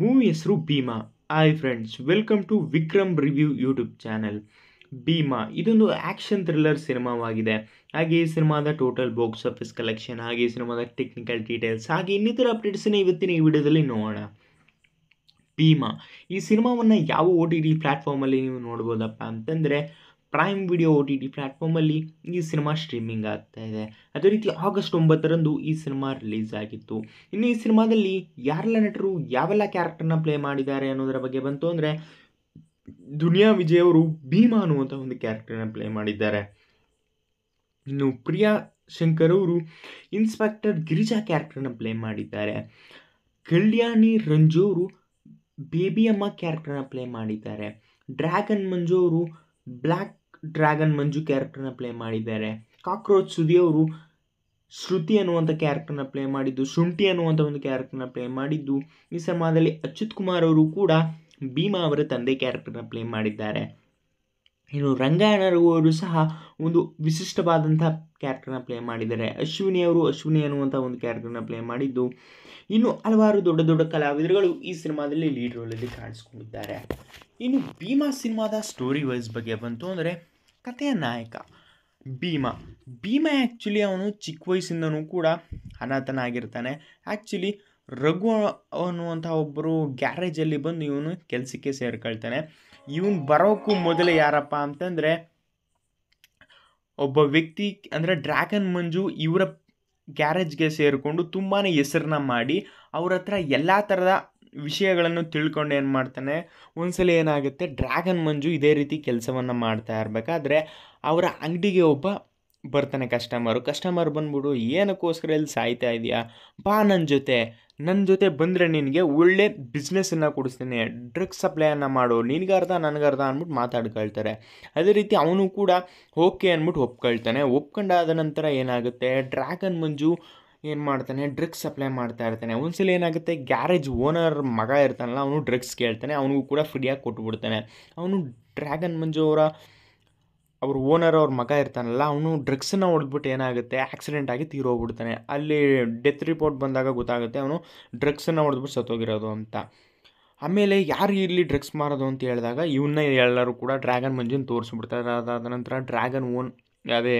movie ಹೆಸರು Bheema hi friends welcome to Vikram review YouTube channel Bheema ಇದೊಂದು action thriller ಸಿನಿಮಾವಾಗಿದೆ ಹಾಗೆ ಈ ಸಿನಿಮಾದ ಟೋಟಲ್ ಬಾಕ್ಸ್ ಆಫೀಸ್ ಕಲೆಕ್ಷನ್ ಹಾಗೆ ಈ ಸಿನಿಮಾದ ಟೆಕ್ನಿಕಲ್ ಡೀಟೇಲ್ಸ್ ಹಾಗೆ ಇನ್ನಿತರ ಅಪ್ಡೇಟ್ಸನ್ನ ಇವತ್ತಿನ ಈ ವಿಡಿಯೋದಲ್ಲಿ ನೋಡೋಣ ಭೀಮಾ ಈ ಸಿನಿಮಾವನ್ನು ಯಾವ ಓ ಟಿ ಟಿ ಪ್ಲಾಟ್ಫಾರ್ಮಲ್ಲಿ ನೀವು ನೋಡ್ಬೋದಪ್ಪ ಅಂತಂದರೆ prime video O T T ಪ್ಲ್ಯಾಟ್ಫಾರ್ಮಲ್ಲಿ ಈ ಸಿನಿಮಾ ಸ್ಟ್ರೀಮಿಂಗ್ ಆಗ್ತಾ ಇದೆ ಅದೇ ರೀತಿ ಆಗಸ್ಟ್ ಒಂಬತ್ತರಂದು ಈ ಸಿನಿಮಾ ರಿಲೀಸ್ ಆಗಿತ್ತು ಇನ್ನು ಈ ಸಿನಿಮಾದಲ್ಲಿ ಯಾರೆಲ್ಲ ನಟರು ಯಾವೆಲ್ಲ ಕ್ಯಾರೆಕ್ಟರ್ನ ಪ್ಲೇ ಮಾಡಿದ್ದಾರೆ ಅನ್ನೋದರ ಬಗ್ಗೆ ಬಂತು ಅಂದರೆ ದುನಿಯಾ ವಿಜಯ್ ಅವರು ಭೀಮಾ ಅನ್ನುವಂಥ ಒಂದು ಕ್ಯಾರೆಕ್ಟರ್ನ ಪ್ಲೇ ಮಾಡಿದ್ದಾರೆ ಇನ್ನು ಪ್ರಿಯಾ ಶಂಕರ್ ಅವರು ಇನ್ಸ್ಪೆಕ್ಟರ್ ಗಿರಿಜಾ ಕ್ಯಾರೆಕ್ಟರ್ನ ಪ್ಲೇ ಮಾಡಿದ್ದಾರೆ ಕಲ್ಯಾಣಿ ರಂಜು ಅವರು ಬೇಬಿಯಮ್ಮ ಕ್ಯಾರೆಕ್ಟರ್ನ ಪ್ಲೇ ಮಾಡಿದ್ದಾರೆ ಡ್ರ್ಯಾಗನ್ ಮಂಜು ಅವರು ಬ್ಲ್ಯಾಕ್ ಡ್ರ್ಯಾಗನ್ ಮಂಜು ಕ್ಯಾರೆಕ್ಟರ್ನ ಪ್ಲೇ ಮಾಡಿದ್ದಾರೆ ಕಾಕ್ರೋಚ್ ಸುದಿ ಅವರು ಶ್ರುತಿ ಅನ್ನುವಂಥ ಕ್ಯಾರೆಕ್ಟರ್ನ ಪ್ಲೇ ಮಾಡಿದ್ದು ಶುಂಠಿ ಅನ್ನುವಂಥ ಒಂದು ಕ್ಯಾರೆಕ್ಟರ್ನ ಪ್ಲೇ ಮಾಡಿದ್ದು ಈ ಸಿನಿಮಾದಲ್ಲಿ ಅಚ್ಯುತ್ ಕುಮಾರ್ ಅವರು ಕೂಡ ಭೀಮಾ ಅವರ ತಂದೆ ಕ್ಯಾರೆಕ್ಟರ್ನ ಪ್ಲೇ ಮಾಡಿದ್ದಾರೆ ಇನ್ನು ರಂಗಾಯಣರವರು ಸಹ ಒಂದು ವಿಶಿಷ್ಟವಾದಂಥ ಕ್ಯಾರೆಕ್ಟರ್ನ ಪ್ಲೇ ಮಾಡಿದ್ದಾರೆ ಅಶ್ವಿನಿ ಅವರು ಅಶ್ವಿನಿ ಅನ್ನುವಂಥ ಒಂದು ಕ್ಯಾರೆಕ್ಟರ್ನ ಪ್ಲೇ ಮಾಡಿದ್ದು ಇನ್ನು ಹಲವಾರು ದೊಡ್ಡ ದೊಡ್ಡ ಕಲಾವಿದರುಗಳು ಈ ಸಿನಿಮಾದಲ್ಲಿ ಲೀಡ್ ರೋಲಲ್ಲಿ ಕಾಣಿಸ್ಕೊಂಡಿದ್ದಾರೆ ಇನ್ನು ಭೀಮಾ ಸಿನಿಮಾದ ಸ್ಟೋರಿ ವೈಸ್ ಬಗ್ಗೆ ಬಂತು ಅಂದರೆ ಕಥೆಯ ನಾಯಕ ಭೀಮ ಭೀಮ ಆ್ಯಕ್ಚುಲಿ ಅವನು ಚಿಕ್ಕ ವಯಸ್ಸಿಂದನೂ ಕೂಡ ಅನಾಥನಾಗಿರ್ತಾನೆ ಆ್ಯಕ್ಚುಲಿ ರಘು ಅನ್ನುವಂಥ ಒಬ್ಬರು ಗ್ಯಾರೇಜಲ್ಲಿ ಬಂದು ಇವನು ಕೆಲಸಕ್ಕೆ ಸೇರ್ಕೊಳ್ತಾನೆ ಇವನು ಬರೋಕ್ಕೂ ಮೊದಲೇ ಯಾರಪ್ಪ ಅಂತಂದರೆ ಒಬ್ಬ ವ್ಯಕ್ತಿ ಅಂದರೆ ಡ್ರ್ಯಾಗನ್ ಮಂಜು ಇವರ ಗ್ಯಾರೇಜ್ಗೆ ಸೇರಿಕೊಂಡು ತುಂಬಾ ಹೆಸರನ್ನ ಮಾಡಿ ಅವ್ರ ಹತ್ರ ಎಲ್ಲ ಥರದ ವಿಷಯಗಳನ್ನು ತಿಳ್ಕೊಂಡು ಏನು ಮಾಡ್ತಾನೆ ಒಂದ್ಸಲ ಏನಾಗುತ್ತೆ ಡ್ರ್ಯಾಗನ್ ಮಂಜು ಇದೇ ರೀತಿ ಕೆಲಸವನ್ನು ಮಾಡ್ತಾ ಇರಬೇಕಾದ್ರೆ ಅವರ ಅಂಗಡಿಗೆ ಒಬ್ಬ ಬರ್ತಾನೆ ಕಸ್ಟಮರು ಕಸ್ಟಮರ್ ಬಂದ್ಬಿಡು ಏನಕ್ಕೋಸ್ಕರ ಇಲ್ಲಿ ಸಾಯ್ತಾ ಇದೆಯಾ ಬಾ ನನ್ನ ಜೊತೆ ನನ್ನ ಜೊತೆ ಬಂದರೆ ನಿನಗೆ ಒಳ್ಳೆ ಬಿಸ್ನೆಸ್ಸನ್ನು ಕೊಡಿಸ್ತೀನಿ ಡ್ರಗ್ಸ್ ಸಪ್ಲೈಯನ್ನು ಮಾಡು ನನಗೆ ಅರ್ಧ ಅಂದ್ಬಿಟ್ಟು ಮಾತಾಡ್ಕೊಳ್ತಾರೆ ಅದೇ ರೀತಿ ಅವನು ಕೂಡ ಓಕೆ ಅಂದ್ಬಿಟ್ಟು ಒಪ್ಕೊಳ್ತಾನೆ ಒಪ್ಕೊಂಡಾದ ನಂತರ ಏನಾಗುತ್ತೆ ಡ್ರ್ಯಾಗನ್ ಮಂಜು ಏನು ಮಾಡ್ತಾನೆ ಡ್ರಗ್ಸ್ ಸಪ್ಲೈ ಮಾಡ್ತಾ ಇರ್ತಾನೆ ಒಂದ್ಸಲ ಏನಾಗುತ್ತೆ ಗ್ಯಾರೇಜ್ ಓನರ್ ಮಗ ಇರ್ತಾನಲ್ಲ ಅವನು ಡ್ರಗ್ಸ್ ಕೇಳ್ತಾನೆ ಅವನಿಗೂ ಕೂಡ ಫ್ರೀಯಾಗಿ ಕೊಟ್ಬಿಡ್ತಾನೆ ಅವನು ಡ್ರ್ಯಾಗನ್ ಮಂಜು ಅವರ ಅವ್ರ ಓನರ್ ಅವ್ರ ಮಗ ಇರ್ತಾನಲ್ಲ ಅವನು ಡ್ರಗ್ಸನ್ನು ಹೊಡೆದ್ಬಿಟ್ಟು ಏನಾಗುತ್ತೆ ಆಕ್ಸಿಡೆಂಟ್ ಆಗಿ ತೀರೋಗ್ಬಿಡ್ತಾನೆ ಅಲ್ಲಿ ಡೆತ್ ರಿಪೋರ್ಟ್ ಬಂದಾಗ ಗೊತ್ತಾಗುತ್ತೆ ಅವನು ಡ್ರಗ್ಸನ್ನು ಹೊಡೆದ್ಬಿಟ್ಟು ಸತ್ತೋಗಿರೋದು ಅಂತ ಆಮೇಲೆ ಯಾರು ಇಲ್ಲಿ ಡ್ರಗ್ಸ್ ಮಾರೋದು ಅಂತ ಹೇಳಿದಾಗ ಇವನ್ನ ಎಲ್ಲರೂ ಕೂಡ ಡ್ರ್ಯಾಗನ್ ಮಂಜುನ ತೋರಿಸ್ಬಿಡ್ತಾರೆ ಅದಾದ ನಂತರ ಡ್ರ್ಯಾಗನ್ ಓನ್ ಅದೇ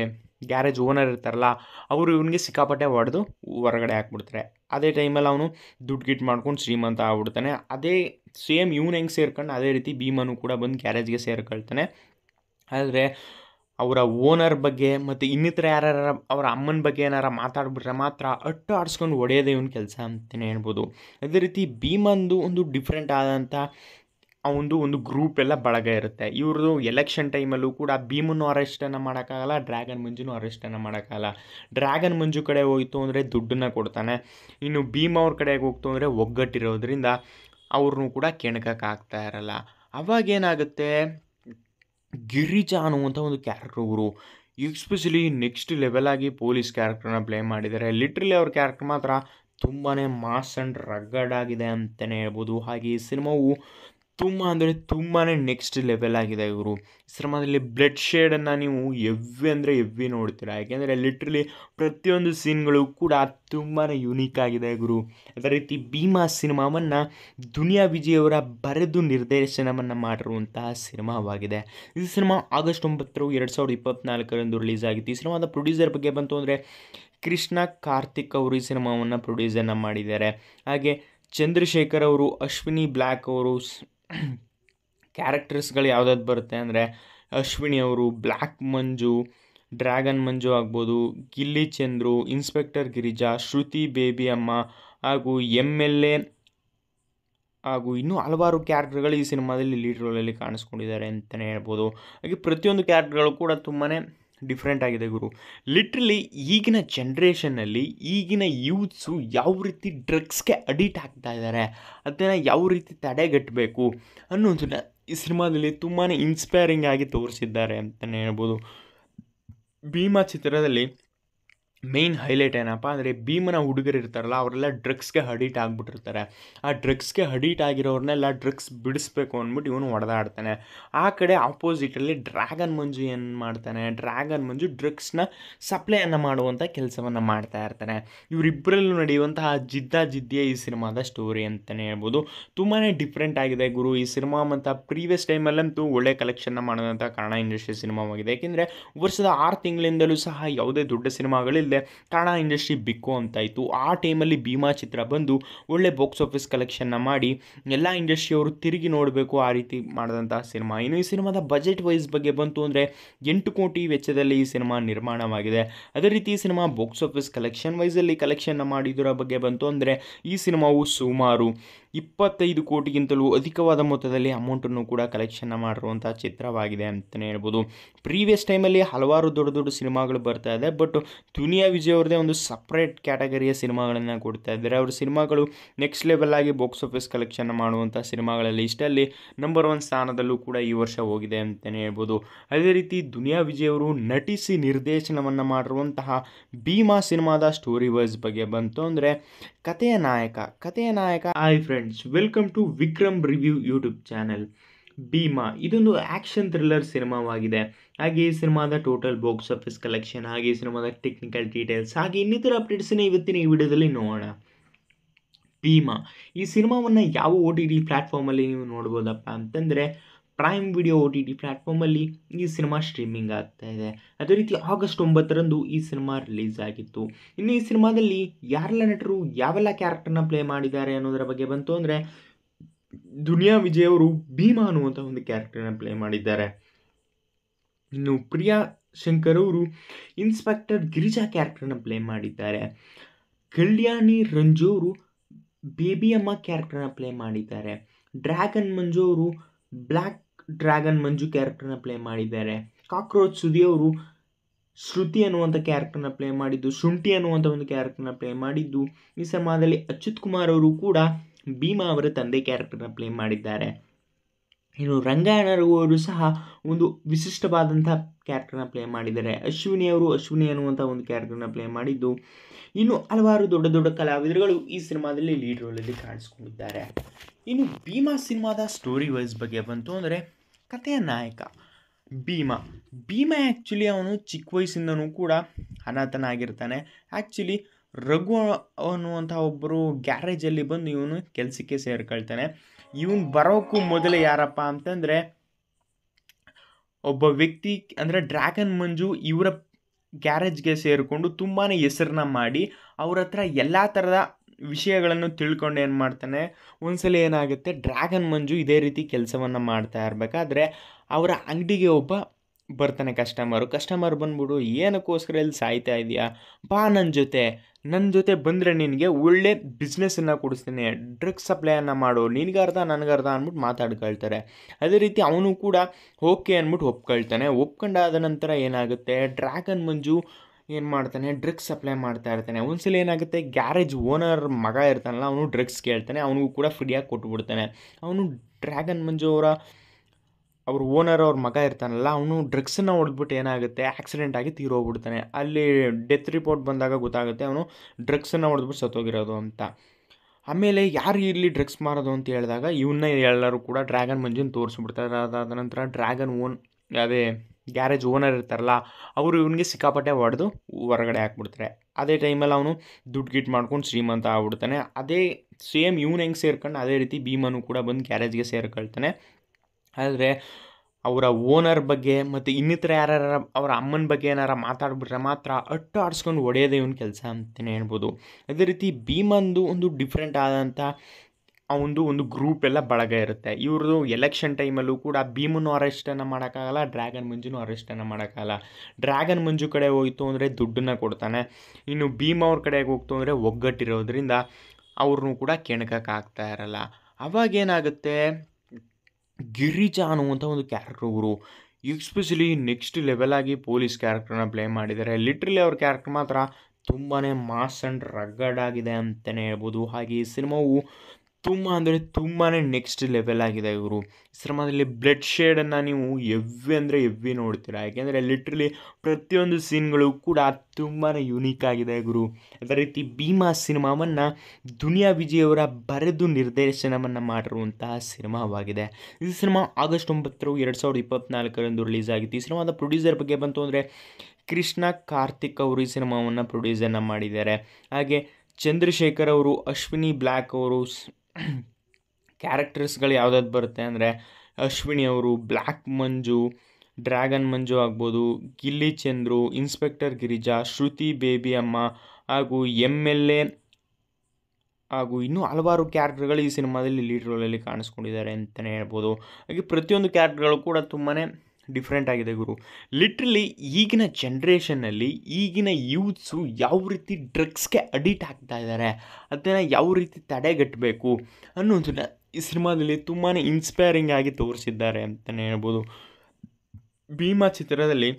ಗ್ಯಾರೇಜ್ ಓನರ್ ಇರ್ತಾರಲ್ಲ ಅವರು ಇವನಿಗೆ ಸಿಕ್ಕಾಪಟ್ಟೆ ಹೊಡೆದು ಹೊರಗಡೆ ಹಾಕ್ಬಿಡ್ತಾರೆ ಅದೇ ಟೈಮಲ್ಲಿ ಅವನು ದುಡ್ಡು ಗಿಟ್ ಮಾಡ್ಕೊಂಡು ಶ್ರೀಮಂತ ಆಗ್ಬಿಡ್ತಾನೆ ಅದೇ ಸೇಮ್ ಇವನು ಹೆಂಗೆ ಸೇರ್ಕೊಂಡು ಅದೇ ರೀತಿ ಭೀಮನು ಕೂಡ ಬಂದು ಗ್ಯಾರೇಜ್ಗೆ ಸೇರ್ಕೊಳ್ತಾನೆ ಆದರೆ ಅವರ ಓನರ್ ಬಗ್ಗೆ ಮತ್ತು ಇನ್ನಿತರ ಯಾರ್ಯಾರ ಅವರ ಅಮ್ಮನ ಬಗ್ಗೆ ಏನಾರ ಮಾತಾಡ್ಬಿಟ್ರೆ ಮಾತ್ರ ಅಟ್ಟು ಆಡಿಸ್ಕೊಂಡು ಹೊಡೆಯೋದೇ ಇವನ ಕೆಲಸ ಅಂತಲೇ ಹೇಳ್ಬೋದು ಅದೇ ರೀತಿ ಭೀಮಂದು ಒಂದು ಡಿಫ್ರೆಂಟ್ ಆದಂಥ ಅವನದು ಒಂದು ಗ್ರೂಪ್ ಎಲ್ಲ ಬಳಗ ಇರುತ್ತೆ ಇವ್ರದ್ದು ಎಲೆಕ್ಷನ್ ಟೈಮಲ್ಲೂ ಕೂಡ ಭೀಮನ್ನು ಅರೆಸ್ಟನ್ನು ಮಾಡೋಕ್ಕಾಗಲ್ಲ ಡ್ರ್ಯಾಗನ್ ಮಂಜುನೂ ಅರೆಸ್ಟನ್ನು ಮಾಡೋಕ್ಕಾಗಲ್ಲ ಡ್ರ್ಯಾಗನ್ ಮಂಜು ಕಡೆ ಹೋಯಿತು ಅಂದರೆ ದುಡ್ಡನ್ನು ಕೊಡ್ತಾನೆ ಇನ್ನು ಭೀಮ್ ಅವ್ರ ಕಡೆಗೆ ಹೋಗ್ತು ಅಂದರೆ ಒಗ್ಗಟ್ಟಿರೋದ್ರಿಂದ ಅವ್ರನ್ನೂ ಕೂಡ ಕೆಣಕಕ್ಕಾಗ್ತಾ ಇರಲ್ಲ ಅವಾಗೇನಾಗುತ್ತೆ ಗಿರಿಜಾ ಅನ್ನುವಂಥ ಒಂದು ಕ್ಯಾರೆಕ್ಟರ್ ಇವರು ಎಕ್ಸ್ಪೆಷಲಿ ನೆಕ್ಸ್ಟ್ ಲೆವೆಲಾಗಿ ಪೊಲೀಸ್ ಕ್ಯಾರೆಕ್ಟರ್ನ ಪ್ಲೇ ಮಾಡಿದ್ದಾರೆ ಲಿಟ್ರಲಿ ಅವ್ರ ಕ್ಯಾರೆಕ್ಟರ್ ಮಾತ್ರ ತುಂಬಾ ಮಾಸ್ ಆ್ಯಂಡ್ ಆಗಿದೆ ಅಂತಲೇ ಹೇಳ್ಬೋದು ಹಾಗೆ ಈ ಸಿನಿಮಾವು ತುಂಬ ಅಂದರೆ ತುಂಬಾ ನೆಕ್ಸ್ಟ್ ಲೆವೆಲ್ ಆಗಿದೆ ಇವರು ಸಿನಿಮಾದಲ್ಲಿ ಬ್ಲಡ್ ಶೇಡನ್ನು ನೀವು ಎವ್ವಿ ಅಂದರೆ ಎವ್ವಿ ನೋಡ್ತೀರ ಯಾಕೆಂದರೆ ಲಿಟ್ರಲಿ ಪ್ರತಿಯೊಂದು ಸೀನ್ಗಳು ಕೂಡ ತುಂಬಾ ಯುನೀಕ್ ಆಗಿದೆ ಗುರು ಅದೇ ರೀತಿ ಭೀಮಾ ಸಿನಿಮಾವನ್ನು ದುನಿಯಾ ವಿಜಯವರ ಬರೆದು ನಿರ್ದೇಶನವನ್ನು ಮಾಡಿರುವಂತಹ ಸಿನಿಮಾವಾಗಿದೆ ಈ ಸಿನಿಮಾ ಆಗಸ್ಟ್ ಒಂಬತ್ತರ ಎರಡು ಸಾವಿರದ ಇಪ್ಪತ್ನಾಲ್ಕರಂದು ರಿಲೀಸ್ ಆಗಿತ್ತು ಈ ಸಿನಿಮಾದ ಪ್ರೊಡ್ಯೂಸರ್ ಬಗ್ಗೆ ಬಂತು ಅಂದರೆ ಕೃಷ್ಣ ಕಾರ್ತಿಕ್ ಅವರು ಈ ಸಿನಿಮಾವನ್ನು ಪ್ರೊಡ್ಯೂಸನ್ನು ಮಾಡಿದ್ದಾರೆ ಹಾಗೆ ಚಂದ್ರಶೇಖರ್ ಅವರು ಅಶ್ವಿನಿ ಬ್ಲ್ಯಾಕ್ ಅವರು ಕ್ಯಾರೆಕ್ಟರ್ಸ್ಗಳು ಯಾವುದಾದ್ರು ಬರುತ್ತೆ ಅಂದರೆ ಅಶ್ವಿನಿ ಅವರು ಬ್ಲ್ಯಾಕ್ ಮಂಜು ಡ್ರ್ಯಾಗನ್ ಮಂಜು ಆಗ್ಬೋದು ಗಿಲ್ಲಿ ಚಂದ್ರು ಇನ್ಸ್ಪೆಕ್ಟರ್ ಗಿರಿಜಾ ಶ್ರುತಿ ಬೇಬಿ ಅಮ್ಮ ಹಾಗೂ ಎಮ್ ಎಲ್ ಎ ಹಾಗೂ ಇನ್ನೂ ಹಲವಾರು ಕ್ಯಾರೆಕ್ಟರ್ಗಳು ಈ ಸಿನಿಮಾದಲ್ಲಿ ಲೀಡ್ ರೋಲಲ್ಲಿ ಕಾಣಿಸ್ಕೊಂಡಿದ್ದಾರೆ ಅಂತಲೇ ಹೇಳ್ಬೋದು ಹಾಗೆ ಪ್ರತಿಯೊಂದು ಕ್ಯಾರೆಕ್ಟರ್ಗಳು ಕೂಡ ತುಂಬಾ ಡಿಫ್ರೆಂಟ್ ಆಗಿದೆ ಗುರು ಲಿಟ್ರಲಿ ಈಗಿನ ಜನ್ರೇಷನ್ನಲ್ಲಿ ಈಗಿನ ಯೂತ್ಸು ಯಾವ ರೀತಿ ಡ್ರಗ್ಸ್ಗೆ ಅಡಿಟ್ ಆಗ್ತಾ ಇದ್ದಾರೆ ಅದನ್ನು ಯಾವ ರೀತಿ ತಡೆಗಟ್ಟಬೇಕು ಅನ್ನೋದನ್ನ ಈ ಸಿನಿಮಾದಲ್ಲಿ ತುಂಬಾ ಇನ್ಸ್ಪೈರಿಂಗ್ ಆಗಿ ತೋರಿಸಿದ್ದಾರೆ ಅಂತಲೇ ಹೇಳ್ಬೋದು ಭೀಮಾ ಚಿತ್ರದಲ್ಲಿ ಮೇನ್ ಹೈಲೈಟ್ ಏನಪ್ಪ ಅಂದರೆ ಭೀಮನ ಹುಡುಗರು ಇರ್ತಾರಲ್ಲ ಅವರೆಲ್ಲ ಡ್ರಗ್ಸ್ಗೆ ಅಡಿಟ್ ಆಗಿಬಿಟ್ಟಿರ್ತಾರೆ ಆ ಡ್ರಗ್ಸ್ಗೆ ಅಡಿಟ್ ಆಗಿರೋರನ್ನೆಲ್ಲ ಡ್ರಗ್ಸ್ ಬಿಡಿಸ್ಬೇಕು ಅಂದ್ಬಿಟ್ಟು ಇವನು ಹೊಡೆದಾಡ್ತಾನೆ ಆ ಕಡೆ ಆಪೋಸಿಟಲ್ಲಿ ಡ್ರ್ಯಾಗನ್ ಮಂಜು ಏನು ಮಾಡ್ತಾನೆ ಡ್ರ್ಯಾಗನ್ ಮಂಜು ಡ್ರಗ್ಸ್ನ ಸಪ್ಲೈಯನ್ನು ಮಾಡುವಂಥ ಕೆಲಸವನ್ನು ಮಾಡ್ತಾ ಇರ್ತಾನೆ ಇವರಿಬ್ಬರಲ್ಲೂ ನಡೆಯುವಂತಹ ಜಿದ್ದ ಈ ಸಿನಿಮಾದ ಸ್ಟೋರಿ ಅಂತಲೇ ಹೇಳ್ಬೋದು ತುಂಬಾ ಡಿಫ್ರೆಂಟ್ ಆಗಿದೆ ಗುರು ಈ ಸಿನಿಮಾ ಮತ್ತು ಪ್ರೀವಿಯಸ್ ಟೈಮಲ್ಲಂತೂ ಒಳ್ಳೆ ಕಲೆಕ್ಷನ್ನ ಮಾಡೋದಂಥ ಕನ್ನಡ ಇಂಡಸ್ಟ್ರಿ ಸಿನಿಮಾವಾಗಿದೆ ಏಕೆಂದರೆ ವರ್ಷದ ಆರು ತಿಂಗಳಿಂದಲೂ ಸಹ ಯಾವುದೇ ದೊಡ್ಡ ಸಿನಿಮಾಗಳಲ್ಲಿ ಇಲ್ಲದೆ ಇಂಡಸ್ಟ್ರಿ ಬಿಕ್ಕು ಇತ್ತು ಆ ಟೈಮಲ್ಲಿ ಭೀಮಾ ಚಿತ್ರ ಬಂದು ಒಳ್ಳೆ ಬಾಕ್ಸ್ ಆಫೀಸ್ ಕಲೆಕ್ಷನ್ನ ಮಾಡಿ ಎಲ್ಲ ಇಂಡಸ್ಟ್ರಿಯವರು ತಿರುಗಿ ನೋಡಬೇಕು ಆ ರೀತಿ ಮಾಡಿದಂಥ ಸಿನಿಮಾ ಇನ್ನು ಈ ಸಿನಿಮಾದ ಬಜೆಟ್ ವೈಸ್ ಬಗ್ಗೆ ಬಂತು ಅಂದರೆ ಎಂಟು ಕೋಟಿ ವೆಚ್ಚದಲ್ಲಿ ಈ ಸಿನಿಮಾ ನಿರ್ಮಾಣವಾಗಿದೆ ಅದೇ ರೀತಿ ಈ ಸಿನಿಮಾ ಬಾಕ್ಸ್ ಆಫೀಸ್ ಕಲೆಕ್ಷನ್ ವೈಸಲ್ಲಿ ಕಲೆಕ್ಷನ್ನ ಮಾಡಿದ್ರ ಬಗ್ಗೆ ಬಂತು ಅಂದರೆ ಈ ಸಿನಿಮಾವು ಸುಮಾರು ಇಪ್ಪತ್ತೈದು ಕೋಟಿಗಿಂತಲೂ ಅಧಿಕವಾದ ಮೊತ್ತದಲ್ಲಿ ಅಮೌಂಟನ್ನು ಕೂಡ ಕಲೆಕ್ಷನ್ನ ಮಾಡಿರುವಂಥ ಚಿತ್ರವಾಗಿದೆ ಅಂತಲೇ ಹೇಳ್ಬೋದು ಪ್ರೀವಿಯಸ್ ಟೈಮಲ್ಲಿ ಹಲವಾರು ದೊಡ್ಡ ದೊಡ್ಡ ಸಿನಿಮಾಗಳು ಬರ್ತಾ ಇದೆ ಬಟ್ ದುನಿಯಾ ವಿಜಯ್ ಅವ್ರದ್ದೇ ಒಂದು ಸಪ್ರೇಟ್ ಕ್ಯಾಟಗರಿಯ ಸಿನಿಮಾಗಳನ್ನು ಕೊಡ್ತಾ ಇದ್ದಾರೆ ಅವ್ರ ಸಿನಿಮಾಗಳು ನೆಕ್ಸ್ಟ್ ಲೆವೆಲ್ ಆಗಿ ಬಾಕ್ಸ್ ಆಫೀಸ್ ಕಲೆಕ್ಷನ್ ಮಾಡುವಂಥ ಸಿನಿಮಾಗಳ ಇಷ್ಟಲ್ಲಿ ನಂಬರ್ ಒನ್ ಸ್ಥಾನದಲ್ಲೂ ಕೂಡ ಈ ವರ್ಷ ಹೋಗಿದೆ ಅಂತಲೇ ಹೇಳ್ಬೋದು ಅದೇ ರೀತಿ ದುನಿಯಾ ವಿಜಯ್ ಅವರು ನಟಿಸಿ ನಿರ್ದೇಶನವನ್ನು ಮಾಡಿರುವಂತಹ ಭೀಮಾ ಸಿನಿಮಾದ ಸ್ಟೋರಿ ವೈಸ್ ಬಗ್ಗೆ ಬಂತು ಅಂದರೆ ಕಥೆಯ ನಾಯಕ ಕಥೆಯ ನಾಯಕ hi friend friends welcome to Vikram review YouTube channel Bheema ಇದೊಂದು ಆ್ಯಕ್ಷನ್ ಥ್ರಿಲ್ಲರ್ ಸಿನಿಮಾವಾಗಿದೆ ಹಾಗೆ ಈ ಸಿನಿಮಾದ ಟೋಟಲ್ ಬಾಕ್ಸ್ ಆಫೀಸ್ ಕಲೆಕ್ಷನ್ ಹಾಗೆ ಈ ಸಿನಿಮಾದ ಟೆಕ್ನಿಕಲ್ ಡೀಟೇಲ್ಸ್ ಹಾಗೆ ಇನ್ನಿತರ ಅಪ್ಡೇಟ್ಸನ್ನ ಇವತ್ತಿನ ಈ ವಿಡಿಯೋದಲ್ಲಿ ನೋಡೋಣ ಭೀಮಾ ಈ ಸಿನಿಮಾವನ್ನು ಯಾವ ಓ ಟಿ ಟಿ ಪ್ಲ್ಯಾಟ್ಫಾರ್ಮಲ್ಲಿ ನೀವು ನೋಡ್ಬೋದಪ್ಪ ಅಂತಂದರೆ prime video O T T ಪ್ಲ್ಯಾಟ್ಫಾರ್ಮಲ್ಲಿ ಈ ಸಿನಿಮಾ ಸ್ಟ್ರೀಮಿಂಗ್ ಆಗ್ತಾ ಇದೆ ಅದೇ ರೀತಿ ಆಗಸ್ಟ್ ಒಂಬತ್ತರಂದು ಈ ಸಿನಿಮಾ ರಿಲೀಸ್ ಆಗಿತ್ತು ಇನ್ನು ಈ ಸಿನಿಮಾದಲ್ಲಿ ಯಾರೆಲ್ಲ ನಟರು ಯಾವೆಲ್ಲ ಕ್ಯಾರೆಕ್ಟರ್ನ ಪ್ಲೇ ಮಾಡಿದ್ದಾರೆ ಅನ್ನೋದರ ಬಗ್ಗೆ ಬಂತು ಅಂದರೆ ದುನಿಯಾ ವಿಜಯ್ ಅವರು ಭೀಮಾ ಅನ್ನುವಂಥ ಒಂದು ಕ್ಯಾರೆಕ್ಟರ್ನ ಪ್ಲೇ ಮಾಡಿದ್ದಾರೆ ಇನ್ನು ಪ್ರಿಯಾ ಶಂಕರ್ ಅವರು ಇನ್ಸ್ಪೆಕ್ಟರ್ ಗಿರಿಜಾ ಕ್ಯಾರೆಕ್ಟರ್ನ ಪ್ಲೇ ಮಾಡಿದ್ದಾರೆ ಕಲ್ಯಾಣಿ ರಂಜು ಅವರು ಬೇಬಿಯಮ್ಮ ಕ್ಯಾರೆಕ್ಟರ್ನ ಪ್ಲೇ ಮಾಡಿದ್ದಾರೆ ಡ್ರ್ಯಾಗನ್ ಮಂಜು ಅವರು ಬ್ಲ್ಯಾಕ್ ಡ್ರ್ಯಾಗನ್ ಮಂಜು ಕ್ಯಾರೆಕ್ಟರ್ನ ಪ್ಲೇ ಮಾಡಿದ್ದಾರೆ ಕಾಕ್ರೋಚ್ ಸುದಿ ಅವರು ಶ್ರುತಿ ಅನ್ನುವಂಥ ಕ್ಯಾರೆಕ್ಟರ್ನ ಪ್ಲೇ ಮಾಡಿದ್ದು ಶುಂಠಿ ಅನ್ನುವಂಥ ಒಂದು ಕ್ಯಾರೆಕ್ಟರ್ನ ಪ್ಲೇ ಮಾಡಿದ್ದು ಈ ಸಿನಿಮಾದಲ್ಲಿ ಅಚ್ಯುತ್ ಕುಮಾರ್ ಅವರು ಕೂಡ ಭೀಮಾ ಅವರ ತಂದೆ ಕ್ಯಾರೆಕ್ಟರ್ನ ಪ್ಲೇ ಮಾಡಿದ್ದಾರೆ ಇನ್ನು ರಂಗಾಯಣ ಅವರು ಸಹ ಒಂದು ವಿಶಿಷ್ಟವಾದಂಥ ಕ್ಯಾರೆಕ್ಟರ್ನ ಪ್ಲೇ ಮಾಡಿದ್ದಾರೆ ಅಶ್ವಿನಿ ಅವರು ಅಶ್ವಿನಿ ಅನ್ನುವಂಥ ಒಂದು ಕ್ಯಾರೆಕ್ಟರ್ನ ಪ್ಲೇ ಮಾಡಿದ್ದು ಇನ್ನು ಹಲವಾರು ದೊಡ್ಡ ದೊಡ್ಡ ಕಲಾವಿದರುಗಳು ಈ ಸಿನಿಮಾದಲ್ಲಿ ಲೀಡ್ ರೋಲಲ್ಲಿ ಕಾಣಿಸ್ಕೊಂಡಿದ್ದಾರೆ ಇನ್ನು ಭೀಮಾ ಸಿನಿಮಾದ ಸ್ಟೋರಿ ವೈಸ್ ಬಗ್ಗೆ ಬಂತು ಅಂದರೆ ಕಥೆಯ ನಾಯಕ ಭೀಮ ಭೀಮ ಆ್ಯಕ್ಚುಲಿ ಅವನು ಚಿಕ್ಕ ವಯಸ್ಸಿಂದನೂ ಕೂಡ ಅನಾಥನಾಗಿರ್ತಾನೆ ಆ್ಯಕ್ಚುಲಿ ರಘು ಅನ್ನುವಂಥ ಒಬ್ಬರು ಗ್ಯಾರೇಜಲ್ಲಿ ಬಂದು ಇವನು ಕೆಲಸಕ್ಕೆ ಸೇರ್ಕೊಳ್ತಾನೆ ಇವನು ಬರೋಕ್ಕೂ ಮೊದಲೇ ಯಾರಪ್ಪ ಅಂತಂದರೆ ಒಬ್ಬ ವ್ಯಕ್ತಿ ಅಂದರೆ ಡ್ರ್ಯಾಗನ್ ಮಂಜು ಇವರ ಗ್ಯಾರೇಜ್ಗೆ ಸೇರಿಕೊಂಡು ತುಂಬಾ ಹೆಸರನ್ನ ಮಾಡಿ ಅವರ ಹತ್ರ ಎಲ್ಲ ಥರದ ವಿಷಯಗಳನ್ನು ತಿಳ್ಕೊಂಡು ಏನು ಮಾಡ್ತಾನೆ ಒಂದ್ಸಲ ಏನಾಗುತ್ತೆ ಡ್ರ್ಯಾಗನ್ ಮಂಜು ಇದೇ ರೀತಿ ಕೆಲಸವನ್ನು ಮಾಡ್ತಾ ಇರಬೇಕಾದ್ರೆ ಅವರ ಅಂಗಡಿಗೆ ಒಬ್ಬ ಬರ್ತಾನೆ ಕಸ್ಟಮರು ಕಸ್ಟಮರ್ ಬಂದ್ಬಿಡು ಏನಕ್ಕೋಸ್ಕರ ಇಲ್ಲಿ ಸಾಯ್ತಾ ಇದೆಯಾ ಬಾ ನನ್ನ ಜೊತೆ ನನ್ನ ಜೊತೆ ಬಂದರೆ ನಿನಗೆ ಒಳ್ಳೆ ಬಿಸ್ನೆಸ್ಸನ್ನು ಕೊಡಿಸ್ತೀನಿ ಡ್ರಗ್ಸ್ ಸಪ್ಲೈಯನ್ನು ಮಾಡು ನನಗೆ ಅರ್ಧ ಅಂದ್ಬಿಟ್ಟು ಮಾತಾಡ್ಕೊಳ್ತಾರೆ ಅದೇ ರೀತಿ ಅವನು ಕೂಡ ಓಕೆ ಅಂದ್ಬಿಟ್ಟು ಒಪ್ಕೊಳ್ತಾನೆ ಒಪ್ಕೊಂಡಾದ ನಂತರ ಏನಾಗುತ್ತೆ ಡ್ರ್ಯಾಗನ್ ಮಂಜು ಏನು ಮಾಡ್ತಾನೆ ಡ್ರಗ್ಸ್ ಸಪ್ಲೈ ಮಾಡ್ತಾ ಇರ್ತಾನೆ ಒಂದ್ಸಲ ಏನಾಗುತ್ತೆ ಗ್ಯಾರೇಜ್ ಓನರ್ ಮಗ ಇರ್ತಾನಲ್ಲ ಅವನು ಡ್ರಗ್ಸ್ ಕೇಳ್ತಾನೆ ಅವನಿಗೂ ಕೂಡ ಫ್ರೀಯಾಗಿ ಕೊಟ್ಬಿಡ್ತಾನೆ ಅವನು ಡ್ರ್ಯಾಗನ್ ಮಂಜು ಅವರ ಅವ್ರ ಓನರ್ ಅವ್ರ ಮಗ ಇರ್ತಾನಲ್ಲ ಅವನು ಡ್ರಗ್ಸನ್ನು ಹೊಡೆದ್ಬಿಟ್ಟು ಏನಾಗುತ್ತೆ ಆಕ್ಸಿಡೆಂಟ್ ಆಗಿ ತೀರೋಗ್ಬಿಡ್ತಾನೆ ಅಲ್ಲಿ ಡೆತ್ ರಿಪೋರ್ಟ್ ಬಂದಾಗ ಗೊತ್ತಾಗುತ್ತೆ ಅವನು ಡ್ರಗ್ಸನ್ನು ಹೊಡೆದ್ಬಿಟ್ಟು ಸತ್ತೋಗಿರೋದು ಅಂತ ಆಮೇಲೆ ಯಾರು ಇಲ್ಲಿ ಡ್ರಗ್ಸ್ ಮಾರೋದು ಅಂತ ಹೇಳಿದಾಗ ಇವನ್ನ ಎಲ್ಲರೂ ಕೂಡ ಡ್ರ್ಯಾಗನ್ ಮಂಜಿನ ತೋರಿಸ್ಬಿಡ್ತಾರೆ ಅದಾದ ನಂತರ ಡ್ರ್ಯಾಗನ್ ಓನ್ ಅದೇ ಗ್ಯಾರೇಜ್ ಓನರ್ ಇರ್ತಾರಲ್ಲ ಅವರು ಇವನಿಗೆ ಸಿಕ್ಕಾಪಟ್ಟೆ ಹೊಡೆದು ಹೊರಗಡೆ ಹಾಕ್ಬಿಡ್ತಾರೆ ಅದೇ ಟೈಮಲ್ಲಿ ಅವನು ದುಡ್ಡು ಗಿಟ್ ಮಾಡ್ಕೊಂಡು ಶ್ರೀಮಂತ ಆಗ್ಬಿಡ್ತಾನೆ ಅದೇ ಸೇಮ್ ಇವನು ಹೆಂಗೆ ಸೇರ್ಕೊಂಡು ಅದೇ ರೀತಿ ಭೀಮನು ಕೂಡ ಬಂದು ಗ್ಯಾರೇಜ್ಗೆ ಸೇರ್ಕೊಳ್ತಾನೆ ಆದರೆ ಅವರ ಓನರ್ ಬಗ್ಗೆ ಮತ್ತು ಇನ್ನಿತರ ಯಾರ್ಯಾರ ಅವರ ಅಮ್ಮನ ಬಗ್ಗೆ ಏನಾರ ಮಾತಾಡ್ಬಿಟ್ರೆ ಮಾತ್ರ ಅಟ್ಟು ಆಡಿಸ್ಕೊಂಡು ಹೊಡೆಯೋದೇ ಇವನು ಕೆಲಸ ಅಂತಲೇ ಹೇಳ್ಬೋದು ಅದೇ ರೀತಿ ಭೀಮಂದು ಒಂದು ಡಿಫ್ರೆಂಟ್ ಆದಂಥ ಅವನದು ಒಂದು ಗ್ರೂಪ್ ಎಲ್ಲ ಬಳಗ ಇರುತ್ತೆ ಇವ್ರದ್ದು ಎಲೆಕ್ಷನ್ ಟೈಮಲ್ಲೂ ಕೂಡ ಭೀಮನ್ನು ಅರೆಸ್ಟನ್ನು ಮಾಡೋಕ್ಕಾಗಲ್ಲ ಡ್ರ್ಯಾಗನ್ ಮಂಜುನೂ ಅರೆಸ್ಟನ್ನು ಮಾಡೋಕ್ಕಾಗಲ್ಲ ಡ್ರ್ಯಾಗನ್ ಮಂಜು ಕಡೆ ಹೋಯಿತು ಅಂದರೆ ದುಡ್ಡನ್ನು ಕೊಡ್ತಾನೆ ಇನ್ನು ಭೀಮ್ ಅವ್ರ ಕಡೆಗೆ ಹೋಗ್ತು ಅಂದರೆ ಒಗ್ಗಟ್ಟಿರೋದ್ರಿಂದ ಅವ್ರನ್ನೂ ಕೂಡ ಕೆಣಕಕ್ಕಾಗ್ತಾ ಇರಲ್ಲ ಅವಾಗೇನಾಗುತ್ತೆ ಗಿರಿಜಾ ಅನ್ನುವಂಥ ಒಂದು ಕ್ಯಾರೆಕ್ಟರ್ ಗುರು ಎಕ್ಸ್ಪೆಷಲಿ ನೆಕ್ಸ್ಟ್ ಲೆವೆಲಾಗಿ ಪೊಲೀಸ್ ಕ್ಯಾರೆಕ್ಟರ್ನ ಪ್ಲೇ ಮಾಡಿದ್ದಾರೆ ಲಿಟ್ರಲಿ ಅವ್ರ ಕ್ಯಾರೆಕ್ಟರ್ ಮಾತ್ರ ತುಂಬಾ ಮಾಸ್ ಆ್ಯಂಡ್ ಆಗಿದೆ ಅಂತಲೇ ಹೇಳ್ಬೋದು ಹಾಗೆ ಈ ಸಿನಿಮಾವು ತುಂಬ ಅಂದರೆ ತುಂಬಾ ನೆಕ್ಸ್ಟ್ ಲೆವೆಲ್ ಆಗಿದೆ ಇವರು ಸಿನಿಮಾದಲ್ಲಿ ಬ್ಲಡ್ ಶೇಡನ್ನು ನೀವು ಎವ್ವಿ ಅಂದರೆ ಎವ್ವಿ ನೋಡ್ತೀರಾ ಯಾಕೆಂದರೆ ಲಿಟ್ರಲಿ ಪ್ರತಿಯೊಂದು ಸೀನ್ಗಳು ಕೂಡ ತುಂಬಾ ಯುನೀಕ್ ಆಗಿದೆ ಗುರು ಅದೇ ರೀತಿ ಭೀಮಾ ಸಿನಿಮಾವನ್ನು ದುನಿಯಾ ವಿಜಯವರ ಬರೆದು ನಿರ್ದೇಶನವನ್ನು ಮಾಡಿರುವಂತಹ ಸಿನಿಮಾವಾಗಿದೆ ಈ ಸಿನಿಮಾ ಆಗಸ್ಟ್ ಒಂಬತ್ತರ ಎರಡು ಸಾವಿರದ ಇಪ್ಪತ್ತ್ನಾಲ್ಕರಂದು ರಿಲೀಸ್ ಆಗಿತ್ತು ಈ ಸಿನಿಮಾದ ಪ್ರೊಡ್ಯೂಸರ್ ಬಗ್ಗೆ ಬಂತು ಅಂದರೆ ಕೃಷ್ಣ ಕಾರ್ತಿಕ್ ಅವರು ಈ ಸಿನಿಮಾವನ್ನು ಪ್ರೊಡ್ಯೂಸನ್ನು ಮಾಡಿದ್ದಾರೆ ಹಾಗೆ ಚಂದ್ರಶೇಖರ್ ಅವರು ಅಶ್ವಿನಿ ಬ್ಲ್ಯಾಕ್ ಅವರು ಕ್ಯಾರೆಕ್ಟರ್ಸ್ಗಳು ಯಾವುದಾದ್ರು ಬರುತ್ತೆ ಅಂದರೆ ಅಶ್ವಿನಿ ಅವರು ಬ್ಲ್ಯಾಕ್ ಮಂಜು ಡ್ರ್ಯಾಗನ್ ಮಂಜು ಆಗ್ಬೋದು ಗಿಲ್ಲಿ ಚಂದ್ರು ಇನ್ಸ್ಪೆಕ್ಟರ್ ಗಿರಿಜಾ ಶ್ರುತಿ ಬೇಬಿ ಅಮ್ಮ ಹಾಗೂ ಎಮ್ ಎಲ್ ಎ ಹಾಗೂ ಇನ್ನೂ ಹಲವಾರು ಕ್ಯಾರೆಕ್ಟರ್ಗಳು ಈ ಸಿನಿಮಾದಲ್ಲಿ ಲೀಡ್ ರೋಲಲ್ಲಿ ಕಾಣಿಸ್ಕೊಂಡಿದ್ದಾರೆ ಅಂತಲೇ ಹೇಳ್ಬೋದು ಹಾಗೆ ಪ್ರತಿಯೊಂದು ಕ್ಯಾರೆಕ್ಟರ್ಗಳು ಕೂಡ ತುಂಬಾ ಡಿಫ್ರೆಂಟ್ ಆಗಿದೆ ಗುರು ಲಿಟ್ರಲಿ ಈಗಿನ ಜನ್ರೇಷನ್ನಲ್ಲಿ ಈಗಿನ ಯೂತ್ಸು ಯಾವ ರೀತಿ ಡ್ರಗ್ಸ್ಗೆ ಅಡಿಟ್ ಆಗ್ತಾ ಇದ್ದಾರೆ ಅದನ್ನು ಯಾವ ರೀತಿ ತಡೆಗಟ್ಟಬೇಕು ಅನ್ನೋದನ್ನು ಈ ಸಿನಿಮಾದಲ್ಲಿ ತುಂಬಾ ಇನ್ಸ್ಪೈರಿಂಗ್ ಆಗಿ ತೋರಿಸಿದ್ದಾರೆ ಅಂತಲೇ ಹೇಳ್ಬೋದು ಭೀಮಾ ಚಿತ್ರದಲ್ಲಿ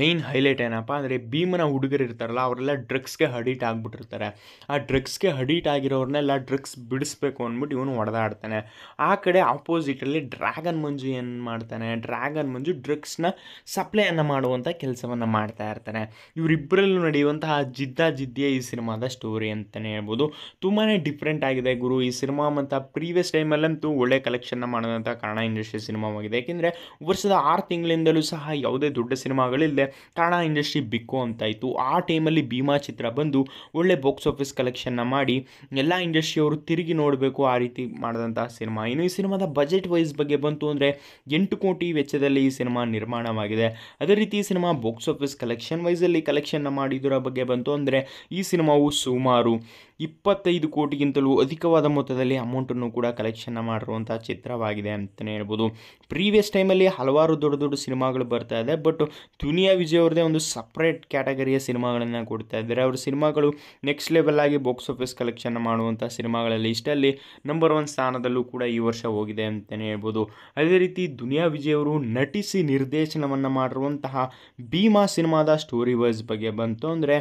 ಮೇನ್ ಹೈಲೈಟ್ ಏನಪ್ಪ ಅಂದರೆ ಭೀಮನ ಹುಡುಗರು ಇರ್ತಾರಲ್ಲ ಅವರೆಲ್ಲ ಡ್ರಗ್ಸ್ಗೆ ಹಡಿಟ್ ಆಗಿಬಿಟ್ಟಿರ್ತಾರೆ ಆ ಡ್ರಗ್ಸ್ಗೆ ಹಡಿಟ್ ಆಗಿರೋರನ್ನೆಲ್ಲ ಡ್ರಗ್ಸ್ ಬಿಡಿಸ್ಬೇಕು ಅಂದ್ಬಿಟ್ಟು ಇವನು ಹೊಡೆದಾಡ್ತಾನೆ ಆ ಕಡೆ ಆಪೋಸಿಟಲ್ಲಿ ಡ್ರ್ಯಾಗನ್ ಮಂಜು ಏನು ಮಾಡ್ತಾನೆ ಡ್ರ್ಯಾಗನ್ ಮಂಜು ಡ್ರಗ್ಸ್ನ ಸಪ್ಲೈಯನ್ನು ಮಾಡುವಂಥ ಕೆಲಸವನ್ನು ಮಾಡ್ತಾ ಇರ್ತಾನೆ ಇವರಿಬ್ಬರಲ್ಲೂ ನಡೆಯುವಂತಹ ಜಿದ್ದ ಜಿದ್ದೇ ಈ ಸಿನಿಮಾದ ಸ್ಟೋರಿ ಅಂತಲೇ ಹೇಳ್ಬೋದು ತುಂಬಾ ಡಿಫ್ರೆಂಟ್ ಆಗಿದೆ ಗುರು ಈ ಸಿನಿಮಾ ಮತ್ತು ಪ್ರೀವಿಯಸ್ ಟೈಮಲ್ಲಂತೂ ಒಳ್ಳೆ ಕಲೆಕ್ಷನ್ನ ಮಾಡೋದಂಥ ಕನ್ನಡ ಇಂಡಸ್ಟ್ರಿ ಸಿನಿಮಾವಾಗಿದೆ ಏಕೆಂದರೆ ವರ್ಷದ ಆರು ತಿಂಗಳಿಂದಲೂ ಸಹ ಯಾವುದೇ ದೊಡ್ಡ ಸಿನಿಮಾಗಳಿಲ್ಲ ಬಂದಿದೆ ಟಾಣಾ ಇಂಡಸ್ಟ್ರಿ ಬಿಕ್ಕು ಇತ್ತು ಆ ಟೈಮಲ್ಲಿ ಭೀಮಾ ಚಿತ್ರ ಬಂದು ಒಳ್ಳೆ ಬಾಕ್ಸ್ ಆಫೀಸ್ ಕಲೆಕ್ಷನ್ನ ಮಾಡಿ ಎಲ್ಲ ಇಂಡಸ್ಟ್ರಿಯವರು ತಿರುಗಿ ನೋಡಬೇಕು ಆ ರೀತಿ ಮಾಡಿದಂಥ ಸಿನಿಮಾ ಇನ್ನು ಈ ಸಿನಿಮಾದ ಬಜೆಟ್ ವೈಸ್ ಬಗ್ಗೆ ಬಂತು ಅಂದರೆ ಎಂಟು ಕೋಟಿ ವೆಚ್ಚದಲ್ಲಿ ಈ ಸಿನಿಮಾ ನಿರ್ಮಾಣವಾಗಿದೆ ಅದೇ ರೀತಿ ಈ ಸಿನಿಮಾ ಬಾಕ್ಸ್ ಆಫೀಸ್ ಕಲೆಕ್ಷನ್ ವೈಸಲ್ಲಿ ಕಲೆಕ್ಷನ್ನ ಮಾಡಿದರ ಬಗ್ಗೆ ಬಂತು ಅಂದರೆ ಈ ಸಿನಿಮಾವು ಸುಮಾರು ಇಪ್ಪತ್ತೈದು ಕೋಟಿಗಿಂತಲೂ ಅಧಿಕವಾದ ಮೊತ್ತದಲ್ಲಿ ಅಮೌಂಟನ್ನು ಕೂಡ ಕಲೆಕ್ಷನ್ನ ಮಾಡಿರುವಂಥ ಚಿತ್ರವಾಗಿದೆ ಅಂತಲೇ ಹೇಳ್ಬೋದು ಪ್ರೀವಿಯಸ್ ಟೈಮಲ್ಲಿ ಹಲವಾರು ದೊಡ್ಡ ದೊಡ್ಡ ಸಿನಿಮಾಗಳು ಬರ್ತಾ ಇದೆ ಬಟ್ ದುನಿಯಾ ದುನಿಯಾ ವಿಜಯ್ ಅವ್ರದ್ದೇ ಒಂದು ಸಪ್ರೇಟ್ ಕ್ಯಾಟಗರಿಯ ಸಿನಿಮಾಗಳನ್ನು ಕೊಡ್ತಾ ಇದ್ದಾರೆ ಅವ್ರ ಸಿನಿಮಾಗಳು ನೆಕ್ಸ್ಟ್ ಲೆವೆಲ್ ಆಗಿ ಬಾಕ್ಸ್ ಆಫೀಸ್ ಕಲೆಕ್ಷನ್ ಮಾಡುವಂಥ ಸಿನಿಮಾಗಳಲ್ಲಿ ಇಷ್ಟಲ್ಲಿ ನಂಬರ್ ಒನ್ ಸ್ಥಾನದಲ್ಲೂ ಕೂಡ ಈ ವರ್ಷ ಹೋಗಿದೆ ಅಂತಲೇ ಹೇಳ್ಬೋದು ಅದೇ ರೀತಿ ದುನಿಯಾ ವಿಜಯ್ ಅವರು ನಟಿಸಿ ನಿರ್ದೇಶನವನ್ನು ಮಾಡಿರುವಂತಹ ಭೀಮಾ ಸಿನಿಮಾದ ಸ್ಟೋರಿ ವೈಸ್ ಬಗ್ಗೆ ಬಂತು ಅಂದರೆ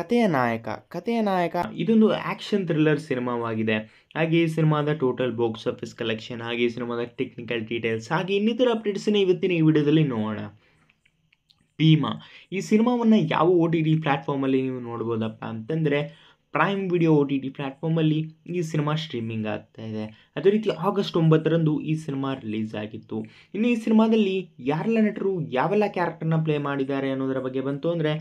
ಕಥೆಯ ನಾಯಕ ಕಥೆಯ ನಾಯಕ ಇದೊಂದು ಆ್ಯಕ್ಷನ್ ಥ್ರಿಲ್ಲರ್ ಸಿನಿಮಾವಾಗಿದೆ ಹಾಗೆ ಈ ಸಿನಿಮಾದ ಟೋಟಲ್ ಬಾಕ್ಸ್ ಆಫೀಸ್ ಕಲೆಕ್ಷನ್ ಹಾಗೆ ಈ ಸಿನಿಮಾದ ಟೆಕ್ನಿಕಲ್ ಡೀಟೇಲ್ಸ್ ಹಾಗೆ ಇನ್ನಿತರ ಅಪ್ಡೇಟ್ಸ್ನ ಇವತ್ತಿನ ಈ ವಿಡಿಯೋದಲ್ಲಿ ನೋಡೋಣ ಭೀಮಾ ಈ ಸಿನಿಮಾವನ್ನು ಯಾವ ಓ ಟಿ ಡಿ ಪ್ಲ್ಯಾಟ್ಫಾರ್ಮಲ್ಲಿ ನೀವು ನೋಡ್ಬೋದಪ್ಪ ಅಂತಂದರೆ prime video O T T ಪ್ಲ್ಯಾಟ್ಫಾರ್ಮಲ್ಲಿ ಈ ಸಿನಿಮಾ ಸ್ಟ್ರೀಮಿಂಗ್ ಆಗ್ತಾ ಇದೆ ಅದೇ ರೀತಿ ಆಗಸ್ಟ್ ಒಂಬತ್ತರಂದು ಈ ಸಿನಿಮಾ ರಿಲೀಸ್ ಆಗಿತ್ತು ಇನ್ನು ಈ ಸಿನಿಮಾದಲ್ಲಿ ಯಾರೆಲ್ಲ ನಟರು ಯಾವೆಲ್ಲ ಕ್ಯಾರೆಕ್ಟರ್ನ ಪ್ಲೇ ಮಾಡಿದ್ದಾರೆ ಅನ್ನೋದರ ಬಗ್ಗೆ ಬಂತು ಅಂದರೆ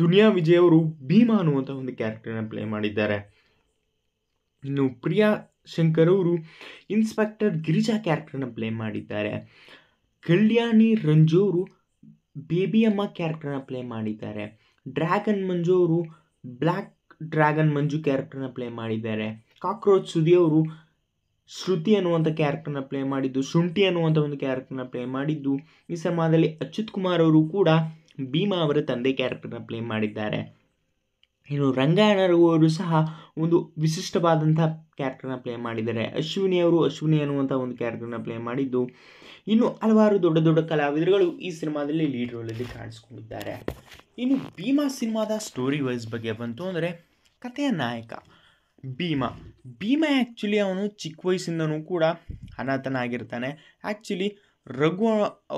ದುನಿಯಾ ವಿಜಯ್ ಅವರು ಭೀಮಾ ಅನ್ನುವಂಥ ಒಂದು ಕ್ಯಾರೆಕ್ಟರ್ನ ಪ್ಲೇ ಮಾಡಿದ್ದಾರೆ ಇನ್ನು ಪ್ರಿಯಾ ಶಂಕರ್ ಅವರು ಇನ್ಸ್ಪೆಕ್ಟರ್ ಗಿರಿಜಾ ಕ್ಯಾರೆಕ್ಟರ್ನ ಪ್ಲೇ ಮಾಡಿದ್ದಾರೆ ಕಲ್ಯಾಣಿ ರಂಜು ಅವರು ಅಮ್ಮ ಕ್ಯಾರೆಕ್ಟರ್ನ ಪ್ಲೇ ಮಾಡಿದ್ದಾರೆ ಡ್ರ್ಯಾಗನ್ ಮಂಜು ಅವರು ಬ್ಲ್ಯಾಕ್ ಡ್ರ್ಯಾಗನ್ ಮಂಜು ಕ್ಯಾರೆಕ್ಟರ್ನ ಪ್ಲೇ ಮಾಡಿದ್ದಾರೆ ಕಾಕ್ರೋಚ್ ಸುದಿ ಅವರು ಶ್ರುತಿ ಅನ್ನುವಂಥ ಕ್ಯಾರೆಕ್ಟರ್ನ ಪ್ಲೇ ಮಾಡಿದ್ದು ಶುಂಠಿ ಅನ್ನುವಂಥ ಒಂದು ಕ್ಯಾರೆಕ್ಟರ್ನ ಪ್ಲೇ ಮಾಡಿದ್ದು ಈ ಸಿನಿಮಾದಲ್ಲಿ ಅಚ್ಯುತ್ ಕುಮಾರ್ ಅವರು ಕೂಡ ಭೀಮಾ ಅವರ ತಂದೆ ಕ್ಯಾರೆಕ್ಟರ್ನ ಪ್ಲೇ ಮಾಡಿದ್ದಾರೆ ಇನ್ನು ರಂಗಾಯಣರು ಅವರು ಸಹ ಒಂದು ವಿಶಿಷ್ಟವಾದಂಥ ಕ್ಯಾರೆಕ್ಟರ್ನ ಪ್ಲೇ ಮಾಡಿದ್ದಾರೆ ಅಶ್ವಿನಿ ಅವರು ಅಶ್ವಿನಿ ಅನ್ನುವಂಥ ಒಂದು ಕ್ಯಾರೆಕ್ಟರ್ನ ಪ್ಲೇ ಮಾಡಿದ್ದು ಇನ್ನು ಹಲವಾರು ದೊಡ್ಡ ದೊಡ್ಡ ಕಲಾವಿದರುಗಳು ಈ ಸಿನಿಮಾದಲ್ಲಿ ಲೀಡ್ ರೋಲಲ್ಲಿ ಕಾಣಿಸ್ಕೊಂಡಿದ್ದಾರೆ ಇನ್ನು ಭೀಮಾ ಸಿನಿಮಾದ ಸ್ಟೋರಿ ವೈಸ್ ಬಗ್ಗೆ ಬಂತು ಅಂದರೆ ಕಥೆಯ ನಾಯಕ ಭೀಮಾ ಭೀಮಾ ಆ್ಯಕ್ಚುಲಿ ಅವನು ಚಿಕ್ಕ ವಯಸ್ಸಿಂದನೂ ಕೂಡ ಅನಾಥನಾಗಿರ್ತಾನೆ ಆ್ಯಕ್ಚುಲಿ ರಘು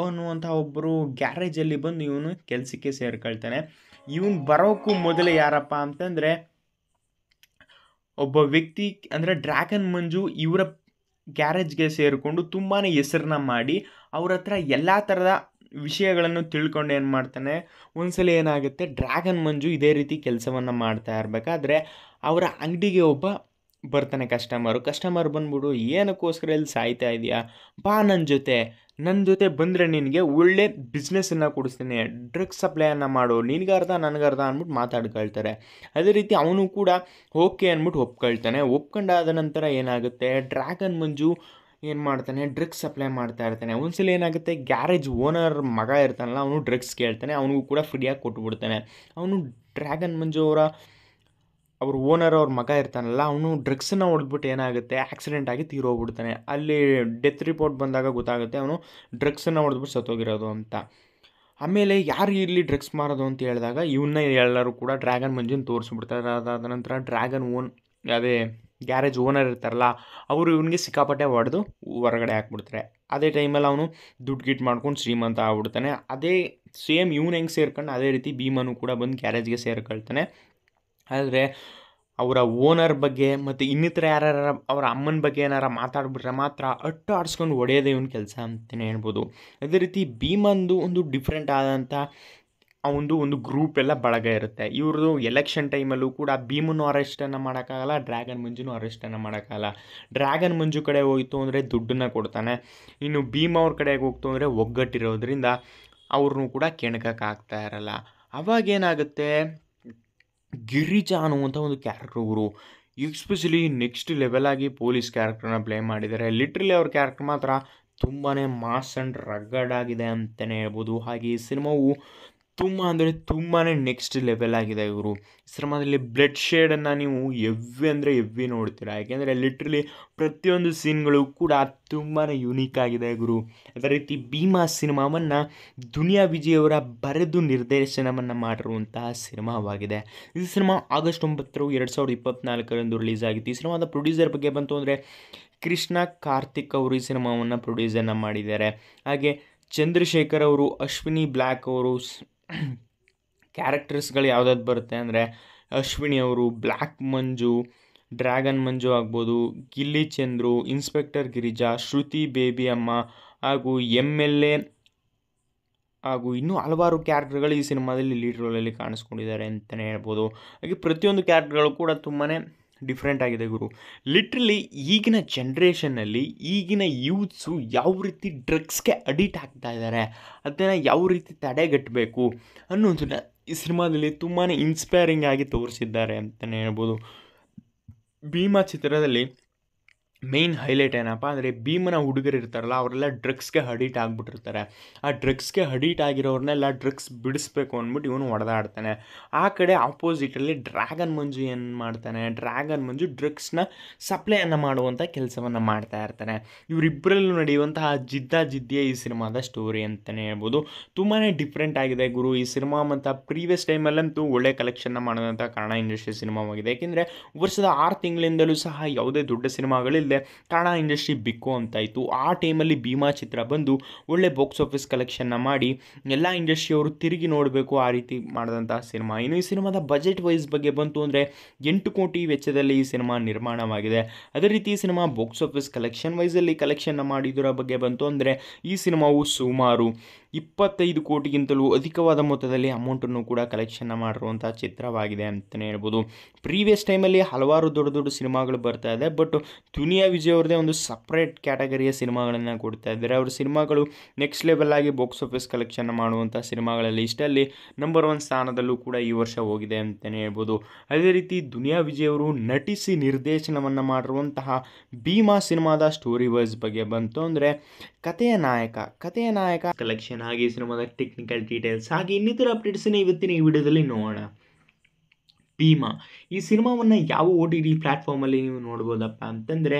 ಅನ್ನುವಂಥ ಒಬ್ಬರು ಗ್ಯಾರೇಜಲ್ಲಿ ಬಂದು ಇವನು ಕೆಲಸಕ್ಕೆ ಸೇರ್ಕೊಳ್ತಾನೆ ಇವನು ಬರೋಕ್ಕೂ ಮೊದಲು ಯಾರಪ್ಪ ಅಂತಂದರೆ ಒಬ್ಬ ವ್ಯಕ್ತಿ ಅಂದರೆ ಡ್ರ್ಯಾಗನ್ ಮಂಜು ಇವರ ಗ್ಯಾರೇಜ್ಗೆ ಸೇರಿಕೊಂಡು ತುಂಬಾ ಹೆಸರನ್ನ ಮಾಡಿ ಅವ್ರ ಹತ್ರ ಎಲ್ಲ ಥರದ ವಿಷಯಗಳನ್ನು ತಿಳ್ಕೊಂಡು ಏನು ಮಾಡ್ತಾನೆ ಒಂದ್ಸಲ ಏನಾಗುತ್ತೆ ಡ್ರ್ಯಾಗನ್ ಮಂಜು ಇದೇ ರೀತಿ ಕೆಲಸವನ್ನು ಮಾಡ್ತಾ ಇರಬೇಕಾದ್ರೆ ಅವರ ಅಂಗಡಿಗೆ ಒಬ್ಬ ಬರ್ತಾನೆ ಕಸ್ಟಮರು ಕಸ್ಟಮರ್ ಬಂದ್ಬಿಟ್ಟು ಏನಕ್ಕೋಸ್ಕರ ಇಲ್ಲಿ ಸಾಯ್ತಾ ಇದೆಯಾ ಬಾ ನನ್ನ ಜೊತೆ ನನ್ನ ಜೊತೆ ಬಂದರೆ ನಿನಗೆ ಒಳ್ಳೆ ಬಿಸ್ನೆಸ್ಸನ್ನು ಕೊಡಿಸ್ತೀನಿ ಡ್ರಗ್ಸ್ ಸಪ್ಲೈಯನ್ನು ಮಾಡು ನನಗೆ ನನಗರ್ಧ ಅಂದ್ಬಿಟ್ಟು ಮಾತಾಡ್ಕೊಳ್ತಾರೆ ಅದೇ ರೀತಿ ಅವನು ಕೂಡ ಓಕೆ ಅಂದ್ಬಿಟ್ಟು ಒಪ್ಕೊಳ್ತಾನೆ ಒಪ್ಕೊಂಡಾದ ನಂತರ ಏನಾಗುತ್ತೆ ಡ್ರ್ಯಾಗನ್ ಮಂಜು ಏನು ಮಾಡ್ತಾನೆ ಡ್ರಗ್ಸ್ ಸಪ್ಲೈ ಮಾಡ್ತಾ ಇರ್ತಾನೆ ಒಂದ್ಸಲ ಏನಾಗುತ್ತೆ ಗ್ಯಾರೇಜ್ ಓನರ್ ಮಗ ಇರ್ತಾನಲ್ಲ ಅವನು ಡ್ರಗ್ಸ್ ಕೇಳ್ತಾನೆ ಅವನಿಗೂ ಕೂಡ ಫ್ರೀಯಾಗಿ ಕೊಟ್ಟುಬಿಡ್ತಾನೆ ಅವನು ಡ್ರ್ಯಾಗನ್ ಮಂಜು ಅವರ ಅವ್ರ ಓನರ್ ಅವ್ರ ಮಗ ಇರ್ತಾನಲ್ಲ ಅವನು ಡ್ರಗ್ಸನ್ನು ಹೊಡೆದ್ಬಿಟ್ಟು ಏನಾಗುತ್ತೆ ಆಕ್ಸಿಡೆಂಟ್ ಆಗಿ ತೀರೋಗ್ಬಿಡ್ತಾನೆ ಅಲ್ಲಿ ಡೆತ್ ರಿಪೋರ್ಟ್ ಬಂದಾಗ ಗೊತ್ತಾಗುತ್ತೆ ಅವನು ಡ್ರಗ್ಸನ್ನು ಹೊಡೆದ್ಬಿಟ್ಟು ಸತ್ತೋಗಿರೋದು ಅಂತ ಆಮೇಲೆ ಯಾರು ಇಲ್ಲಿ ಡ್ರಗ್ಸ್ ಮಾರೋದು ಅಂತ ಹೇಳಿದಾಗ ಇವನ್ನ ಎಲ್ಲರೂ ಕೂಡ ಡ್ರ್ಯಾಗನ್ ಮಂಜಿನ ತೋರಿಸ್ಬಿಡ್ತಾರೆ ಅದಾದ ನಂತರ ಡ್ರ್ಯಾಗನ್ ಓನ್ ಅದೇ ಗ್ಯಾರೇಜ್ ಓನರ್ ಇರ್ತಾರಲ್ಲ ಅವರು ಇವನಿಗೆ ಸಿಕ್ಕಾಪಟ್ಟೆ ಹೊಡೆದು ಹೊರಗಡೆ ಹಾಕ್ಬಿಡ್ತಾರೆ ಅದೇ ಟೈಮಲ್ಲಿ ಅವನು ದುಡ್ಡು ಗಿಟ್ ಮಾಡ್ಕೊಂಡು ಶ್ರೀಮಂತ ಆಗ್ಬಿಡ್ತಾನೆ ಅದೇ ಸೇಮ್ ಇವನು ಹೆಂಗೆ ಸೇರ್ಕೊಂಡು ಅದೇ ರೀತಿ ಭೀಮನು ಕೂಡ ಬಂದು ಗ್ಯಾರೇಜ್ಗೆ ಸೇರ್ಕೊಳ್ತಾನೆ ಆದರೆ ಅವರ ಓನರ್ ಬಗ್ಗೆ ಮತ್ತು ಇನ್ನಿತರ ಯಾರ್ಯಾರ ಅವರ ಅಮ್ಮನ ಬಗ್ಗೆ ಏನಾರ ಮಾತಾಡ್ಬಿಟ್ರೆ ಮಾತ್ರ ಅಟ್ಟು ಆಡಿಸ್ಕೊಂಡು ಒಡೆಯೋದೇ ಇವನ ಕೆಲಸ ಅಂತಲೇ ಹೇಳ್ಬೋದು ಅದೇ ರೀತಿ ಭೀಮಂದು ಒಂದು ಡಿಫ್ರೆಂಟ್ ಆದಂಥ ಆ ಒಂದು ಗ್ರೂಪ್ ಎಲ್ಲ ಬಳಗ ಇರುತ್ತೆ ಇವ್ರದ್ದು ಎಲೆಕ್ಷನ್ ಟೈಮಲ್ಲೂ ಕೂಡ ಭೀಮನ್ನು ಅರೆಸ್ಟನ್ನು ಮಾಡೋಕ್ಕಾಗಲ್ಲ ಡ್ರ್ಯಾಗನ್ ಮಂಜುನೂ ಅರೆಸ್ಟನ್ನು ಮಾಡೋಕ್ಕಾಗಲ್ಲ ಡ್ರ್ಯಾಗನ್ ಮಂಜು ಕಡೆ ಹೋಯಿತು ಅಂದರೆ ದುಡ್ಡನ್ನು ಕೊಡ್ತಾನೆ ಇನ್ನು ಭೀಮ ಅವ್ರ ಕಡೆಗೆ ಹೋಗ್ತು ಅಂದರೆ ಒಗ್ಗಟ್ಟಿರೋದ್ರಿಂದ ಅವ್ರನ್ನೂ ಕೂಡ ಕೆಣಕಕ್ಕಾಗ್ತಾ ಇರಲ್ಲ ಅವಾಗೇನಾಗುತ್ತೆ ಗಿರಿಜಾ ಅನ್ನುವಂಥ ಒಂದು ಕ್ಯಾರೆಕ್ಟರ್ ಇವರು ಎಸ್ಪೆಷಲಿ ನೆಕ್ಸ್ಟ್ ಆಗಿ ಪೊಲೀಸ್ ಕ್ಯಾರೆಕ್ಟ್ರನ್ನ ಪ್ಲೇ ಮಾಡಿದ್ದಾರೆ ಲಿಟ್ರಲಿ ಅವ್ರ ಕ್ಯಾರೆಕ್ಟರ್ ಮಾತ್ರ ತುಂಬಾ ಮಾಸ್ ಆ್ಯಂಡ್ ರಗ್ಗಡ್ ಆಗಿದೆ ಅಂತಲೇ ಹೇಳ್ಬೋದು ಹಾಗೆ ಈ ಸಿನಿಮಾವು ತುಂಬ ಅಂದರೆ ತುಂಬಾ ನೆಕ್ಸ್ಟ್ ಲೆವೆಲ್ ಆಗಿದೆ ಇವರು ಸಿನಿಮಾದಲ್ಲಿ ಬ್ಲಡ್ ಶೇಡನ್ನು ನೀವು ಎವ್ವಿ ಅಂದರೆ ಎವ್ವಿ ನೋಡ್ತೀರಾ ಯಾಕೆಂದರೆ ಲಿಟ್ರಲಿ ಪ್ರತಿಯೊಂದು ಸೀನ್ಗಳು ಕೂಡ ತುಂಬಾ ಯುನೀಕ್ ಆಗಿದೆ ಗುರು ಅದೇ ರೀತಿ ಭೀಮಾ ಸಿನಿಮಾವನ್ನು ದುನಿಯಾ ವಿಜಯವರ ಬರೆದು ನಿರ್ದೇಶನವನ್ನು ಮಾಡಿರುವಂತಹ ಸಿನಿಮಾವಾಗಿದೆ ಈ ಸಿನಿಮಾ ಆಗಸ್ಟ್ ಒಂಬತ್ತರ ಎರಡು ಸಾವಿರದ ಇಪ್ಪತ್ತ್ನಾಲ್ಕರಂದು ರಿಲೀಸ್ ಆಗಿತ್ತು ಈ ಸಿನಿಮಾದ ಪ್ರೊಡ್ಯೂಸರ್ ಬಗ್ಗೆ ಬಂತು ಅಂದರೆ ಕೃಷ್ಣ ಕಾರ್ತಿಕ್ ಅವರು ಈ ಸಿನಿಮಾವನ್ನು ಪ್ರೊಡ್ಯೂಸನ್ನು ಮಾಡಿದ್ದಾರೆ ಹಾಗೆ ಚಂದ್ರಶೇಖರ್ ಅವರು ಅಶ್ವಿನಿ ಬ್ಲ್ಯಾಕ್ ಅವರು ಕ್ಯಾರೆಕ್ಟರ್ಸ್ಗಳು ಯಾವುದಾದ್ರು ಬರುತ್ತೆ ಅಂದರೆ ಅಶ್ವಿನಿ ಅವರು ಬ್ಲ್ಯಾಕ್ ಮಂಜು ಡ್ರ್ಯಾಗನ್ ಮಂಜು ಆಗ್ಬೋದು ಗಿಲ್ಲಿ ಚಂದ್ರು ಇನ್ಸ್ಪೆಕ್ಟರ್ ಗಿರಿಜಾ ಶ್ರುತಿ ಬೇಬಿ ಅಮ್ಮ ಹಾಗೂ ಎಮ್ ಎಲ್ ಎ ಹಾಗೂ ಇನ್ನೂ ಹಲವಾರು ಕ್ಯಾರೆಕ್ಟರ್ಗಳು ಈ ಸಿನಿಮಾದಲ್ಲಿ ಲೀಡ್ ರೋಲಲ್ಲಿ ಕಾಣಿಸ್ಕೊಂಡಿದ್ದಾರೆ ಅಂತಲೇ ಹೇಳ್ಬೋದು ಹಾಗೆ ಪ್ರತಿಯೊಂದು ಕ್ಯಾರೆಕ್ಟರ್ಗಳು ಕೂಡ ತುಂಬಾ ಡಿಫ್ರೆಂಟ್ ಆಗಿದೆ ಗುರು ಲಿಟ್ರಲಿ ಈಗಿನ ಜನ್ರೇಷನ್ನಲ್ಲಿ ಈಗಿನ ಯೂತ್ಸು ಯಾವ ರೀತಿ ಡ್ರಗ್ಸ್ಗೆ ಅಡಿಟ್ ಆಗ್ತಾ ಇದ್ದಾರೆ ಅದನ್ನು ಯಾವ ರೀತಿ ತಡೆಗಟ್ಟಬೇಕು ಅನ್ನೋದನ್ನ ಈ ಸಿನಿಮಾದಲ್ಲಿ ತುಂಬಾ ಇನ್ಸ್ಪೈರಿಂಗ್ ಆಗಿ ತೋರಿಸಿದ್ದಾರೆ ಅಂತಲೇ ಹೇಳ್ಬೋದು ಭೀಮಾ ಚಿತ್ರದಲ್ಲಿ ಮೇನ್ ಹೈಲೈಟ್ ಏನಪ್ಪ ಅಂದರೆ ಭೀಮನ ಹುಡುಗರು ಇರ್ತಾರಲ್ಲ ಅವರೆಲ್ಲ ಡ್ರಗ್ಸ್ಗೆ ಹಡಿಟ್ ಆಗಿಬಿಟ್ಟಿರ್ತಾರೆ ಆ ಡ್ರಗ್ಸ್ಗೆ ಹಡಿಟ್ ಆಗಿರೋರನ್ನೆಲ್ಲ ಡ್ರಗ್ಸ್ ಬಿಡಿಸ್ಬೇಕು ಅಂದ್ಬಿಟ್ಟು ಇವನು ಹೊಡೆದಾಡ್ತಾನೆ ಆ ಕಡೆ ಆಪೋಸಿಟಲ್ಲಿ ಡ್ರ್ಯಾಗನ್ ಮಂಜು ಏನು ಮಾಡ್ತಾನೆ ಡ್ರ್ಯಾಗನ್ ಮಂಜು ಡ್ರಗ್ಸ್ನ ಸಪ್ಲೈಯನ್ನು ಮಾಡುವಂಥ ಕೆಲಸವನ್ನು ಮಾಡ್ತಾ ಇರ್ತಾನೆ ಇವರಿಬ್ಬರಲ್ಲೂ ನಡೆಯುವಂತಹ ಜಿದ್ದ ಜಿದ್ದಿಯೇ ಈ ಸಿನಿಮಾದ ಸ್ಟೋರಿ ಅಂತಲೇ ಹೇಳ್ಬೋದು ತುಂಬಾ ಡಿಫ್ರೆಂಟ್ ಆಗಿದೆ ಗುರು ಈ ಸಿನಿಮಾ ಮತ್ತು ಪ್ರೀವಿಯಸ್ ಟೈಮಲ್ಲಂತೂ ಒಳ್ಳೆ ಕಲೆಕ್ಷನ್ನ ಮಾಡೋದಂಥ ಕಾರಣ ಇಂಡಸ್ಟ್ರಿ ಸಿನಿಮಾವಾಗಿದೆ ಏಕೆಂದರೆ ವರ್ಷದ ಆರು ತಿಂಗಳಿಂದಲೂ ಸಹ ಯಾವುದೇ ದೊಡ್ಡ ಸಿನಿಮಾಗಳಿಲ್ಲ ಕೂಡಲೇ ಟಾಣಾ ಇಂಡಸ್ಟ್ರಿ ಬಿಕ್ಕು ಅಂತಾಯಿತು ಆ ಟೈಮಲ್ಲಿ ಭೀಮಾ ಚಿತ್ರ ಬಂದು ಒಳ್ಳೆ ಬಾಕ್ಸ್ ಆಫೀಸ್ ಕಲೆಕ್ಷನ್ನ ಮಾಡಿ ಎಲ್ಲ ಇಂಡಸ್ಟ್ರಿಯವರು ತಿರುಗಿ ನೋಡಬೇಕು ಆ ರೀತಿ ಮಾಡಿದಂಥ ಸಿನಿಮಾ ಇನ್ನು ಈ ಸಿನಿಮಾದ ಬಜೆಟ್ ವೈಸ್ ಬಗ್ಗೆ ಬಂತು ಅಂದರೆ ಎಂಟು ಕೋಟಿ ವೆಚ್ಚದಲ್ಲಿ ಈ ಸಿನಿಮಾ ನಿರ್ಮಾಣವಾಗಿದೆ ಅದೇ ರೀತಿ ಈ ಸಿನಿಮಾ ಬಾಕ್ಸ್ ಆಫೀಸ್ ಕಲೆಕ್ಷನ್ ವೈಸಲ್ಲಿ ಕಲೆಕ್ಷನ್ನ ಮಾಡಿದ್ರ ಬಗ್ಗೆ ಬಂತು ಅಂದರೆ ಈ ಸಿನಿಮಾವು ಸುಮಾರು ಇಪ್ಪತ್ತೈದು ಕೋಟಿಗಿಂತಲೂ ಅಧಿಕವಾದ ಮೊತ್ತದಲ್ಲಿ ಅಮೌಂಟನ್ನು ಕೂಡ ಕಲೆಕ್ಷನ್ ಮಾಡಿರುವಂಥ ಚಿತ್ರವಾಗಿದೆ ಅಂತಲೇ ಹೇಳ್ಬೋದು ಪ್ರೀವಿಯಸ್ ಟೈಮಲ್ಲಿ ಹಲವಾರು ದೊಡ್ಡ ದೊಡ್ಡ ಸಿನಿಮಾಗಳು ಬರ್ತಾ ಇದೆ ಬಟ್ ದುನಿಯಾ ವಿಜಯ್ ಅವ್ರದ್ದೇ ಒಂದು ಸಪ್ರೇಟ್ ಕ್ಯಾಟಗರಿಯ ಸಿನಿಮಾಗಳನ್ನು ಕೊಡ್ತಾ ಇದ್ದಾರೆ ಅವ್ರ ಸಿನಿಮಾಗಳು ನೆಕ್ಸ್ಟ್ ಲೆವೆಲ್ ಆಗಿ ಬಾಕ್ಸ್ ಆಫೀಸ್ ಕಲೆಕ್ಷನ್ ಮಾಡುವಂಥ ಸಿನಿಮಾಗಳ ಇಷ್ಟಲ್ಲಿ ನಂಬರ್ ಒನ್ ಸ್ಥಾನದಲ್ಲೂ ಕೂಡ ಈ ವರ್ಷ ಹೋಗಿದೆ ಅಂತಲೇ ಹೇಳ್ಬೋದು ಅದೇ ರೀತಿ ದುನಿಯಾ ವಿಜಯ್ ಅವರು ನಟಿಸಿ ನಿರ್ದೇಶನವನ್ನು ಮಾಡಿರುವಂತಹ ಭೀಮಾ ಸಿನಿಮಾದ ಸ್ಟೋರಿ ವೈಸ್ ಬಗ್ಗೆ ಬಂತು ಅಂದರೆ ಕಥೆಯ ನಾಯಕ ಕಥೆಯ ನಾಯಕ ಕಲೆಕ್ಷನ್ ಲೊಕೇಶನ್ ಹಾಗೆ ಈ ಸಿನಿಮಾದ ಟೆಕ್ನಿಕಲ್ ಡೀಟೇಲ್ಸ್ ಹಾಗೆ ಇನ್ನಿತರ ಅಪ್ಡೇಟ್ಸನ್ನು ಇವತ್ತಿನ ಈ ವಿಡಿಯೋದಲ್ಲಿ ನೋಡೋಣ ಭೀಮಾ ಈ ಸಿನಿಮಾವನ್ನು ಯಾವ ಓ ಟಿ ಟಿ ಪ್ಲ್ಯಾಟ್ಫಾರ್ಮಲ್ಲಿ ನೀವು ನೋಡ್ಬೋದಪ್ಪ ಅಂತಂದರೆ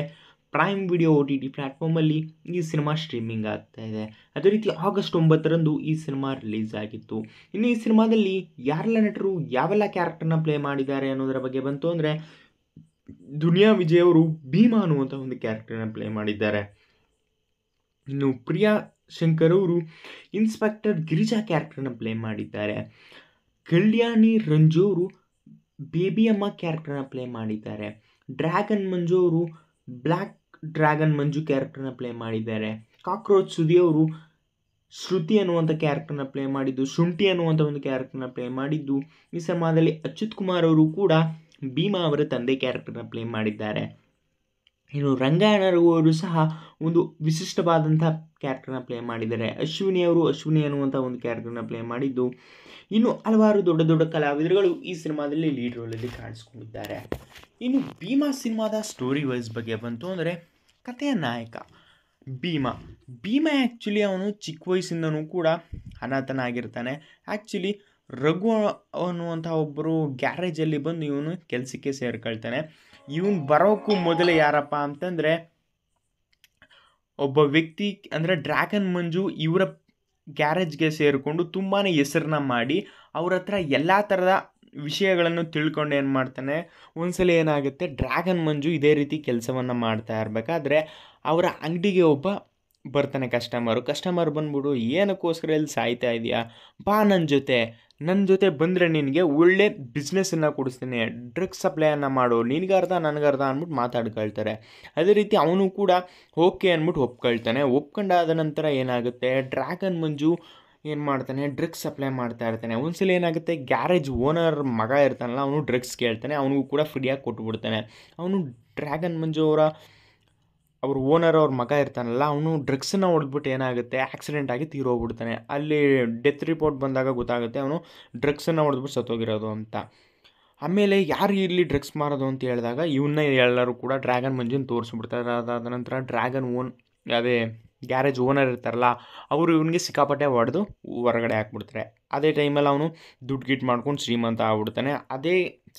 prime video O T T ಪ್ಲ್ಯಾಟ್ಫಾರ್ಮಲ್ಲಿ ಈ ಸಿನಿಮಾ ಸ್ಟ್ರೀಮಿಂಗ್ ಆಗ್ತಾ ಇದೆ ಅದೇ ರೀತಿ ಆಗಸ್ಟ್ ಒಂಬತ್ತರಂದು ಈ ಸಿನಿಮಾ ರಿಲೀಸ್ ಆಗಿತ್ತು ಇನ್ನು ಈ ಸಿನಿಮಾದಲ್ಲಿ ಯಾರೆಲ್ಲ ನಟರು ಯಾವೆಲ್ಲ ಕ್ಯಾರೆಕ್ಟರ್ನ ಪ್ಲೇ ಮಾಡಿದ್ದಾರೆ ಅನ್ನೋದರ ಬಗ್ಗೆ ಬಂತು ಅಂದರೆ ದುನಿಯಾ ವಿಜಯ್ ಅವರು ಭೀಮಾ ಅನ್ನುವಂಥ ಒಂದು ಕ್ಯಾರೆಕ್ಟರ್ನ ಪ್ಲೇ ಮಾಡಿದ್ದಾರೆ ಇನ್ನು ಪ್ರಿಯಾ ಶಂಕರ್ ಅವರು ಇನ್ಸ್ಪೆಕ್ಟರ್ ಗಿರಿಜಾ ಕ್ಯಾರೆಕ್ಟರ್ನ ಪ್ಲೇ ಮಾಡಿದ್ದಾರೆ ಕಲ್ಯಾಣಿ ರಂಜು ಅವರು ಅಮ್ಮ ಕ್ಯಾರೆಕ್ಟರ್ನ ಪ್ಲೇ ಮಾಡಿದ್ದಾರೆ ಡ್ರ್ಯಾಗನ್ ಮಂಜು ಅವರು ಬ್ಲ್ಯಾಕ್ ಡ್ರ್ಯಾಗನ್ ಮಂಜು ಕ್ಯಾರೆಕ್ಟರ್ನ ಪ್ಲೇ ಮಾಡಿದ್ದಾರೆ ಕಾಕ್ರೋಚ್ ಸುದಿ ಅವರು ಶ್ರುತಿ ಅನ್ನುವಂಥ ಕ್ಯಾರೆಕ್ಟರ್ನ ಪ್ಲೇ ಮಾಡಿದ್ದು ಶುಂಠಿ ಅನ್ನುವಂಥ ಒಂದು ಕ್ಯಾರೆಕ್ಟರ್ನ ಪ್ಲೇ ಮಾಡಿದ್ದು ಈ ಸಿನಿಮಾದಲ್ಲಿ ಅಚ್ಯುತ್ ಕುಮಾರ್ ಅವರು ಕೂಡ ಭೀಮಾ ಅವರ ತಂದೆ ಕ್ಯಾರೆಕ್ಟರ್ನ ಪ್ಲೇ ಮಾಡಿದ್ದಾರೆ ಇನ್ನು ರಂಗಾಯಣರವರು ಸಹ ಒಂದು ವಿಶಿಷ್ಟವಾದಂಥ ಕ್ಯಾರೆಕ್ಟರ್ನ ಪ್ಲೇ ಮಾಡಿದ್ದಾರೆ ಅಶ್ವಿನಿ ಅವರು ಅಶ್ವಿನಿ ಅನ್ನುವಂಥ ಒಂದು ಕ್ಯಾರೆಕ್ಟರ್ನ ಪ್ಲೇ ಮಾಡಿದ್ದು ಇನ್ನು ಹಲವಾರು ದೊಡ್ಡ ದೊಡ್ಡ ಕಲಾವಿದರುಗಳು ಈ ಸಿನಿಮಾದಲ್ಲಿ ಲೀಡ್ ರೋಲಲ್ಲಿ ಕಾಣಿಸ್ಕೊಂಡಿದ್ದಾರೆ ಇನ್ನು ಭೀಮಾ ಸಿನಿಮಾದ ಸ್ಟೋರಿ ವೈಸ್ ಬಗ್ಗೆ ಬಂತು ಅಂದರೆ ಕಥೆಯ ನಾಯಕ ಭೀಮಾ ಭೀಮಾ ಆ್ಯಕ್ಚುಲಿ ಅವನು ಚಿಕ್ಕ ವಯಸ್ಸಿಂದನೂ ಕೂಡ ಅನಾಥನಾಗಿರ್ತಾನೆ ಆ್ಯಕ್ಚುಲಿ ರಘು ಅನ್ನುವಂಥ ಒಬ್ಬರು ಗ್ಯಾರೇಜಲ್ಲಿ ಬಂದು ಇವನು ಕೆಲಸಕ್ಕೆ ಸೇರ್ಕೊಳ್ತಾನೆ ಇವನು ಬರೋಕ್ಕೂ ಮೊದಲು ಯಾರಪ್ಪ ಅಂತಂದರೆ ಒಬ್ಬ ವ್ಯಕ್ತಿ ಅಂದರೆ ಡ್ರ್ಯಾಗನ್ ಮಂಜು ಇವರ ಗ್ಯಾರೇಜ್ಗೆ ಸೇರಿಕೊಂಡು ತುಂಬಾ ಹೆಸರನ್ನ ಮಾಡಿ ಅವ್ರ ಹತ್ರ ಎಲ್ಲ ಥರದ ವಿಷಯಗಳನ್ನು ತಿಳ್ಕೊಂಡು ಏನು ಮಾಡ್ತಾನೆ ಒಂದ್ಸಲ ಏನಾಗುತ್ತೆ ಡ್ರ್ಯಾಗನ್ ಮಂಜು ಇದೇ ರೀತಿ ಕೆಲಸವನ್ನು ಮಾಡ್ತಾ ಇರಬೇಕಾದ್ರೆ ಅವರ ಅಂಗಡಿಗೆ ಒಬ್ಬ ಬರ್ತಾನೆ ಕಸ್ಟಮರು ಕಸ್ಟಮರ್ ಬಂದ್ಬಿಡು ಏನಕ್ಕೋಸ್ಕರ ಇಲ್ಲಿ ಸಾಯ್ತಾ ಇದೆಯಾ ಬಾ ನನ್ನ ಜೊತೆ ನನ್ನ ಜೊತೆ ಬಂದರೆ ನಿನಗೆ ಒಳ್ಳೆ ಬಿಸ್ನೆಸ್ಸನ್ನು ಕೊಡಿಸ್ತೀನಿ ಡ್ರಗ್ಸ್ ಸಪ್ಲೈಯನ್ನು ಮಾಡು ನನಗೆ ಅರ್ಧ ಅಂದ್ಬಿಟ್ಟು ಮಾತಾಡ್ಕೊಳ್ತಾರೆ ಅದೇ ರೀತಿ ಅವನು ಕೂಡ ಓಕೆ ಅಂದ್ಬಿಟ್ಟು ಒಪ್ಕೊಳ್ತಾನೆ ಒಪ್ಕೊಂಡಾದ ನಂತರ ಏನಾಗುತ್ತೆ ಡ್ರ್ಯಾಗನ್ ಮಂಜು ಏನು ಮಾಡ್ತಾನೆ ಡ್ರಗ್ಸ್ ಸಪ್ಲೈ ಮಾಡ್ತಾ ಇರ್ತಾನೆ ಒಂದ್ಸಲ ಏನಾಗುತ್ತೆ ಗ್ಯಾರೇಜ್ ಓನರ್ ಮಗ ಇರ್ತಾನಲ್ಲ ಅವನು ಡ್ರಗ್ಸ್ ಕೇಳ್ತಾನೆ ಅವನಿಗೂ ಕೂಡ ಫ್ರೀಯಾಗಿ ಕೊಟ್ಬಿಡ್ತಾನೆ ಅವನು ಡ್ರ್ಯಾಗನ್ ಮಂಜು ಅವರ ಅವ್ರ ಓನರ್ ಅವ್ರ ಮಗ ಇರ್ತಾನಲ್ಲ ಅವನು ಡ್ರಗ್ಸನ್ನ ಹೊಡೆದ್ಬಿಟ್ಟು ಏನಾಗುತ್ತೆ ಆಕ್ಸಿಡೆಂಟ್ ಆಗಿ ಹೋಗ್ಬಿಡ್ತಾನೆ ಅಲ್ಲಿ ಡೆತ್ ರಿಪೋರ್ಟ್ ಬಂದಾಗ ಗೊತ್ತಾಗುತ್ತೆ ಅವನು ಡ್ರಗ್ಸನ್ನು ಹೊಡೆದ್ಬಿಟ್ಟು ಸತ್ತೋಗಿರೋದು ಅಂತ ಆಮೇಲೆ ಯಾರು ಇಲ್ಲಿ ಡ್ರಗ್ಸ್ ಮಾರೋದು ಅಂತ ಹೇಳಿದಾಗ ಇವನ್ನ ಎಲ್ಲರೂ ಕೂಡ ಡ್ರ್ಯಾಗನ್ ಮಂಜಿನ ತೋರಿಸ್ಬಿಡ್ತಾರೆ ಅದಾದ ನಂತರ ಡ್ರ್ಯಾಗನ್ ಓನ್ ಅದೇ ಗ್ಯಾರೇಜ್ ಓನರ್ ಇರ್ತಾರಲ್ಲ ಅವರು ಇವನಿಗೆ ಸಿಕ್ಕಾಪಟ್ಟೆ ಹೊಡೆದು ಹೊರಗಡೆ ಹಾಕ್ಬಿಡ್ತಾರೆ ಅದೇ ಟೈಮಲ್ಲಿ ಅವನು ದುಡ್ಡು ಗಿಟ್ ಮಾಡ್ಕೊಂಡು ಶ್ರೀಮಂತ ಆಗ್ಬಿಡ್ತಾನೆ ಅದೇ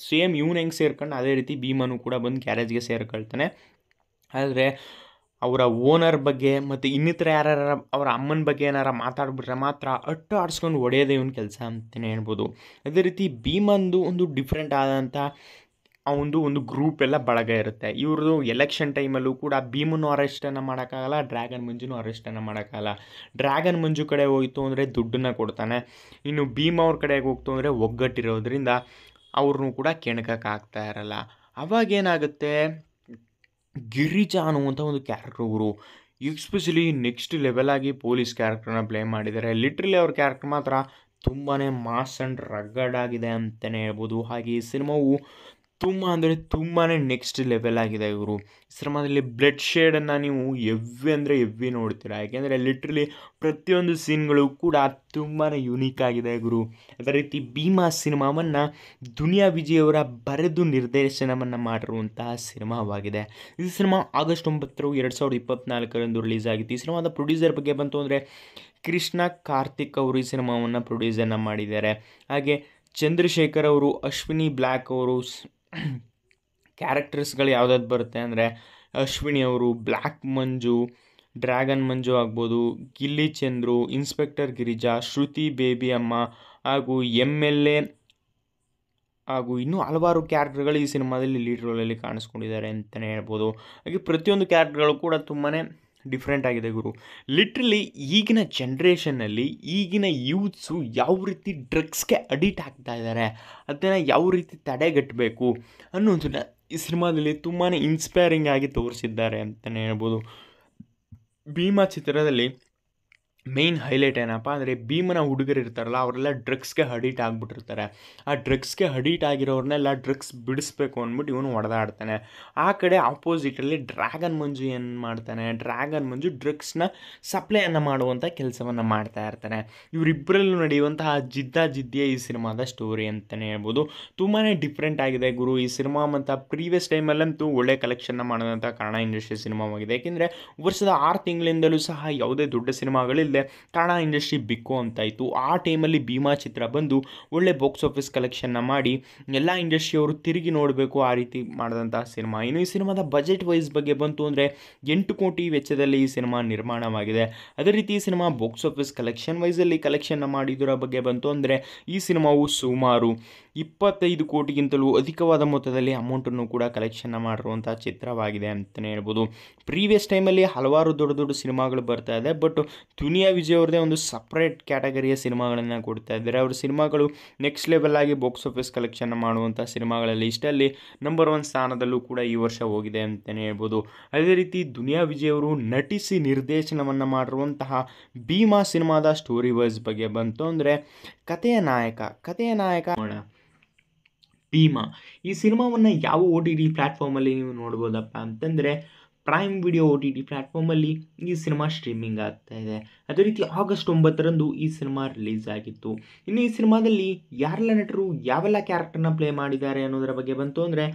ಸೇಮ್ ಇವನು ಹೆಂಗೆ ಸೇರ್ಕೊಂಡು ಅದೇ ರೀತಿ ಭೀಮನು ಕೂಡ ಬಂದು ಗ್ಯಾರೇಜ್ಗೆ ಸೇರ್ಕೊಳ್ತಾನೆ ಆದರೆ ಅವರ ಓನರ್ ಬಗ್ಗೆ ಮತ್ತು ಇನ್ನಿತರ ಯಾರ್ಯಾರ ಅವರ ಅಮ್ಮನ ಬಗ್ಗೆ ಏನಾರ ಮಾತಾಡ್ಬಿಟ್ರೆ ಮಾತ್ರ ಅಟ್ಟು ಆಡಿಸ್ಕೊಂಡು ಒಡೆಯೋದೇ ಇವನ ಕೆಲಸ ಅಂತಲೇ ಹೇಳ್ಬೋದು ಅದೇ ರೀತಿ ಭೀಮಂದು ಒಂದು ಡಿಫ್ರೆಂಟ್ ಆದಂಥ ಆ ಒಂದು ಒಂದು ಗ್ರೂಪ್ ಎಲ್ಲ ಬಳಗ ಇರುತ್ತೆ ಇವ್ರದ್ದು ಎಲೆಕ್ಷನ್ ಟೈಮಲ್ಲೂ ಕೂಡ ಭೀಮನ್ನು ಅರೆಸ್ಟನ್ನು ಮಾಡೋಕ್ಕಾಗಲ್ಲ ಡ್ರ್ಯಾಗನ್ ಮಂಜುನೂ ಅರೆಸ್ಟನ್ನು ಮಾಡೋಕ್ಕಾಗಲ್ಲ ಡ್ರ್ಯಾಗನ್ ಮಂಜು ಕಡೆ ಹೋಯಿತು ಅಂದರೆ ದುಡ್ಡನ್ನು ಕೊಡ್ತಾನೆ ಇನ್ನು ಭೀಮ ಅವ್ರ ಕಡೆಗೆ ಹೋಗ್ತು ಅಂದರೆ ಒಗ್ಗಟ್ಟಿರೋದ್ರಿಂದ ಅವ್ರನ್ನೂ ಕೂಡ ಕೆಣಕಕ್ಕಾಗ್ತಾ ಇರಲ್ಲ ಅವಾಗೇನಾಗುತ್ತೆ ಗಿರಿಜಾ ಅನ್ನುವಂಥ ಒಂದು ಕ್ಯಾರೆಕ್ಟರ್ ಊರು ಎಕ್ಸ್ಪೆಷಲಿ ನೆಕ್ಸ್ಟ್ ಲೆವೆಲಾಗಿ ಪೊಲೀಸ್ ಕ್ಯಾರೆಕ್ಟರ್ನ ಪ್ಲೇ ಮಾಡಿದ್ದಾರೆ ಲಿಟ್ರಲಿ ಅವ್ರ ಕ್ಯಾರೆಕ್ಟರ್ ಮಾತ್ರ ತುಂಬಾ ಮಾಸ್ ಆ್ಯಂಡ್ ರಗಡ್ ಆಗಿದೆ ಅಂತಲೇ ಹೇಳ್ಬೋದು ಹಾಗೆ ಈ ಸಿನಿಮಾವು ತುಂಬ ಅಂದರೆ ತುಂಬಾ ನೆಕ್ಸ್ಟ್ ಲೆವೆಲ್ ಆಗಿದೆ ಇವರು ಸಿನಿಮಾದಲ್ಲಿ ಬ್ಲಡ್ ಶೇಡನ್ನು ನೀವು ಎವ್ವಿ ಅಂದರೆ ಎವ್ವಿ ನೋಡ್ತೀರಾ ಯಾಕೆಂದರೆ ಲಿಟ್ರಲಿ ಪ್ರತಿಯೊಂದು ಸೀನ್ಗಳು ಕೂಡ ತುಂಬಾ ಯುನೀಕ್ ಆಗಿದೆ ಗುರು ಅದೇ ರೀತಿ ಭೀಮಾ ಸಿನಿಮಾವನ್ನು ದುನಿಯಾ ವಿಜಯವರ ಬರೆದು ನಿರ್ದೇಶನವನ್ನು ಮಾಡಿರುವಂತಹ ಸಿನಿಮಾವಾಗಿದೆ ಈ ಸಿನಿಮಾ ಆಗಸ್ಟ್ ಒಂಬತ್ತರ ಎರಡು ಸಾವಿರದ ಇಪ್ಪತ್ನಾಲ್ಕರಂದು ರಿಲೀಸ್ ಆಗಿತ್ತು ಈ ಸಿನಿಮಾದ ಪ್ರೊಡ್ಯೂಸರ್ ಬಗ್ಗೆ ಬಂತು ಅಂದರೆ ಕೃಷ್ಣ ಕಾರ್ತಿಕ್ ಅವರು ಈ ಸಿನಿಮಾವನ್ನು ಪ್ರೊಡ್ಯೂಸನ್ನು ಮಾಡಿದ್ದಾರೆ ಹಾಗೆ ಚಂದ್ರಶೇಖರ್ ಅವರು ಅಶ್ವಿನಿ ಬ್ಲ್ಯಾಕ್ ಅವರು ಕ್ಯಾರೆಕ್ಟರ್ಸ್ಗಳು ಯಾವ್ದಾದ್ ಬರುತ್ತೆ ಅಂದರೆ ಅಶ್ವಿನಿ ಅವರು ಬ್ಲ್ಯಾಕ್ ಮಂಜು ಡ್ರ್ಯಾಗನ್ ಮಂಜು ಆಗ್ಬೋದು ಗಿಲ್ಲಿ ಚಂದ್ರು ಇನ್ಸ್ಪೆಕ್ಟರ್ ಗಿರಿಜಾ ಶ್ರುತಿ ಬೇಬಿ ಅಮ್ಮ ಹಾಗೂ ಎಮ್ ಎಲ್ ಎ ಹಾಗೂ ಇನ್ನೂ ಹಲವಾರು ಕ್ಯಾರೆಕ್ಟರ್ಗಳು ಈ ಸಿನಿಮಾದಲ್ಲಿ ಲೀಡ್ ರೋಲಲ್ಲಿ ಕಾಣಿಸ್ಕೊಂಡಿದ್ದಾರೆ ಅಂತಲೇ ಹೇಳ್ಬೋದು ಹಾಗೆ ಪ್ರತಿಯೊಂದು ಕ್ಯಾರೆಕ್ಟರ್ಗಳು ಕೂಡ ತುಂಬಾ ಡಿಫ್ರೆಂಟ್ ಆಗಿದೆ ಗುರು ಲಿಟ್ರಲಿ ಈಗಿನ ಜನ್ರೇಷನ್ನಲ್ಲಿ ಈಗಿನ ಯೂತ್ಸು ಯಾವ ರೀತಿ ಡ್ರಗ್ಸ್ಗೆ ಅಡಿಕ್ಟ್ ಆಗ್ತಾ ಇದ್ದಾರೆ ಅದನ್ನು ಯಾವ ರೀತಿ ತಡೆಗಟ್ಟಬೇಕು ಅನ್ನೋದನ್ನು ಈ ಸಿನಿಮಾದಲ್ಲಿ ತುಂಬಾ ಇನ್ಸ್ಪೈರಿಂಗ್ ಆಗಿ ತೋರಿಸಿದ್ದಾರೆ ಅಂತಲೇ ಹೇಳ್ಬೋದು ಭೀಮಾ ಚಿತ್ರದಲ್ಲಿ ಮೇನ್ ಹೈಲೈಟ್ ಏನಪ್ಪ ಅಂದರೆ ಭೀಮನ ಹುಡುಗರು ಇರ್ತಾರಲ್ಲ ಅವರೆಲ್ಲ ಡ್ರಗ್ಸ್ಗೆ ಅಡಿಟ್ ಆಗಿಬಿಟ್ಟಿರ್ತಾರೆ ಆ ಡ್ರಗ್ಸ್ಗೆ ಅಡಿಟ್ ಆಗಿರೋರನ್ನೆಲ್ಲ ಡ್ರಗ್ಸ್ ಬಿಡಿಸ್ಬೇಕು ಅಂದ್ಬಿಟ್ಟು ಇವನು ಹೊಡೆದಾಡ್ತಾನೆ ಆ ಕಡೆ ಆಪೋಸಿಟಲ್ಲಿ ಡ್ರ್ಯಾಗನ್ ಮಂಜು ಏನು ಮಾಡ್ತಾನೆ ಡ್ರ್ಯಾಗನ್ ಮಂಜು ಡ್ರಗ್ಸ್ನ ಸಪ್ಲೈಯನ್ನು ಮಾಡುವಂಥ ಕೆಲಸವನ್ನು ಮಾಡ್ತಾ ಇರ್ತಾನೆ ಇವರಿಬ್ಬರಲ್ಲೂ ನಡೆಯುವಂತಹ ಜಿದ್ದ ಜಿದ್ದಿಯೇ ಈ ಸಿನಿಮಾದ ಸ್ಟೋರಿ ಅಂತಲೇ ಹೇಳ್ಬೋದು ತುಂಬಾ ಡಿಫ್ರೆಂಟ್ ಆಗಿದೆ ಗುರು ಈ ಸಿನಿಮಾ ಮತ್ತು ಪ್ರೀವಿಯಸ್ ಟೈಮಲ್ಲಂತೂ ಒಳ್ಳೆ ಕಲೆಕ್ಷನ್ನ ಮಾಡೋದಂಥ ಕನ್ನಡ ಇಂಡಸ್ಟ್ರಿ ಸಿನಿಮಾವಾಗಿದೆ ಏಕೆಂದರೆ ವರ್ಷದ ಆರು ತಿಂಗಳಿಂದಲೂ ಸಹ ಯಾವುದೇ ದೊಡ್ಡ ಸಿನಿಮಾಗಳಲ್ಲಿ ಇಲ್ಲದೆ ಟಾಣಾ ಇಂಡಸ್ಟ್ರಿ ಬಿಕ್ಕು ಇತ್ತು ಆ ಟೈಮಲ್ಲಿ ಭೀಮಾ ಚಿತ್ರ ಬಂದು ಒಳ್ಳೆ ಬಾಕ್ಸ್ ಆಫೀಸ್ ಕಲೆಕ್ಷನ್ನ ಮಾಡಿ ಎಲ್ಲ ಇಂಡಸ್ಟ್ರಿಯವರು ತಿರುಗಿ ನೋಡಬೇಕು ಆ ರೀತಿ ಮಾಡಿದಂಥ ಸಿನಿಮಾ ಇನ್ನು ಈ ಸಿನಿಮಾದ ಬಜೆಟ್ ವೈಸ್ ಬಗ್ಗೆ ಬಂತು ಅಂದರೆ ಎಂಟು ಕೋಟಿ ವೆಚ್ಚದಲ್ಲಿ ಈ ಸಿನಿಮಾ ನಿರ್ಮಾಣವಾಗಿದೆ ಅದೇ ರೀತಿ ಈ ಸಿನಿಮಾ ಬಾಕ್ಸ್ ಆಫೀಸ್ ಕಲೆಕ್ಷನ್ ವೈಸಲ್ಲಿ ಕಲೆಕ್ಷನ್ನ ಮಾಡಿದರ ಬಗ್ಗೆ ಬಂತು ಅಂದರೆ ಈ ಸಿನಿಮಾವು ಸುಮಾರು ಇಪ್ಪತ್ತೈದು ಕೋಟಿಗಿಂತಲೂ ಅಧಿಕವಾದ ಮೊತ್ತದಲ್ಲಿ ಅಮೌಂಟನ್ನು ಕೂಡ ಕಲೆಕ್ಷನ್ನ ಮಾಡಿರುವಂಥ ಚಿತ್ರವಾಗಿದೆ ಅಂತಲೇ ಹೇಳ್ಬೋದು ಪ್ರೀವಿಯಸ್ ಟೈಮಲ್ಲಿ ಹಲವಾರು ದೊಡ್ಡ ದೊಡ್ಡ ಸಿನಿಮಾಗಳು ಬರ್ತಾ ಇದೆ ಬಟ್ ದುನಿಯಾ ವಿಜಯ್ ಅವ್ರದ್ದೇ ಒಂದು ಸಪ್ರೇಟ್ ಕ್ಯಾಟಗರಿಯ ಸಿನಿಮಾಗಳನ್ನು ಕೊಡ್ತಾ ಇದ್ದಾರೆ ಅವ್ರ ಸಿನಿಮಾಗಳು ನೆಕ್ಸ್ಟ್ ಲೆವೆಲ್ ಆಗಿ ಬಾಕ್ಸ್ ಆಫೀಸ್ ಕಲೆಕ್ಷನ್ ಮಾಡುವಂಥ ಸಿನಿಮಾಗಳಲ್ಲಿ ಇಷ್ಟಲ್ಲಿ ನಂಬರ್ ಒನ್ ಸ್ಥಾನದಲ್ಲೂ ಕೂಡ ಈ ವರ್ಷ ಹೋಗಿದೆ ಅಂತಲೇ ಹೇಳ್ಬೋದು ಅದೇ ರೀತಿ ದುನಿಯಾ ವಿಜಯ್ ಅವರು ನಟಿಸಿ ನಿರ್ದೇಶನವನ್ನು ಮಾಡಿರುವಂತಹ ಭೀಮಾ ಸಿನಿಮಾದ ಸ್ಟೋರಿ ವೈಸ್ ಬಗ್ಗೆ ಬಂತು ಅಂದರೆ ಕಥೆಯ ನಾಯಕ ಕಥೆಯ ನಾಯಕ ಭೀಮಾ ಈ ಸಿನಿಮಾವನ್ನು ಯಾವ ಓ ಟಿ ಟಿ ಪ್ಲ್ಯಾಟ್ಫಾರ್ಮಲ್ಲಿ ನೀವು ನೋಡ್ಬೋದಪ್ಪ ಅಂತಂದರೆ prime video O T T ಪ್ಲ್ಯಾಟ್ಫಾರ್ಮಲ್ಲಿ ಈ ಸಿನಿಮಾ ಸ್ಟ್ರೀಮಿಂಗ್ ಆಗ್ತಾ ಇದೆ ಅದೇ ರೀತಿ ಆಗಸ್ಟ್ ಒಂಬತ್ತರಂದು ಈ ಸಿನಿಮಾ ರಿಲೀಸ್ ಆಗಿತ್ತು ಇನ್ನು ಈ ಸಿನಿಮಾದಲ್ಲಿ ಯಾರೆಲ್ಲ ನಟರು ಯಾವೆಲ್ಲ ಕ್ಯಾರೆಕ್ಟರ್ನ ಪ್ಲೇ ಮಾಡಿದ್ದಾರೆ ಅನ್ನೋದರ ಬಗ್ಗೆ ಬಂತು ಅಂದರೆ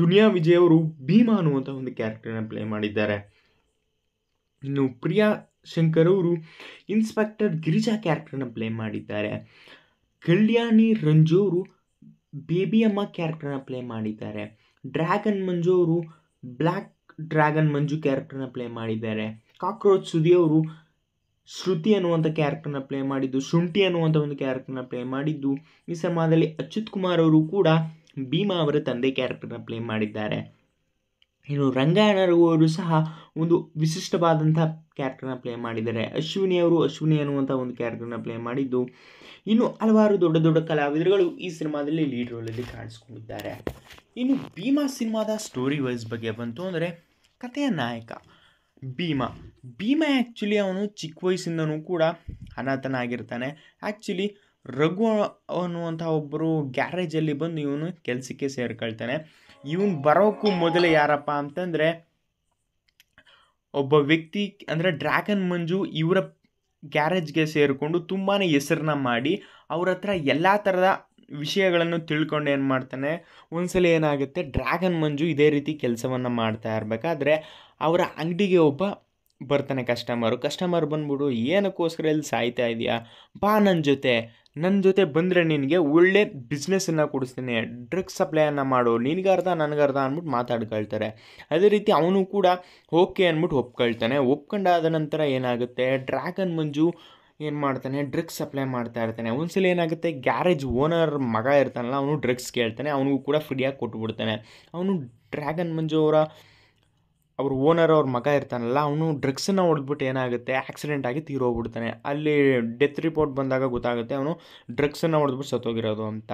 ದುನಿಯಾ ವಿಜಯ್ ಅವರು ಭೀಮಾ ಅನ್ನುವಂಥ ಒಂದು ಕ್ಯಾರೆಕ್ಟರ್ನ ಪ್ಲೇ ಮಾಡಿದ್ದಾರೆ ಇನ್ನು ಪ್ರಿಯಾ ಶಂಕರ್ ಅವರು ಇನ್ಸ್ಪೆಕ್ಟರ್ ಗಿರಿಜಾ ಕ್ಯಾರೆಕ್ಟರ್ನ ಪ್ಲೇ ಮಾಡಿದ್ದಾರೆ ಕಲ್ಯಾಣಿ ರಂಜು ಅವರು ಬೇಬಿಯಮ್ಮ ಕ್ಯಾರೆಕ್ಟರ್ನ ಪ್ಲೇ ಮಾಡಿದ್ದಾರೆ ಡ್ರ್ಯಾಗನ್ ಮಂಜು ಅವರು ಬ್ಲ್ಯಾಕ್ ಡ್ರ್ಯಾಗನ್ ಮಂಜು ಕ್ಯಾರೆಕ್ಟರ್ನ ಪ್ಲೇ ಮಾಡಿದ್ದಾರೆ ಕಾಕ್ರೋಚ್ ಸುದಿ ಅವರು ಶ್ರುತಿ ಅನ್ನುವಂಥ ಕ್ಯಾರೆಕ್ಟರ್ನ ಪ್ಲೇ ಮಾಡಿದ್ದು ಶುಂಠಿ ಅನ್ನುವಂಥ ಒಂದು ಕ್ಯಾರೆಕ್ಟರ್ನ ಪ್ಲೇ ಮಾಡಿದ್ದು ಈ ಸಿನಿಮಾದಲ್ಲಿ ಅಚ್ಯುತ್ ಕುಮಾರ್ ಅವರು ಕೂಡ ಭೀಮಾ ಅವರ ತಂದೆ ಕ್ಯಾರೆಕ್ಟರ್ನ ಪ್ಲೇ ಮಾಡಿದ್ದಾರೆ ಇನ್ನು ರಂಗಾಯಣರವರು ಸಹ ಒಂದು ವಿಶಿಷ್ಟವಾದಂಥ ಕ್ಯಾರೆಕ್ಟರ್ನ ಪ್ಲೇ ಮಾಡಿದ್ದಾರೆ ಅಶ್ವಿನಿ ಅವರು ಅಶ್ವಿನಿ ಅನ್ನುವಂಥ ಒಂದು ಕ್ಯಾರೆಕ್ಟರ್ನ ಪ್ಲೇ ಮಾಡಿದ್ದು ಇನ್ನು ಹಲವಾರು ದೊಡ್ಡ ದೊಡ್ಡ ಕಲಾವಿದರುಗಳು ಈ ಸಿನಿಮಾದಲ್ಲಿ ಲೀಡ್ ರೋಲಲ್ಲಿ ಕಾಣಿಸ್ಕೊಂಡಿದ್ದಾರೆ ಇನ್ನು ಭೀಮಾ ಸಿನಿಮಾದ ಸ್ಟೋರಿ ವೈಸ್ ಬಗ್ಗೆ ಬಂತು ಅಂದರೆ ಕಥೆಯ ನಾಯಕ ಭೀಮ ಭೀಮ ಆ್ಯಕ್ಚುಲಿ ಅವನು ಚಿಕ್ಕ ವಯಸ್ಸಿಂದನೂ ಕೂಡ ಅನಾಥನಾಗಿರ್ತಾನೆ ಆ್ಯಕ್ಚುಲಿ ರಘು ಅನ್ನುವಂಥ ಒಬ್ಬರು ಗ್ಯಾರೇಜಲ್ಲಿ ಬಂದು ಇವನು ಕೆಲಸಕ್ಕೆ ಸೇರ್ಕೊಳ್ತಾನೆ ಇವನು ಬರೋಕ್ಕೂ ಮೊದಲು ಯಾರಪ್ಪ ಅಂತಂದರೆ ಒಬ್ಬ ವ್ಯಕ್ತಿ ಅಂದರೆ ಡ್ರ್ಯಾಗನ್ ಮಂಜು ಇವರ ಗ್ಯಾರೇಜ್ಗೆ ಸೇರಿಕೊಂಡು ತುಂಬಾ ಹೆಸರನ್ನ ಮಾಡಿ ಅವ್ರ ಹತ್ರ ಎಲ್ಲ ಥರದ ವಿಷಯಗಳನ್ನು ತಿಳ್ಕೊಂಡು ಏನು ಮಾಡ್ತಾನೆ ಒಂದ್ಸಲ ಏನಾಗುತ್ತೆ ಡ್ರ್ಯಾಗನ್ ಮಂಜು ಇದೇ ರೀತಿ ಕೆಲಸವನ್ನು ಮಾಡ್ತಾ ಇರಬೇಕಾದ್ರೆ ಅವರ ಅಂಗಡಿಗೆ ಒಬ್ಬ ಬರ್ತಾನೆ ಕಸ್ಟಮರು ಕಸ್ಟಮರ್ ಬಂದ್ಬಿಡು ಏನಕ್ಕೋಸ್ಕರ ಇಲ್ಲಿ ಸಾಯ್ತಾ ಇದೆಯಾ ಬಾ ನನ್ನ ಜೊತೆ ನನ್ನ ಜೊತೆ ಬಂದರೆ ನಿನಗೆ ಒಳ್ಳೆ ಬಿಸ್ನೆಸ್ಸನ್ನು ಕೊಡಿಸ್ತೀನಿ ಡ್ರಗ್ಸ್ ಸಪ್ಲೈಯನ್ನು ಮಾಡು ನಿನಗರ್ಧ ನನಗರ್ಧ ಅಂದ್ಬಿಟ್ಟು ಮಾತಾಡ್ಕೊಳ್ತಾರೆ ಅದೇ ರೀತಿ ಅವನು ಕೂಡ ಓಕೆ ಅಂದ್ಬಿಟ್ಟು ಒಪ್ಕೊಳ್ತಾನೆ ಒಪ್ಕೊಂಡಾದ ನಂತರ ಏನಾಗುತ್ತೆ ಡ್ರ್ಯಾಗನ್ ಮಂಜು ಏನು ಮಾಡ್ತಾನೆ ಡ್ರಗ್ಸ್ ಸಪ್ಲೈ ಮಾಡ್ತಾ ಇರ್ತಾನೆ ಒಂದ್ಸಲ ಏನಾಗುತ್ತೆ ಗ್ಯಾರೇಜ್ ಓನರ್ ಮಗ ಇರ್ತಾನಲ್ಲ ಅವನು ಡ್ರಗ್ಸ್ ಕೇಳ್ತಾನೆ ಅವನಿಗೂ ಕೂಡ ಫ್ರೀಯಾಗಿ ಕೊಟ್ಬಿಡ್ತಾನೆ ಅವನು ಡ್ರ್ಯಾಗನ್ ಮಂಜು ಅವರ ಅವ್ರ ಓನರ್ ಅವ್ರ ಮಗ ಇರ್ತಾನಲ್ಲ ಅವನು ಡ್ರಗ್ಸನ್ನು ಹೊಡೆದ್ಬಿಟ್ಟು ಏನಾಗುತ್ತೆ ಆಕ್ಸಿಡೆಂಟ್ ಆಗಿ ತೀರೋಗ್ಬಿಡ್ತಾನೆ ಅಲ್ಲಿ ಡೆತ್ ರಿಪೋರ್ಟ್ ಬಂದಾಗ ಗೊತ್ತಾಗುತ್ತೆ ಅವನು ಡ್ರಗ್ಸನ್ನು ಹೊಡೆದ್ಬಿಟ್ಟು ಸತ್ತೋಗಿರೋದು ಅಂತ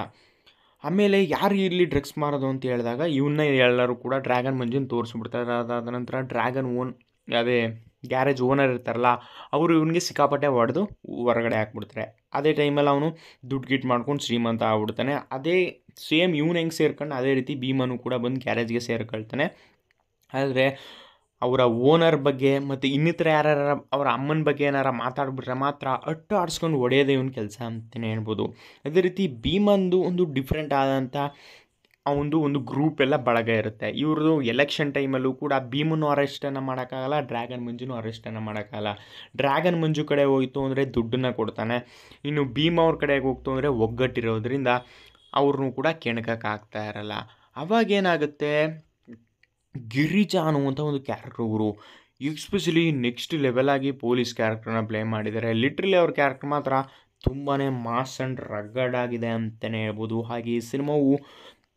ಆಮೇಲೆ ಯಾರು ಇಲ್ಲಿ ಡ್ರಗ್ಸ್ ಮಾರೋದು ಅಂತ ಹೇಳಿದಾಗ ಇವನ್ನ ಎಲ್ಲರೂ ಕೂಡ ಡ್ರ್ಯಾಗನ್ ಮಂಜುನ ತೋರಿಸ್ಬಿಡ್ತಾರೆ ಅದಾದ ನಂತರ ಡ್ರ್ಯಾಗನ್ ಓನ್ ಅದೇ ಗ್ಯಾರೇಜ್ ಓನರ್ ಇರ್ತಾರಲ್ಲ ಅವರು ಇವನಿಗೆ ಸಿಕ್ಕಾಪಟ್ಟೆ ಹೊಡೆದು ಹೊರಗಡೆ ಹಾಕ್ಬಿಡ್ತಾರೆ ಅದೇ ಟೈಮಲ್ಲಿ ಅವನು ದುಡ್ಡು ಗಿಟ್ ಮಾಡ್ಕೊಂಡು ಶ್ರೀಮಂತ ಆಗ್ಬಿಡ್ತಾನೆ ಅದೇ ಸೇಮ್ ಇವನು ಹೆಂಗೆ ಸೇರ್ಕೊಂಡು ಅದೇ ರೀತಿ ಭೀಮನು ಕೂಡ ಬಂದು ಗ್ಯಾರೇಜ್ಗೆ ಸೇರ್ಕೊಳ್ತಾನೆ ಆದರೆ ಅವರ ಓನರ್ ಬಗ್ಗೆ ಮತ್ತು ಇನ್ನಿತರ ಯಾರ್ಯಾರ ಅವರ ಅಮ್ಮನ ಬಗ್ಗೆ ಏನಾರ ಮಾತಾಡ್ಬಿಟ್ರೆ ಮಾತ್ರ ಅಟ್ಟು ಆಡಿಸ್ಕೊಂಡು ಹೊಡೆಯೋದೇ ಇವನ ಕೆಲಸ ಅಂತಲೇ ಹೇಳ್ಬೋದು ಅದೇ ರೀತಿ ಭೀಮಂದು ಒಂದು ಡಿಫ್ರೆಂಟ್ ಆದಂಥ ಅವನದು ಒಂದು ಗ್ರೂಪ್ ಎಲ್ಲ ಬಳಗ ಇರುತ್ತೆ ಇವ್ರದ್ದು ಎಲೆಕ್ಷನ್ ಟೈಮಲ್ಲೂ ಕೂಡ ಭೀಮನ್ನು ಅರೆಸ್ಟನ್ನು ಮಾಡೋಕ್ಕಾಗಲ್ಲ ಡ್ರ್ಯಾಗನ್ ಮಂಜುನೂ ಅರೆಸ್ಟನ್ನು ಮಾಡೋಕ್ಕಾಗಲ್ಲ ಡ್ರ್ಯಾಗನ್ ಮಂಜು ಕಡೆ ಹೋಯಿತು ಅಂದರೆ ದುಡ್ಡನ್ನು ಕೊಡ್ತಾನೆ ಇನ್ನು ಭೀಮ್ ಅವ್ರ ಕಡೆಗೆ ಹೋಗ್ತು ಅಂದರೆ ಒಗ್ಗಟ್ಟಿರೋದ್ರಿಂದ ಅವ್ರನ್ನೂ ಕೂಡ ಕೆಣಕಕ್ಕಾಗ್ತಾ ಇರಲ್ಲ ಅವಾಗೇನಾಗುತ್ತೆ ಗಿರಿಜಾ ಅನ್ನುವಂಥ ಒಂದು ಕ್ಯಾರೆಕ್ಟರ್ ಇವರು ಎಕ್ಸ್ಪೆಷಲಿ ನೆಕ್ಸ್ಟ್ ಲೆವೆಲ್ ಆಗಿ ಪೊಲೀಸ್ ಕ್ಯಾರೆಕ್ಟರ್ನ ಪ್ಲೇ ಮಾಡಿದ್ದಾರೆ ಲಿಟ್ರಲಿ ಅವ್ರ ಕ್ಯಾರೆಕ್ಟರ್ ಮಾತ್ರ ತುಂಬಾ ಮಾಸ್ ಆ್ಯಂಡ್ ರಗ್ಗಡ್ ಆಗಿದೆ ಅಂತಲೇ ಹೇಳ್ಬೋದು ಹಾಗೆ ಈ ಸಿನಿಮಾವು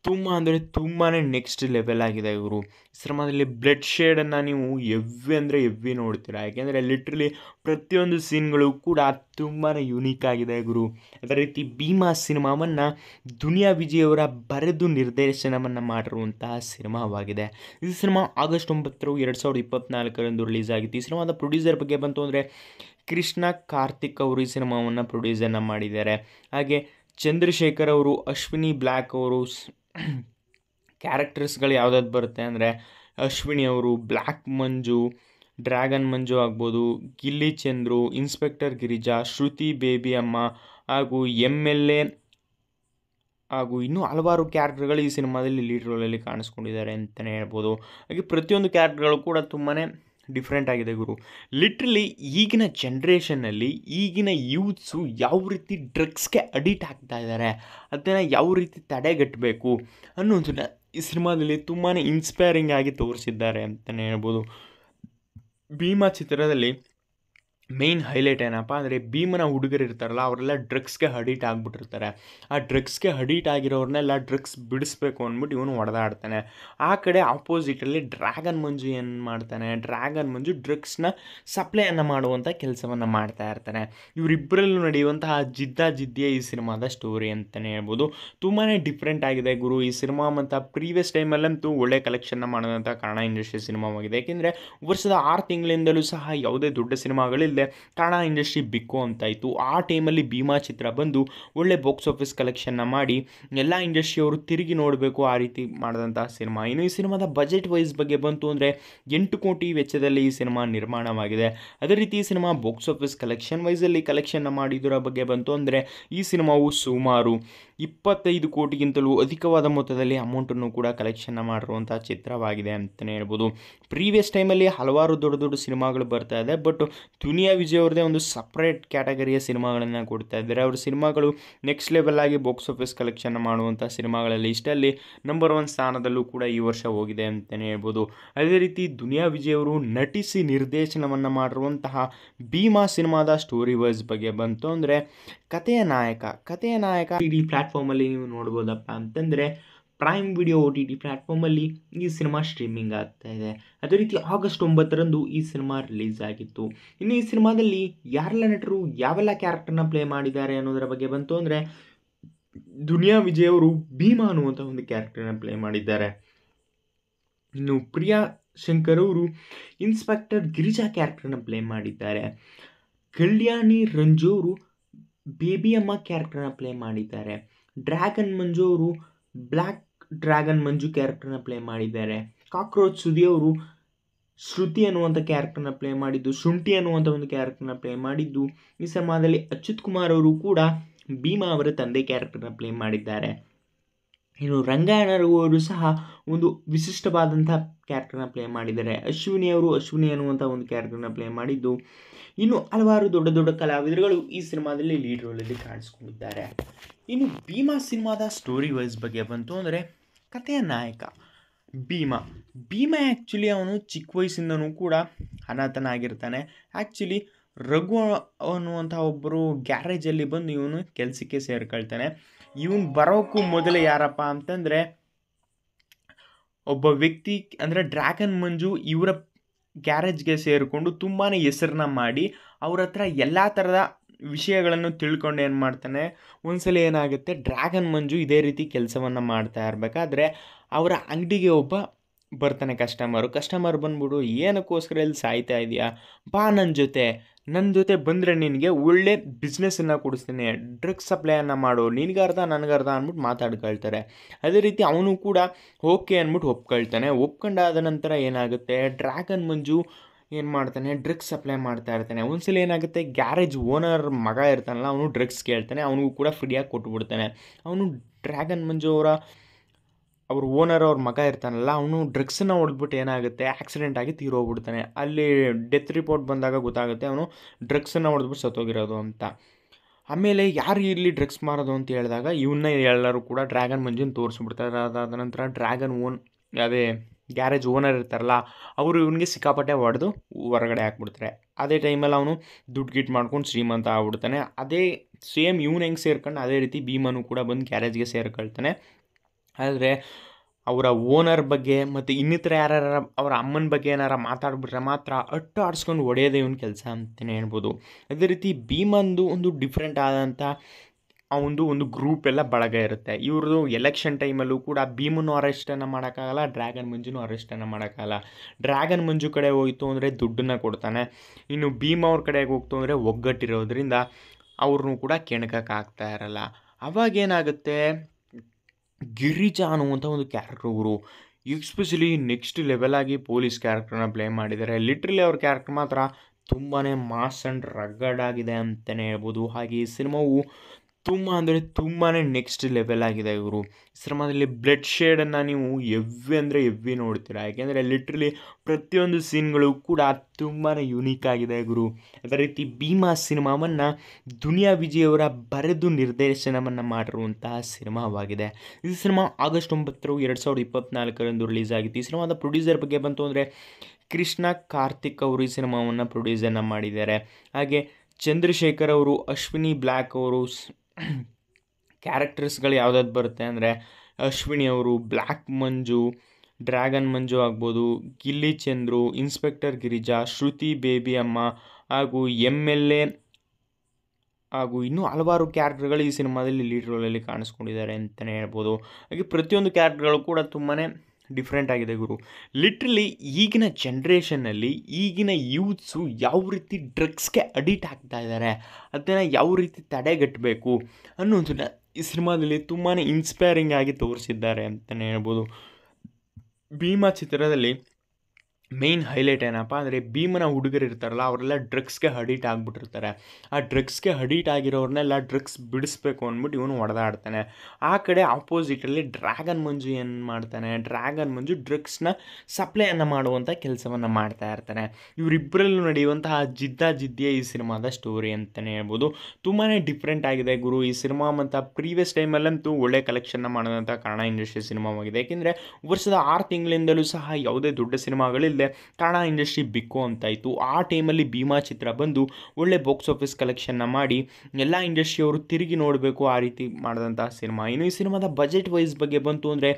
ತುಂಬ ಅಂದರೆ ತುಂಬಾ ನೆಕ್ಸ್ಟ್ ಲೆವೆಲ್ ಆಗಿದೆ ಇವರು ಸಿನಿಮಾದಲ್ಲಿ ಬ್ಲಡ್ ಶೇಡನ್ನು ನೀವು ಎವ್ವಿ ಅಂದರೆ ಎವ್ವಿ ನೋಡ್ತೀರಾ ಯಾಕೆಂದರೆ ಲಿಟ್ರಲಿ ಪ್ರತಿಯೊಂದು ಸೀನ್ಗಳು ಕೂಡ ತುಂಬಾ ಯುನೀಕ್ ಆಗಿದೆ ಗುರು ಅದೇ ರೀತಿ ಭೀಮಾ ಸಿನಿಮಾವನ್ನು ದುನಿಯಾ ವಿಜಯವರ ಬರೆದು ನಿರ್ದೇಶನವನ್ನು ಮಾಡಿರುವಂತಹ ಸಿನಿಮಾವಾಗಿದೆ ಈ ಸಿನಿಮಾ ಆಗಸ್ಟ್ ಒಂಬತ್ತರ ಎರಡು ಸಾವಿರದ ಇಪ್ಪತ್ನಾಲ್ಕರಂದು ರಿಲೀಸ್ ಆಗಿತ್ತು ಈ ಸಿನಿಮಾದ ಪ್ರೊಡ್ಯೂಸರ್ ಬಗ್ಗೆ ಬಂತು ಅಂದರೆ ಕೃಷ್ಣ ಕಾರ್ತಿಕ್ ಅವರು ಈ ಸಿನಿಮಾವನ್ನು ಪ್ರೊಡ್ಯೂಸನ್ನು ಮಾಡಿದ್ದಾರೆ ಹಾಗೆ ಚಂದ್ರಶೇಖರ್ ಅವರು ಅಶ್ವಿನಿ ಬ್ಲ್ಯಾಕ್ ಅವರು ಕ್ಯಾರೆಕ್ಟರ್ಸ್ಗಳು ಯಾವುದಾದ್ರು ಬರುತ್ತೆ ಅಂದರೆ ಅಶ್ವಿನಿ ಅವರು ಬ್ಲ್ಯಾಕ್ ಮಂಜು ಡ್ರ್ಯಾಗನ್ ಮಂಜು ಆಗ್ಬೋದು ಗಿಲ್ಲಿ ಚಂದ್ರು ಇನ್ಸ್ಪೆಕ್ಟರ್ ಗಿರಿಜಾ ಶ್ರುತಿ ಬೇಬಿ ಅಮ್ಮ ಹಾಗೂ ಎಮ್ ಎಲ್ ಎ ಹಾಗೂ ಇನ್ನೂ ಹಲವಾರು ಕ್ಯಾರೆಕ್ಟರ್ಗಳು ಈ ಸಿನಿಮಾದಲ್ಲಿ ಲೀಡ್ ಕಾಣಿಸ್ಕೊಂಡಿದ್ದಾರೆ ಅಂತಲೇ ಹೇಳ್ಬೋದು ಹಾಗೆ ಪ್ರತಿಯೊಂದು ಕ್ಯಾರೆಕ್ಟರ್ಗಳು ಕೂಡ ತುಂಬಾ ಡಿಫ್ರೆಂಟ್ ಆಗಿದೆ ಗುರು ಲಿಟ್ರಲಿ ಈಗಿನ ಜನ್ರೇಷನ್ನಲ್ಲಿ ಈಗಿನ ಯೂತ್ಸು ಯಾವ ರೀತಿ ಡ್ರಗ್ಸ್ಗೆ ಅಡಿಟ್ ಆಗ್ತಾ ಇದ್ದಾರೆ ಅದನ್ನು ಯಾವ ರೀತಿ ತಡೆಗಟ್ಟಬೇಕು ಅನ್ನೋದನ್ನು ಈ ಸಿನಿಮಾದಲ್ಲಿ ತುಂಬಾ ಇನ್ಸ್ಪೈರಿಂಗ್ ಆಗಿ ತೋರಿಸಿದ್ದಾರೆ ಅಂತಲೇ ಹೇಳ್ಬೋದು ಭೀಮಾ ಚಿತ್ರದಲ್ಲಿ ಮೇನ್ ಹೈಲೈಟ್ ಏನಪ್ಪ ಅಂದರೆ ಭೀಮನ ಹುಡುಗರು ಇರ್ತಾರಲ್ಲ ಅವರೆಲ್ಲ ಡ್ರಗ್ಸ್ಗೆ ಅಡಿಟ್ ಆಗಿಬಿಟ್ಟಿರ್ತಾರೆ ಆ ಡ್ರಗ್ಸ್ಗೆ ಅಡಿಟ್ ಆಗಿರೋರನ್ನೆಲ್ಲ ಡ್ರಗ್ಸ್ ಬಿಡಿಸ್ಬೇಕು ಅಂದ್ಬಿಟ್ಟು ಇವನು ಹೊಡೆದಾಡ್ತಾನೆ ಆ ಕಡೆ ಆಪೋಸಿಟಲ್ಲಿ ಡ್ರ್ಯಾಗನ್ ಮಂಜು ಏನು ಮಾಡ್ತಾನೆ ಡ್ರ್ಯಾಗನ್ ಮಂಜು ಡ್ರಗ್ಸ್ನ ಸಪ್ಲೈಯನ್ನು ಮಾಡುವಂಥ ಕೆಲಸವನ್ನು ಮಾಡ್ತಾ ಇರ್ತಾನೆ ಇವರಿಬ್ಬರಲ್ಲೂ ನಡೆಯುವಂತಹ ಜಿದ್ದ ಜಿದ್ದಿಯೇ ಈ ಸಿನಿಮಾದ ಸ್ಟೋರಿ ಅಂತಲೇ ಹೇಳ್ಬೋದು ತುಂಬಾ ಡಿಫ್ರೆಂಟ್ ಆಗಿದೆ ಗುರು ಈ ಸಿನಿಮಾ ಮತ್ತು ಪ್ರೀವಿಯಸ್ ಟೈಮಲ್ಲಂತೂ ಒಳ್ಳೆ ಕಲೆಕ್ಷನ್ನ ಮಾಡೋದಂಥ ಕಾರಣ ಇಂಡಸ್ಟ್ರಿ ಸಿನಿಮಾವಾಗಿದೆ ಏಕೆಂದರೆ ವರ್ಷದ ಆರು ತಿಂಗಳಿಂದಲೂ ಸಹ ಯಾವುದೇ ದೊಡ್ಡ ಸಿನಿಮಾಗಳಲ್ಲಿ ಇಲ್ಲದೆ ಟಾಣಾ ಇಂಡಸ್ಟ್ರಿ ಬಿಕ್ಕು ಅಂತ ಇತ್ತು ಆ ಟೈಮಲ್ಲಿ ಭೀಮಾ ಚಿತ್ರ ಬಂದು ಒಳ್ಳೆ ಬಾಕ್ಸ್ ಆಫೀಸ್ ಕಲೆಕ್ಷನ್ನ ಮಾಡಿ ಎಲ್ಲ ಇಂಡಸ್ಟ್ರಿಯವರು ತಿರುಗಿ ನೋಡಬೇಕು ಆ ರೀತಿ ಮಾಡಿದಂತಹ ಸಿನಿಮಾ ಇನ್ನು ಈ ಸಿನಿಮಾದ ಬಜೆಟ್ ವೈಸ್ ಬಗ್ಗೆ ಬಂತು ಅಂದರೆ ಎಂಟು ಕೋಟಿ ವೆಚ್ಚದಲ್ಲಿ ಈ ಸಿನಿಮಾ ನಿರ್ಮಾಣವಾಗಿದೆ ಅದೇ ರೀತಿ ಈ ಸಿನಿಮಾ ಬಾಕ್ಸ್ ಆಫೀಸ್ ಕಲೆಕ್ಷನ್ ವೈಸಲ್ಲಿ ಕಲೆಕ್ಷನ್ನ ಮಾಡಿದ್ರ ಬಗ್ಗೆ ಬಂತು ಅಂದರೆ ಈ ಸಿನಿಮಾವು ಸುಮಾರು ಇಪ್ಪತ್ತೈದು ಕೋಟಿಗಿಂತಲೂ ಅಧಿಕವಾದ ಮೊತ್ತದಲ್ಲಿ ಅಮೌಂಟನ್ನು ಕೂಡ ಕಲೆಕ್ಷನ್ನ ಮಾಡಿರುವಂಥ ಚಿತ್ರವಾಗಿದೆ ಅಂತಲೇ ಹೇಳ್ಬೋದು ಪ್ರೀವಿಯಸ್ ಟೈಮಲ್ಲಿ ಹಲವಾರು ದೊಡ್ಡ ದೊಡ್ಡ ಸಿನಿಮಾಗಳು ಬರ್ತಾ ಇದೆ ಬಟ್ ತುನಿ ದುನಿಯಾ ವಿಜಯ್ ಅವ್ರದ್ದೇ ಒಂದು ಸಪ್ರೇಟ್ ಕ್ಯಾಟಗರಿಯ ಸಿನಿಮಾಗಳನ್ನು ಕೊಡ್ತಾ ಇದ್ದಾರೆ ಅವ್ರ ಸಿನಿಮಾಗಳು ನೆಕ್ಸ್ಟ್ ಲೆವೆಲ್ ಆಗಿ ಬಾಕ್ಸ್ ಆಫೀಸ್ ಕಲೆಕ್ಷನ್ ಮಾಡುವಂಥ ಸಿನಿಮಾಗಳಲ್ಲಿ ಇಷ್ಟಲ್ಲಿ ನಂಬರ್ ಒನ್ ಸ್ಥಾನದಲ್ಲೂ ಕೂಡ ಈ ವರ್ಷ ಹೋಗಿದೆ ಅಂತಲೇ ಹೇಳ್ಬೋದು ಅದೇ ರೀತಿ ದುನಿಯಾ ವಿಜಯ್ ಅವರು ನಟಿಸಿ ನಿರ್ದೇಶನವನ್ನು ಮಾಡಿರುವಂತಹ ಭೀಮಾ ಸಿನಿಮಾದ ಸ್ಟೋರಿ ವೈಸ್ ಬಗ್ಗೆ ಬಂತು ಅಂದರೆ ಕತೆಯ ನಾಯಕ ಕತೆಯ ನಾಯಕ ಇಡೀ ಪ್ಲಾಟ್ಫಾರ್ಮಲ್ಲಿ ನೀವು ನೋಡ್ಬೋದಪ್ಪ ಅಂತಂದರೆ prime video O T T ಪ್ಲ್ಯಾಟ್ಫಾರ್ಮಲ್ಲಿ ಈ ಸಿನಿಮಾ ಸ್ಟ್ರೀಮಿಂಗ್ ಆಗ್ತಾ ಇದೆ ಅದೇ ರೀತಿ ಆಗಸ್ಟ್ ಒಂಬತ್ತರಂದು ಈ ಸಿನಿಮಾ ರಿಲೀಸ್ ಆಗಿತ್ತು ಇನ್ನು ಈ ಸಿನಿಮಾದಲ್ಲಿ ಯಾರೆಲ್ಲ ನಟರು ಯಾವೆಲ್ಲ ಕ್ಯಾರೆಕ್ಟರ್ನ ಪ್ಲೇ ಮಾಡಿದ್ದಾರೆ ಅನ್ನೋದರ ಬಗ್ಗೆ ಬಂತು ಅಂದರೆ ದುನಿಯಾ ವಿಜಯ್ ಅವರು ಭೀಮಾ ಅನ್ನುವಂಥ ಒಂದು ಕ್ಯಾರೆಕ್ಟರ್ನ ಪ್ಲೇ ಮಾಡಿದ್ದಾರೆ ಇನ್ನು ಪ್ರಿಯಾ ಶಂಕರ್ ಅವರು ಇನ್ಸ್ಪೆಕ್ಟರ್ ಗಿರಿಜಾ ಕ್ಯಾರೆಕ್ಟರ್ನ ಪ್ಲೇ ಮಾಡಿದ್ದಾರೆ ಕಲ್ಯಾಣಿ ರಂಜು ಅವರು ಬೇಬಿಯಮ್ಮ ಕ್ಯಾರೆಕ್ಟರ್ನ ಪ್ಲೇ ಮಾಡಿದ್ದಾರೆ ಡ್ರ್ಯಾಗನ್ ಮಂಜು ಅವರು ಬ್ಲ್ಯಾಕ್ ಡ್ರ್ಯಾಗನ್ ಮಂಜು ಕ್ಯಾರೆಕ್ಟರ್ನ ಪ್ಲೇ ಮಾಡಿದ್ದಾರೆ ಕಾಕ್ರೋಚ್ ಸುದಿ ಅವರು ಶ್ರುತಿ ಅನ್ನುವಂಥ ಕ್ಯಾರೆಕ್ಟರ್ನ ಪ್ಲೇ ಮಾಡಿದ್ದು ಶುಂಠಿ ಅನ್ನುವಂಥ ಒಂದು ಕ್ಯಾರೆಕ್ಟರ್ನ ಪ್ಲೇ ಮಾಡಿದ್ದು ಈ ಸಿನಿಮಾದಲ್ಲಿ ಅಚ್ಯುತ್ ಕುಮಾರ್ ಅವರು ಕೂಡ ಭೀಮಾ ಅವರ ತಂದೆ ಕ್ಯಾರೆಕ್ಟರ್ನ ಪ್ಲೇ ಮಾಡಿದ್ದಾರೆ ಇನ್ನು ರಂಗಾಯಣ ಅವರು ಸಹ ಒಂದು ವಿಶಿಷ್ಟವಾದಂಥ ಕ್ಯಾರೆಕ್ಟರ್ನ ಪ್ಲೇ ಮಾಡಿದ್ದಾರೆ ಅಶ್ವಿನಿ ಅವರು ಅಶ್ವಿನಿ ಅನ್ನುವಂಥ ಒಂದು ಕ್ಯಾರೆಕ್ಟರ್ನ ಪ್ಲೇ ಮಾಡಿದ್ದು ಇನ್ನು ಹಲವಾರು ದೊಡ್ಡ ದೊಡ್ಡ ಕಲಾವಿದರುಗಳು ಈ ಸಿನಿಮಾದಲ್ಲಿ ಲೀಡ್ ರೋಲಲ್ಲಿ ಕಾಣಿಸ್ಕೊಂಡಿದ್ದಾರೆ ಇನ್ನು ಭೀಮಾ ಸಿನಿಮಾದ ಸ್ಟೋರಿ ವೈಸ್ ಬಗ್ಗೆ ಬಂತು ಅಂದರೆ ಕಥೆಯ ನಾಯಕ ಭೀಮಾ ಭೀಮಾ ಆ್ಯಕ್ಚುಲಿ ಅವನು ಚಿಕ್ಕ ವಯಸ್ಸಿಂದನೂ ಕೂಡ ಅನಾಥನಾಗಿರ್ತಾನೆ ಆ್ಯಕ್ಚುಲಿ ರಘು ಅನ್ನುವಂಥ ಒಬ್ಬರು ಗ್ಯಾರೇಜಲ್ಲಿ ಬಂದು ಇವನು ಕೆಲಸಕ್ಕೆ ಸೇರ್ಕೊಳ್ತಾನೆ ಇವನು ಬರೋಕ್ಕೂ ಮೊದಲೇ ಯಾರಪ್ಪ ಅಂತಂದರೆ ಒಬ್ಬ ವ್ಯಕ್ತಿ ಅಂದರೆ ಡ್ರ್ಯಾಗನ್ ಮಂಜು ಇವರ ಗ್ಯಾರೇಜ್ಗೆ ಸೇರಿಕೊಂಡು ತುಂಬಾ ಹೆಸರನ್ನ ಮಾಡಿ ಅವರ ಹತ್ರ ಎಲ್ಲ ಥರದ ವಿಷಯಗಳನ್ನು ತಿಳ್ಕೊಂಡು ಏನು ಮಾಡ್ತಾನೆ ಒಂದ್ಸಲ ಏನಾಗುತ್ತೆ ಡ್ರ್ಯಾಗನ್ ಮಂಜು ಇದೇ ರೀತಿ ಕೆಲಸವನ್ನು ಮಾಡ್ತಾ ಇರಬೇಕಾದ್ರೆ ಅವರ ಅಂಗಡಿಗೆ ಒಬ್ಬ ಬರ್ತಾನೆ ಕಸ್ಟಮರು ಕಸ್ಟಮರ್ ಬಂದ್ಬಿಡು ಏನಕ್ಕೋಸ್ಕರ ಇಲ್ಲಿ ಸಾಯ್ತಾ ಇದೆಯಾ ಬಾ ನನ್ನ ಜೊತೆ ನನ್ನ ಜೊತೆ ಬಂದರೆ ನಿನಗೆ ಒಳ್ಳೆ ಬಿಸ್ನೆಸ್ಸನ್ನು ಕೊಡಿಸ್ತೀನಿ ಡ್ರಗ್ಸ್ ಸಪ್ಲೈಯನ್ನು ಮಾಡು ನನಗೆ ಅರ್ಧ ಅಂದ್ಬಿಟ್ಟು ಮಾತಾಡ್ಕೊಳ್ತಾರೆ ಅದೇ ರೀತಿ ಅವನು ಕೂಡ ಓಕೆ ಅಂದ್ಬಿಟ್ಟು ಒಪ್ಕೊಳ್ತಾನೆ ಒಪ್ಕೊಂಡಾದ ನಂತರ ಏನಾಗುತ್ತೆ ಡ್ರ್ಯಾಗನ್ ಮಂಜು ಏನು ಮಾಡ್ತಾನೆ ಡ್ರಗ್ಸ್ ಸಪ್ಲೈ ಮಾಡ್ತಾ ಇರ್ತಾನೆ ಒಂದ್ಸಲ ಏನಾಗುತ್ತೆ ಗ್ಯಾರೇಜ್ ಓನರ್ ಮಗ ಇರ್ತಾನಲ್ಲ ಅವನು ಡ್ರಗ್ಸ್ ಕೇಳ್ತಾನೆ ಅವನಿಗೂ ಕೂಡ ಫ್ರೀಯಾಗಿ ಕೊಟ್ಬಿಡ್ತಾನೆ ಅವನು ಡ್ರ್ಯಾಗನ್ ಮಂಜು ಅವರ ಅವ್ರ ಓನರ್ ಅವ್ರ ಮಗ ಇರ್ತಾನಲ್ಲ ಅವನು ಡ್ರಗ್ಸನ್ನು ಹೊಡೆದ್ಬಿಟ್ಟು ಏನಾಗುತ್ತೆ ಆಕ್ಸಿಡೆಂಟ್ ಆಗಿ ತೀರೋಗ್ಬಿಡ್ತಾನೆ ಅಲ್ಲಿ ಡೆತ್ ರಿಪೋರ್ಟ್ ಬಂದಾಗ ಗೊತ್ತಾಗುತ್ತೆ ಅವನು ಡ್ರಗ್ಸನ್ನು ಹೊಡೆದ್ಬಿಟ್ಟು ಸತ್ತೋಗಿರೋದು ಅಂತ ಆಮೇಲೆ ಯಾರು ಇಲ್ಲಿ ಡ್ರಗ್ಸ್ ಮಾರೋದು ಅಂತ ಹೇಳಿದಾಗ ಇವನ್ನ ಎಲ್ಲರೂ ಕೂಡ ಡ್ರ್ಯಾಗನ್ ಮಂಜುನ ತೋರಿಸ್ಬಿಡ್ತಾರೆ ಅದಾದ ನಂತರ ಡ್ರ್ಯಾಗನ್ ಓನ್ ಅದೇ ಗ್ಯಾರೇಜ್ ಓನರ್ ಇರ್ತಾರಲ್ಲ ಅವರು ಇವನಿಗೆ ಸಿಕ್ಕಾಪಟ್ಟೆ ಹೊಡೆದು ಹೊರಗಡೆ ಹಾಕ್ಬಿಡ್ತಾರೆ ಅದೇ ಟೈಮಲ್ಲಿ ಅವನು ದುಡ್ಡು ಗಿಟ್ ಮಾಡ್ಕೊಂಡು ಶ್ರೀಮಂತ ಆಗ್ಬಿಡ್ತಾನೆ ಅದೇ ಸೇಮ್ ಇವನು ಹೆಂಗೆ ಸೇರ್ಕೊಂಡು ಅದೇ ರೀತಿ ಭೀಮನು ಕೂಡ ಬಂದು ಗ್ಯಾರೇಜ್ಗೆ ಸೇರ್ಕೊಳ್ತಾನೆ ಆದರೆ ಅವರ ಓನರ್ ಬಗ್ಗೆ ಮತ್ತು ಇನ್ನಿತರ ಯಾರ್ಯಾರ ಅವರ ಅಮ್ಮನ ಬಗ್ಗೆ ಏನಾರು ಮಾತಾಡ್ಬಿಟ್ರೆ ಮಾತ್ರ ಅಟ್ಟು ಆಡಿಸ್ಕೊಂಡು ಹೊಡೆಯೋದೇ ಇವನ ಕೆಲಸ ಅಂತಲೇ ಹೇಳ್ಬೋದು ಅದೇ ರೀತಿ ಭೀಮಂದು ಒಂದು ಡಿಫ್ರೆಂಟ್ ಆದಂಥ ಆ ಒಂದು ಗ್ರೂಪ್ ಎಲ್ಲ ಬಳಗ ಇರುತ್ತೆ ಇವ್ರದ್ದು ಎಲೆಕ್ಷನ್ ಟೈಮಲ್ಲೂ ಕೂಡ ಭೀಮನ್ನು ಅರೆಸ್ಟನ್ನು ಮಾಡೋಕ್ಕಾಗಲ್ಲ ಡ್ರ್ಯಾಗನ್ ಮಂಜುನೂ ಅರೆಸ್ಟನ್ನು ಮಾಡೋಕ್ಕಾಗಲ್ಲ ಡ್ರ್ಯಾಗನ್ ಮಂಜು ಕಡೆ ಹೋಯಿತು ಅಂದರೆ ದುಡ್ಡನ್ನ ಕೊಡ್ತಾನೆ ಇನ್ನು ಭೀಮ್ ಅವ್ರ ಕಡೆಗೆ ಹೋಗ್ತು ಅಂದರೆ ಒಗ್ಗಟ್ಟಿರೋದ್ರಿಂದ ಅವ್ರನ್ನೂ ಕೂಡ ಕೆಣಕಕ್ಕಾಗ್ತಾ ಇರಲ್ಲ ಅವಾಗೇನಾಗುತ್ತೆ ಗಿರಿಜಾ ಅನ್ನುವಂಥ ಒಂದು ಕ್ಯಾರೆಕ್ಟರ್ ಇವರು ಎಕ್ಸ್ಪೆಷಲಿ ನೆಕ್ಸ್ಟ್ ಲೆವೆಲ್ ಆಗಿ ಪೊಲೀಸ್ ಕ್ಯಾರೆಕ್ಟರ್ನ ಪ್ಲೇ ಮಾಡಿದ್ದಾರೆ ಲಿಟ್ರಲಿ ಅವ್ರ ಕ್ಯಾರೆಕ್ಟರ್ ಮಾತ್ರ ತುಂಬಾ ಮಾಸ್ ಆ್ಯಂಡ್ ರಗ್ಗಡ್ ಆಗಿದೆ ಅಂತಲೇ ಹೇಳ್ಬೋದು ಹಾಗೆ ಈ ಸಿನಿಮಾವು ತುಂಬ ಅಂದರೆ ತುಂಬಾ ನೆಕ್ಸ್ಟ್ ಲೆವೆಲ್ ಆಗಿದೆ ಇವರು ಸಿನಿಮಾದಲ್ಲಿ ಬ್ಲಡ್ ಶೇಡನ್ನು ನೀವು ಎವ್ವಿ ಅಂದರೆ ಎವ್ವಿ ನೋಡ್ತೀರ ಯಾಕೆಂದರೆ ಲಿಟ್ರಲಿ ಪ್ರತಿಯೊಂದು ಸೀನ್ಗಳು ಕೂಡ ತುಂಬಾ ಯುನೀಕ್ ಆಗಿದೆ ಗುರು ಅದೇ ರೀತಿ ಭೀಮಾ ಸಿನಿಮಾವನ್ನು ದುನಿಯಾ ವಿಜಯವರ ಬರೆದು ನಿರ್ದೇಶನವನ್ನು ಮಾಡಿರುವಂತಹ ಸಿನಿಮಾವಾಗಿದೆ ಈ ಸಿನಿಮಾ ಆಗಸ್ಟ್ ಒಂಬತ್ತರು ಎರಡು ಸಾವಿರದ ಇಪ್ಪತ್ತ್ನಾಲ್ಕರಂದು ರಿಲೀಸ್ ಆಗಿತ್ತು ಈ ಸಿನಿಮಾದ ಪ್ರೊಡ್ಯೂಸರ್ ಬಗ್ಗೆ ಬಂತು ಅಂದರೆ ಕೃಷ್ಣ ಕಾರ್ತಿಕ್ ಅವರು ಈ ಸಿನಿಮಾವನ್ನು ಪ್ರೊಡ್ಯೂಸನ್ನು ಮಾಡಿದ್ದಾರೆ ಹಾಗೆ ಚಂದ್ರಶೇಖರ್ ಅವರು ಅಶ್ವಿನಿ ಬ್ಲ್ಯಾಕ್ ಅವರು ಕ್ಯಾರೆಕ್ಟರ್ಸ್ಗಳು ಯಾವ್ದಾದ್ರು ಬರುತ್ತೆ ಅಂದರೆ ಅಶ್ವಿನಿ ಅವರು ಬ್ಲ್ಯಾಕ್ ಮಂಜು ಡ್ರ್ಯಾಗನ್ ಮಂಜು ಆಗ್ಬೋದು ಗಿಲ್ಲಿ ಚಂದ್ರು ಇನ್ಸ್ಪೆಕ್ಟರ್ ಗಿರಿಜಾ ಶ್ರುತಿ ಬೇಬಿ ಅಮ್ಮ ಹಾಗೂ ಎಮ್ ಎಲ್ ಎ ಹಾಗೂ ಇನ್ನೂ ಹಲವಾರು ಕ್ಯಾರೆಕ್ಟರ್ಗಳು ಈ ಸಿನಿಮಾದಲ್ಲಿ ಲೀಡ್ ರೋಲಲ್ಲಿ ಕಾಣಿಸ್ಕೊಂಡಿದ್ದಾರೆ ಅಂತಲೇ ಹೇಳ್ಬೋದು ಹಾಗೆ ಪ್ರತಿಯೊಂದು ಕ್ಯಾರೆಕ್ಟರ್ಗಳು ಕೂಡ ತುಂಬಾ ಡಿಫ್ರೆಂಟ್ ಆಗಿದೆ ಗುರು ಲಿಟ್ರಲಿ ಈಗಿನ ಜನ್ರೇಷನ್ನಲ್ಲಿ ಈಗಿನ ಯೂತ್ಸು ಯಾವ ರೀತಿ ಡ್ರಗ್ಸ್ಗೆ ಅಡಿಟ್ ಆಗ್ತಾ ಇದ್ದಾರೆ ಅದನ್ನು ಯಾವ ರೀತಿ ತಡೆಗಟ್ಟಬೇಕು ಒಂದು ಈ ಸಿನಿಮಾದಲ್ಲಿ ತುಂಬಾ ಇನ್ಸ್ಪೈರಿಂಗ್ ಆಗಿ ತೋರಿಸಿದ್ದಾರೆ ಅಂತಲೇ ಹೇಳ್ಬೋದು ಭೀಮಾ ಚಿತ್ರದಲ್ಲಿ ಮೇನ್ ಹೈಲೈಟ್ ಏನಪ್ಪ ಅಂದರೆ ಭೀಮನ ಹುಡುಗರು ಇರ್ತಾರಲ್ಲ ಅವರೆಲ್ಲ ಡ್ರಗ್ಸ್ಗೆ ಅಡಿಟ್ ಆಗಿಬಿಟ್ಟಿರ್ತಾರೆ ಆ ಡ್ರಗ್ಸ್ಗೆ ಅಡಿಟ್ ಆಗಿರೋರನ್ನೆಲ್ಲ ಡ್ರಗ್ಸ್ ಬಿಡಿಸ್ಬೇಕು ಅಂದ್ಬಿಟ್ಟು ಇವನು ಹೊಡೆದಾಡ್ತಾನೆ ಆ ಕಡೆ ಆಪೋಸಿಟಲ್ಲಿ ಡ್ರ್ಯಾಗನ್ ಮಂಜು ಏನು ಮಾಡ್ತಾನೆ ಡ್ರ್ಯಾಗನ್ ಮಂಜು ಡ್ರಗ್ಸ್ನ ಸಪ್ಲೈಯನ್ನು ಮಾಡುವಂಥ ಕೆಲಸವನ್ನು ಮಾಡ್ತಾ ಇರ್ತಾನೆ ಇವರಿಬ್ಬರಲ್ಲೂ ನಡೆಯುವಂತಹ ಜಿದ್ದ ಜಿದ್ದಿಯ ಈ ಸಿನಿಮಾದ ಸ್ಟೋರಿ ಅಂತಲೇ ಹೇಳ್ಬೋದು ತುಂಬಾ ಡಿಫ್ರೆಂಟ್ ಆಗಿದೆ ಗುರು ಈ ಸಿನಿಮಾ ಮತ್ತು ಪ್ರೀವಿಯಸ್ ಟೈಮಲ್ಲಂತೂ ಒಳ್ಳೆ ಕಲೆಕ್ಷನ್ನ ಮಾಡುವಂಥ ಕನ್ನಡ ಇಂಡಸ್ಟ್ರಿ ಸಿನಿಮಾವಾಗಿದೆ ಏಕೆಂದರೆ ವರ್ಷದ ಆರು ತಿಂಗಳಿಂದಲೂ ಸಹ ಯಾವುದೇ ದೊಡ್ಡ ಸಿನಿಮಾಗಳಿಲ್ಲ ಮುಂದೆ ಇಂಡಸ್ಟ್ರಿ ಬಿಕ್ಕು ಇತ್ತು ಆ ಟೈಮಲ್ಲಿ ಭೀಮಾ ಚಿತ್ರ ಬಂದು ಒಳ್ಳೆ ಬಾಕ್ಸ್ ಆಫೀಸ್ ಕಲೆಕ್ಷನ್ನ ಮಾಡಿ ಎಲ್ಲ ಇಂಡಸ್ಟ್ರಿಯವರು ತಿರುಗಿ ನೋಡಬೇಕು ಆ ರೀತಿ ಮಾಡಿದಂಥ ಸಿನಿಮಾ ಇನ್ನು ಈ ಸಿನಿಮಾದ ಬಜೆಟ್ ವೈಸ್ ಬಗ್ಗೆ ಬಂತು ಅಂದರೆ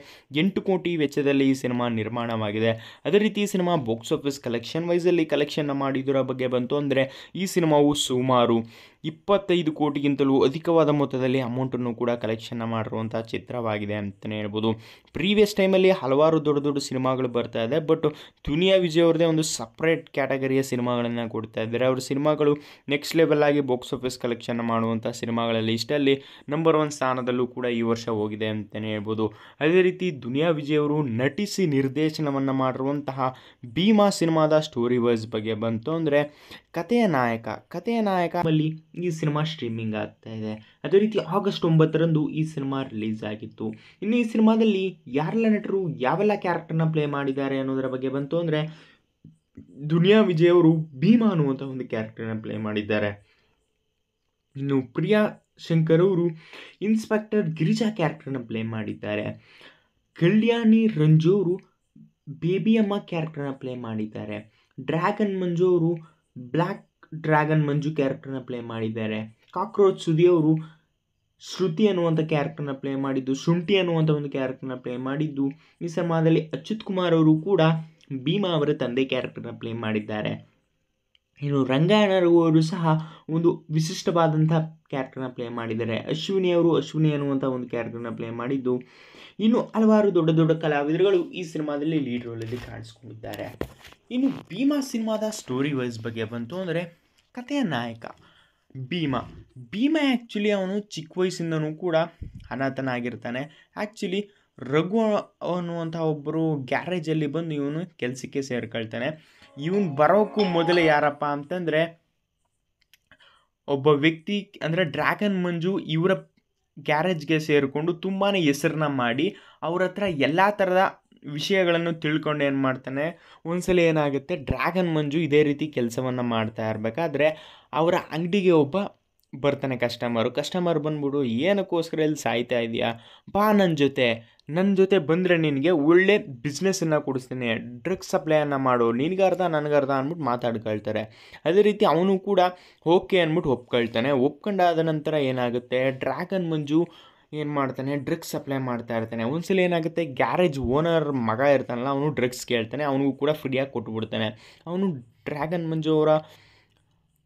ಎಂಟು ಕೋಟಿ ವೆಚ್ಚದಲ್ಲಿ ಈ ಸಿನಿಮಾ ನಿರ್ಮಾಣವಾಗಿದೆ ಅದೇ ರೀತಿ ಈ ಸಿನಿಮಾ ಬಾಕ್ಸ್ ಆಫೀಸ್ ಕಲೆಕ್ಷನ್ ವೈಸಲ್ಲಿ ಕಲೆಕ್ಷನ್ನ ಮಾಡಿದರ ಬಗ್ಗೆ ಬಂತು ಅಂದರೆ ಈ ಸಿನಿಮಾವು ಸುಮಾರು ಇಪ್ಪತ್ತೈದು ಕೋಟಿಗಿಂತಲೂ ಅಧಿಕವಾದ ಮೊತ್ತದಲ್ಲಿ ಅಮೌಂಟನ್ನು ಕೂಡ ಕಲೆಕ್ಷನ್ನ ಮಾಡಿರುವಂಥ ಚಿತ್ರವಾಗಿದೆ ಅಂತಲೇ ಹೇಳ್ಬೋದು ಪ್ರೀವಿಯಸ್ ಟೈಮಲ್ಲಿ ಹಲವಾರು ದೊಡ್ಡ ದೊಡ್ಡ ಸಿನಿಮಾಗಳು ಬರ್ತಾ ಇದೆ ಬಟ್ ದುನಿ ದುನಿಯಾ ವಿಜಯ್ ಅವ್ರದ್ದೇ ಒಂದು ಸಪ್ರೇಟ್ ಕ್ಯಾಟಗರಿಯ ಸಿನಿಮಾಗಳನ್ನು ಕೊಡ್ತಾ ಇದ್ದಾರೆ ಅವ್ರ ಸಿನಿಮಾಗಳು ನೆಕ್ಸ್ಟ್ ಲೆವೆಲ್ ಆಗಿ ಬಾಕ್ಸ್ ಆಫೀಸ್ ಕಲೆಕ್ಷನ್ ಮಾಡುವಂಥ ಸಿನಿಮಾಗಳಲ್ಲಿ ಇಷ್ಟಲ್ಲಿ ನಂಬರ್ ಒನ್ ಸ್ಥಾನದಲ್ಲೂ ಕೂಡ ಈ ವರ್ಷ ಹೋಗಿದೆ ಅಂತಲೇ ಹೇಳ್ಬೋದು ಅದೇ ರೀತಿ ದುನಿಯಾ ವಿಜಯ್ ಅವರು ನಟಿಸಿ ನಿರ್ದೇಶನವನ್ನು ಮಾಡಿರುವಂತಹ ಭೀಮಾ ಸಿನಿಮಾದ ಸ್ಟೋರಿ ವೈಸ್ ಬಗ್ಗೆ ಬಂತು ಅಂದರೆ ಕತೆಯ ನಾಯಕ ಕತೆಯ ನಾಯಕ ಅಲ್ಲಿ ಈ ಸಿನಿಮಾ ಸ್ಟ್ರೀಮಿಂಗ್ ಆಗ್ತಾ ಇದೆ ಅದೇ ರೀತಿ ಆಗಸ್ಟ್ ಒಂಬತ್ತರಂದು ಈ ಸಿನಿಮಾ ರಿಲೀಸ್ ಆಗಿತ್ತು ಇನ್ನು ಈ ಸಿನಿಮಾದಲ್ಲಿ ಯಾರೆಲ್ಲ ನಟರು ಯಾವೆಲ್ಲ ಕ್ಯಾರೆಕ್ಟರ್ನ ಪ್ಲೇ ಮಾಡಿದ್ದಾರೆ ಅನ್ನೋದರ ಬಗ್ಗೆ ಬಂತು ಅಂದರೆ ಅಂದರೆ ದುನಿಯಾ ವಿಜಯ್ ಅವರು ಭೀಮಾ ಅನ್ನುವಂಥ ಒಂದು ಕ್ಯಾರೆಕ್ಟರ್ನ ಪ್ಲೇ ಮಾಡಿದ್ದಾರೆ ಇನ್ನು ಪ್ರಿಯಾ ಶಂಕರ್ ಅವರು ಇನ್ಸ್ಪೆಕ್ಟರ್ ಗಿರಿಜಾ ಕ್ಯಾರೆಕ್ಟರ್ನ ಪ್ಲೇ ಮಾಡಿದ್ದಾರೆ ಕಲ್ಯಾಣಿ ರಂಜು ಅವರು ಬೇಬಿಯಮ್ಮ ಕ್ಯಾರೆಕ್ಟರ್ನ ಪ್ಲೇ ಮಾಡಿದ್ದಾರೆ ಡ್ರ್ಯಾಗನ್ ಮಂಜು ಅವರು ಬ್ಲ್ಯಾಕ್ ಡ್ರ್ಯಾಗನ್ ಮಂಜು ಕ್ಯಾರೆಕ್ಟರ್ನ ಪ್ಲೇ ಮಾಡಿದ್ದಾರೆ ಕಾಕ್ರೋಚ್ ಸುದಿ ಅವರು ಶ್ರುತಿ ಅನ್ನುವಂಥ ಕ್ಯಾರೆಕ್ಟರ್ನ ಪ್ಲೇ ಮಾಡಿದ್ದು ಶುಂಠಿ ಅನ್ನುವಂಥ ಒಂದು ಕ್ಯಾರೆಕ್ಟರ್ನ ಪ್ಲೇ ಮಾಡಿದ್ದು ಈ ಸಿನಿಮಾದಲ್ಲಿ ಅಚ್ಯುತ್ ಕುಮಾರ್ ಅವರು ಕೂಡ ಭೀಮಾ ಅವರ ತಂದೆ ಕ್ಯಾರೆಕ್ಟರ್ನ ಪ್ಲೇ ಮಾಡಿದ್ದಾರೆ ಇನ್ನು ರಂಗಾಯಣರವರು ಸಹ ಒಂದು ವಿಶಿಷ್ಟವಾದಂಥ ಕ್ಯಾರೆಕ್ಟರ್ನ ಪ್ಲೇ ಮಾಡಿದ್ದಾರೆ ಅಶ್ವಿನಿ ಅವರು ಅಶ್ವಿನಿ ಅನ್ನುವಂಥ ಒಂದು ಕ್ಯಾರೆಕ್ಟರ್ನ ಪ್ಲೇ ಮಾಡಿದ್ದು ಇನ್ನು ಹಲವಾರು ದೊಡ್ಡ ದೊಡ್ಡ ಕಲಾವಿದರುಗಳು ಈ ಸಿನಿಮಾದಲ್ಲಿ ಲೀಡ್ ರೋಲಲ್ಲಿ ಕಾಣಿಸ್ಕೊಂಡಿದ್ದಾರೆ ಇನ್ನು ಭೀಮಾ ಸಿನಿಮಾದ ಸ್ಟೋರಿ ವೈಸ್ ಬಗ್ಗೆ ಬಂತು ಅಂದರೆ ಕಥೆಯ ನಾಯಕ ಭೀಮಾ ಭೀಮಾ ಆ್ಯಕ್ಚುಲಿ ಅವನು ಚಿಕ್ಕ ವಯಸ್ಸಿಂದನೂ ಕೂಡ ಅನಾಥನಾಗಿರ್ತಾನೆ ಆ್ಯಕ್ಚುಲಿ ರಘು ಅನ್ನುವಂಥ ಒಬ್ಬರು ಗ್ಯಾರೇಜಲ್ಲಿ ಬಂದು ಇವನು ಕೆಲಸಕ್ಕೆ ಸೇರ್ಕೊಳ್ತಾನೆ ಇವನು ಬರೋಕ್ಕೂ ಮೊದಲು ಯಾರಪ್ಪ ಅಂತಂದರೆ ಒಬ್ಬ ವ್ಯಕ್ತಿ ಅಂದರೆ ಡ್ರ್ಯಾಗನ್ ಮಂಜು ಇವರ ಗ್ಯಾರೇಜ್ಗೆ ಸೇರಿಕೊಂಡು ತುಂಬಾ ಹೆಸರನ್ನ ಮಾಡಿ ಅವ್ರ ಹತ್ರ ಎಲ್ಲ ಥರದ ವಿಷಯಗಳನ್ನು ತಿಳ್ಕೊಂಡು ಏನು ಮಾಡ್ತಾನೆ ಒಂದ್ಸಲ ಏನಾಗುತ್ತೆ ಡ್ರ್ಯಾಗನ್ ಮಂಜು ಇದೇ ರೀತಿ ಕೆಲಸವನ್ನು ಮಾಡ್ತಾ ಇರಬೇಕಾದ್ರೆ ಅವರ ಅಂಗಡಿಗೆ ಒಬ್ಬ ಬರ್ತಾನೆ ಕಸ್ಟಮರು ಕಸ್ಟಮರ್ ಬಂದ್ಬಿಡು ಏನಕ್ಕೋಸ್ಕರ ಇಲ್ಲಿ ಸಾಯ್ತಾ ಇದೆಯಾ ಬಾ ನನ್ನ ಜೊತೆ ನನ್ನ ಜೊತೆ ಬಂದರೆ ನಿನಗೆ ಒಳ್ಳೆ ಬಿಸ್ನೆಸ್ಸನ್ನು ಕೊಡಿಸ್ತೀನಿ ಡ್ರಗ್ಸ್ ಸಪ್ಲೈಯನ್ನು ಮಾಡು ನನಗೆ ಅರ್ಧ ಅಂದ್ಬಿಟ್ಟು ಮಾತಾಡ್ಕೊಳ್ತಾರೆ ಅದೇ ರೀತಿ ಅವನು ಕೂಡ ಓಕೆ ಅಂದ್ಬಿಟ್ಟು ಒಪ್ಕೊಳ್ತಾನೆ ಒಪ್ಕೊಂಡಾದ ನಂತರ ಏನಾಗುತ್ತೆ ಡ್ರ್ಯಾಗನ್ ಮಂಜು ಏನು ಮಾಡ್ತಾನೆ ಡ್ರಗ್ಸ್ ಸಪ್ಲೈ ಮಾಡ್ತಾ ಇರ್ತಾನೆ ಒಂದ್ಸಲ ಏನಾಗುತ್ತೆ ಗ್ಯಾರೇಜ್ ಓನರ್ ಮಗ ಇರ್ತಾನಲ್ಲ ಅವನು ಡ್ರಗ್ಸ್ ಕೇಳ್ತಾನೆ ಅವನಿಗೂ ಕೂಡ ಫ್ರೀಯಾಗಿ ಕೊಟ್ಟುಬಿಡ್ತಾನೆ ಅವನು ಡ್ರ್ಯಾಗನ್ ಮಂಜು ಅವರ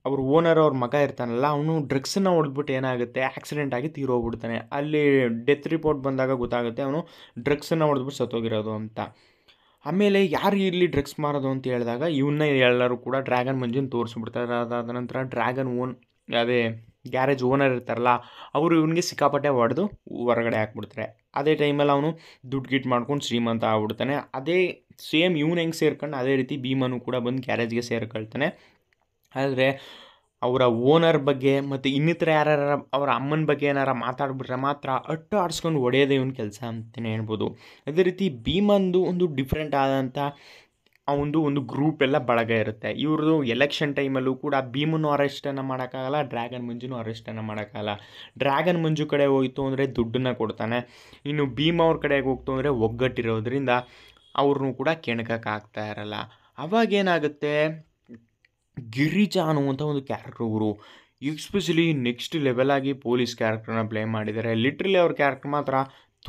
ಅವ್ರ ಓನರ್ ಅವ್ರ ಮಗ ಇರ್ತಾನಲ್ಲ ಅವನು ಡ್ರಗ್ಸನ್ನು ಹೊಡೆದ್ಬಿಟ್ಟು ಏನಾಗುತ್ತೆ ಆಕ್ಸಿಡೆಂಟ್ ಆಗಿ ತೀರೋಗ್ಬಿಡ್ತಾನೆ ಅಲ್ಲಿ ಡೆತ್ ರಿಪೋರ್ಟ್ ಬಂದಾಗ ಗೊತ್ತಾಗುತ್ತೆ ಅವನು ಡ್ರಗ್ಸನ್ನು ಹೊಡೆದ್ಬಿಟ್ಟು ಸತ್ತೋಗಿರೋದು ಅಂತ ಆಮೇಲೆ ಯಾರು ಇಲ್ಲಿ ಡ್ರಗ್ಸ್ ಮಾರೋದು ಅಂತ ಹೇಳಿದಾಗ ಇವನ್ನ ಎಲ್ಲರೂ ಕೂಡ ಡ್ರ್ಯಾಗನ್ ಮಂಜುನ ತೋರಿಸ್ಬಿಡ್ತಾರೆ ಅದಾದ ನಂತರ ಡ್ರ್ಯಾಗನ್ ಓನ್ ಅದೇ ಗ್ಯಾರೇಜ್ ಓನರ್ ಇರ್ತಾರಲ್ಲ ಅವರು ಇವನಿಗೆ ಸಿಕ್ಕಾಪಟ್ಟೆ ಹೊಡೆದು ಹೊರಗಡೆ ಹಾಕ್ಬಿಡ್ತಾರೆ ಅದೇ ಟೈಮಲ್ಲಿ ಅವನು ದುಡ್ಡು ಗಿಟ್ ಮಾಡ್ಕೊಂಡು ಶ್ರೀಮಂತ ಆಗ್ಬಿಡ್ತಾನೆ ಅದೇ ಸೇಮ್ ಇವನು ಹೆಂಗೆ ಸೇರ್ಕೊಂಡು ಅದೇ ರೀತಿ ಭೀಮನು ಕೂಡ ಬಂದು ಗ್ಯಾರೇಜ್ಗೆ ಸೇರ್ಕೊಳ್ತಾನೆ ಆದರೆ ಅವರ ಓನರ್ ಬಗ್ಗೆ ಮತ್ತು ಇನ್ನಿತರ ಯಾರ್ಯಾರ ಅವರ ಅಮ್ಮನ ಬಗ್ಗೆ ಏನಾರು ಮಾತಾಡ್ಬಿಟ್ರೆ ಮಾತ್ರ ಅಟ್ಟು ಆಡಿಸ್ಕೊಂಡು ಹೊಡೆಯೋದೇ ಇವನ ಕೆಲಸ ಅಂತಲೇ ಹೇಳ್ಬೋದು ಅದೇ ರೀತಿ ಭೀಮಂದು ಒಂದು ಡಿಫ್ರೆಂಟ್ ಆದಂಥ ಆ ಒಂದು ಒಂದು ಗ್ರೂಪ್ ಎಲ್ಲ ಬಳಗ ಇರುತ್ತೆ ಇವ್ರದ್ದು ಎಲೆಕ್ಷನ್ ಟೈಮಲ್ಲೂ ಕೂಡ ಭೀಮನ್ನು ಅರೆಸ್ಟನ್ನು ಮಾಡೋಕ್ಕಾಗಲ್ಲ ಡ್ರ್ಯಾಗನ್ ಮಂಜುನೂ ಅರೆಸ್ಟನ್ನು ಮಾಡೋಕ್ಕಾಗಲ್ಲ ಡ್ರ್ಯಾಗನ್ ಮಂಜು ಕಡೆ ಹೋಯಿತು ಅಂದರೆ ದುಡ್ಡನ್ನು ಕೊಡ್ತಾನೆ ಇನ್ನು ಭೀಮ ಅವ್ರ ಕಡೆಗೆ ಹೋಗ್ತು ಅಂದರೆ ಒಗ್ಗಟ್ಟಿರೋದ್ರಿಂದ ಅವ್ರನ್ನೂ ಕೂಡ ಕೆಣಕಕ್ಕಾಗ್ತಾ ಇರಲ್ಲ ಅವಾಗೇನಾಗುತ್ತೆ ಗಿರಿಜಾ ಅನ್ನುವಂಥ ಒಂದು ಕ್ಯಾರೆಕ್ಟರ್ ಇವರು ಎಕ್ಸ್ಪೆಷಲಿ ನೆಕ್ಸ್ಟ್ ಲೆವೆಲಾಗಿ ಪೊಲೀಸ್ ಕ್ಯಾರೆಕ್ಟರ್ನ ಪ್ಲೇ ಮಾಡಿದ್ದಾರೆ ಲಿಟ್ರಲಿ ಅವ್ರ ಕ್ಯಾರೆಕ್ಟರ್ ಮಾತ್ರ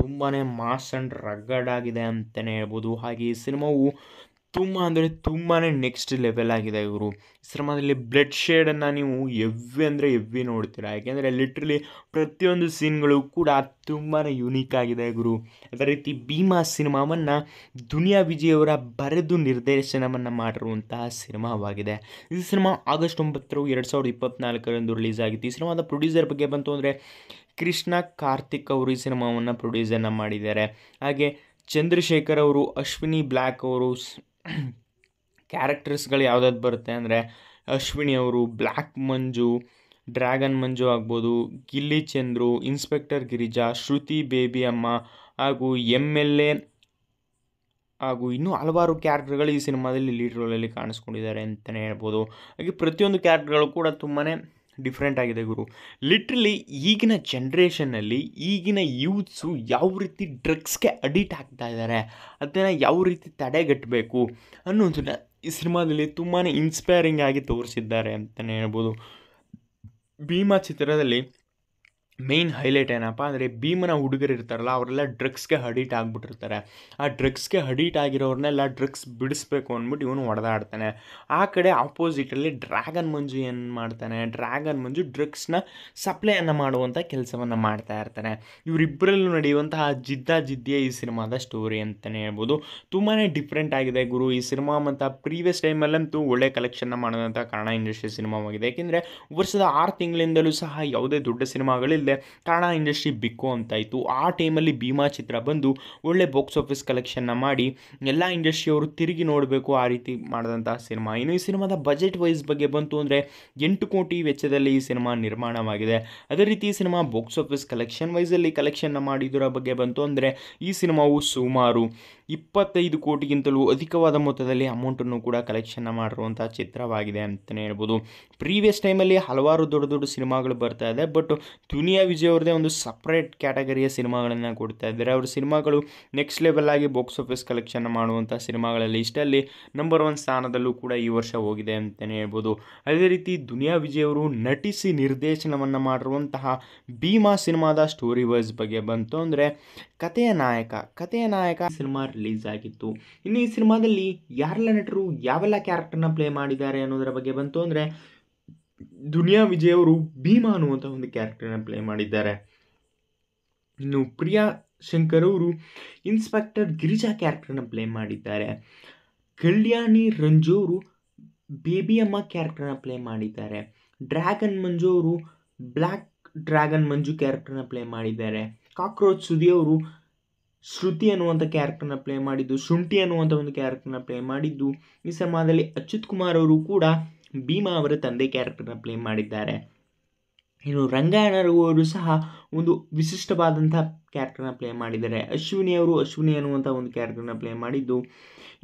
ತುಂಬಾ ಮಾಸ್ ಆ್ಯಂಡ್ ರಗ್ಗಡ್ ಆಗಿದೆ ಅಂತಲೇ ಹೇಳ್ಬೋದು ಹಾಗೆ ಈ ಸಿನಿಮಾವು ತುಂಬ ಅಂದರೆ ತುಂಬಾ ನೆಕ್ಸ್ಟ್ ಲೆವೆಲ್ ಆಗಿದೆ ಇವರು ಸಿನಿಮಾದಲ್ಲಿ ಬ್ಲಡ್ ಶೇಡನ್ನು ನೀವು ಎವ್ವಿ ಅಂದರೆ ಎವ್ವಿ ನೋಡ್ತೀರ ಯಾಕೆಂದರೆ ಲಿಟ್ರಲಿ ಪ್ರತಿಯೊಂದು ಸೀನ್ಗಳು ಕೂಡ ತುಂಬಾ ಯುನೀಕ್ ಆಗಿದೆ ಗುರು ಅದೇ ರೀತಿ ಭೀಮಾ ಸಿನಿಮಾವನ್ನು ದುನಿಯಾ ವಿಜಯವರ ಬರೆದು ನಿರ್ದೇಶನವನ್ನು ಮಾಡಿರುವಂತಹ ಸಿನಿಮಾವಾಗಿದೆ ಈ ಸಿನಿಮಾ ಆಗಸ್ಟ್ ಒಂಬತ್ತರ ಎರಡು ಸಾವಿರದ ಇಪ್ಪತ್ನಾಲ್ಕರಂದು ರಿಲೀಸ್ ಆಗಿತ್ತು ಈ ಸಿನಿಮಾದ ಪ್ರೊಡ್ಯೂಸರ್ ಬಗ್ಗೆ ಬಂತು ಅಂದರೆ ಕೃಷ್ಣ ಕಾರ್ತಿಕ್ ಅವರು ಈ ಸಿನಿಮಾವನ್ನು ಪ್ರೊಡ್ಯೂಸನ್ನು ಮಾಡಿದ್ದಾರೆ ಹಾಗೆ ಚಂದ್ರಶೇಖರ್ ಅವರು ಅಶ್ವಿನಿ ಬ್ಲ್ಯಾಕ್ ಅವರು ಕ್ಯಾರೆಕ್ಟರ್ಸ್ಗಳು ಯಾವ್ದ್ಯಾವ್ದು ಬರುತ್ತೆ ಅಂದರೆ ಅಶ್ವಿನಿ ಅವರು ಬ್ಲ್ಯಾಕ್ ಮಂಜು ಡ್ರ್ಯಾಗನ್ ಮಂಜು ಆಗ್ಬೋದು ಗಿಲ್ಲಿ ಚಂದ್ರು ಇನ್ಸ್ಪೆಕ್ಟರ್ ಗಿರಿಜಾ ಶ್ರುತಿ ಬೇಬಿ ಅಮ್ಮ ಹಾಗೂ ಎಮ್ ಎಲ್ ಎ ಹಾಗೂ ಇನ್ನೂ ಹಲವಾರು ಕ್ಯಾರೆಕ್ಟರ್ಗಳು ಈ ಸಿನಿಮಾದಲ್ಲಿ ಲೀಡ್ ರೋಲಲ್ಲಿ ಕಾಣಿಸ್ಕೊಂಡಿದ್ದಾರೆ ಅಂತಲೇ ಹೇಳ್ಬೋದು ಹಾಗೆ ಪ್ರತಿಯೊಂದು ಕ್ಯಾರೆಕ್ಟರ್ಗಳು ಕೂಡ ತುಂಬಾ ಡಿಫ್ರೆಂಟ್ ಆಗಿದೆ ಗುರು ಲಿಟ್ರಲಿ ಈಗಿನ ಜನ್ರೇಷನ್ನಲ್ಲಿ ಈಗಿನ ಯೂತ್ಸು ಯಾವ ರೀತಿ ಡ್ರಗ್ಸ್ಗೆ ಅಡಿಟ್ ಆಗ್ತಾ ಇದ್ದಾರೆ ಅದನ್ನು ಯಾವ ರೀತಿ ತಡೆಗಟ್ಟಬೇಕು ಅನ್ನೋ ಒಂದು ಈ ಸಿನಿಮಾದಲ್ಲಿ ತುಂಬಾ ಇನ್ಸ್ಪೈರಿಂಗ್ ಆಗಿ ತೋರಿಸಿದ್ದಾರೆ ಅಂತಲೇ ಹೇಳ್ಬೋದು ಭೀಮಾ ಚಿತ್ರದಲ್ಲಿ ಮೇನ್ ಹೈಲೈಟ್ ಏನಪ್ಪ ಅಂದರೆ ಭೀಮನ ಹುಡುಗರು ಇರ್ತಾರಲ್ಲ ಅವರೆಲ್ಲ ಡ್ರಗ್ಸ್ಗೆ ಅಡಿಟ್ ಆಗಿಬಿಟ್ಟಿರ್ತಾರೆ ಆ ಡ್ರಗ್ಸ್ಗೆ ಅಡಿಟ್ ಆಗಿರೋರನ್ನೆಲ್ಲ ಡ್ರಗ್ಸ್ ಬಿಡಿಸ್ಬೇಕು ಅಂದ್ಬಿಟ್ಟು ಇವನು ಹೊಡೆದಾಡ್ತಾನೆ ಆ ಕಡೆ ಆಪೋಸಿಟಲ್ಲಿ ಡ್ರ್ಯಾಗನ್ ಮಂಜು ಏನು ಮಾಡ್ತಾನೆ ಡ್ರ್ಯಾಗನ್ ಮಂಜು ಡ್ರಗ್ಸ್ನ ಸಪ್ಲೈಯನ್ನು ಮಾಡುವಂಥ ಕೆಲಸವನ್ನು ಮಾಡ್ತಾ ಇರ್ತಾನೆ ಇವರಿಬ್ಬರಲ್ಲೂ ನಡೆಯುವಂತಹ ಜಿದ್ದ ಜಿದ್ದಿಯೇ ಈ ಸಿನಿಮಾದ ಸ್ಟೋರಿ ಅಂತಲೇ ಹೇಳ್ಬೋದು ತುಂಬಾ ಡಿಫ್ರೆಂಟ್ ಆಗಿದೆ ಗುರು ಈ ಸಿನಿಮಾ ಮತ್ತು ಪ್ರೀವಿಯಸ್ ಟೈಮಲ್ಲಂತೂ ಒಳ್ಳೆ ಕಲೆಕ್ಷನ್ನ ಮಾಡೋದಂಥ ಕನ್ನಡ ಇಂಡಸ್ಟ್ರಿ ಸಿನಿಮಾವಾಗಿದೆ ಏಕೆಂದರೆ ವರ್ಷದ ಆರು ತಿಂಗಳಿಂದಲೂ ಸಹ ಯಾವುದೇ ದೊಡ್ಡ ಸಿನಿಮಾಗಳಿಲ್ಲ ಮುಂದೆ ಇಂಡಸ್ಟ್ರಿ ಬಿಕ್ಕು ಇತ್ತು ಆ ಟೈಮಲ್ಲಿ ಭೀಮಾ ಚಿತ್ರ ಬಂದು ಒಳ್ಳೆ ಬಾಕ್ಸ್ ಆಫೀಸ್ ಕಲೆಕ್ಷನ್ನ ಮಾಡಿ ಎಲ್ಲ ಇಂಡಸ್ಟ್ರಿಯವರು ತಿರುಗಿ ನೋಡಬೇಕು ಆ ರೀತಿ ಮಾಡಿದಂಥ ಸಿನಿಮಾ ಇನ್ನು ಈ ಸಿನಿಮಾದ ಬಜೆಟ್ ವೈಸ್ ಬಗ್ಗೆ ಬಂತು ಅಂದರೆ ಎಂಟು ಕೋಟಿ ವೆಚ್ಚದಲ್ಲಿ ಈ ಸಿನಿಮಾ ನಿರ್ಮಾಣವಾಗಿದೆ ಅದೇ ರೀತಿ ಈ ಸಿನಿಮಾ ಬಾಕ್ಸ್ ಆಫೀಸ್ ಕಲೆಕ್ಷನ್ ವೈಸಲ್ಲಿ ಕಲೆಕ್ಷನ್ನ ಮಾಡಿದರ ಬಗ್ಗೆ ಬಂತು ಅಂದರೆ ಈ ಸಿನಿಮಾವು ಸುಮಾರು ಇಪ್ಪತ್ತೈದು ಕೋಟಿಗಿಂತಲೂ ಅಧಿಕವಾದ ಮೊತ್ತದಲ್ಲಿ ಅಮೌಂಟನ್ನು ಕೂಡ ಕಲೆಕ್ಷನ್ನ ಮಾಡಿರುವಂಥ ಚಿತ್ರವಾಗಿದೆ ಅಂತಲೇ ಹೇಳ್ಬೋದು ಪ್ರೀವಿಯಸ್ ಟೈಮಲ್ಲಿ ಹಲವಾರು ದೊಡ್ಡ ದೊಡ್ಡ ಸಿನಿಮಾಗಳು ಬರ್ತಾ ಇದೆ ಬಟ್ ತುನಿ ದುನಿಯಾ ವಿಜಯ್ ಅವ್ರದ್ದೇ ಒಂದು ಸಪ್ರೇಟ್ ಕ್ಯಾಟಗರಿಯ ಸಿನಿಮಾಗಳನ್ನು ಕೊಡ್ತಾ ಇದ್ದಾರೆ ಅವ್ರ ಸಿನಿಮಾಗಳು ನೆಕ್ಸ್ಟ್ ಲೆವೆಲ್ ಆಗಿ ಬಾಕ್ಸ್ ಆಫೀಸ್ ಕಲೆಕ್ಷನ್ ಮಾಡುವಂಥ ಸಿನಿಮಾಗಳಲ್ಲಿ ಇಷ್ಟಲ್ಲಿ ನಂಬರ್ ಒನ್ ಸ್ಥಾನದಲ್ಲೂ ಕೂಡ ಈ ವರ್ಷ ಹೋಗಿದೆ ಅಂತಲೇ ಹೇಳ್ಬೋದು ಅದೇ ರೀತಿ ದುನಿಯಾ ವಿಜಯ್ ಅವರು ನಟಿಸಿ ನಿರ್ದೇಶನವನ್ನು ಮಾಡಿರುವಂತಹ ಭೀಮಾ ಸಿನಿಮಾದ ಸ್ಟೋರಿ ವೈಸ್ ಬಗ್ಗೆ ಬಂತು ಅಂದರೆ ಕತೆಯ ನಾಯಕ ಕತೆಯ ನಾಯಕ ಸಿನಿಮಾ ರಿಲೀಸ್ ಆಗಿತ್ತು ಇನ್ನು ಈ ಸಿನಿಮಾದಲ್ಲಿ ಯಾರೆಲ್ಲ ನಟರು ಯಾವೆಲ್ಲ ಕ್ಯಾರೆಕ್ಟರ್ನ ಪ್ಲೇ ಮಾಡಿದ್ದಾರೆ ಅನ್ನೋದರ ಬಗ್ಗೆ ಬಂತು ಅಂದರೆ ದುನಿಯಾ ವಿಜಯ್ ಅವರು ಭೀಮಾ ಅನ್ನುವಂಥ ಒಂದು ಕ್ಯಾರೆಕ್ಟರ್ನ ಪ್ಲೇ ಮಾಡಿದ್ದಾರೆ ಇನ್ನು ಪ್ರಿಯಾ ಶಂಕರ್ ಅವರು ಇನ್ಸ್ಪೆಕ್ಟರ್ ಗಿರಿಜಾ ಕ್ಯಾರೆಕ್ಟರ್ನ ಪ್ಲೇ ಮಾಡಿದ್ದಾರೆ ಕಲ್ಯಾಣಿ ರಂಜು ಅವರು ಬೇಬಿ ಅಮ್ಮ ಕ್ಯಾರೆಕ್ಟರ್ನ ಪ್ಲೇ ಮಾಡಿದ್ದಾರೆ ಡ್ರ್ಯಾಗನ್ ಮಂಜು ಅವರು ಬ್ಲ್ಯಾಕ್ ಡ್ರ್ಯಾಗನ್ ಮಂಜು ಕ್ಯಾರೆಕ್ಟರ್ನ ಪ್ಲೇ ಮಾಡಿದ್ದಾರೆ ಕಾಕ್ರೋಚ್ ಸುದಿ ಅವರು ಶ್ರುತಿ ಅನ್ನುವಂಥ ಕ್ಯಾರೆಕ್ಟರ್ನ ಪ್ಲೇ ಮಾಡಿದ್ದು ಶುಂಠಿ ಅನ್ನುವಂಥ ಒಂದು ಕ್ಯಾರೆಕ್ಟರ್ನ ಪ್ಲೇ ಮಾಡಿದ್ದು ಈ ಸಿನಿಮಾದಲ್ಲಿ ಅಚ್ಯುತ್ ಕುಮಾರ್ ಅವರು ಕೂಡ ಭೀಮಾ ಅವರ ತಂದೆ ಕ್ಯಾರೆಕ್ಟರ್ನ ಪ್ಲೇ ಮಾಡಿದ್ದಾರೆ ಇನ್ನು ರಂಗಾಯಣರವರು ಸಹ ಒಂದು ವಿಶಿಷ್ಟವಾದಂಥ ಕ್ಯಾರೆಕ್ಟರ್ನ ಪ್ಲೇ ಮಾಡಿದ್ದಾರೆ ಅಶ್ವಿನಿ ಅವರು ಅಶ್ವಿನಿ ಅನ್ನುವಂಥ ಒಂದು ಕ್ಯಾರೆಕ್ಟರ್ನ ಪ್ಲೇ ಮಾಡಿದ್ದು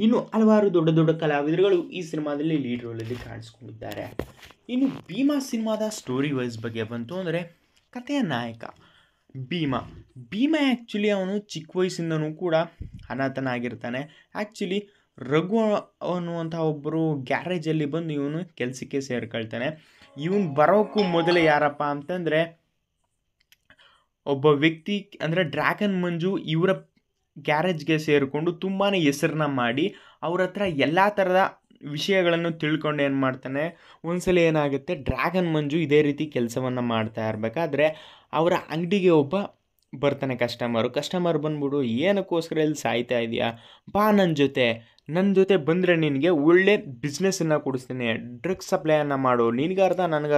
ಇನ್ನು ಹಲವಾರು ದೊಡ್ಡ ದೊಡ್ಡ ಕಲಾವಿದರುಗಳು ಈ ಸಿನಿಮಾದಲ್ಲಿ ಲೀಡ್ ರೋಲಲ್ಲಿ ಕಾಣಿಸ್ಕೊಂಡಿದ್ದಾರೆ ಇನ್ನು ಭೀಮಾ ಸಿನಿಮಾದ ಸ್ಟೋರಿ ವೈಸ್ ಬಗ್ಗೆ ಬಂತು ಅಂದರೆ ಕಥೆಯ ನಾಯಕ ಭೀಮಾ ಭೀಮಾ ಆ್ಯಕ್ಚುಲಿ ಅವನು ಚಿಕ್ಕ ವಯಸ್ಸಿಂದನೂ ಕೂಡ ಅನಾಥನಾಗಿರ್ತಾನೆ ಆ್ಯಕ್ಚುಲಿ ರಘು ಅನ್ನುವಂಥ ಒಬ್ಬರು ಗ್ಯಾರೇಜಲ್ಲಿ ಬಂದು ಇವನು ಕೆಲಸಕ್ಕೆ ಸೇರ್ಕೊಳ್ತಾನೆ ಇವನು ಬರೋಕ್ಕೂ ಮೊದಲೇ ಯಾರಪ್ಪ ಅಂತಂದರೆ ಒಬ್ಬ ವ್ಯಕ್ತಿ ಅಂದರೆ ಡ್ರ್ಯಾಗನ್ ಮಂಜು ಇವರ ಗ್ಯಾರೇಜ್ಗೆ ಸೇರಿಕೊಂಡು ತುಂಬಾ ಹೆಸರನ್ನ ಮಾಡಿ ಅವ್ರ ಹತ್ರ ಎಲ್ಲ ಥರದ ವಿಷಯಗಳನ್ನು ತಿಳ್ಕೊಂಡು ಏನು ಮಾಡ್ತಾನೆ ಒಂದ್ಸಲ ಏನಾಗುತ್ತೆ ಡ್ರ್ಯಾಗನ್ ಮಂಜು ಇದೇ ರೀತಿ ಕೆಲಸವನ್ನು ಮಾಡ್ತಾ ಇರಬೇಕಾದ್ರೆ ಅವರ ಅಂಗಡಿಗೆ ಒಬ್ಬ ಬರ್ತಾನೆ ಕಸ್ಟಮರು ಕಸ್ಟಮರ್ ಬಂದ್ಬಿಡು ಏನಕ್ಕೋಸ್ಕರ ಇಲ್ಲಿ ಸಾಯ್ತಾ ಇದೆಯಾ ಬಾ ನನ್ನ ಜೊತೆ ನನ್ನ ಜೊತೆ ಬಂದರೆ ನಿನಗೆ ಒಳ್ಳೆ ಬಿಸ್ನೆಸ್ಸನ್ನು ಕೊಡಿಸ್ತೀನಿ ಡ್ರಗ್ಸ್ ಸಪ್ಲೈಯನ್ನು ಮಾಡು ನನಗೆ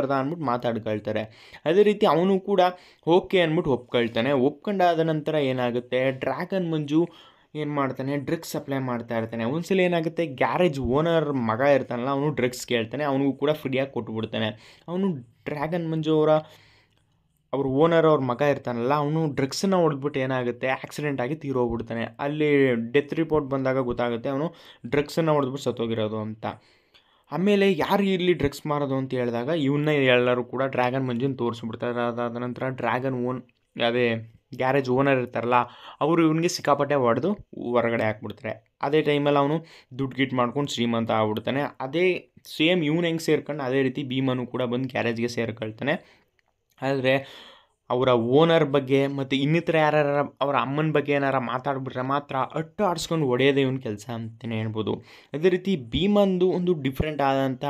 ಅರ್ಧ ಅಂದ್ಬಿಟ್ಟು ಮಾತಾಡ್ಕೊಳ್ತಾರೆ ಅದೇ ರೀತಿ ಅವನು ಕೂಡ ಓಕೆ ಅಂದ್ಬಿಟ್ಟು ಒಪ್ಕೊಳ್ತಾನೆ ಒಪ್ಕೊಂಡಾದ ನಂತರ ಏನಾಗುತ್ತೆ ಡ್ರ್ಯಾಗನ್ ಮಂಜು ಏನು ಮಾಡ್ತಾನೆ ಡ್ರಗ್ಸ್ ಸಪ್ಲೈ ಮಾಡ್ತಾ ಇರ್ತಾನೆ ಒಂದ್ಸಲ ಏನಾಗುತ್ತೆ ಗ್ಯಾರೇಜ್ ಓನರ್ ಮಗ ಇರ್ತಾನಲ್ಲ ಅವನು ಡ್ರಗ್ಸ್ ಕೇಳ್ತಾನೆ ಅವನಿಗೂ ಕೂಡ ಫ್ರೀಯಾಗಿ ಕೊಟ್ಟುಬಿಡ್ತಾನೆ ಅವನು ಡ್ರ್ಯಾಗನ್ ಮಂಜು ಅವರ ಅವ್ರ ಓನರ್ ಅವ್ರ ಮಗ ಇರ್ತಾನಲ್ಲ ಅವನು ಡ್ರಗ್ಸನ್ನು ಹೊಡೆದ್ಬಿಟ್ಟು ಏನಾಗುತ್ತೆ ಆಕ್ಸಿಡೆಂಟ್ ಆಗಿ ತೀರೋಗ್ಬಿಡ್ತಾನೆ ಅಲ್ಲಿ ಡೆತ್ ರಿಪೋರ್ಟ್ ಬಂದಾಗ ಗೊತ್ತಾಗುತ್ತೆ ಅವನು ಡ್ರಗ್ಸನ್ನು ಹೊಡೆದ್ಬಿಟ್ಟು ಸತ್ತೋಗಿರೋದು ಅಂತ ಆಮೇಲೆ ಯಾರು ಇಲ್ಲಿ ಡ್ರಗ್ಸ್ ಮಾರೋದು ಅಂತ ಹೇಳಿದಾಗ ಇವನ್ನ ಎಲ್ಲರೂ ಕೂಡ ಡ್ರ್ಯಾಗನ್ ಮಂಜಿನ ತೋರಿಸ್ಬಿಡ್ತಾರೆ ಅದಾದ ನಂತರ ಡ್ರ್ಯಾಗನ್ ಓನ್ ಅದೇ ಗ್ಯಾರೇಜ್ ಓನರ್ ಇರ್ತಾರಲ್ಲ ಅವರು ಇವನಿಗೆ ಸಿಕ್ಕಾಪಟ್ಟೆ ಹೊಡೆದು ಹೊರಗಡೆ ಹಾಕ್ಬಿಡ್ತಾರೆ ಅದೇ ಟೈಮಲ್ಲಿ ಅವನು ದುಡ್ಡು ಗಿಟ್ ಮಾಡ್ಕೊಂಡು ಶ್ರೀಮಂತ ಆಗ್ಬಿಡ್ತಾನೆ ಅದೇ ಸೇಮ್ ಇವನು ಹೆಂಗೆ ಸೇರ್ಕೊಂಡು ಅದೇ ರೀತಿ ಭೀಮನು ಕೂಡ ಬಂದು ಗ್ಯಾರೇಜ್ಗೆ ಸೇರ್ಕೊಳ್ತಾನೆ ಆದರೆ ಅವರ ಓನರ್ ಬಗ್ಗೆ ಮತ್ತು ಇನ್ನಿತರ ಯಾರ್ಯಾರ ಅವರ ಅಮ್ಮನ ಬಗ್ಗೆ ಏನಾರ ಮಾತಾಡ್ಬಿಟ್ರೆ ಮಾತ್ರ ಅಟ್ಟು ಆಡಿಸ್ಕೊಂಡು ಒಡೆಯೋದೇ ಇವನ ಕೆಲಸ ಅಂತಲೇ ಹೇಳ್ಬೋದು ಅದೇ ರೀತಿ ಭೀಮಂದು ಒಂದು ಡಿಫ್ರೆಂಟ್ ಆದಂಥ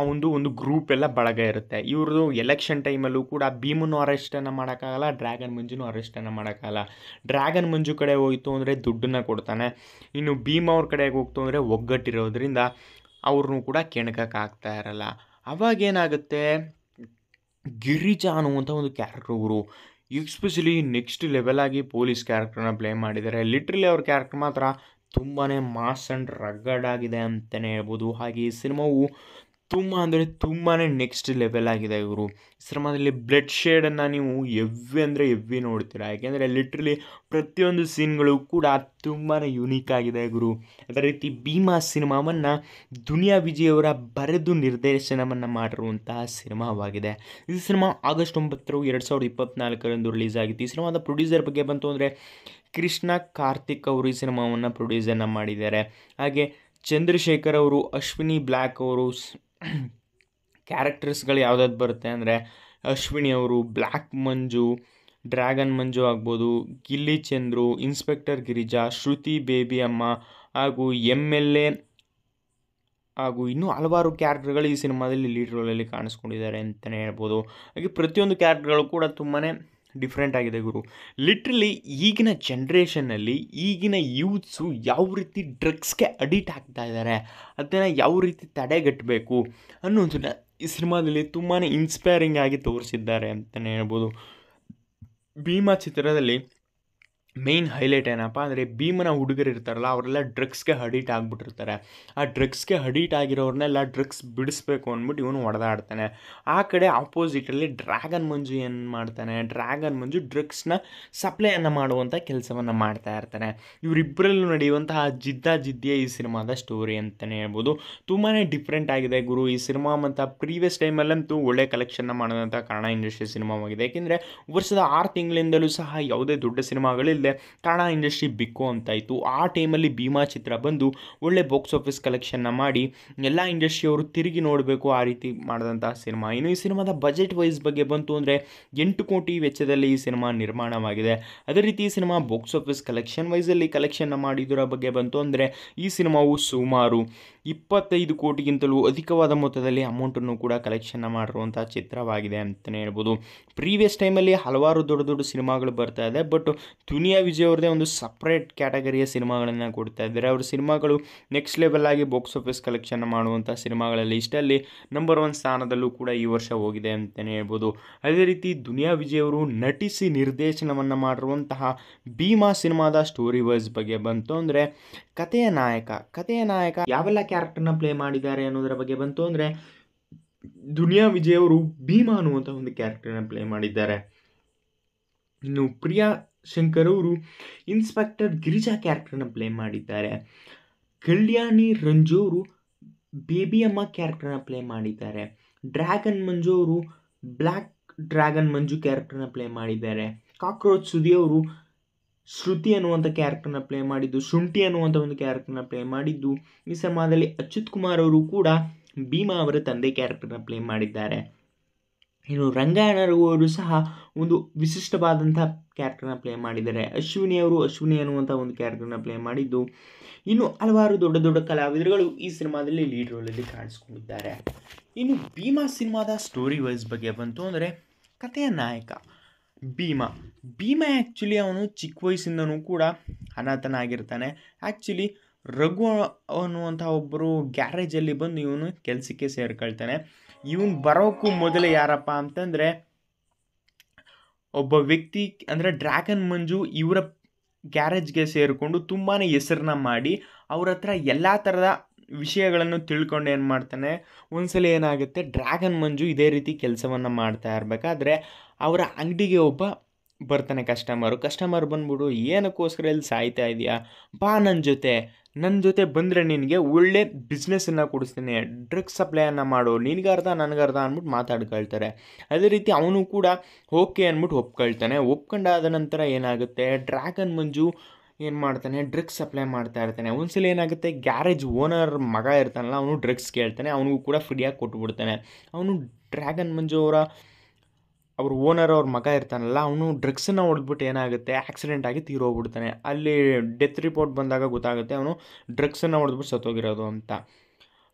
ಆ ಒಂದು ಒಂದು ಗ್ರೂಪ್ ಎಲ್ಲ ಬಳಗ ಇರುತ್ತೆ ಇವ್ರದ್ದು ಎಲೆಕ್ಷನ್ ಟೈಮಲ್ಲೂ ಕೂಡ ಭೀಮನ್ನು ಅರೆಸ್ಟನ್ನು ಮಾಡೋಕ್ಕಾಗಲ್ಲ ಡ್ರ್ಯಾಗನ್ ಮಂಜುನೂ ಅರೆಸ್ಟನ್ನು ಮಾಡೋಕ್ಕಾಗಲ್ಲ ಡ್ರ್ಯಾಗನ್ ಮಂಜು ಕಡೆ ಹೋಯಿತು ಅಂದರೆ ದುಡ್ಡನ್ನು ಕೊಡ್ತಾನೆ ಇನ್ನು ಭೀಮ ಅವ್ರ ಕಡೆಗೆ ಹೋಗ್ತು ಅಂದರೆ ಒಗ್ಗಟ್ಟಿರೋದ್ರಿಂದ ಅವ್ರನ್ನೂ ಕೂಡ ಕೆಣಕಕ್ಕಾಗ್ತಾ ಇರಲ್ಲ ಅವಾಗೇನಾಗುತ್ತೆ ಗಿರಿಜಾ ಅನ್ನುವಂಥ ಒಂದು ಕ್ಯಾರೆಕ್ಟರ್ ಅವರು ಎಕ್ಸ್ಪೆಷಲಿ ನೆಕ್ಸ್ಟ್ ಲೆವೆಲಾಗಿ ಪೊಲೀಸ್ ಕ್ಯಾರೆಕ್ಟ್ರನ್ನ ಪ್ಲೇ ಮಾಡಿದ್ದಾರೆ ಲಿಟ್ರಲಿ ಅವ್ರ ಕ್ಯಾರೆಕ್ಟರ್ ಮಾತ್ರ ತುಂಬಾ ಮಾಸ್ ಆ್ಯಂಡ್ ರಗಡ್ ಆಗಿದೆ ಅಂತಲೇ ಹೇಳ್ಬೋದು ಹಾಗೆ ಈ ಸಿನಿಮಾವು ತುಂಬ ಅಂದರೆ ತುಂಬಾ ನೆಕ್ಸ್ಟ್ ಲೆವೆಲ್ ಆಗಿದೆ ಇವರು ಸಿನಿಮಾದಲ್ಲಿ ಬ್ಲಡ್ ಶೇಡನ್ನು ನೀವು ಎವ್ವಿ ಅಂದರೆ ಎವ್ವಿ ನೋಡ್ತೀರಾ ಯಾಕೆಂದರೆ ಲಿಟ್ರಲಿ ಪ್ರತಿಯೊಂದು ಸೀನ್ಗಳು ಕೂಡ ತುಂಬಾ ಯುನೀಕ್ ಆಗಿದೆ ಗುರು ಅದೇ ರೀತಿ ಭೀಮಾ ಸಿನಿಮಾವನ್ನು ದುನಿಯಾ ವಿಜಯವರ ಬರೆದು ನಿರ್ದೇಶನವನ್ನು ಮಾಡಿರುವಂತಹ ಸಿನಿಮಾವಾಗಿದೆ ಈ ಸಿನಿಮಾ ಆಗಸ್ಟ್ ಒಂಬತ್ತರ ಎರಡು ಸಾವಿರದ ಇಪ್ಪತ್ತ್ನಾಲ್ಕರಂದು ರಿಲೀಸ್ ಆಗಿತ್ತು ಈ ಸಿನಿಮಾದ ಪ್ರೊಡ್ಯೂಸರ್ ಬಗ್ಗೆ ಬಂತು ಅಂದರೆ ಕೃಷ್ಣ ಕಾರ್ತಿಕ್ ಅವರು ಈ ಸಿನಿಮಾವನ್ನು ಪ್ರೊಡ್ಯೂಸನ್ನು ಮಾಡಿದ್ದಾರೆ ಹಾಗೆ ಚಂದ್ರಶೇಖರ್ ಅವರು ಅಶ್ವಿನಿ ಬ್ಲ್ಯಾಕ್ ಅವರು ಕ್ಯಾರೆಕ್ಟರ್ಸ್ಗಳು ಯಾವುದಾದ್ರು ಬರುತ್ತೆ ಅಂದರೆ ಅಶ್ವಿನಿ ಅವರು ಬ್ಲ್ಯಾಕ್ ಮಂಜು ಡ್ರ್ಯಾಗನ್ ಮಂಜು ಆಗ್ಬೋದು ಗಿಲ್ಲಿ ಚಂದ್ರು ಇನ್ಸ್ಪೆಕ್ಟರ್ ಗಿರಿಜಾ ಶ್ರುತಿ ಬೇಬಿ ಅಮ್ಮ ಹಾಗೂ ಎಮ್ ಎಲ್ ಎ ಹಾಗೂ ಇನ್ನೂ ಹಲವಾರು ಕ್ಯಾರೆಕ್ಟರ್ಗಳು ಈ ಸಿನಿಮಾದಲ್ಲಿ ಲೀಡ್ ರೋಲಲ್ಲಿ ಕಾಣಿಸ್ಕೊಂಡಿದ್ದಾರೆ ಅಂತಲೇ ಹೇಳ್ಬೋದು ಹಾಗೆ ಪ್ರತಿಯೊಂದು ಕ್ಯಾರೆಕ್ಟರ್ಗಳು ಕೂಡ ತುಂಬಾ ಡಿಫ್ರೆಂಟ್ ಆಗಿದೆ ಗುರು ಲಿಟ್ರಲಿ ಈಗಿನ ಜನ್ರೇಷನ್ನಲ್ಲಿ ಈಗಿನ ಯೂತ್ಸು ಯಾವ ರೀತಿ ಡ್ರಗ್ಸ್ಗೆ ಅಡಿಕ್ಟ್ ಆಗ್ತಾ ಇದ್ದಾರೆ ಅದನ್ನು ಯಾವ ರೀತಿ ತಡೆಗಟ್ಟಬೇಕು ಅನ್ನೋದನ್ನ ಈ ಸಿನಿಮಾದಲ್ಲಿ ತುಂಬಾ ಇನ್ಸ್ಪೈರಿಂಗ್ ಆಗಿ ತೋರಿಸಿದ್ದಾರೆ ಅಂತಲೇ ಹೇಳ್ಬೋದು ಭೀಮಾ ಚಿತ್ರದಲ್ಲಿ ಮೇನ್ ಹೈಲೈಟ್ ಏನಪ್ಪ ಅಂದರೆ ಭೀಮನ ಹುಡುಗರು ಇರ್ತಾರಲ್ಲ ಅವರೆಲ್ಲ ಡ್ರಗ್ಸ್ಗೆ ಅಡಿಟ್ ಆಗಿಬಿಟ್ಟಿರ್ತಾರೆ ಆ ಡ್ರಗ್ಸ್ಗೆ ಅಡಿಟ್ ಆಗಿರೋರನ್ನೆಲ್ಲ ಡ್ರಗ್ಸ್ ಬಿಡಿಸ್ಬೇಕು ಅಂದ್ಬಿಟ್ಟು ಇವನು ಹೊಡೆದಾಡ್ತಾನೆ ಆ ಕಡೆ ಆಪೋಸಿಟಲ್ಲಿ ಡ್ರ್ಯಾಗನ್ ಮಂಜು ಏನು ಮಾಡ್ತಾನೆ ಡ್ರ್ಯಾಗನ್ ಮಂಜು ಡ್ರಗ್ಸ್ನ ಸಪ್ಲೈಯನ್ನು ಮಾಡುವಂಥ ಕೆಲಸವನ್ನು ಮಾಡ್ತಾ ಇರ್ತಾನೆ ಇವರಿಬ್ಬರಲ್ಲೂ ನಡೆಯುವಂತಹ ಜಿದ್ದ ಜಿದ್ದಿಯೇ ಈ ಸಿನಿಮಾದ ಸ್ಟೋರಿ ಅಂತಲೇ ಹೇಳ್ಬೋದು ತುಂಬಾ ಡಿಫ್ರೆಂಟ್ ಆಗಿದೆ ಗುರು ಈ ಸಿನಿಮಾ ಮತ್ತು ಪ್ರೀವಿಯಸ್ ಟೈಮಲ್ಲಂತೂ ಒಳ್ಳೆ ಕಲೆಕ್ಷನ್ನ ಮಾಡಿದಂಥ ಕನ್ನಡ ಇಂಡಸ್ಟ್ರಿ ಸಿನಿಮಾವಾಗಿದೆ ಏಕೆಂದರೆ ವರ್ಷದ ಆರು ತಿಂಗಳಿಂದಲೂ ಸಹ ಯಾವುದೇ ದೊಡ್ಡ ಸಿನಿಮಾಗಳಲ್ಲಿ ಇಲ್ಲದೆ ಟಾಣಾ ಇಂಡಸ್ಟ್ರಿ ಬಿಕ್ಕು ಇತ್ತು ಆ ಟೈಮಲ್ಲಿ ಭೀಮಾ ಚಿತ್ರ ಬಂದು ಒಳ್ಳೆ ಬಾಕ್ಸ್ ಆಫೀಸ್ ಕಲೆಕ್ಷನ್ನ ಮಾಡಿ ಎಲ್ಲ ಇಂಡಸ್ಟ್ರಿಯವರು ತಿರುಗಿ ನೋಡಬೇಕು ಆ ರೀತಿ ಮಾಡಿದಂತಹ ಸಿನಿಮಾ ಇನ್ನು ಈ ಸಿನಿಮಾದ ಬಜೆಟ್ ವೈಸ್ ಬಗ್ಗೆ ಬಂತು ಅಂದರೆ ಎಂಟು ಕೋಟಿ ವೆಚ್ಚದಲ್ಲಿ ಈ ಸಿನಿಮಾ ನಿರ್ಮಾಣವಾಗಿದೆ ಅದೇ ರೀತಿ ಈ ಸಿನಿಮಾ ಬಾಕ್ಸ್ ಆಫೀಸ್ ಕಲೆಕ್ಷನ್ ವೈಸಲ್ಲಿ ಕಲೆಕ್ಷನ್ನ ಮಾಡಿದರ ಬಗ್ಗೆ ಬಂತು ಅಂದರೆ ಈ ಸಿನಿಮಾವು ಸುಮಾರು ಇಪ್ಪತ್ತೈದು ಕೋಟಿಗಿಂತಲೂ ಅಧಿಕವಾದ ಮೊತ್ತದಲ್ಲಿ ಅಮೌಂಟನ್ನು ಕೂಡ ಕಲೆಕ್ಷನ್ನ ಮಾಡಿರುವಂಥ ಚಿತ್ರವಾಗಿದೆ ಅಂತಲೇ ಹೇಳ್ಬೋದು ಪ್ರೀವಿಯಸ್ ಟೈಮಲ್ಲಿ ಹಲವಾರು ದೊಡ್ಡ ದೊಡ್ಡ ಸಿನಿಮಾಗಳು ಬರ್ತಾ ಇದೆ ಬಟ್ ತುನಿ ದುನಿಯಾ ವಿಜಯ್ ಅವ್ರದ್ದೇ ಒಂದು ಸಪ್ರೇಟ್ ಕ್ಯಾಟಗರಿಯ ಸಿನಿಮಾಗಳನ್ನು ಕೊಡ್ತಾ ಇದ್ದಾರೆ ಅವ್ರ ಸಿನಿಮಾಗಳು ನೆಕ್ಸ್ಟ್ ಲೆವೆಲ್ ಆಗಿ ಬಾಕ್ಸ್ ಆಫೀಸ್ ಕಲೆಕ್ಷನ್ ಮಾಡುವಂಥ ಸಿನಿಮಾಗಳಲ್ಲಿ ಇಷ್ಟಲ್ಲಿ ನಂಬರ್ ಒನ್ ಸ್ಥಾನದಲ್ಲೂ ಕೂಡ ಈ ವರ್ಷ ಹೋಗಿದೆ ಅಂತಲೇ ಹೇಳ್ಬೋದು ಅದೇ ರೀತಿ ದುನಿಯಾ ವಿಜಯ್ ಅವರು ನಟಿಸಿ ನಿರ್ದೇಶನವನ್ನು ಮಾಡಿರುವಂತಹ ಭೀಮಾ ಸಿನಿಮಾದ ಸ್ಟೋರಿ ವೈಸ್ ಬಗ್ಗೆ ಬಂತು ಅಂದರೆ ಕಥೆಯ ನಾಯಕ ಕಥೆಯ ನಾಯಕ ಯಾವೆಲ್ಲ ಕ್ಯಾರೆಕ್ಟರ್ನ ಪ್ಲೇ ಮಾಡಿದ್ದಾರೆ ಅನ್ನೋದರ ಬಗ್ಗೆ ಬಂತು ಅಂದರೆ ದುನಿಯಾ ವಿಜಯ್ ಅವರು ಭೀಮಾ ಅನ್ನುವಂಥ ಒಂದು ಕ್ಯಾರೆಕ್ಟರ್ನ ಪ್ಲೇ ಮಾಡಿದ್ದಾರೆ ಇನ್ನು ಪ್ರಿಯಾ ಶಂಕರ್ ಅವರು ಇನ್ಸ್ಪೆಕ್ಟರ್ ಗಿರಿಜಾ ಕ್ಯಾರೆಕ್ಟರ್ನ ಪ್ಲೇ ಮಾಡಿದ್ದಾರೆ ಕಲ್ಯಾಣಿ ರಂಜು ಅವರು ಬೇಬಿಯಮ್ಮ ಕ್ಯಾರೆಕ್ಟರ್ನ ಪ್ಲೇ ಮಾಡಿದ್ದಾರೆ ಡ್ರ್ಯಾಗನ್ ಮಂಜು ಅವರು ಬ್ಲ್ಯಾಕ್ ಡ್ರ್ಯಾಗನ್ ಮಂಜು ಕ್ಯಾರೆಕ್ಟರ್ನ ಪ್ಲೇ ಮಾಡಿದ್ದಾರೆ ಕಾಕ್ರೋಚ್ ಸುದಿ ಅವರು ಶ್ರುತಿ ಅನ್ನುವಂಥ ಕ್ಯಾರೆಕ್ಟರ್ನ ಪ್ಲೇ ಮಾಡಿದ್ದು ಶುಂಠಿ ಅನ್ನುವಂಥ ಒಂದು ಕ್ಯಾರೆಕ್ಟರ್ನ ಪ್ಲೇ ಮಾಡಿದ್ದು ಈ ಸಿನಿಮಾದಲ್ಲಿ ಅಚ್ಯುತ್ ಕುಮಾರ್ ಅವರು ಕೂಡ ಭೀಮಾ ಅವರ ತಂದೆ ಕ್ಯಾರೆಕ್ಟರ್ನ ಪ್ಲೇ ಮಾಡಿದ್ದಾರೆ ಇನ್ನು ರಂಗಾಯಣರವರು ಸಹ ಒಂದು ವಿಶಿಷ್ಟವಾದಂಥ ಕ್ಯಾರೆಕ್ಟರ್ನ ಪ್ಲೇ ಮಾಡಿದ್ದಾರೆ ಅಶ್ವಿನಿ ಅವರು ಅಶ್ವಿನಿ ಅನ್ನುವಂಥ ಒಂದು ಕ್ಯಾರೆಕ್ಟರ್ನ ಪ್ಲೇ ಮಾಡಿದ್ದು ಇನ್ನು ಹಲವಾರು ದೊಡ್ಡ ದೊಡ್ಡ ಕಲಾವಿದರುಗಳು ಈ ಸಿನಿಮಾದಲ್ಲಿ ಲೀಡ್ ರೋಲಲ್ಲಿ ಕಾಣಿಸ್ಕೊಂಡಿದ್ದಾರೆ ಇನ್ನು ಭೀಮಾ ಸಿನಿಮಾದ ಸ್ಟೋರಿ ವೈಸ್ ಬಗ್ಗೆ ಬಂತು ಅಂದರೆ ಕಥೆಯ ನಾಯಕ ಭೀಮಾ ಭೀಮಾ ಆ್ಯಕ್ಚುಲಿ ಅವನು ಚಿಕ್ಕ ವಯಸ್ಸಿಂದನೂ ಕೂಡ ಅನಾಥನಾಗಿರ್ತಾನೆ ಆ್ಯಕ್ಚುಲಿ ರಘು ಅನ್ನುವಂಥ ಒಬ್ಬರು ಗ್ಯಾರೇಜಲ್ಲಿ ಬಂದು ಇವನು ಕೆಲಸಕ್ಕೆ ಸೇರ್ಕೊಳ್ತಾನೆ ಇವನ್ ಬರೋಕ್ಕೂ ಮೊದಲು ಯಾರಪ್ಪ ಅಂತಂದರೆ ಒಬ್ಬ ವ್ಯಕ್ತಿ ಅಂದರೆ ಡ್ರ್ಯಾಗನ್ ಮಂಜು ಇವರ ಗ್ಯಾರೇಜ್ಗೆ ಸೇರಿಕೊಂಡು ತುಂಬಾ ಹೆಸರನ್ನ ಮಾಡಿ ಅವ್ರ ಹತ್ರ ಎಲ್ಲ ಥರದ ವಿಷಯಗಳನ್ನು ತಿಳ್ಕೊಂಡು ಏನು ಮಾಡ್ತಾನೆ ಒಂದ್ಸಲ ಏನಾಗುತ್ತೆ ಡ್ರ್ಯಾಗನ್ ಮಂಜು ಇದೇ ರೀತಿ ಕೆಲಸವನ್ನು ಮಾಡ್ತಾ ಇರಬೇಕಾದ್ರೆ ಅವರ ಅಂಗಡಿಗೆ ಒಬ್ಬ ಬರ್ತಾನೆ ಕಸ್ಟಮರು ಕಸ್ಟಮರ್ ಬಂದ್ಬಿಡು ಏನಕ್ಕೋಸ್ಕರ ಇಲ್ಲಿ ಸಾಯ್ತಾ ಇದೆಯಾ ಬಾ ನನ್ನ ಜೊತೆ ನನ್ನ ಜೊತೆ ಬಂದರೆ ನಿನಗೆ ಒಳ್ಳೆ ಬಿಸ್ನೆಸ್ಸನ್ನು ಕೊಡಿಸ್ತೀನಿ ಡ್ರಗ್ಸ್ ಸಪ್ಲೈಯನ್ನು ಮಾಡು ನನಗೆ ಅರ್ಧ ಅಂದ್ಬಿಟ್ಟು ಮಾತಾಡ್ಕೊಳ್ತಾರೆ ಅದೇ ರೀತಿ ಅವನು ಕೂಡ ಓಕೆ ಅಂದ್ಬಿಟ್ಟು ಒಪ್ಕೊಳ್ತಾನೆ ಒಪ್ಕೊಂಡಾದ ನಂತರ ಏನಾಗುತ್ತೆ ಡ್ರ್ಯಾಗನ್ ಮಂಜು ಏನು ಮಾಡ್ತಾನೆ ಡ್ರಗ್ಸ್ ಸಪ್ಲೈ ಮಾಡ್ತಾ ಇರ್ತಾನೆ ಸಲ ಏನಾಗುತ್ತೆ ಗ್ಯಾರೇಜ್ ಓನರ್ ಮಗ ಇರ್ತಾನಲ್ಲ ಅವನು ಡ್ರಗ್ಸ್ ಕೇಳ್ತಾನೆ ಅವನಿಗೂ ಕೂಡ ಫ್ರೀಯಾಗಿ ಕೊಟ್ಟುಬಿಡ್ತಾನೆ ಅವನು ಡ್ರ್ಯಾಗನ್ ಮಂಜು ಅವರ ಅವ್ರ ಓನರ್ ಅವ್ರ ಮಗ ಇರ್ತಾನಲ್ಲ ಅವನು ಡ್ರಗ್ಸನ್ನು ಹೊಡೆದ್ಬಿಟ್ಟು ಏನಾಗುತ್ತೆ ಆಕ್ಸಿಡೆಂಟ್ ಆಗಿ ತೀರೋಗ್ಬಿಡ್ತಾನೆ ಅಲ್ಲಿ ಡೆತ್ ರಿಪೋರ್ಟ್ ಬಂದಾಗ ಗೊತ್ತಾಗುತ್ತೆ ಅವನು ಡ್ರಗ್ಸನ್ನು ಹೊಡೆದ್ಬಿಟ್ಟು ಸತ್ತೋಗಿರೋದು ಅಂತ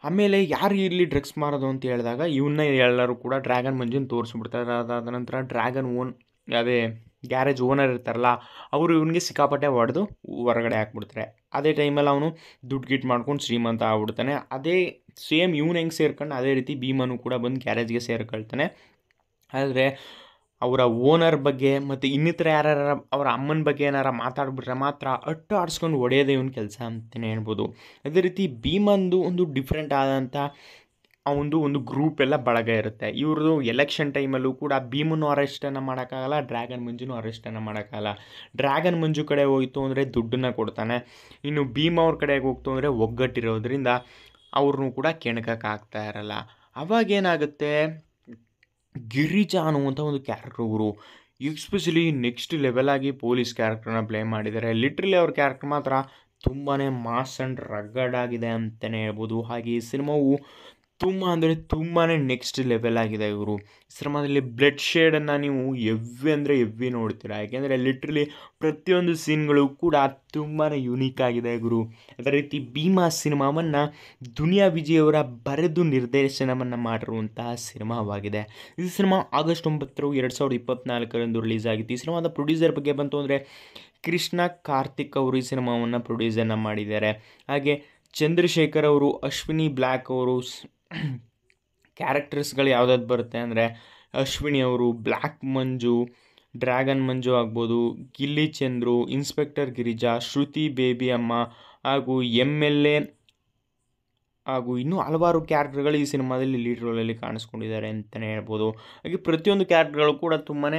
ಆಮೇಲೆ ಯಾರು ಇಲ್ಲಿ ಡ್ರಗ್ಸ್ ಮಾರೋದು ಅಂತ ಹೇಳಿದಾಗ ಇವನ್ನ ಎಲ್ಲರೂ ಕೂಡ ಡ್ರ್ಯಾಗನ್ ಮಂಜಿನ ತೋರಿಸ್ಬಿಡ್ತಾರೆ ಅದಾದ ನಂತರ ಡ್ರ್ಯಾಗನ್ ಓನ್ ಅದೇ ಗ್ಯಾರೇಜ್ ಓನರ್ ಇರ್ತಾರಲ್ಲ ಅವರು ಇವನಿಗೆ ಸಿಕ್ಕಾಪಟ್ಟೆ ಹೊಡೆದು ಹೊರಗಡೆ ಹಾಕ್ಬಿಡ್ತಾರೆ ಅದೇ ಟೈಮಲ್ಲಿ ಅವನು ದುಡ್ಡು ಗಿಟ್ ಮಾಡ್ಕೊಂಡು ಶ್ರೀಮಂತ ಆಗ್ಬಿಡ್ತಾನೆ ಅದೇ ಸೇಮ್ ಇವನು ಹೆಂಗೆ ಸೇರ್ಕೊಂಡು ಅದೇ ರೀತಿ ಭೀಮನು ಕೂಡ ಬಂದು ಗ್ಯಾರೇಜ್ಗೆ ಸೇರ್ಕೊಳ್ತಾನೆ ಆದರೆ ಅವರ ಓನರ್ ಬಗ್ಗೆ ಮತ್ತು ಇನ್ನಿತರ ಯಾರ್ಯಾರ ಅವರ ಅಮ್ಮನ ಬಗ್ಗೆ ಏನಾರು ಮಾತಾಡ್ಬಿಟ್ರೆ ಮಾತ್ರ ಅಟ್ಟು ಆಡಿಸ್ಕೊಂಡು ಹೊಡೆಯೋದೇ ಇವನ ಕೆಲಸ ಅಂತಲೇ ಹೇಳ್ಬೋದು ಅದೇ ರೀತಿ ಭೀಮಂದು ಒಂದು ಡಿಫ್ರೆಂಟ್ ಆದಂಥ ಅವನದು ಒಂದು ಗ್ರೂಪ್ ಎಲ್ಲ ಬಳಗ ಇರುತ್ತೆ ಇವ್ರದ್ದು ಎಲೆಕ್ಷನ್ ಟೈಮಲ್ಲೂ ಕೂಡ ಭೀಮನ್ನು ಅರೆಸ್ಟನ್ನು ಮಾಡೋಕ್ಕಾಗಲ್ಲ ಡ್ರ್ಯಾಗನ್ ಮಂಜುನೂ ಅರೆಸ್ಟನ್ನು ಮಾಡೋಕ್ಕಾಗಲ್ಲ ಡ್ರ್ಯಾಗನ್ ಮಂಜು ಕಡೆ ಹೋಯಿತು ಅಂದರೆ ದುಡ್ಡನ್ನ ಕೊಡ್ತಾನೆ ಇನ್ನು ಭೀಮ ಅವ್ರ ಕಡೆಗೆ ಹೋಗ್ತು ಅಂದರೆ ಒಗ್ಗಟ್ಟಿರೋದ್ರಿಂದ ಅವ್ರನ್ನೂ ಕೂಡ ಕೆಣಕಕ್ಕಾಗ್ತಾ ಇರಲ್ಲ ಅವಾಗೇನಾಗುತ್ತೆ ಗಿರಿಜಾ ಅನ್ನುವಂಥ ಒಂದು ಕ್ಯಾರೆಕ್ಟರ್ ಇವರು ಎಕ್ಸ್ಪೆಷಲಿ ನೆಕ್ಸ್ಟ್ ಲೆವೆಲಾಗಿ ಪೊಲೀಸ್ ಕ್ಯಾರೆಕ್ಟರ್ನ ಪ್ಲೇ ಮಾಡಿದ್ದಾರೆ ಲಿಟ್ರಲಿ ಅವ್ರ ಕ್ಯಾರೆಕ್ಟರ್ ಮಾತ್ರ ತುಂಬಾ ಮಾಸ್ ಆ್ಯಂಡ್ ರಗಡ್ ಆಗಿದೆ ಅಂತಲೇ ಹೇಳ್ಬೋದು ಹಾಗೆ ಈ ಸಿನಿಮಾವು ತುಂಬ ಅಂದರೆ ತುಂಬಾ ನೆಕ್ಸ್ಟ್ ಲೆವೆಲ್ ಆಗಿದೆ ಇವರು ಸಿನಿಮಾದಲ್ಲಿ ಬ್ಲಡ್ ಶೇಡನ್ನು ನೀವು ಎವ್ವಿ ಅಂದರೆ ಎವ್ವಿ ನೋಡ್ತೀರಾ ಯಾಕೆಂದರೆ ಲಿಟ್ರಲಿ ಪ್ರತಿಯೊಂದು ಸೀನ್ಗಳು ಕೂಡ ತುಂಬಾ ಯುನೀಕ್ ಆಗಿದೆ ಗುರು ಅದೇ ರೀತಿ ಭೀಮಾ ಸಿನಿಮಾವನ್ನು ದುನಿಯಾ ವಿಜಯವರ ಬರೆದು ನಿರ್ದೇಶನವನ್ನು ಮಾಡಿರುವಂತಹ ಸಿನಿಮಾವಾಗಿದೆ ಈ ಸಿನಿಮಾ ಆಗಸ್ಟ್ ಒಂಬತ್ತರು ಎರಡು ಸಾವಿರದ ಇಪ್ಪತ್ನಾಲ್ಕರಂದು ರಿಲೀಸ್ ಆಗಿತ್ತು ಈ ಸಿನಿಮಾದ ಪ್ರೊಡ್ಯೂಸರ್ ಬಗ್ಗೆ ಬಂತು ಅಂದರೆ ಕೃಷ್ಣ ಕಾರ್ತಿಕ್ ಅವರು ಈ ಸಿನಿಮಾವನ್ನು ಪ್ರೊಡ್ಯೂಸನ್ನು ಮಾಡಿದ್ದಾರೆ ಹಾಗೆ ಚಂದ್ರಶೇಖರ್ ಅವರು ಅಶ್ವಿನಿ ಬ್ಲ್ಯಾಕ್ ಅವರು ಕ್ಯಾರೆಕ್ಟರ್ಸ್ಗಳು ಯಾವ್ದ್ಯಾವ್ದು ಬರುತ್ತೆ ಅಂದರೆ ಅಶ್ವಿನಿ ಅವರು ಬ್ಲ್ಯಾಕ್ ಮಂಜು ಡ್ರ್ಯಾಗನ್ ಮಂಜು ಆಗ್ಬೋದು ಗಿಲ್ಲಿ ಚಂದ್ರು ಇನ್ಸ್ಪೆಕ್ಟರ್ ಗಿರಿಜಾ ಶ್ರುತಿ ಬೇಬಿ ಅಮ್ಮ ಹಾಗೂ ಎಮ್ ಎಲ್ ಎ ಹಾಗೂ ಇನ್ನೂ ಹಲವಾರು ಕ್ಯಾರೆಕ್ಟರ್ಗಳು ಈ ಸಿನಿಮಾದಲ್ಲಿ ಲೀಡ್ ರೋಲಲ್ಲಿ ಕಾಣಿಸ್ಕೊಂಡಿದ್ದಾರೆ ಅಂತಲೇ ಹೇಳ್ಬೋದು ಹಾಗೆ ಪ್ರತಿಯೊಂದು ಕ್ಯಾರೆಕ್ಟರ್ಗಳು ಕೂಡ ತುಂಬಾ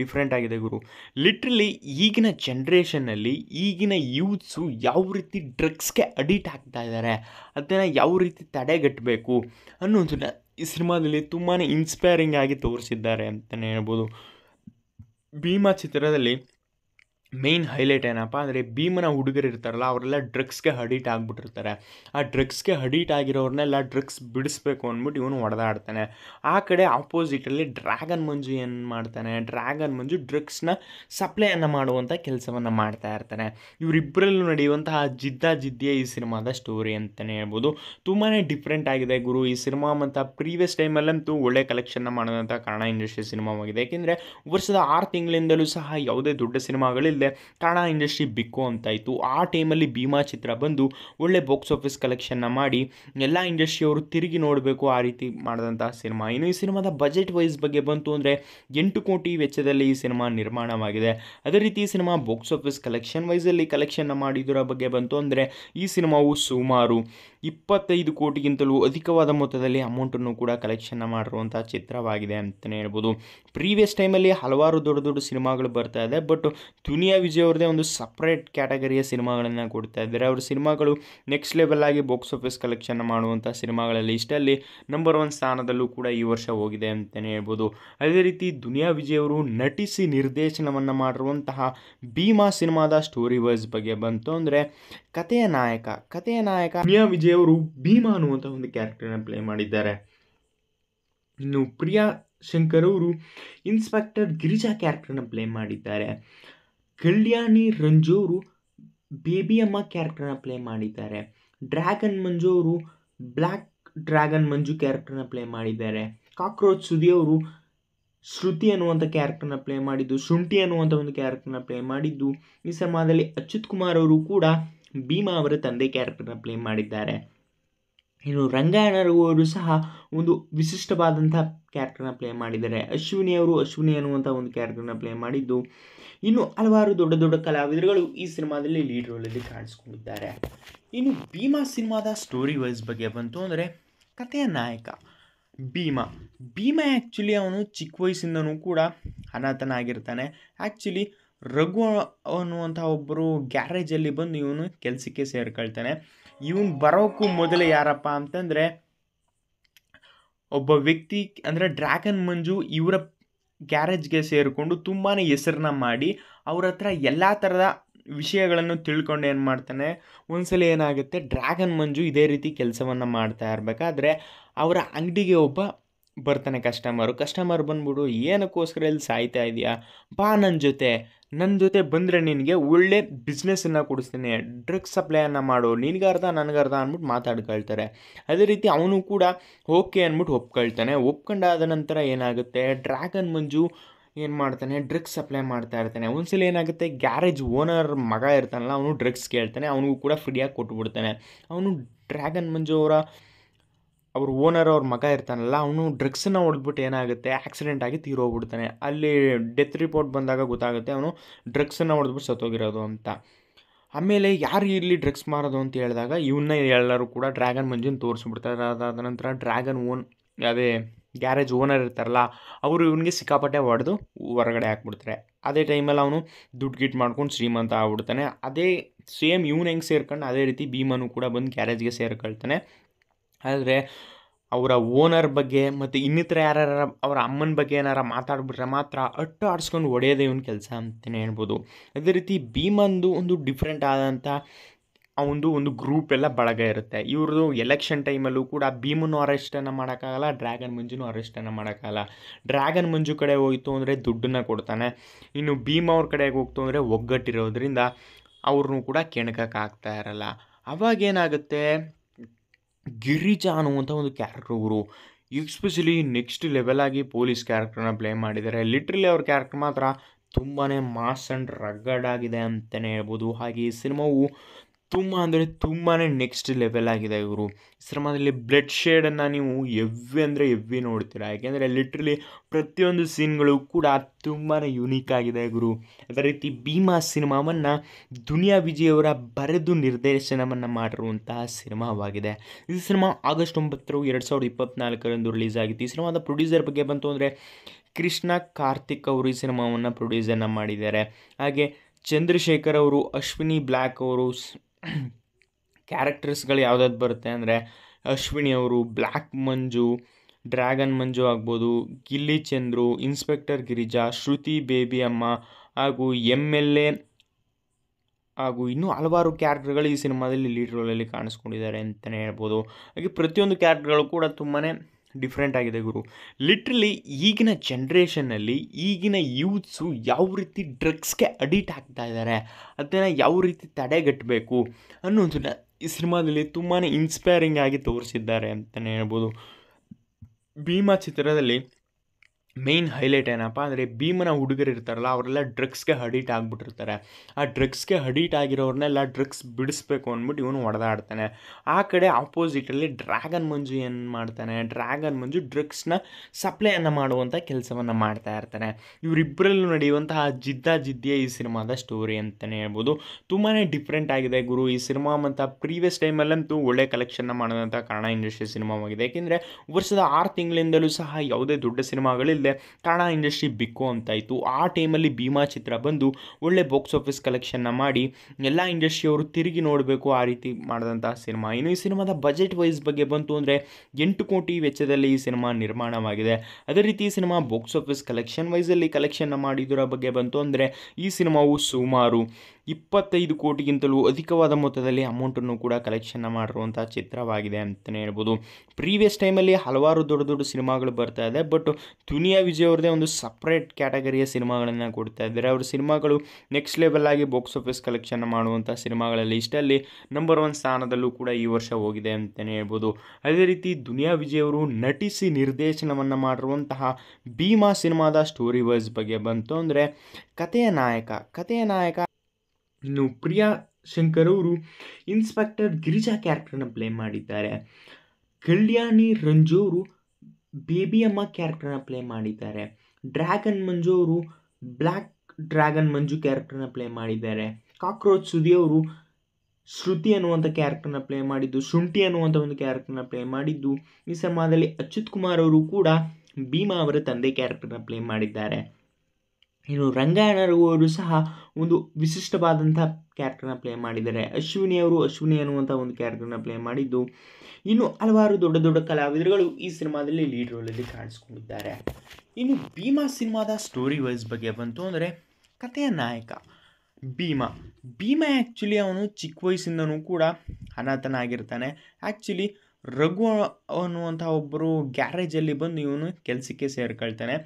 ಡಿಫ್ರೆಂಟ್ ಆಗಿದೆ ಗುರು ಲಿಟ್ರಲಿ ಈಗಿನ ಜನ್ರೇಷನ್ನಲ್ಲಿ ಈಗಿನ ಯೂತ್ಸು ಯಾವ ರೀತಿ ಡ್ರಗ್ಸ್ಗೆ ಅಡಿಟ್ ಆಗ್ತಾ ಇದ್ದಾರೆ ಅದನ್ನು ಯಾವ ರೀತಿ ತಡೆಗಟ್ಟಬೇಕು ಒಂದು ಈ ಸಿನಿಮಾದಲ್ಲಿ ತುಂಬಾ ಇನ್ಸ್ಪೈರಿಂಗ್ ಆಗಿ ತೋರಿಸಿದ್ದಾರೆ ಅಂತಲೇ ಹೇಳ್ಬೋದು ಭೀಮಾ ಚಿತ್ರದಲ್ಲಿ ಮೇನ್ ಹೈಲೈಟ್ ಏನಪ್ಪ ಅಂದರೆ ಭೀಮನ ಹುಡುಗರು ಇರ್ತಾರಲ್ಲ ಅವರೆಲ್ಲ ಡ್ರಗ್ಸ್ಗೆ ಹಡಿಟ್ ಆಗಿಬಿಟ್ಟಿರ್ತಾರೆ ಆ ಡ್ರಗ್ಸ್ಗೆ ಹಡಿಟ್ ಆಗಿರೋರನ್ನೆಲ್ಲ ಡ್ರಗ್ಸ್ ಬಿಡಿಸ್ಬೇಕು ಅಂದ್ಬಿಟ್ಟು ಇವನು ಹೊಡೆದಾಡ್ತಾನೆ ಆ ಕಡೆ ಆಪೋಸಿಟಲ್ಲಿ ಡ್ರ್ಯಾಗನ್ ಮಂಜು ಏನು ಮಾಡ್ತಾನೆ ಡ್ರ್ಯಾಗನ್ ಮಂಜು ಡ್ರಗ್ಸ್ನ ಸಪ್ಲೈಯನ್ನು ಮಾಡುವಂಥ ಕೆಲಸವನ್ನು ಮಾಡ್ತಾ ಇರ್ತಾನೆ ಇವರಿಬ್ಬರಲ್ಲೂ ನಡೆಯುವಂತಹ ಜಿದ್ದ ಈ ಸಿನಿಮಾದ ಸ್ಟೋರಿ ಅಂತಲೇ ಹೇಳ್ಬೋದು ತುಂಬಾ ಡಿಫ್ರೆಂಟ್ ಆಗಿದೆ ಗುರು ಈ ಸಿನಿಮಾ ಮತ್ತು ಪ್ರೀವಿಯಸ್ ಟೈಮಲ್ಲಂತೂ ಒಳ್ಳೆ ಕಲೆಕ್ಷನ್ನ ಮಾಡೋದಂಥ ಕಾರಣ ಇಂಡಸ್ಟ್ರಿ ಸಿನಿಮಾವಾಗಿದೆ ಏಕೆಂದರೆ ವರ್ಷದ ಆರು ತಿಂಗಳಿಂದಲೂ ಸಹ ಯಾವುದೇ ದೊಡ್ಡ ಸಿನಿಮಾಗಳು ಕಾಣಾ ಟಾಣಾ ಇಂಡಸ್ಟ್ರಿ ಬಿಕ್ಕು ಅಂತಾಯಿತು ಆ ಟೈಮಲ್ಲಿ ಭೀಮಾ ಚಿತ್ರ ಬಂದು ಒಳ್ಳೆ ಬಾಕ್ಸ್ ಆಫೀಸ್ ಕಲೆಕ್ಷನ್ನ ಮಾಡಿ ಎಲ್ಲ ಇಂಡಸ್ಟ್ರಿಯವರು ತಿರುಗಿ ನೋಡಬೇಕು ಆ ರೀತಿ ಮಾಡಿದಂಥ ಸಿನಿಮಾ ಇನ್ನು ಈ ಸಿನಿಮಾದ ಬಜೆಟ್ ವೈಸ್ ಬಗ್ಗೆ ಬಂತು ಅಂದರೆ ಎಂಟು ಕೋಟಿ ವೆಚ್ಚದಲ್ಲಿ ಈ ಸಿನಿಮಾ ನಿರ್ಮಾಣವಾಗಿದೆ ಅದೇ ರೀತಿ ಈ ಸಿನಿಮಾ ಬಾಕ್ಸ್ ಆಫೀಸ್ ಕಲೆಕ್ಷನ್ ವೈಸಲ್ಲಿ ಕಲೆಕ್ಷನ್ನ ಮಾಡಿದ್ರ ಬಗ್ಗೆ ಬಂತು ಅಂದರೆ ಈ ಸಿನಿಮಾವು ಸುಮಾರು ಇಪ್ಪತ್ತೈದು ಕೋಟಿಗಿಂತಲೂ ಅಧಿಕವಾದ ಮೊತ್ತದಲ್ಲಿ ಅಮೌಂಟನ್ನು ಕೂಡ ಕಲೆಕ್ಷನ್ ಮಾಡಿರುವಂಥ ಚಿತ್ರವಾಗಿದೆ ಅಂತಲೇ ಹೇಳ್ಬೋದು ಪ್ರೀವಿಯಸ್ ಟೈಮಲ್ಲಿ ಹಲವಾರು ದೊಡ್ಡ ದೊಡ್ಡ ಸಿನಿಮಾಗಳು ಬರ್ತಾ ಇದೆ ಬಟ್ ದುನಿಯಾ ವಿಜಯ್ ಅವ್ರದ್ದೇ ಒಂದು ಸಪ್ರೇಟ್ ಕ್ಯಾಟಗರಿಯ ಸಿನಿಮಾಗಳನ್ನು ಕೊಡ್ತಾ ಇದ್ದಾರೆ ಅವ್ರ ಸಿನಿಮಾಗಳು ನೆಕ್ಸ್ಟ್ ಲೆವೆಲ್ ಆಗಿ ಬಾಕ್ಸ್ ಆಫೀಸ್ ಕಲೆಕ್ಷನ್ ಮಾಡುವಂಥ ಸಿನಿಮಾಗಳಲ್ಲಿ ಇಷ್ಟಲ್ಲಿ ನಂಬರ್ ಒನ್ ಸ್ಥಾನದಲ್ಲೂ ಕೂಡ ಈ ವರ್ಷ ಹೋಗಿದೆ ಅಂತಲೇ ಹೇಳ್ಬೋದು ಅದೇ ರೀತಿ ದುನಿಯಾ ವಿಜಯ್ ಅವರು ನಟಿಸಿ ನಿರ್ದೇಶನವನ್ನು ಮಾಡಿರುವಂತಹ ಭೀಮಾ ಸಿನಿಮಾದ ಸ್ಟೋರಿ ವೈಸ್ ಬಗ್ಗೆ ಬಂತು ಅಂದರೆ ಕತೆಯ ನಾಯಕ ಕತೆಯ ನಾಯಕ ಮಿಯಾ ವಿಜಯ್ ಅವರು ಭೀಮಾ ಅನ್ನುವಂಥ ಒಂದು ಕ್ಯಾರೆಕ್ಟರ್ನ ಪ್ಲೇ ಮಾಡಿದ್ದಾರೆ ಇನ್ನು ಪ್ರಿಯಾ ಶಂಕರ್ ಅವರು ಇನ್ಸ್ಪೆಕ್ಟರ್ ಗಿರಿಜಾ ಕ್ಯಾರೆಕ್ಟರ್ನ ಪ್ಲೇ ಮಾಡಿದ್ದಾರೆ ಕಲ್ಯಾಣಿ ರಂಜು ಅವರು ಬೇಬಿ ಅಮ್ಮ ಕ್ಯಾರೆಕ್ಟರ್ನ ಪ್ಲೇ ಮಾಡಿದ್ದಾರೆ ಡ್ರ್ಯಾಗನ್ ಮಂಜು ಅವರು ಬ್ಲ್ಯಾಕ್ ಡ್ರ್ಯಾಗನ್ ಮಂಜು ಕ್ಯಾರೆಕ್ಟರ್ನ ಪ್ಲೇ ಮಾಡಿದ್ದಾರೆ ಕಾಕ್ರೋಚ್ ಸುದಿ ಅವರು ಶ್ರುತಿ ಅನ್ನುವಂಥ ಕ್ಯಾರೆಕ್ಟರ್ನ ಪ್ಲೇ ಮಾಡಿದ್ದು ಶುಂಠಿ ಅನ್ನುವಂಥ ಒಂದು ಕ್ಯಾರೆಕ್ಟರ್ನ ಪ್ಲೇ ಮಾಡಿದ್ದು ಈ ಸಮಯದಲ್ಲಿ ಅಚ್ಯುತ್ ಕುಮಾರ್ ಅವರು ಕೂಡ ಭೀಮಾ ಅವರ ತಂದೆ ಕ್ಯಾರೆಕ್ಟರ್ನ ಪ್ಲೇ ಮಾಡಿದ್ದಾರೆ ಇನ್ನು ರಂಗಾಯಣರವರು ಸಹ ಒಂದು ವಿಶಿಷ್ಟವಾದಂಥ ಕ್ಯಾರೆಕ್ಟರ್ನ ಪ್ಲೇ ಮಾಡಿದ್ದಾರೆ ಅಶ್ವಿನಿ ಅವರು ಅಶ್ವಿನಿ ಅನ್ನುವಂಥ ಒಂದು ಕ್ಯಾರೆಕ್ಟರ್ನ ಪ್ಲೇ ಮಾಡಿದ್ದು ಇನ್ನು ಹಲವಾರು ದೊಡ್ಡ ದೊಡ್ಡ ಕಲಾವಿದರುಗಳು ಈ ಸಿನಿಮಾದಲ್ಲಿ ಲೀಡ್ ರೋಲಲ್ಲಿ ಕಾಣಿಸ್ಕೊಂಡಿದ್ದಾರೆ ಇನ್ನು ಭೀಮಾ ಸಿನಿಮಾದ ಸ್ಟೋರಿ ವೈಸ್ ಬಗ್ಗೆ ಬಂತು ಅಂದರೆ ಕಥೆಯ ನಾಯಕ ಭೀಮಾ ಭೀಮಾ ಆ್ಯಕ್ಚುಲಿ ಅವನು ಚಿಕ್ಕ ವಯಸ್ಸಿಂದನೂ ಕೂಡ ಅನಾಥನಾಗಿರ್ತಾನೆ ಆ್ಯಕ್ಚುಲಿ ರಘು ಅನ್ನುವಂಥ ಒಬ್ಬರು ಗ್ಯಾರೇಜಲ್ಲಿ ಬಂದು ಇವನು ಕೆಲಸಕ್ಕೆ ಸೇರ್ಕೊಳ್ತಾನೆ ಇವನು ಬರೋಕ್ಕೂ ಮೊದಲು ಯಾರಪ್ಪ ಅಂತಂದರೆ ಒಬ್ಬ ವ್ಯಕ್ತಿ ಅಂದರೆ ಡ್ರ್ಯಾಗನ್ ಮಂಜು ಇವರ ಗ್ಯಾರೇಜ್ಗೆ ಸೇರಿಕೊಂಡು ತುಂಬಾ ಹೆಸರನ್ನ ಮಾಡಿ ಅವ್ರ ಹತ್ರ ಎಲ್ಲ ಥರದ ವಿಷಯಗಳನ್ನು ತಿಳ್ಕೊಂಡು ಏನು ಮಾಡ್ತಾನೆ ಒಂದ್ಸಲ ಏನಾಗುತ್ತೆ ಡ್ರ್ಯಾಗನ್ ಮಂಜು ಇದೇ ರೀತಿ ಕೆಲಸವನ್ನು ಮಾಡ್ತಾ ಇರಬೇಕಾದ್ರೆ ಅವರ ಅಂಗಡಿಗೆ ಒಬ್ಬ ಬರ್ತಾನೆ ಕಸ್ಟಮರು ಕಸ್ಟಮರ್ ಬಂದ್ಬಿಡು ಏನಕ್ಕೋಸ್ಕರ ಇಲ್ಲಿ ಸಾಯ್ತಾ ಇದೆಯಾ ಬಾ ನನ್ನ ಜೊತೆ ನನ್ನ ಜೊತೆ ಬಂದರೆ ನಿನಗೆ ಒಳ್ಳೆ ಬಿಸ್ನೆಸ್ಸನ್ನು ಕೊಡಿಸ್ತೀನಿ ಡ್ರಗ್ಸ್ ಸಪ್ಲೈಯನ್ನು ಮಾಡು ನಿನಗರ್ಧ ನನಗರ್ಧ ಅಂದ್ಬಿಟ್ಟು ಮಾತಾಡ್ಕೊಳ್ತಾರೆ ಅದೇ ರೀತಿ ಅವನು ಕೂಡ ಓಕೆ ಅಂದ್ಬಿಟ್ಟು ಒಪ್ಕೊಳ್ತಾನೆ ಒಪ್ಕೊಂಡಾದ ನಂತರ ಏನಾಗುತ್ತೆ ಡ್ರ್ಯಾಗನ್ ಮಂಜು ಏನು ಮಾಡ್ತಾನೆ ಡ್ರಗ್ಸ್ ಸಪ್ಲೈ ಮಾಡ್ತಾ ಇರ್ತಾನೆ ಒಂದ್ಸಲ ಏನಾಗುತ್ತೆ ಗ್ಯಾರೇಜ್ ಓನರ್ ಮಗ ಇರ್ತಾನಲ್ಲ ಅವನು ಡ್ರಗ್ಸ್ ಕೇಳ್ತಾನೆ ಅವನಿಗೂ ಕೂಡ ಫ್ರೀಯಾಗಿ ಕೊಟ್ಟುಬಿಡ್ತಾನೆ ಅವನು ಡ್ರ್ಯಾಗನ್ ಮಂಜು ಅವರ ಅವ್ರ ಓನರ್ ಅವ್ರ ಮಗ ಇರ್ತಾನಲ್ಲ ಅವನು ಡ್ರಗ್ಸನ್ನು ಹೊಡೆದ್ಬಿಟ್ಟು ಏನಾಗುತ್ತೆ ಆಕ್ಸಿಡೆಂಟ್ ಆಗಿ ತೀರೋಗ್ಬಿಡ್ತಾನೆ ಅಲ್ಲಿ ಡೆತ್ ರಿಪೋರ್ಟ್ ಬಂದಾಗ ಗೊತ್ತಾಗುತ್ತೆ ಅವನು ಡ್ರಗ್ಸನ್ನು ಹೊಡೆದ್ಬಿಟ್ಟು ಸತ್ತೋಗಿರೋದು ಅಂತ ಆಮೇಲೆ ಯಾರು ಇಲ್ಲಿ ಡ್ರಗ್ಸ್ ಮಾರೋದು ಅಂತ ಹೇಳಿದಾಗ ಇವನ್ನ ಎಲ್ಲರೂ ಕೂಡ ಡ್ರ್ಯಾಗನ್ ಮಂಜುನ ತೋರಿಸ್ಬಿಡ್ತಾರೆ ಅದಾದ ನಂತರ ಡ್ರ್ಯಾಗನ್ ಓನ್ ಅದೇ ಗ್ಯಾರೇಜ್ ಓನರ್ ಇರ್ತಾರಲ್ಲ ಅವರು ಇವನಿಗೆ ಸಿಕ್ಕಾಪಟ್ಟೆ ಹೊಡೆದು ಹೊರಗಡೆ ಹಾಕ್ಬಿಡ್ತಾರೆ ಅದೇ ಟೈಮಲ್ಲಿ ಅವನು ದುಡ್ಡು ಗಿಟ್ ಮಾಡ್ಕೊಂಡು ಶ್ರೀಮಂತ ಆಗ್ಬಿಡ್ತಾನೆ ಅದೇ ಸೇಮ್ ಇವನು ಹೆಂಗೆ ಸೇರ್ಕೊಂಡು ಅದೇ ರೀತಿ ಭೀಮನು ಕೂಡ ಬಂದು ಗ್ಯಾರೇಜ್ಗೆ ಸೇರ್ಕೊಳ್ತಾನೆ ಆದರೆ ಅವರ ಓನರ್ ಬಗ್ಗೆ ಮತ್ತು ಇನ್ನಿತರ ಯಾರ್ಯಾರ ಅವರ ಅಮ್ಮನ ಬಗ್ಗೆ ಏನಾರ ಮಾತಾಡ್ಬಿಟ್ರೆ ಮಾತ್ರ ಅಟ್ಟು ಆಡಿಸ್ಕೊಂಡು ಹೊಡೆಯೋದೇ ಇವನ ಕೆಲಸ ಅಂತಲೇ ಹೇಳ್ಬೋದು ಅದೇ ರೀತಿ ಭೀಮಂದು ಒಂದು ಡಿಫ್ರೆಂಟ್ ಆದಂಥ ಅವನದು ಒಂದು ಗ್ರೂಪ್ ಎಲ್ಲ ಬಳಗ ಇರುತ್ತೆ ಇವ್ರದ್ದು ಎಲೆಕ್ಷನ್ ಟೈಮಲ್ಲೂ ಕೂಡ ಭೀಮನ್ನು ಅರೆಸ್ಟನ್ನು ಮಾಡೋಕ್ಕಾಗಲ್ಲ ಡ್ರ್ಯಾಗನ್ ಮಂಜುನು ಅರೆಸ್ಟನ್ನು ಮಾಡೋಕ್ಕಾಗಲ್ಲ ಡ್ರ್ಯಾಗನ್ ಮಂಜು ಕಡೆ ಹೋಯಿತು ಅಂದರೆ ದುಡ್ಡನ್ನು ಕೊಡ್ತಾನೆ ಇನ್ನು ಭೀಮ ಅವ್ರ ಕಡೆಗೆ ಹೋಗ್ತು ಅಂದರೆ ಒಗ್ಗಟ್ಟಿರೋದ್ರಿಂದ ಅವ್ರನ್ನೂ ಕೂಡ ಕೆಣಕಕ್ಕೆ ಇರಲ್ಲ ಅವಾಗೇನಾಗುತ್ತೆ ಗಿರಿಜಾ ಅನ್ನುವಂಥ ಒಂದು ಕ್ಯಾರೆಕ್ಟರ್ ಇವರು ಎಕ್ಸ್ಪೆಷಲಿ ನೆಕ್ಸ್ಟ್ ಲೆವೆಲಾಗಿ ಪೊಲೀಸ್ ಕ್ಯಾರೆಕ್ಟರ್ನ ಪ್ಲೇ ಮಾಡಿದ್ದಾರೆ ಲಿಟ್ರಲಿ ಅವ್ರ ಕ್ಯಾರೆಕ್ಟರ್ ಮಾತ್ರ ತುಂಬಾ ಮಾಸ್ ಆ್ಯಂಡ್ ರಗ್ಗಡ್ ಆಗಿದೆ ಅಂತಲೇ ಹೇಳ್ಬೋದು ಹಾಗೆ ಈ ಸಿನಿಮಾವು ತುಂಬ ಅಂದರೆ ತುಂಬಾ ನೆಕ್ಸ್ಟ್ ಲೆವೆಲ್ ಆಗಿದೆ ಇವರು ಸಿನಿಮಾದಲ್ಲಿ ಬ್ಲಡ್ ಶೇಡನ್ನು ನೀವು ಎವ್ವಿ ಅಂದರೆ ಎವ್ವಿ ನೋಡ್ತೀರಾ ಯಾಕೆಂದರೆ ಲಿಟ್ರಲಿ ಪ್ರತಿಯೊಂದು ಸೀನ್ಗಳು ಕೂಡ ತುಂಬಾ ಯುನೀಕ್ ಆಗಿದೆ ಗುರು ಅದೇ ರೀತಿ ಭೀಮಾ ಸಿನಿಮಾವನ್ನು ದುನಿಯಾ ವಿಜಯವರ ಬರೆದು ನಿರ್ದೇಶನವನ್ನು ಮಾಡಿರುವಂತಹ ಸಿನಿಮಾವಾಗಿದೆ ಈ ಸಿನಿಮಾ ಆಗಸ್ಟ್ ಒಂಬತ್ತರು ಎರಡು ಸಾವಿರದ ಇಪ್ಪತ್ತ್ನಾಲ್ಕರಂದು ರಿಲೀಸ್ ಆಗಿತ್ತು ಈ ಸಿನಿಮಾದ ಪ್ರೊಡ್ಯೂಸರ್ ಬಗ್ಗೆ ಬಂತು ಅಂದರೆ ಕೃಷ್ಣ ಕಾರ್ತಿಕ್ ಅವರು ಈ ಸಿನಿಮಾವನ್ನು ಪ್ರೊಡ್ಯೂಸನ್ನು ಮಾಡಿದ್ದಾರೆ ಹಾಗೆ ಚಂದ್ರಶೇಖರ್ ಅವರು ಅಶ್ವಿನಿ ಬ್ಲ್ಯಾಕ್ ಅವರು ಕ್ಯಾರೆಕ್ಟರ್ಸ್ಗಳು ಯಾವ್ದಾದ್ರು ಬರುತ್ತೆ ಅಂದರೆ ಅಶ್ವಿನಿ ಅವರು ಬ್ಲ್ಯಾಕ್ ಮಂಜು ಡ್ರ್ಯಾಗನ್ ಮಂಜು ಆಗ್ಬೋದು ಗಿಲ್ಲಿ ಚಂದ್ರು ಇನ್ಸ್ಪೆಕ್ಟರ್ ಗಿರಿಜಾ ಶ್ರುತಿ ಬೇಬಿ ಅಮ್ಮ ಹಾಗೂ ಎಮ್ ಎಲ್ ಎ ಹಾಗೂ ಇನ್ನೂ ಹಲವಾರು ಕ್ಯಾರೆಕ್ಟರ್ಗಳು ಈ ಸಿನಿಮಾದಲ್ಲಿ ಲೀಡ್ ಕಾಣಿಸ್ಕೊಂಡಿದ್ದಾರೆ ಅಂತಲೇ ಹೇಳ್ಬೋದು ಹಾಗೆ ಪ್ರತಿಯೊಂದು ಕ್ಯಾರೆಕ್ಟರ್ಗಳು ಕೂಡ ತುಂಬಾ ಡಿಫ್ರೆಂಟ್ ಆಗಿದೆ ಗುರು ಲಿಟ್ರಲಿ ಈಗಿನ ಜನ್ರೇಷನ್ನಲ್ಲಿ ಈಗಿನ ಯೂತ್ಸು ಯಾವ ರೀತಿ ಡ್ರಗ್ಸ್ಗೆ ಅಡಿಕ್ಟ್ ಆಗ್ತಾ ಇದ್ದಾರೆ ಅದನ್ನು ಯಾವ ರೀತಿ ತಡೆಗಟ್ಟಬೇಕು ಅನ್ನೋ ಒಂದು ಈ ಸಿನಿಮಾದಲ್ಲಿ ತುಂಬಾ ಇನ್ಸ್ಪೈರಿಂಗ್ ಆಗಿ ತೋರಿಸಿದ್ದಾರೆ ಅಂತಲೇ ಹೇಳ್ಬೋದು ಭೀಮಾ ಚಿತ್ರದಲ್ಲಿ ಮೇನ್ ಹೈಲೈಟ್ ಏನಪ್ಪ ಅಂದರೆ ಭೀಮನ ಹುಡುಗರು ಇರ್ತಾರಲ್ಲ ಅವರೆಲ್ಲ ಡ್ರಗ್ಸ್ಗೆ ಅಡಿಟ್ ಆಗಿಬಿಟ್ಟಿರ್ತಾರೆ ಆ ಡ್ರಗ್ಸ್ಗೆ ಅಡಿಟ್ ಆಗಿರೋರನ್ನೆಲ್ಲ ಡ್ರಗ್ಸ್ ಬಿಡಿಸ್ಬೇಕು ಅಂದ್ಬಿಟ್ಟು ಇವನು ಹೊಡೆದಾಡ್ತಾನೆ ಆ ಕಡೆ ಆಪೋಸಿಟಲ್ಲಿ ಡ್ರ್ಯಾಗನ್ ಮಂಜು ಏನು ಮಾಡ್ತಾನೆ ಡ್ರ್ಯಾಗನ್ ಮಂಜು ಡ್ರಗ್ಸ್ನ ಸಪ್ಲೈಯನ್ನು ಮಾಡುವಂಥ ಕೆಲಸವನ್ನು ಮಾಡ್ತಾ ಇರ್ತಾನೆ ಇವರಿಬ್ಬರಲ್ಲೂ ನಡೆಯುವಂತಹ ಜಿದ್ದೇ ಈ ಸಿನಿಮಾದ ಸ್ಟೋರಿ ಅಂತಲೇ ಹೇಳ್ಬೋದು ತುಂಬಾ ಡಿಫ್ರೆಂಟ್ ಆಗಿದೆ ಗುರು ಈ ಸಿನಿಮಾ ಮತ್ತು ಪ್ರೀವಿಯಸ್ ಟೈಮಲ್ಲಂತೂ ಒಳ್ಳೆ ಕಲೆಕ್ಷನ್ನ ಮಾಡೋದಂಥ ಕನ್ನಡ ಇಂಡಸ್ಟ್ರಿ ಸಿನಿಮಾವಾಗಿದೆ ಏಕೆಂದರೆ ವರ್ಷದ ಆರು ತಿಂಗಳಿಂದಲೂ ಸಹ ಯಾವುದೇ ದೊಡ್ಡ ಸಿನಿಮಾಗಳಿಲ್ಲ ಮುಂದೆ ಟಾಣಾ ಇಂಡಸ್ಟ್ರಿ ಬಿಕ್ಕು ಅಂತಾಯಿತು ಆ ಟೈಮಲ್ಲಿ ಭೀಮಾ ಚಿತ್ರ ಬಂದು ಒಳ್ಳೆ ಬಾಕ್ಸ್ ಆಫೀಸ್ ಕಲೆಕ್ಷನ್ನ ಮಾಡಿ ಎಲ್ಲ ಇಂಡಸ್ಟ್ರಿಯವರು ತಿರುಗಿ ನೋಡಬೇಕು ಆ ರೀತಿ ಮಾಡಿದಂಥ ಸಿನಿಮಾ ಇನ್ನು ಈ ಸಿನಿಮಾದ ಬಜೆಟ್ ವೈಸ್ ಬಗ್ಗೆ ಬಂತು ಅಂದರೆ ಎಂಟು ಕೋಟಿ ವೆಚ್ಚದಲ್ಲಿ ಈ ಸಿನಿಮಾ ನಿರ್ಮಾಣವಾಗಿದೆ ಅದೇ ರೀತಿ ಈ ಸಿನಿಮಾ ಬಾಕ್ಸ್ ಆಫೀಸ್ ಕಲೆಕ್ಷನ್ ವೈಸಲ್ಲಿ ಕಲೆಕ್ಷನ್ನ ಮಾಡಿದ್ರ ಬಗ್ಗೆ ಬಂತು ಅಂದರೆ ಈ ಸಿನಿಮಾವು ಸುಮಾರು ಇಪ್ಪತ್ತೈದು ಕೋಟಿಗಿಂತಲೂ ಅಧಿಕವಾದ ಮೊತ್ತದಲ್ಲಿ ಅಮೌಂಟನ್ನು ಕೂಡ ಕಲೆಕ್ಷನ್ನ ಮಾಡಿರುವಂಥ ಚಿತ್ರವಾಗಿದೆ ಅಂತಲೇ ಹೇಳ್ಬೋದು ಪ್ರೀವಿಯಸ್ ಟೈಮಲ್ಲಿ ಹಲವಾರು ದೊಡ್ಡ ದೊಡ್ಡ ಸಿನಿಮಾಗಳು ಬರ್ತಾ ಇದೆ ಬಟ್ ದುನಿಯಾ ವಿಜಯ್ ಅವ್ರದ್ದೇ ಒಂದು ಸಪ್ರೇಟ್ ಕ್ಯಾಟಗರಿಯ ಸಿನಿಮಾಗಳನ್ನು ಕೊಡ್ತಾ ಇದ್ದಾರೆ ಅವ್ರ ಸಿನಿಮಾಗಳು ನೆಕ್ಸ್ಟ್ ಲೆವೆಲ್ ಆಗಿ ಬಾಕ್ಸ್ ಆಫೀಸ್ ಕಲೆಕ್ಷನ್ ಮಾಡುವಂಥ ಸಿನಿಮಾಗಳಲ್ಲಿ ಇಷ್ಟಲ್ಲಿ ನಂಬರ್ ಒನ್ ಸ್ಥಾನದಲ್ಲೂ ಕೂಡ ಈ ವರ್ಷ ಹೋಗಿದೆ ಅಂತಲೇ ಹೇಳ್ಬೋದು ಅದೇ ರೀತಿ ದುನಿಯಾ ವಿಜಯ್ ಅವರು ನಟಿಸಿ ನಿರ್ದೇಶನವನ್ನು ಮಾಡಿರುವಂತಹ ಭೀಮಾ ಸಿನಿಮಾದ ಸ್ಟೋರಿ ವೈಸ್ ಬಗ್ಗೆ ಬಂತು ಅಂದರೆ ಕಥೆಯ ನಾಯಕ ಕಥೆಯ ನಾಯಕ ಇನ್ನು ಪ್ರಿಯಾ ಶಂಕರ್ ಅವರು ಇನ್ಸ್ಪೆಕ್ಟರ್ ಗಿರಿಜಾ ಕ್ಯಾರೆಕ್ಟರ್ನ ಪ್ಲೇ ಮಾಡಿದ್ದಾರೆ ಕಲ್ಯಾಣಿ ರಂಜು ಅವರು ಬೇಬಿಯಮ್ಮ ಕ್ಯಾರೆಕ್ಟರ್ನ ಪ್ಲೇ ಮಾಡಿದ್ದಾರೆ ಡ್ರ್ಯಾಗನ್ ಮಂಜು ಅವರು ಬ್ಲ್ಯಾಕ್ ಡ್ರ್ಯಾಗನ್ ಮಂಜು ಕ್ಯಾರೆಕ್ಟರ್ನ ಪ್ಲೇ ಮಾಡಿದ್ದಾರೆ ಕಾಕ್ರೋಚ್ ಸುದಿ ಅವರು ಶ್ರುತಿ ಅನ್ನುವಂಥ ಕ್ಯಾರೆಕ್ಟರ್ನ ಪ್ಲೇ ಮಾಡಿದ್ದು ಶುಂಠಿ ಅನ್ನುವಂಥ ಒಂದು ಕ್ಯಾರೆಕ್ಟರ್ನ ಪ್ಲೇ ಮಾಡಿದ್ದು ಈ ಸಿನಿಮಾದಲ್ಲಿ ಅಚ್ಯುತ್ ಕುಮಾರ್ ಅವರು ಕೂಡ ಭೀಮಾ ಅವರ ತಂದೆ ಕ್ಯಾರೆಕ್ಟರ್ನ ಪ್ಲೇ ಮಾಡಿದ್ದಾರೆ ಇನ್ನು ರಂಗಾಯಣರು ಅವರು ಸಹ ಒಂದು ವಿಶಿಷ್ಟವಾದಂಥ ಕ್ಯಾರೆಕ್ಟರ್ನ ಪ್ಲೇ ಮಾಡಿದ್ದಾರೆ ಅಶ್ವಿನಿ ಅವರು ಅಶ್ವಿನಿ ಅನ್ನುವಂಥ ಒಂದು ಕ್ಯಾರೆಕ್ಟರ್ನ ಪ್ಲೇ ಮಾಡಿದ್ದು ಇನ್ನು ಹಲವಾರು ದೊಡ್ಡ ದೊಡ್ಡ ಕಲಾವಿದರುಗಳು ಈ ಸಿನಿಮಾದಲ್ಲಿ ಲೀಡ್ ರೋಲಲ್ಲಿ ಕಾಣಿಸ್ಕೊಂಡಿದ್ದಾರೆ ಇನ್ನು ಭೀಮಾ ಸಿನಿಮಾದ ಸ್ಟೋರಿ ವೈಸ್ ಬಗ್ಗೆ ಬಂತು ಅಂದರೆ ಕಥೆಯ ನಾಯಕ ಭೀಮಾ ಭೀಮಾ ಆ್ಯಕ್ಚುಲಿ ಅವನು ಚಿಕ್ಕ ವಯಸ್ಸಿಂದನೂ ಕೂಡ ಅನಾಥನಾಗಿರ್ತಾನೆ ಆ್ಯಕ್ಚುಲಿ ರಘು ಅನ್ನುವಂಥ ಒಬ್ಬರು ಗ್ಯಾರೇಜಲ್ಲಿ ಬಂದು ಇವನು ಕೆಲಸಕ್ಕೆ ಸೇರ್ಕೊಳ್ತಾನೆ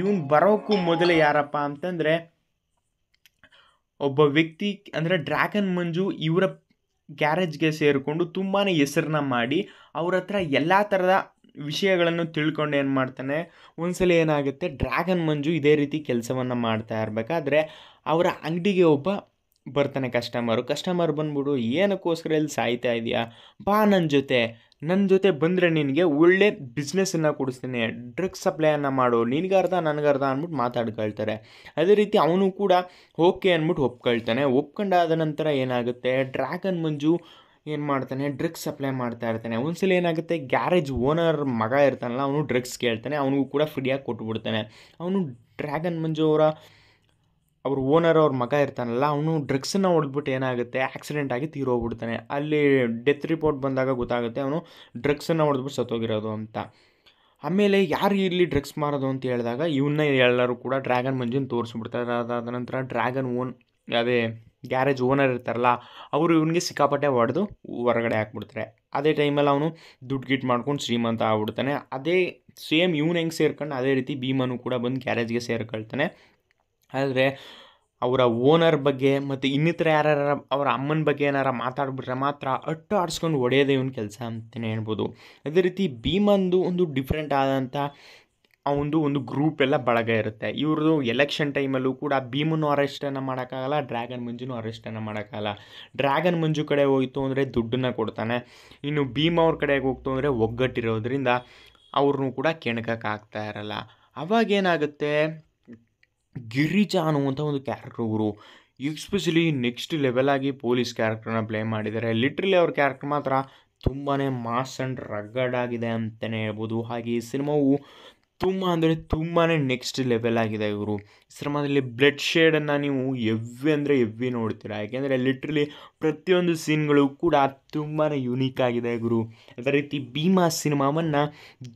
ಇವನು ಬರೋಕ್ಕೂ ಮೊದಲು ಯಾರಪ್ಪ ಅಂತಂದರೆ ಒಬ್ಬ ವ್ಯಕ್ತಿ ಅಂದರೆ ಡ್ರ್ಯಾಗನ್ ಮಂಜು ಇವರ ಗ್ಯಾರೇಜ್ಗೆ ಸೇರಿಕೊಂಡು ತುಂಬಾ ಹೆಸರನ್ನ ಮಾಡಿ ಅವ್ರ ಹತ್ರ ಎಲ್ಲ ಥರದ ವಿಷಯಗಳನ್ನು ತಿಳ್ಕೊಂಡು ಏನು ಮಾಡ್ತಾನೆ ಒಂದ್ಸಲ ಏನಾಗುತ್ತೆ ಡ್ರ್ಯಾಗನ್ ಮಂಜು ಇದೇ ರೀತಿ ಕೆಲಸವನ್ನು ಮಾಡ್ತಾ ಇರಬೇಕಾದ್ರೆ ಅವರ ಅಂಗಡಿಗೆ ಒಬ್ಬ ಬರ್ತಾನೆ ಕಸ್ಟಮರು ಕಸ್ಟಮರ್ ಬಂದ್ಬಿಡು ಏನಕ್ಕೋಸ್ಕರ ಇಲ್ಲಿ ಸಾಯ್ತಾ ಇದೆಯಾ ಬಾ ನನ್ನ ಜೊತೆ ನನ್ನ ಜೊತೆ ಬಂದರೆ ನಿನಗೆ ಒಳ್ಳೆ ಬಿಸ್ನೆಸ್ಸನ್ನು ಕೊಡಿಸ್ತೀನಿ ಡ್ರಗ್ಸ್ ಸಪ್ಲೈಯನ್ನು ಮಾಡು ನನಗೆ ಅರ್ಧ ಅಂದ್ಬಿಟ್ಟು ಮಾತಾಡ್ಕೊಳ್ತಾರೆ ಅದೇ ರೀತಿ ಅವನು ಕೂಡ ಓಕೆ ಅಂದ್ಬಿಟ್ಟು ಒಪ್ಕೊಳ್ತಾನೆ ಒಪ್ಕೊಂಡಾದ ನಂತರ ಏನಾಗುತ್ತೆ ಡ್ರ್ಯಾಗನ್ ಮಂಜು ಏನು ಮಾಡ್ತಾನೆ ಡ್ರಗ್ಸ್ ಸಪ್ಲೈ ಮಾಡ್ತಾ ಇರ್ತಾನೆ ಒಂದ್ಸಲ ಏನಾಗುತ್ತೆ ಗ್ಯಾರೇಜ್ ಓನರ್ ಮಗ ಇರ್ತಾನಲ್ಲ ಅವನು ಡ್ರಗ್ಸ್ ಕೇಳ್ತಾನೆ ಅವನಿಗೂ ಕೂಡ ಫ್ರೀಯಾಗಿ ಕೊಟ್ಟುಬಿಡ್ತಾನೆ ಅವನು ಡ್ರ್ಯಾಗನ್ ಮಂಜು ಅವರ ಅವ್ರ ಓನರ್ ಅವ್ರ ಮಗ ಇರ್ತಾನಲ್ಲ ಅವನು ಡ್ರಗ್ಸನ್ನು ಹೊಡೆದ್ಬಿಟ್ಟು ಏನಾಗುತ್ತೆ ಆಕ್ಸಿಡೆಂಟ್ ಆಗಿ ಹೋಗ್ಬಿಡ್ತಾನೆ ಅಲ್ಲಿ ಡೆತ್ ರಿಪೋರ್ಟ್ ಬಂದಾಗ ಗೊತ್ತಾಗುತ್ತೆ ಅವನು ಡ್ರಗ್ಸನ್ನು ಹೊಡೆದ್ಬಿಟ್ಟು ಸತ್ತೋಗಿರೋದು ಅಂತ ಆಮೇಲೆ ಯಾರು ಇಲ್ಲಿ ಡ್ರಗ್ಸ್ ಮಾರೋದು ಅಂತ ಹೇಳಿದಾಗ ಇವನ್ನ ಎಲ್ಲರೂ ಕೂಡ ಡ್ರ್ಯಾಗನ್ ಮಂಜಿನ ತೋರಿಸ್ಬಿಡ್ತಾರೆ ಅದಾದ ನಂತರ ಡ್ರ್ಯಾಗನ್ ಓನ್ ಅದೇ ಗ್ಯಾರೇಜ್ ಓನರ್ ಇರ್ತಾರಲ್ಲ ಅವರು ಇವನಿಗೆ ಸಿಕ್ಕಾಪಟ್ಟೆ ಹೊಡೆದು ಹೊರಗಡೆ ಹಾಕ್ಬಿಡ್ತಾರೆ ಅದೇ ಟೈಮಲ್ಲಿ ಅವನು ದುಡ್ಡು ಗಿಟ್ ಮಾಡ್ಕೊಂಡು ಶ್ರೀಮಂತ ಆಗ್ಬಿಡ್ತಾನೆ ಅದೇ ಸೇಮ್ ಇವನು ಹೆಂಗೆ ಸೇರ್ಕೊಂಡು ಅದೇ ರೀತಿ ಭೀಮನು ಕೂಡ ಬಂದು ಗ್ಯಾರೇಜ್ಗೆ ಸೇರ್ಕೊಳ್ತಾನೆ ಆದರೆ ಅವರ ಓನರ್ ಬಗ್ಗೆ ಮತ್ತು ಇನ್ನಿತರ ಯಾರ್ಯಾರ ಅವರ ಅಮ್ಮನ ಬಗ್ಗೆ ಏನಾರ ಮಾತಾಡ್ಬಿಟ್ರೆ ಮಾತ್ರ ಅಟ್ಟು ಆಡಿಸ್ಕೊಂಡು ಒಡೆಯೋದೇ ಇವನ ಕೆಲಸ ಅಂತಲೇ ಹೇಳ್ಬೋದು ಅದೇ ರೀತಿ ಭೀಮಂದು ಒಂದು ಡಿಫ್ರೆಂಟ್ ಆದಂಥ ಆ ಒಂದು ಒಂದು ಗ್ರೂಪ್ ಎಲ್ಲ ಬಳಗ ಇರುತ್ತೆ ಇವ್ರದ್ದು ಎಲೆಕ್ಷನ್ ಟೈಮಲ್ಲೂ ಕೂಡ ಭೀಮನ್ನು ಅರೆಸ್ಟನ್ನು ಮಾಡೋಕ್ಕಾಗಲ್ಲ ಡ್ರ್ಯಾಗನ್ ಮಂಜುನೂ ಅರೆಸ್ಟನ್ನು ಮಾಡೋಕ್ಕಾಗಲ್ಲ ಡ್ರ್ಯಾಗನ್ ಮಂಜು ಕಡೆ ಹೋಯಿತು ಅಂದರೆ ದುಡ್ಡನ್ನು ಕೊಡ್ತಾನೆ ಇನ್ನು ಭೀಮ ಅವ್ರ ಕಡೆಗೆ ಹೋಗ್ತು ಅಂದರೆ ಒಗ್ಗಟ್ಟಿರೋದ್ರಿಂದ ಅವ್ರನ್ನೂ ಕೂಡ ಕೆಣಕಕ್ಕಾಗ್ತಾ ಇರಲ್ಲ ಅವಾಗೇನಾಗುತ್ತೆ ಗಿರಿಜಾ ಅನ್ನುವಂಥ ಒಂದು ಕ್ಯಾರೆಕ್ಟ್ರ್ ಇವರು ಎಕ್ಸ್ಪೆಷಲಿ ನೆಕ್ಸ್ಟ್ ಲೆವೆಲಾಗಿ ಪೊಲೀಸ್ ಕ್ಯಾರೆಕ್ಟ್ರನ್ನ ಪ್ಲೇ ಮಾಡಿದ್ದಾರೆ ಲಿಟ್ರಲಿ ಅವ್ರ ಕ್ಯಾರೆಕ್ಟರ್ ಮಾತ್ರ ತುಂಬಾ ಮಾಸ್ ಆ್ಯಂಡ್ ರಗ್ಗಡ್ ಆಗಿದೆ ಅಂತಲೇ ಹೇಳ್ಬೋದು ಹಾಗೆ ಈ ಸಿನಿಮಾವು ತುಂಬ ಅಂದರೆ ತುಂಬಾ ನೆಕ್ಸ್ಟ್ ಲೆವೆಲ್ ಆಗಿದೆ ಇವರು ಸಿನಿಮಾದಲ್ಲಿ ಬ್ಲಡ್ ಶೇಡನ್ನು ನೀವು ಎವ್ವಿ ಅಂದರೆ ಎವ್ವಿ ನೋಡ್ತೀರಾ ಯಾಕೆಂದರೆ ಲಿಟ್ರಲಿ ಪ್ರತಿಯೊಂದು ಸೀನ್ಗಳು ಕೂಡ ತುಂಬಾ ಯುನೀಕ್ ಆಗಿದೆ ಗುರು ಅದೇ ರೀತಿ ಭೀಮಾ ಸಿನಿಮಾವನ್ನು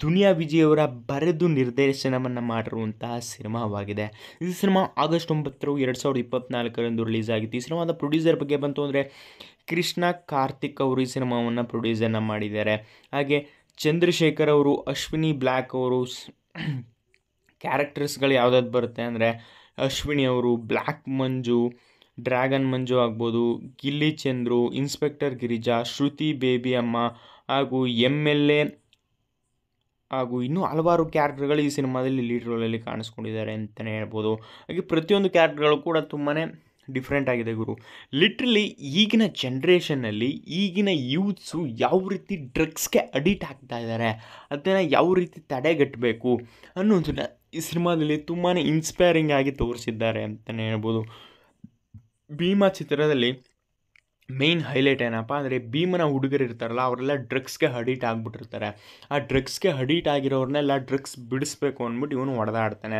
ದುನಿಯಾ ವಿಜಯವರ ಬರೆದು ನಿರ್ದೇಶನವನ್ನು ಮಾಡಿರುವಂತಹ ಸಿನಿಮಾವಾಗಿದೆ ಈ ಸಿನಿಮಾ ಆಗಸ್ಟ್ ಒಂಬತ್ತರ ಎರಡು ಸಾವಿರದ ಇಪ್ಪತ್ತ್ನಾಲ್ಕರಂದು ರಿಲೀಸ್ ಆಗಿತ್ತು ಈ ಸಿನಿಮಾದ ಪ್ರೊಡ್ಯೂಸರ್ ಬಗ್ಗೆ ಬಂತು ಅಂದರೆ ಕೃಷ್ಣ ಕಾರ್ತಿಕ್ ಅವರು ಈ ಸಿನಿಮಾವನ್ನು ಪ್ರೊಡ್ಯೂಸನ್ನು ಮಾಡಿದ್ದಾರೆ ಹಾಗೆ ಚಂದ್ರಶೇಖರ್ ಅವರು ಅಶ್ವಿನಿ ಬ್ಲ್ಯಾಕ್ ಅವರು ಕ್ಯಾರೆಕ್ಟರ್ಸ್ಗಳು ಯಾವುದಾದ್ರು ಬರುತ್ತೆ ಅಂದರೆ ಅಶ್ವಿನಿ ಅವರು ಬ್ಲ್ಯಾಕ್ ಮಂಜು ಡ್ರ್ಯಾಗನ್ ಮಂಜು ಆಗ್ಬೋದು ಗಿಲ್ಲಿ ಚಂದ್ರು ಇನ್ಸ್ಪೆಕ್ಟರ್ ಗಿರಿಜಾ ಶ್ರುತಿ ಬೇಬಿ ಅಮ್ಮ ಹಾಗೂ ಎಮ್ ಎಲ್ ಎ ಹಾಗೂ ಇನ್ನೂ ಹಲವಾರು ಕ್ಯಾರೆಕ್ಟರ್ಗಳು ಈ ಸಿನಿಮಾದಲ್ಲಿ ಲೀಡ್ ರೋಲಲ್ಲಿ ಕಾಣಿಸ್ಕೊಂಡಿದ್ದಾರೆ ಅಂತಲೇ ಹೇಳ್ಬೋದು ಹಾಗೆ ಪ್ರತಿಯೊಂದು ಕ್ಯಾರೆಕ್ಟರ್ಗಳು ಕೂಡ ತುಂಬಾ ಡಿಫ್ರೆಂಟ್ ಆಗಿದೆ ಗುರು ಲಿಟ್ರಲಿ ಈಗಿನ ಜನ್ರೇಷನ್ನಲ್ಲಿ ಈಗಿನ ಯೂತ್ಸು ಯಾವ ರೀತಿ ಡ್ರಗ್ಸ್ಗೆ ಅಡಿಕ್ಟ್ ಆಗ್ತಾ ಇದ್ದಾರೆ ಅದನ್ನು ಯಾವ ರೀತಿ ತಡೆಗಟ್ಟಬೇಕು ಅನ್ನೋದನ್ನ ಈ ಸಿನಿಮಾದಲ್ಲಿ ತುಂಬಾ ಇನ್ಸ್ಪೈರಿಂಗ್ ಆಗಿ ತೋರಿಸಿದ್ದಾರೆ ಅಂತಲೇ ಹೇಳ್ಬೋದು ಭೀಮಾ ಚಿತ್ರದಲ್ಲಿ ಮೇನ್ ಹೈಲೈಟ್ ಏನಪ್ಪ ಅಂದರೆ ಭೀಮನ ಹುಡುಗರು ಇರ್ತಾರಲ್ಲ ಅವರೆಲ್ಲ ಡ್ರಗ್ಸ್ಗೆ ಅಡಿಟ್ ಆಗಿಬಿಟ್ಟಿರ್ತಾರೆ ಆ ಡ್ರಗ್ಸ್ಗೆ ಅಡಿಟ್ ಆಗಿರೋರನ್ನೆಲ್ಲ ಡ್ರಗ್ಸ್ ಬಿಡಿಸ್ಬೇಕು ಅಂದ್ಬಿಟ್ಟು ಇವನು ಹೊಡೆದಾಡ್ತಾನೆ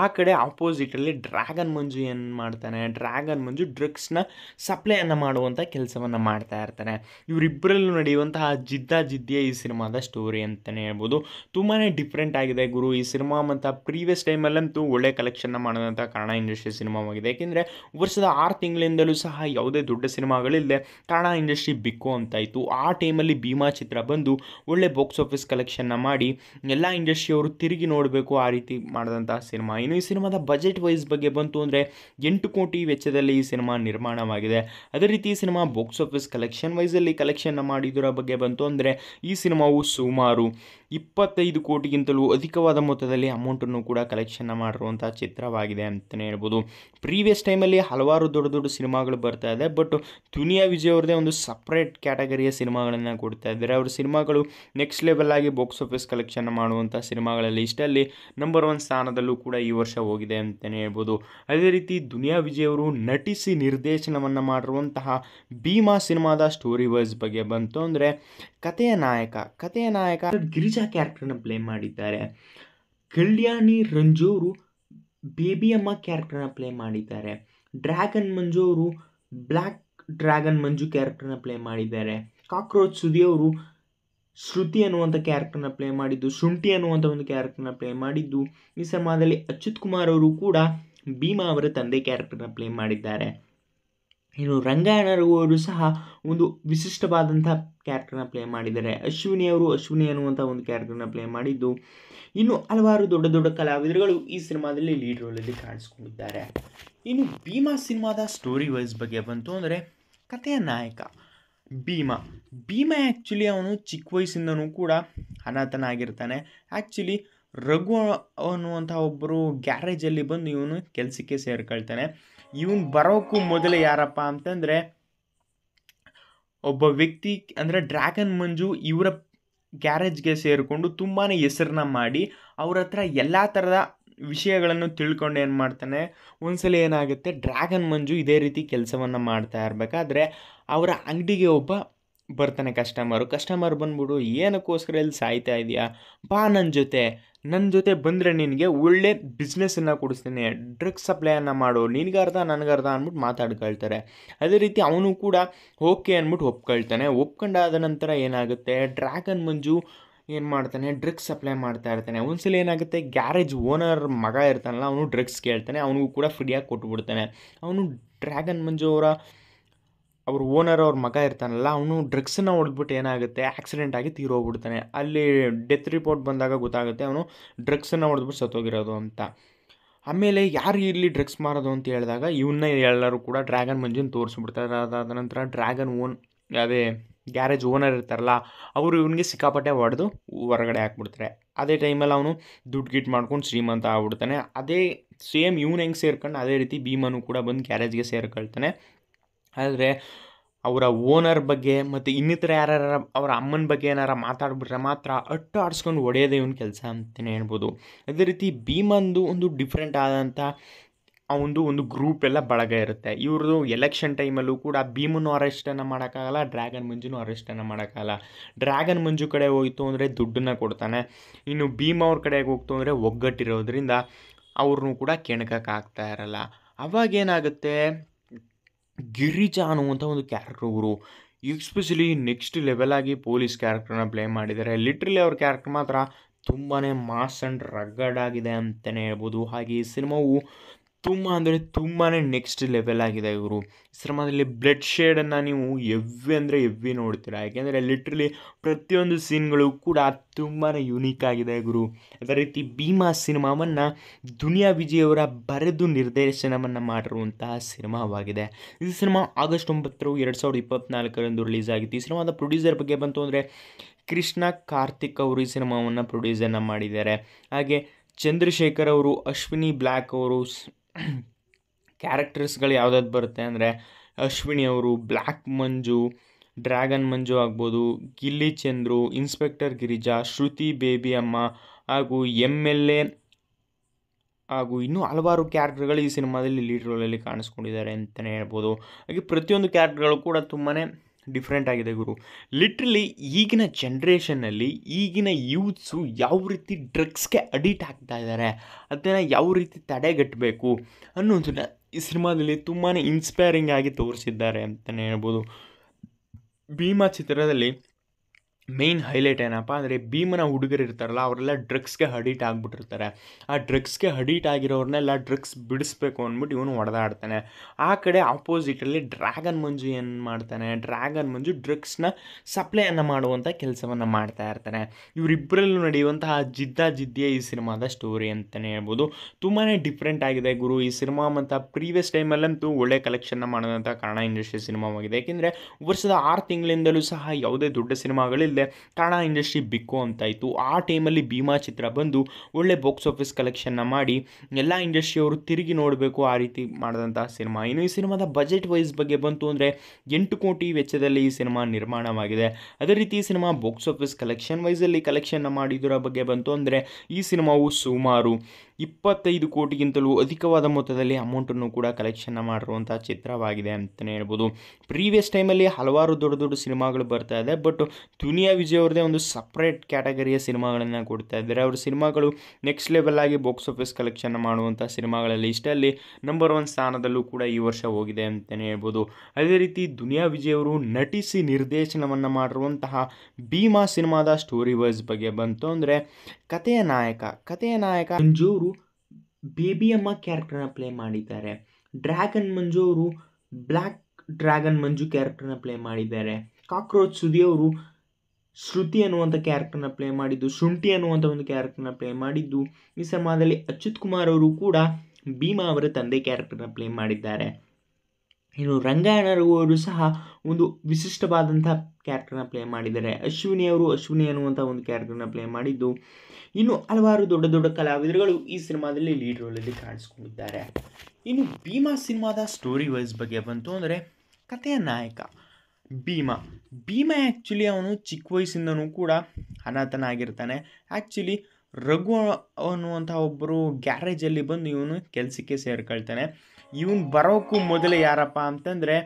ಆ ಕಡೆ ಆಪೋಸಿಟಲ್ಲಿ ಡ್ರ್ಯಾಗನ್ ಮಂಜು ಏನು ಮಾಡ್ತಾನೆ ಡ್ರ್ಯಾಗನ್ ಮಂಜು ಡ್ರಗ್ಸ್ನ ಸಪ್ಲೈಯನ್ನು ಮಾಡುವಂಥ ಕೆಲಸವನ್ನು ಮಾಡ್ತಾ ಇರ್ತಾನೆ ಇವರಿಬ್ಬರಲ್ಲೂ ನಡೆಯುವಂತಹ ಜಿದ್ದ ಜಿದ್ದೆ ಈ ಸಿನಿಮಾದ ಸ್ಟೋರಿ ಅಂತಲೇ ಹೇಳ್ಬೋದು ತುಂಬಾ ಡಿಫ್ರೆಂಟ್ ಆಗಿದೆ ಗುರು ಈ ಸಿನಿಮಾ ಮತ್ತು ಪ್ರೀವಿಯಸ್ ಟೈಮಲ್ಲಂತೂ ಒಳ್ಳೆ ಕಲೆಕ್ಷನ್ನ ಮಾಡೋದಂಥ ಕಾರಣ ಇಂಡಸ್ಟ್ರಿ ಸಿನಿಮಾವಾಗಿದೆ ಏಕೆಂದರೆ ವರ್ಷದ ಆರು ತಿಂಗಳಿಂದಲೂ ಸಹ ಯಾವುದೇ ದೊಡ್ಡ ಸಿನಿಮಾಗಳಲ್ಲಿ ಇಲ್ಲದೆ ಟಾಣಾ ಇಂಡಸ್ಟ್ರಿ ಬಿಕ್ಕು ಅಂತಾಯಿತು ಆ ಟೈಮಲ್ಲಿ ಭೀಮಾ ಚಿತ್ರ ಬಂದು ಒಳ್ಳೆ ಬಾಕ್ಸ್ ಆಫೀಸ್ ಕಲೆಕ್ಷನ್ನ ಮಾಡಿ ಎಲ್ಲ ಇಂಡಸ್ಟ್ರಿಯವರು ತಿರುಗಿ ನೋಡಬೇಕು ಆ ರೀತಿ ಮಾಡಿದಂಥ ಸಿನಿಮಾ ಇನ್ನು ಈ ಸಿನಿಮಾದ ಬಜೆಟ್ ವೈಸ್ ಬಗ್ಗೆ ಬಂತು ಅಂದರೆ ಎಂಟು ಕೋಟಿ ವೆಚ್ಚದಲ್ಲಿ ಈ ಸಿನಿಮಾ ನಿರ್ಮಾಣವಾಗಿದೆ ಅದೇ ರೀತಿ ಈ ಸಿನಿಮಾ ಬಾಕ್ಸ್ ಆಫೀಸ್ ಕಲೆಕ್ಷನ್ ವೈಸಲ್ಲಿ ಕಲೆಕ್ಷನ್ನ ಮಾಡಿದ್ರ ಬಗ್ಗೆ ಬಂತು ಅಂದರೆ ಈ ಸಿನಿಮಾವು ಸುಮಾರು ಇಪ್ಪತ್ತೈದು ಕೋಟಿಗಿಂತಲೂ ಅಧಿಕವಾದ ಮೊತ್ತದಲ್ಲಿ ಅಮೌಂಟನ್ನು ಕೂಡ ಕಲೆಕ್ಷನ್ ಮಾಡಿರುವಂಥ ಚಿತ್ರವಾಗಿದೆ ಅಂತಲೇ ಹೇಳ್ಬೋದು ಪ್ರೀವಿಯಸ್ ಟೈಮಲ್ಲಿ ಹಲವಾರು ದೊಡ್ಡ ದೊಡ್ಡ ಸಿನಿಮಾಗಳು ಬರ್ತಾ ಇದೆ ಬಟ್ ದುನಿಯಾ ವಿಜಯ್ ಅವ್ರದ್ದೇ ಒಂದು ಸಪ್ರೇಟ್ ಕ್ಯಾಟಗರಿಯ ಸಿನಿಮಾಗಳನ್ನು ಕೊಡ್ತಾ ಇದ್ದಾರೆ ಅವರ ಸಿನಿಮಾಗಳು ನೆಕ್ಸ್ಟ್ ಲೆವೆಲ್ ಆಗಿ ಬಾಕ್ಸ್ ಆಫೀಸ್ ಕಲೆಕ್ಷನ್ ಮಾಡುವಂಥ ಸಿನಿಮಾಗಳಲ್ಲಿ ಇಷ್ಟಲ್ಲಿ ನಂಬರ್ ಒನ್ ಸ್ಥಾನದಲ್ಲೂ ಕೂಡ ಈ ವರ್ಷ ಹೋಗಿದೆ ಅಂತಲೇ ಹೇಳ್ಬೋದು ಅದೇ ರೀತಿ ದುನಿಯಾ ವಿಜಯ್ ಅವರು ನಟಿಸಿ ನಿರ್ದೇಶನವನ್ನು ಮಾಡಿರುವಂತಹ ಭೀಮಾ ಸಿನಿಮಾದ ಸ್ಟೋರಿ ವೈಸ್ ಬಗ್ಗೆ ಬಂತು ಅಂದರೆ ಕಥೆಯ ನಾಯಕ ಕಥೆಯ ನಾಯಕ ಗಿರಿಜ ಪೂಜಾ ಕ್ಯಾರೆಕ್ಟರ್ನ ಪ್ಲೇ ಮಾಡಿದ್ದಾರೆ ಕಲ್ಯಾಣಿ ರಂಜು ಅವರು ಬೇಬಿಯಮ್ಮ ಕ್ಯಾರೆಕ್ಟರ್ನ ಪ್ಲೇ ಮಾಡಿದ್ದಾರೆ ಡ್ರ್ಯಾಗನ್ ಮಂಜು ಅವರು ಬ್ಲ್ಯಾಕ್ ಡ್ರ್ಯಾಗನ್ ಮಂಜು ಕ್ಯಾರೆಕ್ಟರ್ನ ಪ್ಲೇ ಮಾಡಿದ್ದಾರೆ ಕಾಕ್ರೋಚ್ ಸುದಿ ಅವರು ಶ್ರುತಿ ಅನ್ನುವಂಥ ಕ್ಯಾರೆಕ್ಟರ್ನ ಪ್ಲೇ ಮಾಡಿದ್ದು ಶುಂಠಿ ಅನ್ನುವಂಥ ಒಂದು ಕ್ಯಾರೆಕ್ಟರ್ನ ಪ್ಲೇ ಮಾಡಿದ್ದು ಈ ಸಿನಿಮಾದಲ್ಲಿ ಅಚ್ಯುತ್ ಕುಮಾರ್ ಅವರು ಕೂಡ ಭೀಮಾ ಅವರ ತಂದೆ ಕ್ಯಾರೆಕ್ಟರ್ನ ಪ್ಲೇ ಮಾಡಿದ್ದಾರೆ ಇನ್ನು ರಂಗಾಯಣರವರು ಸಹ ಒಂದು ವಿಶಿಷ್ಟವಾದಂಥ ಕ್ಯಾರೆಕ್ಟರ್ನ ಪ್ಲೇ ಮಾಡಿದ್ದಾರೆ ಅಶ್ವಿನಿ ಅವರು ಅಶ್ವಿನಿ ಅನ್ನುವಂಥ ಒಂದು ಕ್ಯಾರೆಕ್ಟರ್ನ ಪ್ಲೇ ಮಾಡಿದ್ದು ಇನ್ನು ಹಲವಾರು ದೊಡ್ಡ ದೊಡ್ಡ ಕಲಾವಿದರುಗಳು ಈ ಸಿನಿಮಾದಲ್ಲಿ ಲೀಡ್ ರೋಲಲ್ಲಿ ಕಾಣಿಸ್ಕೊಂಡಿದ್ದಾರೆ ಇನ್ನು ಭೀಮಾ ಸಿನಿಮಾದ ಸ್ಟೋರಿ ವೈಸ್ ಬಗ್ಗೆ ಬಂತು ಅಂದರೆ ಕಥೆಯ ನಾಯಕ ಭೀಮಾ ಭೀಮಾ ಆ್ಯಕ್ಚುಲಿ ಅವನು ಚಿಕ್ಕ ವಯಸ್ಸಿಂದನೂ ಕೂಡ ಅನಾಥನಾಗಿರ್ತಾನೆ ಆ್ಯಕ್ಚುಲಿ ರಘು ಅನ್ನುವಂಥ ಒಬ್ಬರು ಗ್ಯಾರೇಜಲ್ಲಿ ಬಂದು ಇವನು ಕೆಲಸಕ್ಕೆ ಸೇರ್ಕೊಳ್ತಾನೆ ಇವನು ಬರೋಕ್ಕೂ ಮೊದಲು ಯಾರಪ್ಪ ಅಂತಂದರೆ ಒಬ್ಬ ವ್ಯಕ್ತಿ ಅಂದರೆ ಡ್ರ್ಯಾಗನ್ ಮಂಜು ಇವರ ಗ್ಯಾರೇಜ್ಗೆ ಸೇರಿಕೊಂಡು ತುಂಬಾ ಹೆಸರನ್ನ ಮಾಡಿ ಅವ್ರ ಹತ್ರ ಎಲ್ಲ ಥರದ ವಿಷಯಗಳನ್ನು ತಿಳ್ಕೊಂಡು ಏನು ಮಾಡ್ತಾನೆ ಒಂದ್ಸಲ ಏನಾಗುತ್ತೆ ಡ್ರ್ಯಾಗನ್ ಮಂಜು ಇದೇ ರೀತಿ ಕೆಲಸವನ್ನು ಮಾಡ್ತಾ ಇರಬೇಕಾದ್ರೆ ಅವರ ಅಂಗಡಿಗೆ ಒಬ್ಬ ಬರ್ತಾನೆ ಕಸ್ಟಮರು ಕಸ್ಟಮರ್ ಬಂದ್ಬಿಡು ಏನಕ್ಕೋಸ್ಕರ ಇಲ್ಲಿ ಸಾಯ್ತಾ ಇದೆಯಾ ಬಾ ನನ್ನ ಜೊತೆ ನನ್ನ ಜೊತೆ ಬಂದರೆ ನಿನಗೆ ಒಳ್ಳೆ ಬಿಸ್ನೆಸ್ಸನ್ನು ಕೊಡಿಸ್ತೇನೆ ಡ್ರಗ್ಸ್ ಸಪ್ಲೈಯನ್ನು ಮಾಡು ನನಗೆ ಅರ್ಧ ಅಂದ್ಬಿಟ್ಟು ಮಾತಾಡ್ಕೊಳ್ತಾರೆ ಅದೇ ರೀತಿ ಅವನು ಕೂಡ ಓಕೆ ಅಂದ್ಬಿಟ್ಟು ಒಪ್ಕೊಳ್ತಾನೆ ಒಪ್ಕೊಂಡಾದ ನಂತರ ಏನಾಗುತ್ತೆ ಡ್ರ್ಯಾಗನ್ ಮಂಜು ಏನು ಮಾಡ್ತಾನೆ ಡ್ರಗ್ಸ್ ಸಪ್ಲೈ ಮಾಡ್ತಾ ಇರ್ತಾನೆ ಒಂದ್ಸಲ ಏನಾಗುತ್ತೆ ಗ್ಯಾರೇಜ್ ಓನರ್ ಮಗ ಇರ್ತಾನಲ್ಲ ಅವನು ಡ್ರಗ್ಸ್ ಕೇಳ್ತಾನೆ ಅವನಿಗೂ ಕೂಡ ಫ್ರೀಯಾಗಿ ಕೊಟ್ಟುಬಿಡ್ತಾನೆ ಅವನು ಡ್ರ್ಯಾಗನ್ ಮಂಜು ಅವರ ಅವ್ರ ಓನರ್ ಅವ್ರ ಮಗ ಇರ್ತಾನಲ್ಲ ಅವನು ಡ್ರಗ್ಸನ್ನು ಹೊಡೆದ್ಬಿಟ್ಟು ಏನಾಗುತ್ತೆ ಆಕ್ಸಿಡೆಂಟ್ ಆಗಿ ತೀರೋಗ್ಬಿಡ್ತಾನೆ ಅಲ್ಲಿ ಡೆತ್ ರಿಪೋರ್ಟ್ ಬಂದಾಗ ಗೊತ್ತಾಗುತ್ತೆ ಅವನು ಡ್ರಗ್ಸನ್ನು ಹೊಡೆದ್ಬಿಟ್ಟು ಸತ್ತೋಗಿರೋದು ಅಂತ ಆಮೇಲೆ ಯಾರು ಇಲ್ಲಿ ಡ್ರಗ್ಸ್ ಮಾರೋದು ಅಂತ ಹೇಳಿದಾಗ ಇವನ್ನ ಎಲ್ಲರೂ ಕೂಡ ಡ್ರ್ಯಾಗನ್ ಮಂಜುನ ತೋರಿಸ್ಬಿಡ್ತಾರೆ ಅದಾದ ನಂತರ ಡ್ರ್ಯಾಗನ್ ಓನ್ ಅದೇ ಗ್ಯಾರೇಜ್ ಓನರ್ ಇರ್ತಾರಲ್ಲ ಅವರು ಇವನಿಗೆ ಸಿಕ್ಕಾಪಟ್ಟೆ ಹೊಡೆದು ಹೊರಗಡೆ ಹಾಕ್ಬಿಡ್ತಾರೆ ಅದೇ ಟೈಮಲ್ಲಿ ಅವನು ದುಡ್ಡು ಗಿಟ್ ಮಾಡ್ಕೊಂಡು ಶ್ರೀಮಂತ ಆಗ್ಬಿಡ್ತಾನೆ ಅದೇ ಸೇಮ್ ಇವನು ಹೆಂಗೆ ಸೇರ್ಕೊಂಡು ಅದೇ ರೀತಿ ಭೀಮನು ಕೂಡ ಬಂದು ಗ್ಯಾರೇಜ್ಗೆ ಸೇರ್ಕೊಳ್ತಾನೆ ಆದರೆ ಅವರ ಓನರ್ ಬಗ್ಗೆ ಮತ್ತು ಇನ್ನಿತರ ಯಾರ್ಯಾರ ಅವರ ಅಮ್ಮನ ಬಗ್ಗೆ ಏನಾರ ಮಾತಾಡ್ಬಿಟ್ರೆ ಮಾತ್ರ ಅಟ್ಟು ಆಡಿಸ್ಕೊಂಡು ಹೊಡೆಯೋದೇ ಇವನ ಕೆಲಸ ಅಂತಲೇ ಹೇಳ್ಬೋದು ಅದೇ ರೀತಿ ಭೀಮಂದು ಒಂದು ಡಿಫ್ರೆಂಟ್ ಆದಂಥ ಆ ಒಂದು ಗ್ರೂಪ್ ಎಲ್ಲ ಬಳಗ ಇರುತ್ತೆ ಇವ್ರದ್ದು ಎಲೆಕ್ಷನ್ ಟೈಮಲ್ಲೂ ಕೂಡ ಭೀಮನ್ನು ಅರೆಸ್ಟನ್ನು ಮಾಡೋಕ್ಕಾಗಲ್ಲ ಡ್ರ್ಯಾಗನ್ ಮಂಜುನು ಅರೆಸ್ಟನ್ನು ಮಾಡೋಕ್ಕಾಗಲ್ಲ ಡ್ರ್ಯಾಗನ್ ಮಂಜು ಕಡೆ ಹೋಯಿತು ಅಂದರೆ ದುಡ್ಡನ್ನು ಕೊಡ್ತಾನೆ ಇನ್ನು ಭೀಮ ಅವ್ರ ಕಡೆಗೆ ಹೋಗ್ತು ಅಂದರೆ ಒಗ್ಗಟ್ಟಿರೋದ್ರಿಂದ ಅವ್ರನ್ನೂ ಕೂಡ ಕೆಣಕಕ್ಕಾಗ್ತಾ ಇರಲ್ಲ ಅವಾಗೇನಾಗುತ್ತೆ ಗಿರಿಜಾ ಅನ್ನುವಂಥ ಒಂದು ಕ್ಯಾರೆಕ್ಟರ್ ಗುರು ಎಕ್ಸ್ಪೆಷಲಿ ನೆಕ್ಸ್ಟ್ ಲೆವೆಲಾಗಿ ಪೊಲೀಸ್ ಕ್ಯಾರೆಕ್ಟರ್ನ ಪ್ಲೇ ಮಾಡಿದ್ದಾರೆ ಲಿಟ್ರಲಿ ಅವ್ರ ಕ್ಯಾರೆಕ್ಟರ್ ಮಾತ್ರ ತುಂಬಾ ಮಾಸ್ ಆ್ಯಂಡ್ ರಗ್ಗಡ್ ಆಗಿದೆ ಅಂತಲೇ ಹೇಳ್ಬೋದು ಹಾಗೆ ಈ ಸಿನಿಮಾವು ತುಂಬ ಅಂದರೆ ತುಂಬಾ ನೆಕ್ಸ್ಟ್ ಲೆವೆಲ್ ಆಗಿದೆ ಇವರು ಸಿನಿಮಾದಲ್ಲಿ ಬ್ಲಡ್ ಶೇಡನ್ನು ನೀವು ಎವ್ವಿ ಅಂದರೆ ಎವ್ವಿ ನೋಡ್ತೀರಾ ಯಾಕೆಂದರೆ ಲಿಟ್ರಲಿ ಪ್ರತಿಯೊಂದು ಸೀನ್ಗಳು ಕೂಡ ತುಂಬಾ ಯುನೀಕ್ ಆಗಿದೆ ಗುರು ಅದೇ ರೀತಿ ಭೀಮಾ ಸಿನಿಮಾವನ್ನು ದುನಿಯಾ ವಿಜಯ್ ಅವರ ಬರೆದು ನಿರ್ದೇಶನವನ್ನು ಮಾಡಿರುವಂತಹ ಸಿನಿಮಾವಾಗಿದೆ ಈ ಸಿನಿಮಾ ಆಗಸ್ಟ್ ಒಂಬತ್ತರು ಎರಡು ಸಾವಿರದ ಇಪ್ಪತ್ತ್ನಾಲ್ಕರಂದು ರಿಲೀಸ್ ಆಗಿತ್ತು ಈ ಸಿನಿಮಾದ ಪ್ರೊಡ್ಯೂಸರ್ ಬಗ್ಗೆ ಬಂತು ಅಂದರೆ ಕೃಷ್ಣ ಕಾರ್ತಿಕ್ ಅವರು ಈ ಸಿನಿಮಾವನ್ನು ಪ್ರೊಡ್ಯೂಸನ್ನು ಮಾಡಿದ್ದಾರೆ ಹಾಗೆ ಚಂದ್ರಶೇಖರ್ ಅವರು ಅಶ್ವಿನಿ ಬ್ಲ್ಯಾಕ್ ಅವರು ಕ್ಯಾರೆಕ್ಟರ್ಸ್ಗಳು ಯಾವುದಾದ್ರು ಬರುತ್ತೆ ಅಂದರೆ ಅಶ್ವಿನಿ ಅವರು ಬ್ಲ್ಯಾಕ್ ಮಂಜು ಡ್ರ್ಯಾಗನ್ ಮಂಜು ಆಗ್ಬೋದು ಗಿಲ್ಲಿ ಚಂದ್ರು ಇನ್ಸ್ಪೆಕ್ಟರ್ ಗಿರಿಜಾ ಶ್ರುತಿ ಬೇಬಿ ಅಮ್ಮ ಹಾಗೂ ಎಮ್ ಎಲ್ ಎ ಹಾಗೂ ಇನ್ನೂ ಹಲವಾರು ಕ್ಯಾರೆಕ್ಟರ್ಗಳು ಈ ಸಿನಿಮಾದಲ್ಲಿ ಲೀಡ್ ರೋಲಲ್ಲಿ ಕಾಣಿಸ್ಕೊಂಡಿದ್ದಾರೆ ಅಂತಲೇ ಹೇಳ್ಬೋದು ಹಾಗೆ ಪ್ರತಿಯೊಂದು ಕ್ಯಾರೆಕ್ಟರ್ಗಳು ಕೂಡ ತುಂಬಾ ಡಿಫ್ರೆಂಟ್ ಆಗಿದೆ ಗುರು ಲಿಟ್ರಲಿ ಈಗಿನ ಜನ್ರೇಷನ್ನಲ್ಲಿ ಈಗಿನ ಯೂತ್ಸು ಯಾವ ರೀತಿ ಡ್ರಗ್ಸ್ಗೆ ಅಡಿಕ್ಟ್ ಆಗ್ತಾ ಇದ್ದಾರೆ ಅದನ್ನು ಯಾವ ರೀತಿ ತಡೆಗಟ್ಟಬೇಕು ಅನ್ನೋ ಒಂದು ಈ ಸಿನಿಮಾದಲ್ಲಿ ತುಂಬಾ ಇನ್ಸ್ಪೈರಿಂಗ್ ಆಗಿ ತೋರಿಸಿದ್ದಾರೆ ಅಂತಲೇ ಹೇಳ್ಬೋದು ಭೀಮಾ ಚಿತ್ರದಲ್ಲಿ ಮೇನ್ ಹೈಲೈಟ್ ಏನಪ್ಪ ಅಂದರೆ ಭೀಮನ ಹುಡುಗರು ಇರ್ತಾರಲ್ಲ ಅವರೆಲ್ಲ ಡ್ರಗ್ಸ್ಗೆ ಹಡಿಟ್ ಆಗಿಬಿಟ್ಟಿರ್ತಾರೆ ಆ ಡ್ರಗ್ಸ್ಗೆ ಹಡಿಟ್ ಆಗಿರೋರನ್ನೆಲ್ಲ ಡ್ರಗ್ಸ್ ಬಿಡಿಸ್ಬೇಕು ಅಂದ್ಬಿಟ್ಟು ಇವನು ಹೊಡೆದಾಡ್ತಾನೆ ಆ ಕಡೆ ಆಪೋಸಿಟಲ್ಲಿ ಡ್ರ್ಯಾಗನ್ ಮಂಜು ಏನು ಮಾಡ್ತಾನೆ ಡ್ರ್ಯಾಗನ್ ಮಂಜು ಡ್ರಗ್ಸ್ನ ಸಪ್ಲೈಯನ್ನು ಮಾಡುವಂಥ ಕೆಲಸವನ್ನು ಮಾಡ್ತಾ ಇರ್ತಾನೆ ಇವರಿಬ್ಬರಲ್ಲೂ ನಡೆಯುವಂತಹ ಜಿದ್ದ ಜಿದ್ದೇ ಈ ಸಿನಿಮಾದ ಸ್ಟೋರಿ ಅಂತಲೇ ಹೇಳ್ಬೋದು ತುಂಬಾ ಡಿಫ್ರೆಂಟ್ ಆಗಿದೆ ಗುರು ಈ ಸಿನಿಮಾ ಮತ್ತು ಪ್ರೀವಿಯಸ್ ಟೈಮಲ್ಲಂತೂ ಒಳ್ಳೆ ಕಲೆಕ್ಷನ್ನ ಮಾಡುವಂಥ ಕನ್ನಡ ಇಂಡಸ್ಟ್ರಿ ಸಿನಿಮಾವಾಗಿದೆ ಏಕೆಂದರೆ ವರ್ಷದ ಆರು ತಿಂಗಳಿಂದಲೂ ಸಹ ಯಾವುದೇ ದೊಡ್ಡ ಸಿನಿಮಾಗಳಿಲ್ಲ ಮುಂದೆ ಟಾಣಾ ಇಂಡಸ್ಟ್ರಿ ಬಿಕ್ಕು ಅಂತಾಯಿತು ಆ ಟೈಮಲ್ಲಿ ಭೀಮಾ ಚಿತ್ರ ಬಂದು ಒಳ್ಳೆ ಬಾಕ್ಸ್ ಆಫೀಸ್ ಕಲೆಕ್ಷನ್ನ ಮಾಡಿ ಎಲ್ಲ ಇಂಡಸ್ಟ್ರಿಯವರು ತಿರುಗಿ ನೋಡಬೇಕು ಆ ರೀತಿ ಮಾಡಿದಂಥ ಸಿನಿಮಾ ಇನ್ನು ಈ ಸಿನಿಮಾದ ಬಜೆಟ್ ವೈಸ್ ಬಗ್ಗೆ ಬಂತು ಅಂದರೆ ಎಂಟು ಕೋಟಿ ವೆಚ್ಚದಲ್ಲಿ ಈ ಸಿನಿಮಾ ನಿರ್ಮಾಣವಾಗಿದೆ ಅದೇ ರೀತಿ ಈ ಸಿನಿಮಾ ಬಾಕ್ಸ್ ಆಫೀಸ್ ಕಲೆಕ್ಷನ್ ವೈಸಲ್ಲಿ ಕಲೆಕ್ಷನ್ನ ಮಾಡಿದರ ಬಗ್ಗೆ ಬಂತು ಅಂದರೆ ಈ ಸಿನಿಮಾವು ಸುಮಾರು ಇಪ್ಪತ್ತೈದು ಕೋಟಿಗಿಂತಲೂ ಅಧಿಕವಾದ ಮೊತ್ತದಲ್ಲಿ ಅಮೌಂಟನ್ನು ಕೂಡ ಕಲೆಕ್ಷನ್ನ ಮಾಡಿರುವಂಥ ಚಿತ್ರವಾಗಿದೆ ಅಂತಲೇ ಹೇಳ್ಬೋದು ಪ್ರೀವಿಯಸ್ ಟೈಮಲ್ಲಿ ಹಲವಾರು ದೊಡ್ಡ ದೊಡ್ಡ ಸಿನಿಮಾಗಳು ಬರ್ತಾ ಇದೆ ಬಟ್ ದುನಿಯಾ ವಿಜಯ್ ಅವ್ರದ್ದೇ ಒಂದು ಸಪ್ರೇಟ್ ಕ್ಯಾಟಗರಿಯ ಸಿನಿಮಾಗಳನ್ನು ಕೊಡ್ತಾ ಇದ್ದಾರೆ ಅವ್ರ ಸಿನಿಮಾಗಳು ನೆಕ್ಸ್ಟ್ ಲೆವೆಲ್ ಆಗಿ ಬಾಕ್ಸ್ ಆಫೀಸ್ ಕಲೆಕ್ಷನ್ ಮಾಡುವಂಥ ಸಿನಿಮಾಗಳಲ್ಲಿ ಇಷ್ಟಲ್ಲಿ ನಂಬರ್ ಒನ್ ಸ್ಥಾನದಲ್ಲೂ ಕೂಡ ಈ ವರ್ಷ ಹೋಗಿದೆ ಅಂತಲೇ ಹೇಳ್ಬೋದು ಅದೇ ರೀತಿ ದುನಿಯಾ ವಿಜಯ್ ಅವರು ನಟಿಸಿ ನಿರ್ದೇಶನವನ್ನು ಮಾಡಿರುವಂತಹ ಭೀಮಾ ಸಿನಿಮಾದ ಸ್ಟೋರಿ ವೈಸ್ ಬಗ್ಗೆ ಬಂತು ಅಂದರೆ ಕಥೆಯ ನಾಯಕ ಕಥೆಯ ನಾಯಕ ಅಂಜೂರು ಬೇಬಿ ಅಮ್ಮ ಕ್ಯಾರೆಕ್ಟರ್ನ ಪ್ಲೇ ಮಾಡಿದ್ದಾರೆ ಡ್ರ್ಯಾಗನ್ ಮಂಜು ಅವರು ಬ್ಲ್ಯಾಕ್ ಡ್ರ್ಯಾಗನ್ ಮಂಜು ಕ್ಯಾರೆಕ್ಟರ್ನ ಪ್ಲೇ ಮಾಡಿದ್ದಾರೆ ಕಾಕ್ರೋಚ್ ಸುದಿ ಅವರು ಶ್ರುತಿ ಅನ್ನುವಂಥ ಕ್ಯಾರೆಕ್ಟರ್ನ ಪ್ಲೇ ಮಾಡಿದ್ದು ಶುಂಠಿ ಅನ್ನುವಂಥ ಒಂದು ಕ್ಯಾರೆಕ್ಟರ್ನ ಪ್ಲೇ ಮಾಡಿದ್ದು ಈ ಸಿನಿಮಾದಲ್ಲಿ ಅಚ್ಯುತ್ ಕುಮಾರ್ ಅವರು ಕೂಡ ಭೀಮಾ ಅವರ ತಂದೆ ಕ್ಯಾರೆಕ್ಟರ್ನ ಪ್ಲೇ ಮಾಡಿದ್ದಾರೆ ಇನ್ನು ರಂಗಾಯಣರು ಅವರು ಸಹ ಒಂದು ವಿಶಿಷ್ಟವಾದಂಥ ಕ್ಯಾರೆಕ್ಟರ್ನ ಪ್ಲೇ ಮಾಡಿದ್ದಾರೆ ಅಶ್ವಿನಿ ಅವರು ಅಶ್ವಿನಿ ಅನ್ನುವಂಥ ಒಂದು ಕ್ಯಾರೆಕ್ಟರ್ನ ಪ್ಲೇ ಮಾಡಿದ್ದು ಇನ್ನು ಹಲವಾರು ದೊಡ್ಡ ದೊಡ್ಡ ಕಲಾವಿದರುಗಳು ಈ ಸಿನಿಮಾದಲ್ಲಿ ಲೀಡ್ ರೋಲಲ್ಲಿ ಕಾಣಿಸ್ಕೊಂಡಿದ್ದಾರೆ ಇನ್ನು ಭೀಮಾ ಸಿನಿಮಾದ ಸ್ಟೋರಿ ವೈಸ್ ಬಗ್ಗೆ ಬಂತು ಅಂದರೆ ಕಥೆಯ ನಾಯಕ ಭೀಮಾ ಭೀಮಾ ಆ್ಯಕ್ಚುಲಿ ಅವನು ಚಿಕ್ಕ ವಯಸ್ಸಿಂದನೂ ಕೂಡ ಅನಾಥನಾಗಿರ್ತಾನೆ ಆ್ಯಕ್ಚುಲಿ ರಘು ಅನ್ನುವಂಥ ಒಬ್ಬರು ಗ್ಯಾರೇಜಲ್ಲಿ ಬಂದು ಇವನು ಕೆಲಸಕ್ಕೆ ಸೇರ್ಕೊಳ್ತಾನೆ ಇವನು ಬರೋಕ್ಕೂ ಮೊದಲೇ ಯಾರಪ್ಪ ಅಂತಂದರೆ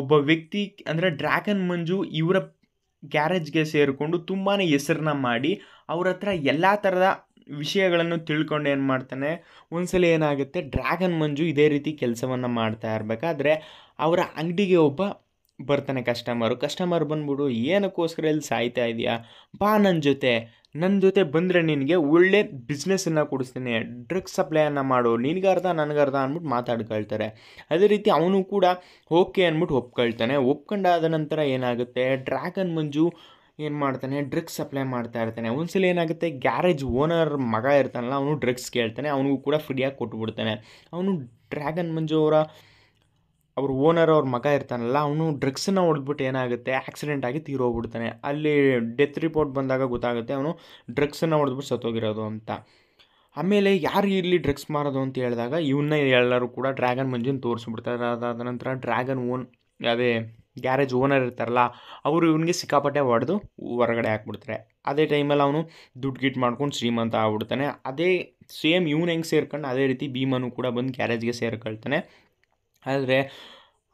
ಒಬ್ಬ ವ್ಯಕ್ತಿ ಅಂದರೆ ಡ್ರ್ಯಾಗನ್ ಮಂಜು ಇವರ ಗ್ಯಾರೇಜ್ಗೆ ಸೇರಿಕೊಂಡು ತುಂಬಾ ಹೆಸರನ್ನ ಮಾಡಿ ಅವ್ರ ಹತ್ರ ಎಲ್ಲ ಥರದ ವಿಷಯಗಳನ್ನು ತಿಳ್ಕೊಂಡು ಏನು ಮಾಡ್ತಾನೆ ಒಂದು ಸಲ ಏನಾಗುತ್ತೆ ಡ್ರ್ಯಾಗನ್ ಮಂಜು ಇದೇ ರೀತಿ ಕೆಲಸವನ್ನು ಮಾಡ್ತಾ ಇರಬೇಕಾದ್ರೆ ಅವರ ಅಂಗಡಿಗೆ ಒಬ್ಬ ಬರ್ತಾನೆ ಕಸ್ಟಮರು ಕಸ್ಟಮರ್ ಬಂದ್ಬಿಟ್ಟು ಏನಕ್ಕೋಸ್ಕರ ಇಲ್ಲಿ ಸಾಯ್ತಾ ಇದೆಯಾ ಬಾ ನನ್ನ ಜೊತೆ ನನ್ನ ಜೊತೆ ಬಂದರೆ ನಿನಗೆ ಒಳ್ಳೆ ಬಿಸ್ನೆಸ್ಸನ್ನು ಕೊಡಿಸ್ತೀನಿ ಡ್ರಗ್ಸ್ ಸಪ್ಲೈಯನ್ನು ಮಾಡು ನಿನಗರ್ಧ ನನಗರ್ಧ ಅಂದ್ಬಿಟ್ಟು ಮಾತಾಡ್ಕೊಳ್ತಾರೆ ಅದೇ ರೀತಿ ಅವನು ಕೂಡ ಓಕೆ ಅಂದ್ಬಿಟ್ಟು ಒಪ್ಕೊಳ್ತಾನೆ ಒಪ್ಕೊಂಡಾದ ನಂತರ ಏನಾಗುತ್ತೆ ಡ್ರ್ಯಾಗನ್ ಮಂಜು ಏನು ಮಾಡ್ತಾನೆ ಡ್ರಗ್ಸ್ ಸಪ್ಲೈ ಮಾಡ್ತಾ ಇರ್ತಾನೆ ಒಂದ್ಸಲ ಏನಾಗುತ್ತೆ ಗ್ಯಾರೇಜ್ ಓನರ್ ಮಗ ಇರ್ತಾನಲ್ಲ ಅವನು ಡ್ರಗ್ಸ್ ಕೇಳ್ತಾನೆ ಅವನಿಗೂ ಕೂಡ ಫ್ರೀಯಾಗಿ ಕೊಟ್ಟುಬಿಡ್ತಾನೆ ಅವನು ಡ್ರ್ಯಾಗನ್ ಮಂಜು ಅವರ ಅವ್ರ ಓನರ್ ಅವ್ರ ಮಗ ಇರ್ತಾನಲ್ಲ ಅವನು ಡ್ರಗ್ಸನ್ನು ಹೊಡೆದ್ಬಿಟ್ಟು ಏನಾಗುತ್ತೆ ಆಕ್ಸಿಡೆಂಟ್ ಆಗಿ ತೀರೋಗ್ಬಿಡ್ತಾನೆ ಅಲ್ಲಿ ಡೆತ್ ರಿಪೋರ್ಟ್ ಬಂದಾಗ ಗೊತ್ತಾಗುತ್ತೆ ಅವನು ಡ್ರಗ್ಸನ್ನು ಹೊಡೆದ್ಬಿಟ್ಟು ಸತ್ತೋಗಿರೋದು ಅಂತ ಆಮೇಲೆ ಯಾರು ಇಲ್ಲಿ ಡ್ರಗ್ಸ್ ಮಾರೋದು ಅಂತ ಹೇಳಿದಾಗ ಇವನ್ನ ಎಲ್ಲರೂ ಕೂಡ ಡ್ರ್ಯಾಗನ್ ಮಂಜಿನ ತೋರಿಸ್ಬಿಡ್ತಾರೆ ಅದಾದ ನಂತರ ಡ್ರ್ಯಾಗನ್ ಓನ್ ಅದೇ ಗ್ಯಾರೇಜ್ ಓನರ್ ಇರ್ತಾರಲ್ಲ ಅವರು ಇವನಿಗೆ ಸಿಕ್ಕಾಪಟ್ಟೆ ಹೊಡೆದು ಹೊರಗಡೆ ಹಾಕ್ಬಿಡ್ತಾರೆ ಅದೇ ಟೈಮಲ್ಲಿ ಅವನು ದುಡ್ಡು ಗಿಟ್ ಮಾಡ್ಕೊಂಡು ಶ್ರೀಮಂತ ಆಗ್ಬಿಡ್ತಾನೆ ಅದೇ ಸೇಮ್ ಇವನು ಹೆಂಗೆ ಸೇರ್ಕೊಂಡು ಅದೇ ರೀತಿ ಭೀಮನು ಕೂಡ ಬಂದು ಗ್ಯಾರೇಜ್ಗೆ ಸೇರ್ಕೊಳ್ತಾನೆ ಆದರೆ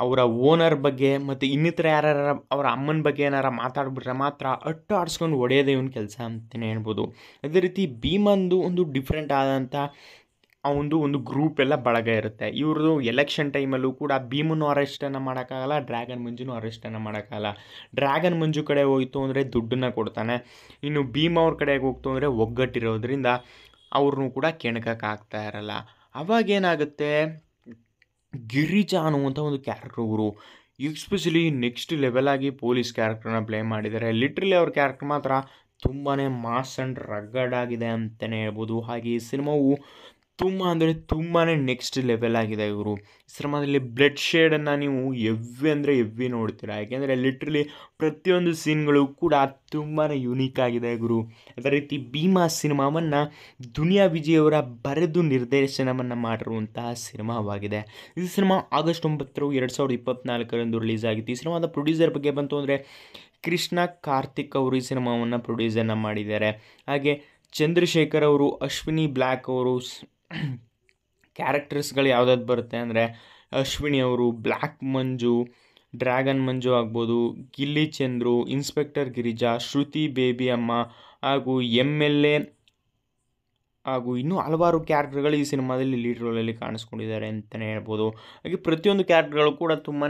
ಅವರ ಓನರ್ ಬಗ್ಗೆ ಮತ್ತು ಇನ್ನಿತರ ಯಾರ್ಯಾರ ಅವರ ಅಮ್ಮನ ಬಗ್ಗೆ ಏನಾರ ಮಾತಾಡ್ಬಿಟ್ರೆ ಮಾತ್ರ ಅಟ್ಟು ಆಡಿಸ್ಕೊಂಡು ಒಡೆಯೋದೇ ಇವನ ಕೆಲಸ ಅಂತಲೇ ಹೇಳ್ಬೋದು ಅದೇ ರೀತಿ ಭೀಮಂದು ಒಂದು ಡಿಫ್ರೆಂಟ್ ಆದಂಥ ಆ ಒಂದು ಒಂದು ಗ್ರೂಪ್ ಎಲ್ಲ ಬಳಗ ಇರುತ್ತೆ ಇವ್ರದ್ದು ಎಲೆಕ್ಷನ್ ಟೈಮಲ್ಲೂ ಕೂಡ ಭೀಮನ್ನು ಅರೆಸ್ಟನ್ನು ಮಾಡೋಕ್ಕಾಗಲ್ಲ ಡ್ರ್ಯಾಗನ್ ಮಂಜುನು ಅರೆಸ್ಟನ್ನು ಮಾಡೋಕ್ಕಾಗಲ್ಲ ಡ್ರ್ಯಾಗನ್ ಮಂಜು ಕಡೆ ಹೋಯಿತು ಅಂದರೆ ದುಡ್ಡನ್ನು ಕೊಡ್ತಾನೆ ಇನ್ನು ಭೀಮ ಅವ್ರ ಕಡೆಗೆ ಹೋಗ್ತು ಅಂದರೆ ಒಗ್ಗಟ್ಟಿರೋದ್ರಿಂದ ಅವ್ರನ್ನೂ ಕೂಡ ಕೆಣಕಕ್ಕೆ ಇರಲ್ಲ ಅವಾಗೇನಾಗುತ್ತೆ ಗಿರಿಜಾ ಅನ್ನುವಂಥ ಒಂದು ಕ್ಯಾರೆಕ್ಟರ್ ಗುರು ಎಕ್ಸ್ಪೆಷಲಿ ನೆಕ್ಸ್ಟ್ ಲೆವೆಲಾಗಿ ಪೊಲೀಸ್ ಕ್ಯಾರೆಕ್ಟರ್ನ ಪ್ಲೇ ಮಾಡಿದ್ದಾರೆ ಲಿಟ್ರಲಿ ಅವ್ರ ಕ್ಯಾರೆಕ್ಟರ್ ಮಾತ್ರ ತುಂಬಾ ಮಾಸ್ ಆ್ಯಂಡ್ ರಗ್ಗಡ್ ಆಗಿದೆ ಅಂತಲೇ ಹೇಳ್ಬೋದು ಹಾಗೆ ಈ ಸಿನಿಮಾವು ತುಂಬ ಅಂದರೆ ತುಂಬಾ ನೆಕ್ಸ್ಟ್ ಲೆವೆಲ್ ಆಗಿದೆ ಇವರು ಸಿನಿಮಾದಲ್ಲಿ ಬ್ಲಡ್ ಶೇಡನ್ನು ನೀವು ಎವ್ವಿ ಅಂದರೆ ಎವ್ವಿ ನೋಡ್ತೀರಾ ಯಾಕೆಂದರೆ ಲಿಟ್ರಲಿ ಪ್ರತಿಯೊಂದು ಸೀನ್ಗಳು ಕೂಡ ತುಂಬಾ ಯುನೀಕ್ ಆಗಿದೆ ಗುರು ಅದೇ ರೀತಿ ಭೀಮಾ ಸಿನಿಮಾವನ್ನು ದುನಿಯಾ ವಿಜಯ್ ಅವರ ಬರೆದು ನಿರ್ದೇಶನವನ್ನು ಮಾಡಿರುವಂತಹ ಸಿನಿಮಾವಾಗಿದೆ ಈ ಸಿನಿಮಾ ಆಗಸ್ಟ್ ಒಂಬತ್ತರು ಎರಡು ಸಾವಿರದ ಇಪ್ಪತ್ತ್ನಾಲ್ಕರಂದು ರಿಲೀಸ್ ಆಗಿತ್ತು ಈ ಸಿನಿಮಾದ ಪ್ರೊಡ್ಯೂಸರ್ ಬಗ್ಗೆ ಬಂತು ಅಂದರೆ ಕೃಷ್ಣ ಕಾರ್ತಿಕ್ ಅವರು ಈ ಸಿನಿಮಾವನ್ನು ಪ್ರೊಡ್ಯೂಸನ್ನು ಮಾಡಿದ್ದಾರೆ ಹಾಗೆ ಚಂದ್ರಶೇಖರ್ ಅವರು ಅಶ್ವಿನಿ ಬ್ಲ್ಯಾಕ್ ಅವರು ಕ್ಯಾರೆಕ್ಟರ್ಸ್ಗಳು ಯಾವ್ದಾದ್ರು ಬರುತ್ತೆ ಅಂದರೆ ಅಶ್ವಿನಿ ಅವರು ಬ್ಲ್ಯಾಕ್ ಮಂಜು ಡ್ರ್ಯಾಗನ್ ಮಂಜು ಆಗ್ಬೋದು ಗಿಲ್ಲಿ ಚಂದ್ರು ಇನ್ಸ್ಪೆಕ್ಟರ್ ಗಿರಿಜಾ ಶ್ರುತಿ ಬೇಬಿ ಅಮ್ಮ ಹಾಗೂ ಎಮ್ ಎಲ್ ಎ ಹಾಗೂ ಇನ್ನೂ ಹಲವಾರು ಕ್ಯಾರೆಕ್ಟರ್ಗಳು ಈ ಸಿನಿಮಾದಲ್ಲಿ ಲೀಡ್ ರೋಲಲ್ಲಿ ಕಾಣಿಸ್ಕೊಂಡಿದ್ದಾರೆ ಅಂತಲೇ ಹೇಳ್ಬೋದು ಹಾಗೆ ಪ್ರತಿಯೊಂದು ಕ್ಯಾರೆಕ್ಟರ್ಗಳು ಕೂಡ ತುಂಬಾ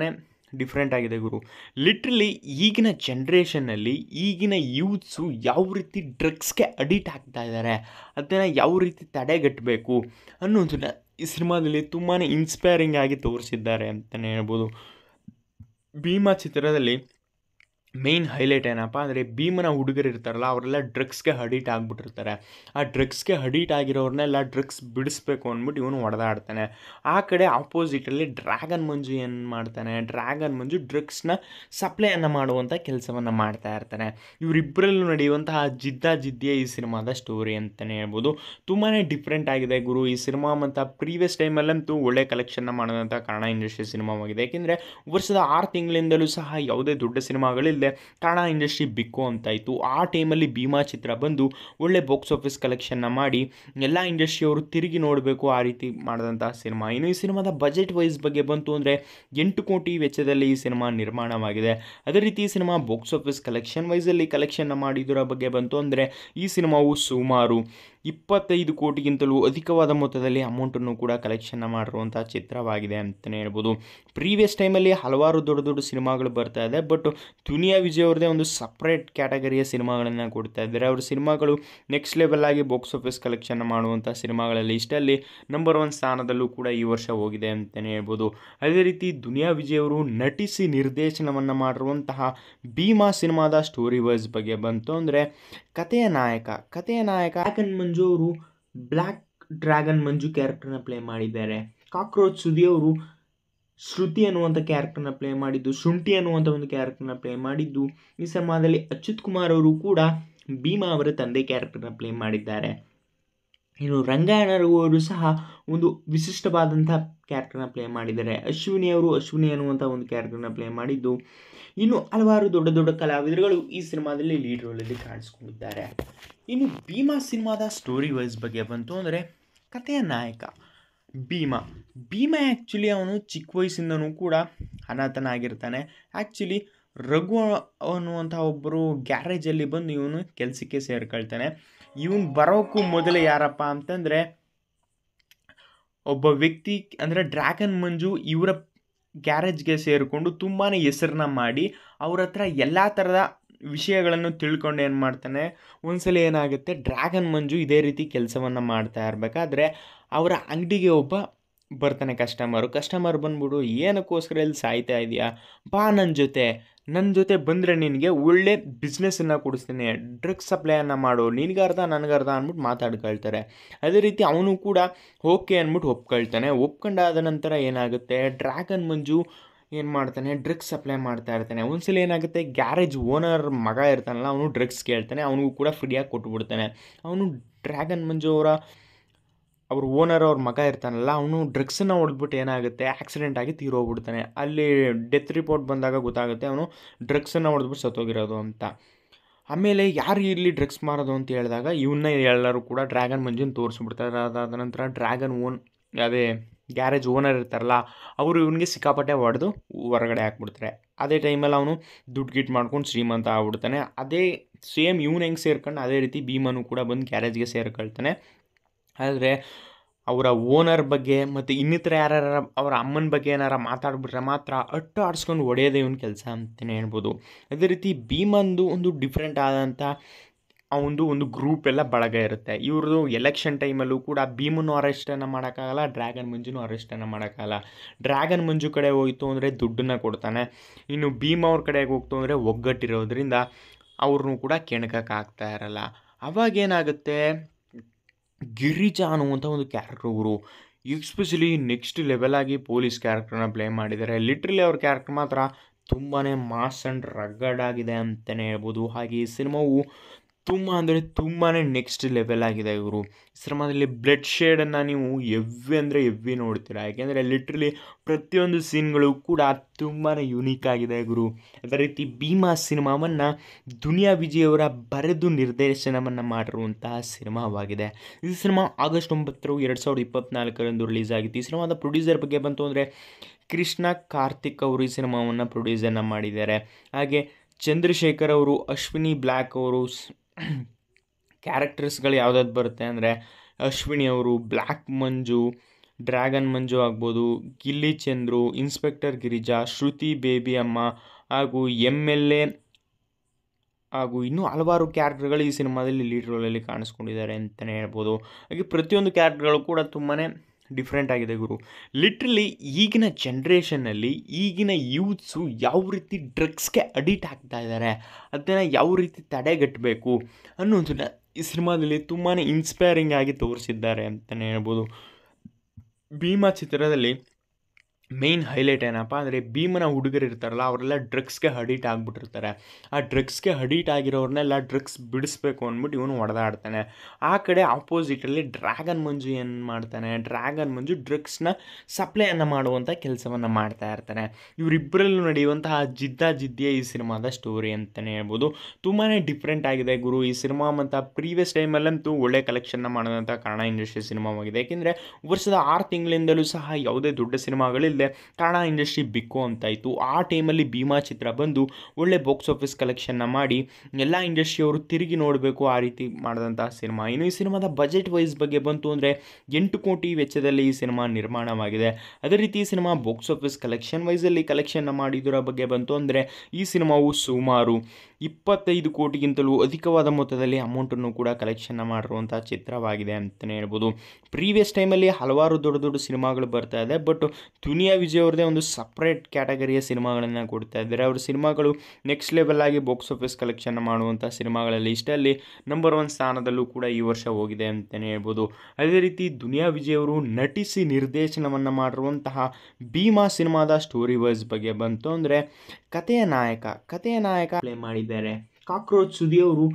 ಡಿಫ್ರೆಂಟ್ ಆಗಿದೆ ಗುರು ಲಿಟ್ರಲಿ ಈಗಿನ ಜನ್ರೇಷನ್ನಲ್ಲಿ ಈಗಿನ ಯೂತ್ಸು ಯಾವ ರೀತಿ ಡ್ರಗ್ಸ್ಗೆ ಅಡಿಕ್ಟ್ ಆಗ್ತಾ ಇದ್ದಾರೆ ಅದನ್ನು ಯಾವ ರೀತಿ ತಡೆಗಟ್ಟಬೇಕು ಅನ್ನೋದನ್ನ ಈ ಸಿನಿಮಾದಲ್ಲಿ ತುಂಬಾ ಇನ್ಸ್ಪೈರಿಂಗ್ ಆಗಿ ತೋರಿಸಿದ್ದಾರೆ ಅಂತಲೇ ಹೇಳ್ಬೋದು ಭೀಮಾ ಚಿತ್ರದಲ್ಲಿ ಮೇನ್ ಹೈಲೈಟ್ ಏನಪ್ಪ ಅಂದರೆ ಭೀಮನ ಹುಡುಗರು ಇರ್ತಾರಲ್ಲ ಅವರೆಲ್ಲ ಡ್ರಗ್ಸ್ಗೆ ಅಡಿಟ್ ಆಗಿಬಿಟ್ಟಿರ್ತಾರೆ ಆ ಡ್ರಗ್ಸ್ಗೆ ಹಡಿಟ್ ಆಗಿರೋರನ್ನೆಲ್ಲ ಡ್ರಗ್ಸ್ ಬಿಡಿಸ್ಬೇಕು ಅಂದ್ಬಿಟ್ಟು ಇವನು ಹೊಡೆದಾಡ್ತಾನೆ ಆ ಕಡೆ ಆಪೋಸಿಟಲ್ಲಿ ಡ್ರ್ಯಾಗನ್ ಮಂಜು ಏನು ಮಾಡ್ತಾನೆ ಡ್ರ್ಯಾಗನ್ ಮಂಜು ಡ್ರಗ್ಸ್ನ ಸಪ್ಲೈಯನ್ನು ಮಾಡುವಂಥ ಕೆಲಸವನ್ನು ಮಾಡ್ತಾ ಇರ್ತಾನೆ ಇವರಿಬ್ಬರಲ್ಲೂ ನಡೆಯುವಂತಹ ಜಿದ್ದಿಯೇ ಈ ಸಿನಿಮಾದ ಸ್ಟೋರಿ ಅಂತಲೇ ಹೇಳ್ಬೋದು ತುಂಬಾ ಡಿಫ್ರೆಂಟ್ ಆಗಿದೆ ಗುರು ಈ ಸಿನಿಮಾ ಮತ್ತು ಪ್ರೀವಿಯಸ್ ಟೈಮಲ್ಲಂತೂ ಒಳ್ಳೆ ಕಲೆಕ್ಷನ್ನ ಮಾಡೋದಂಥ ಕನ್ನಡ ಇಂಡಸ್ಟ್ರಿ ಸಿನಿಮಾವಾಗಿದೆ ಏಕೆಂದರೆ ವರ್ಷದ ಆರು ತಿಂಗಳಿಂದಲೂ ಸಹ ಯಾವುದೇ ದೊಡ್ಡ ಸಿನಿಮಾಗಳಿಲ್ಲ ಮುಂದೆ ಟಾಣಾ ಇಂಡಸ್ಟ್ರಿ ಬಿಕ್ಕು ಅಂತ ಇತ್ತು ಆ ಟೈಮಲ್ಲಿ ಭೀಮಾ ಚಿತ್ರ ಬಂದು ಒಳ್ಳೆ ಬಾಕ್ಸ್ ಆಫೀಸ್ ಕಲೆಕ್ಷನ್ನ ಮಾಡಿ ಎಲ್ಲ ಇಂಡಸ್ಟ್ರಿಯವರು ತಿರುಗಿ ನೋಡಬೇಕು ಆ ರೀತಿ ಮಾಡಿದಂಥ ಸಿನಿಮಾ ಇನ್ನು ಈ ಸಿನಿಮಾದ ಬಜೆಟ್ ವೈಸ್ ಬಗ್ಗೆ ಬಂತು ಅಂದರೆ ಎಂಟು ಕೋಟಿ ವೆಚ್ಚದಲ್ಲಿ ಈ ಸಿನಿಮಾ ನಿರ್ಮಾಣವಾಗಿದೆ ಅದೇ ರೀತಿ ಈ ಸಿನಿಮಾ ಬಾಕ್ಸ್ ಆಫೀಸ್ ಕಲೆಕ್ಷನ್ ವೈಸಲ್ಲಿ ಕಲೆಕ್ಷನ್ನ ಮಾಡಿದರ ಬಗ್ಗೆ ಬಂತು ಅಂದರೆ ಈ ಸಿನಿಮಾವು ಸುಮಾರು ಇಪ್ಪತ್ತೈದು ಕೋಟಿಗಿಂತಲೂ ಅಧಿಕವಾದ ಮೊತ್ತದಲ್ಲಿ ಅಮೌಂಟನ್ನು ಕೂಡ ಕಲೆಕ್ಷನ್ನ ಮಾಡಿರುವಂಥ ಚಿತ್ರವಾಗಿದೆ ಅಂತಲೇ ಹೇಳ್ಬೋದು ಪ್ರೀವಿಯಸ್ ಟೈಮಲ್ಲಿ ಹಲವಾರು ದೊಡ್ಡ ದೊಡ್ಡ ಸಿನಿಮಾಗಳು ಬರ್ತಾ ಇದೆ ಬಟ್ ದುನಿಯಾ ಸೋನಿಯಾ ವಿಜಯ್ ಅವ್ರದ್ದೇ ಒಂದು ಸಪ್ರೇಟ್ ಕ್ಯಾಟಗರಿಯ ಸಿನಿಮಾಗಳನ್ನು ಕೊಡ್ತಾ ಇದ್ದಾರೆ ಅವ್ರ ಸಿನಿಮಾಗಳು ನೆಕ್ಸ್ಟ್ ಲೆವೆಲ್ ಆಗಿ ಬಾಕ್ಸ್ ಆಫೀಸ್ ಕಲೆಕ್ಷನ್ ಮಾಡುವಂಥ ಸಿನಿಮಾಗಳಲ್ಲಿ ಇಷ್ಟಲ್ಲಿ ನಂಬರ್ ಒನ್ ಸ್ಥಾನದಲ್ಲೂ ಕೂಡ ಈ ವರ್ಷ ಹೋಗಿದೆ ಅಂತಲೇ ಹೇಳ್ಬೋದು ಅದೇ ರೀತಿ ದುನಿಯಾ ವಿಜಯ್ ಅವರು ನಟಿಸಿ ನಿರ್ದೇಶನವನ್ನು ಮಾಡಿರುವಂತಹ ಭೀಮಾ ಸಿನಿಮಾದ ಸ್ಟೋರಿ ವೈಸ್ ಬಗ್ಗೆ ಬಂತು ಅಂದರೆ ಕಥೆಯ ನಾಯಕ ಕಥೆಯ ನಾಯಕ ಯಾಕನ್ ಮಂಜು ಅವರು ಬ್ಲ್ಯಾಕ್ ಡ್ರ್ಯಾಗನ್ ಮಂಜು ಕ್ಯಾರೆಕ್ಟರ್ನ ಪ್ಲೇ ಮಾಡಿದ್ದಾರೆ ಕಾಕ್ರೋಚ್ ಸುದಿ ಅವರು ಶ್ರುತಿ ಅನ್ನುವಂಥ ಕ್ಯಾರೆಕ್ಟರ್ನ ಪ್ಲೇ ಮಾಡಿದ್ದು ಶುಂಠಿ ಅನ್ನುವಂಥ ಒಂದು ಕ್ಯಾರೆಕ್ಟರ್ನ ಪ್ಲೇ ಮಾಡಿದ್ದು ಈ ಸಿನಿಮಾದಲ್ಲಿ ಅಚ್ಯುತ್ ಕುಮಾರ್ ಅವರು ಕೂಡ ಭೀಮಾ ಅವರ ತಂದೆ ಕ್ಯಾರೆಕ್ಟರ್ನ ಪ್ಲೇ ಮಾಡಿದ್ದಾರೆ ಇನ್ನು ರಂಗಾಯಣರವರು ಅವರು ಸಹ ಒಂದು ವಿಶಿಷ್ಟವಾದಂಥ ಕ್ಯಾರೆಕ್ಟರ್ನ ಪ್ಲೇ ಮಾಡಿದ್ದಾರೆ ಅಶ್ವಿನಿ ಅವರು ಅಶ್ವಿನಿ ಅನ್ನುವಂಥ ಒಂದು ಕ್ಯಾರೆಕ್ಟರ್ನ ಪ್ಲೇ ಮಾಡಿದ್ದು ಇನ್ನು ಹಲವಾರು ದೊಡ್ಡ ದೊಡ್ಡ ಕಲಾವಿದರುಗಳು ಈ ಸಿನಿಮಾದಲ್ಲಿ ಲೀಡ್ ರೋಲಲ್ಲಿ ಕಾಣಿಸ್ಕೊಂಡಿದ್ದಾರೆ ಇನ್ನು ಭೀಮಾ ಸಿನಿಮಾದ ಸ್ಟೋರಿ ವೈಸ್ ಬಗ್ಗೆ ಬಂತು ಅಂದರೆ ಕಥೆಯ ನಾಯಕ ಭೀಮ ಭೀಮ ಆ್ಯಕ್ಚುಲಿ ಅವನು ಚಿಕ್ಕ ವಯಸ್ಸಿಂದನೂ ಕೂಡ ಅನಾಥನಾಗಿರ್ತಾನೆ ಆ್ಯಕ್ಚುಲಿ ರಘು ಅನ್ನುವಂಥ ಒಬ್ಬರು ಗ್ಯಾರೇಜಲ್ಲಿ ಬಂದು ಇವನು ಕೆಲಸಕ್ಕೆ ಸೇರ್ಕೊಳ್ತಾನೆ ಇವನು ಬರೋಕ್ಕೂ ಮೊದಲು ಯಾರಪ್ಪ ಅಂತಂದರೆ ಒಬ್ಬ ವ್ಯಕ್ತಿ ಅಂದರೆ ಡ್ರ್ಯಾಗನ್ ಮಂಜು ಇವರ ಗ್ಯಾರೇಜ್ಗೆ ಸೇರಿಕೊಂಡು ತುಂಬಾ ಹೆಸರನ್ನ ಮಾಡಿ ಅವರ ಹತ್ರ ಎಲ್ಲ ಥರದ ವಿಷಯಗಳನ್ನು ತಿಳ್ಕೊಂಡು ಏನು ಮಾಡ್ತಾನೆ ಒಂದ್ಸಲ ಏನಾಗುತ್ತೆ ಡ್ರ್ಯಾಗನ್ ಮಂಜು ಇದೇ ರೀತಿ ಕೆಲಸವನ್ನು ಮಾಡ್ತಾ ಇರಬೇಕಾದ್ರೆ ಅವರ ಅಂಗಡಿಗೆ ಒಬ್ಬ ಬರ್ತಾನೆ ಕಸ್ಟಮರು ಕಸ್ಟಮರ್ ಬಂದ್ಬಿಡು ಏನಕ್ಕೋಸ್ಕರ ಇಲ್ಲಿ ಸಾಯ್ತಾ ಇದೆಯಾ ಬಾ ನನ್ನ ಜೊತೆ ನನ್ನ ಜೊತೆ ಬಂದರೆ ನಿನಗೆ ಒಳ್ಳೆ ಬಿಸ್ನೆಸ್ಸನ್ನು ಕೊಡಿಸ್ತೀನಿ ಡ್ರಗ್ಸ್ ಸಪ್ಲೈಯನ್ನು ಮಾಡು ನಿನಗರ್ಧ ನನಗರ್ಧ ಅಂದ್ಬಿಟ್ಟು ಮಾತಾಡ್ಕೊಳ್ತಾರೆ ಅದೇ ರೀತಿ ಅವನು ಕೂಡ ಓಕೆ ಅಂದ್ಬಿಟ್ಟು ಒಪ್ಕೊಳ್ತಾನೆ ಒಪ್ಕೊಂಡಾದ ನಂತರ ಏನಾಗುತ್ತೆ ಡ್ರ್ಯಾಗನ್ ಮಂಜು ಏನು ಮಾಡ್ತಾನೆ ಡ್ರಗ್ಸ್ ಸಪ್ಲೈ ಮಾಡ್ತಾ ಇರ್ತಾನೆ ಒಂದ್ಸಲ ಏನಾಗುತ್ತೆ ಗ್ಯಾರೇಜ್ ಓನರ್ ಮಗ ಇರ್ತಾನಲ್ಲ ಅವನು ಡ್ರಗ್ಸ್ ಕೇಳ್ತಾನೆ ಅವನಿಗೂ ಕೂಡ ಫ್ರೀಯಾಗಿ ಕೊಟ್ಬಿಡ್ತಾನೆ ಅವನು ಡ್ರ್ಯಾಗನ್ ಮಂಜು ಅವರ ಅವ್ರ ಓನರ್ ಅವ್ರ ಮಗ ಇರ್ತಾನಲ್ಲ ಅವನು ಡ್ರಗ್ಸನ್ನು ಹೊಡೆದ್ಬಿಟ್ಟು ಏನಾಗುತ್ತೆ ಆಕ್ಸಿಡೆಂಟ್ ಆಗಿ ತೀರೋಗ್ಬಿಡ್ತಾನೆ ಅಲ್ಲಿ ಡೆತ್ ರಿಪೋರ್ಟ್ ಬಂದಾಗ ಗೊತ್ತಾಗುತ್ತೆ ಅವನು ಡ್ರಗ್ಸನ್ನು ಹೊಡೆದ್ಬಿಟ್ಟು ಸತ್ತೋಗಿರೋದು ಅಂತ ಆಮೇಲೆ ಯಾರು ಇಲ್ಲಿ ಡ್ರಗ್ಸ್ ಮಾರೋದು ಅಂತ ಹೇಳಿದಾಗ ಇವನ್ನ ಎಲ್ಲರೂ ಕೂಡ ಡ್ರ್ಯಾಗನ್ ಮಂಜುನ ತೋರಿಸ್ಬಿಡ್ತಾರೆ ಅದಾದ ನಂತರ ಡ್ರ್ಯಾಗನ್ ಓನ್ ಅದೇ ಗ್ಯಾರೇಜ್ ಓನರ್ ಇರ್ತಾರಲ್ಲ ಅವರು ಇವನಿಗೆ ಸಿಕ್ಕಾಪಟ್ಟೆ ಹೊಡೆದು ಹೊರಗಡೆ ಹಾಕ್ಬಿಡ್ತಾರೆ ಅದೇ ಟೈಮಲ್ಲಿ ಅವನು ದುಡ್ಡು ಗಿಟ್ ಮಾಡ್ಕೊಂಡು ಶ್ರೀಮಂತ ಆಗ್ಬಿಡ್ತಾನೆ ಅದೇ ಸೇಮ್ ಇವನು ಹೆಂಗೆ ಸೇರ್ಕೊಂಡು ಅದೇ ರೀತಿ ಭೀಮನು ಕೂಡ ಬಂದು ಗ್ಯಾರೇಜ್ಗೆ ಸೇರ್ಕೊಳ್ತಾನೆ ಆದರೆ ಅವರ ಓನರ್ ಬಗ್ಗೆ ಮತ್ತು ಇನ್ನಿತರ ಯಾರ್ಯಾರ ಅವರ ಅಮ್ಮನ ಬಗ್ಗೆ ಏನಾರ ಮಾತಾಡ್ಬಿಟ್ರೆ ಮಾತ್ರ ಅಟ್ಟು ಆಡಿಸ್ಕೊಂಡು ಹೊಡೆಯೋದೇ ಇವನ ಕೆಲಸ ಅಂತಲೇ ಹೇಳ್ಬೋದು ಅದೇ ರೀತಿ ಭೀಮಂದು ಒಂದು ಡಿಫ್ರೆಂಟ್ ಆದಂಥ ಆ ಒಂದು ಗ್ರೂಪ್ ಎಲ್ಲ ಬಳಗ ಇರುತ್ತೆ ಇವ್ರದ್ದು ಎಲೆಕ್ಷನ್ ಟೈಮಲ್ಲೂ ಕೂಡ ಭೀಮನ್ನು ಅರೆಸ್ಟನ್ನು ಮಾಡೋಕ್ಕಾಗಲ್ಲ ಡ್ರ್ಯಾಗನ್ ಮಂಜುನೂ ಅರೆಸ್ಟನ್ನು ಮಾಡೋಕ್ಕಾಗಲ್ಲ ಡ್ರ್ಯಾಗನ್ ಮಂಜು ಕಡೆ ಹೋಯಿತು ಅಂದರೆ ದುಡ್ಡನ್ನ ಕೊಡ್ತಾನೆ ಇನ್ನು ಭೀಮ್ ಅವ್ರ ಕಡೆಗೆ ಹೋಗ್ತು ಅಂದರೆ ಒಗ್ಗಟ್ಟಿರೋದ್ರಿಂದ ಅವ್ರನ್ನೂ ಕೂಡ ಕೆಣಕಕ್ಕಾಗ್ತಾ ಇರಲ್ಲ ಅವಾಗೇನಾಗುತ್ತೆ ಗಿರಿಜಾ ಅನ್ನುವಂಥ ಒಂದು ಕ್ಯಾರೆಕ್ಟರ್ ಇವರು ಎಕ್ಸ್ಪೆಷಲಿ ನೆಕ್ಸ್ಟ್ ಲೆವೆಲ್ ಆಗಿ ಪೊಲೀಸ್ ಕ್ಯಾರೆಕ್ಟರ್ನ ಪ್ಲೇ ಮಾಡಿದ್ದಾರೆ ಲಿಟ್ರಲಿ ಅವ್ರ ಕ್ಯಾರೆಕ್ಟರ್ ಮಾತ್ರ ತುಂಬಾ ಮಾಸ್ ಆ್ಯಂಡ್ ರಗ್ಗಡ್ ಆಗಿದೆ ಅಂತಲೇ ಹೇಳ್ಬೋದು ಹಾಗೆ ಈ ಸಿನಿಮಾವು ತುಂಬ ಅಂದರೆ ತುಂಬಾ ನೆಕ್ಸ್ಟ್ ಲೆವೆಲ್ ಆಗಿದೆ ಇವರು ಸಿನಿಮಾದಲ್ಲಿ ಬ್ಲಡ್ ಶೇಡನ್ನು ನೀವು ಎವ್ವಿ ಅಂದರೆ ಎವ್ವಿ ನೋಡ್ತೀರ ಯಾಕೆಂದರೆ ಲಿಟ್ರಲಿ ಪ್ರತಿಯೊಂದು ಸೀನ್ಗಳು ಕೂಡ ತುಂಬಾ ಯುನೀಕ್ ಆಗಿದೆ ಗುರು ಅದೇ ರೀತಿ ಭೀಮಾ ಸಿನಿಮಾವನ್ನು ದುನಿಯಾ ವಿಜಯವರ ಬರೆದು ನಿರ್ದೇಶನವನ್ನು ಮಾಡಿರುವಂತಹ ಸಿನಿಮಾವಾಗಿದೆ ಈ ಸಿನಿಮಾ ಆಗಸ್ಟ್ ಒಂಬತ್ತರು ಎರಡು ಸಾವಿರದ ಇಪ್ಪತ್ನಾಲ್ಕರಂದು ರಿಲೀಸ್ ಆಗಿತ್ತು ಈ ಸಿನಿಮಾದ ಪ್ರೊಡ್ಯೂಸರ್ ಬಗ್ಗೆ ಬಂತು ಅಂದರೆ ಕೃಷ್ಣ ಕಾರ್ತಿಕ್ ಅವರು ಈ ಸಿನಿಮಾವನ್ನು ಪ್ರೊಡ್ಯೂಸನ್ನು ಮಾಡಿದ್ದಾರೆ ಹಾಗೆ ಚಂದ್ರಶೇಖರ್ ಅವರು ಅಶ್ವಿನಿ ಬ್ಲ್ಯಾಕ್ ಅವರು ಕ್ಯಾರೆಕ್ಟರ್ಸ್ಗಳು ಯಾವ್ದಾದ್ರು ಬರುತ್ತೆ ಅಂದರೆ ಅಶ್ವಿನಿ ಅವರು ಬ್ಲ್ಯಾಕ್ ಮಂಜು ಡ್ರ್ಯಾಗನ್ ಮಂಜು ಆಗ್ಬೋದು ಗಿಲ್ಲಿ ಚಂದ್ರು ಇನ್ಸ್ಪೆಕ್ಟರ್ ಗಿರಿಜಾ ಶ್ರುತಿ ಬೇಬಿ ಅಮ್ಮ ಹಾಗೂ ಎಮ್ ಎಲ್ ಎ ಹಾಗೂ ಇನ್ನೂ ಹಲವಾರು ಕ್ಯಾರೆಕ್ಟರ್ಗಳು ಈ ಸಿನಿಮಾದಲ್ಲಿ ಲೀಡ್ ರೋಲಲ್ಲಿ ಕಾಣಿಸ್ಕೊಂಡಿದ್ದಾರೆ ಅಂತಲೇ ಹೇಳ್ಬೋದು ಹಾಗೆ ಪ್ರತಿಯೊಂದು ಕ್ಯಾರೆಕ್ಟರ್ಗಳು ಕೂಡ ತುಂಬಾ ಡಿಫ್ರೆಂಟ್ ಆಗಿದೆ ಗುರು ಲಿಟ್ರಲಿ ಈಗಿನ ಜನ್ರೇಷನ್ನಲ್ಲಿ ಈಗಿನ ಯೂತ್ಸು ಯಾವ ರೀತಿ ಡ್ರಗ್ಸ್ಗೆ ಅಡಿಟ್ ಆಗ್ತಾ ಇದ್ದಾರೆ ಅದನ್ನು ಯಾವ ರೀತಿ ತಡೆಗಟ್ಟಬೇಕು ಒಂದು ಈ ಸಿನಿಮಾದಲ್ಲಿ ತುಂಬಾ ಇನ್ಸ್ಪೈರಿಂಗ್ ಆಗಿ ತೋರಿಸಿದ್ದಾರೆ ಅಂತಲೇ ಹೇಳ್ಬೋದು ಭೀಮಾ ಚಿತ್ರದಲ್ಲಿ ಮೇನ್ ಹೈಲೈಟ್ ಏನಪ್ಪ ಅಂದರೆ ಭೀಮನ ಹುಡುಗರು ಇರ್ತಾರಲ್ಲ ಅವರೆಲ್ಲ ಡ್ರಗ್ಸ್ಗೆ ಹಡಿಟ್ ಆಗಿಬಿಟ್ಟಿರ್ತಾರೆ ಆ ಡ್ರಗ್ಸ್ಗೆ ಹಡಿಟ್ ಆಗಿರೋರನ್ನೆಲ್ಲ ಡ್ರಗ್ಸ್ ಬಿಡಿಸ್ಬೇಕು ಅಂದ್ಬಿಟ್ಟು ಇವನು ಹೊಡೆದಾಡ್ತಾನೆ ಆ ಕಡೆ ಆಪೋಸಿಟಲ್ಲಿ ಡ್ರ್ಯಾಗನ್ ಮಂಜು ಏನು ಮಾಡ್ತಾನೆ ಡ್ರ್ಯಾಗನ್ ಮಂಜು ಡ್ರಗ್ಸ್ನ ಸಪ್ಲೈಯನ್ನು ಮಾಡುವಂಥ ಕೆಲಸವನ್ನು ಮಾಡ್ತಾ ಇರ್ತಾನೆ ಇವರಿಬ್ಬರಲ್ಲೂ ನಡೆಯುವಂತಹ ಜಿದ್ದ ಈ ಸಿನಿಮಾದ ಸ್ಟೋರಿ ಅಂತಲೇ ಹೇಳ್ಬೋದು ತುಂಬಾ ಡಿಫ್ರೆಂಟ್ ಆಗಿದೆ ಗುರು ಈ ಸಿನಿಮಾ ಮತ್ತು ಪ್ರೀವಿಯಸ್ ಟೈಮಲ್ಲಂತೂ ಒಳ್ಳೆ ಕಲೆಕ್ಷನ್ನ ಮಾಡೋದಂಥ ಕನ್ನಡ ಇಂಡಸ್ಟ್ರಿ ಸಿನಿಮಾವಾಗಿದೆ ಯಾಕೆಂದರೆ ವರ್ಷದ ಆರು ತಿಂಗಳಿಂದಲೂ ಸಹ ಯಾವುದೇ ದೊಡ್ಡ ಸಿನಿಮಾಗಳಲ್ಲಿ ಕಾಣಾ ಇಂಡಸ್ಟ್ರಿ ಬಿಕ್ಕು ಅಂತಾಯಿತು ಆ ಟೈಮಲ್ಲಿ ಭೀಮಾ ಚಿತ್ರ ಬಂದು ಒಳ್ಳೆ ಬಾಕ್ಸ್ ಆಫೀಸ್ ಕಲೆಕ್ಷನ್ನ ಮಾಡಿ ಎಲ್ಲ ಇಂಡಸ್ಟ್ರಿಯವರು ತಿರುಗಿ ನೋಡಬೇಕು ಆ ರೀತಿ ಮಾಡಿದಂಥ ಸಿನಿಮಾ ಇನ್ನು ಈ ಸಿನಿಮಾದ ಬಜೆಟ್ ವೈಸ್ ಬಗ್ಗೆ ಬಂತು ಅಂದರೆ ಎಂಟು ಕೋಟಿ ವೆಚ್ಚದಲ್ಲಿ ಈ ಸಿನಿಮಾ ನಿರ್ಮಾಣವಾಗಿದೆ ಅದೇ ರೀತಿ ಈ ಸಿನಿಮಾ ಬಾಕ್ಸ್ ಆಫೀಸ್ ಕಲೆಕ್ಷನ್ ವೈಸಲ್ಲಿ ಕಲೆಕ್ಷನ್ನ ಮಾಡಿದ್ರ ಬಗ್ಗೆ ಬಂತು ಅಂದರೆ ಈ ಸಿನಿಮಾವು ಸುಮಾರು ಇಪ್ಪತ್ತೈದು ಕೋಟಿಗಿಂತಲೂ ಅಧಿಕವಾದ ಮೊತ್ತದಲ್ಲಿ ಅಮೌಂಟನ್ನು ಕೂಡ ಕಲೆಕ್ಷನ್ನ ಮಾಡಿರುವಂಥ ಚಿತ್ರವಾಗಿದೆ ಅಂತಲೇ ಹೇಳ್ಬೋದು ಪ್ರೀವಿಯಸ್ ಟೈಮಲ್ಲಿ ಹಲವಾರು ದೊಡ್ಡ ದೊಡ್ಡ ಸಿನಿಮಾಗಳು ಬರ್ತಾ ಇದೆ ಬಟ್ ದುನಿಯಾ ವಿಜಯ್ ಅವ್ರದ್ದೇ ಒಂದು ಸಪ್ರೇಟ್ ಕ್ಯಾಟಗರಿಯ ಸಿನಿಮಾಗಳನ್ನು ಕೊಡ್ತಾ ಇದ್ದಾರೆ ಅವ್ರ ಸಿನಿಮಾಗಳು ನೆಕ್ಸ್ಟ್ ಲೆವೆಲ್ ಆಗಿ ಬಾಕ್ಸ್ ಆಫೀಸ್ ಕಲೆಕ್ಷನ್ ಮಾಡುವಂಥ ಸಿನಿಮಾಗಳಲ್ಲಿ ಇಷ್ಟಲ್ಲಿ ನಂಬರ್ ಒನ್ ಸ್ಥಾನದಲ್ಲೂ ಕೂಡ ಈ ವರ್ಷ ಹೋಗಿದೆ ಅಂತಲೇ ಹೇಳ್ಬೋದು ಅದೇ ರೀತಿ ದುನಿಯಾ ವಿಜಯ್ ಅವರು ನಟಿಸಿ ನಿರ್ದೇಶನವನ್ನು ಮಾಡಿರುವಂತಹ ಭೀಮಾ ಸಿನಿಮಾದ ಸ್ಟೋರಿ ವೈಸ್ ಬಗ್ಗೆ ಬಂತು ಅಂದರೆ ಕಥೆಯ ನಾಯಕ ಕಥೆಯ ನಾಯಕ ಪ್ಲೇ ಮಾಡಿದ್ದಾರೆ ಮಾಡಿದ್ದಾರೆ ಕಾಕ್ರೋಚ್ ಸುದಿಯವರು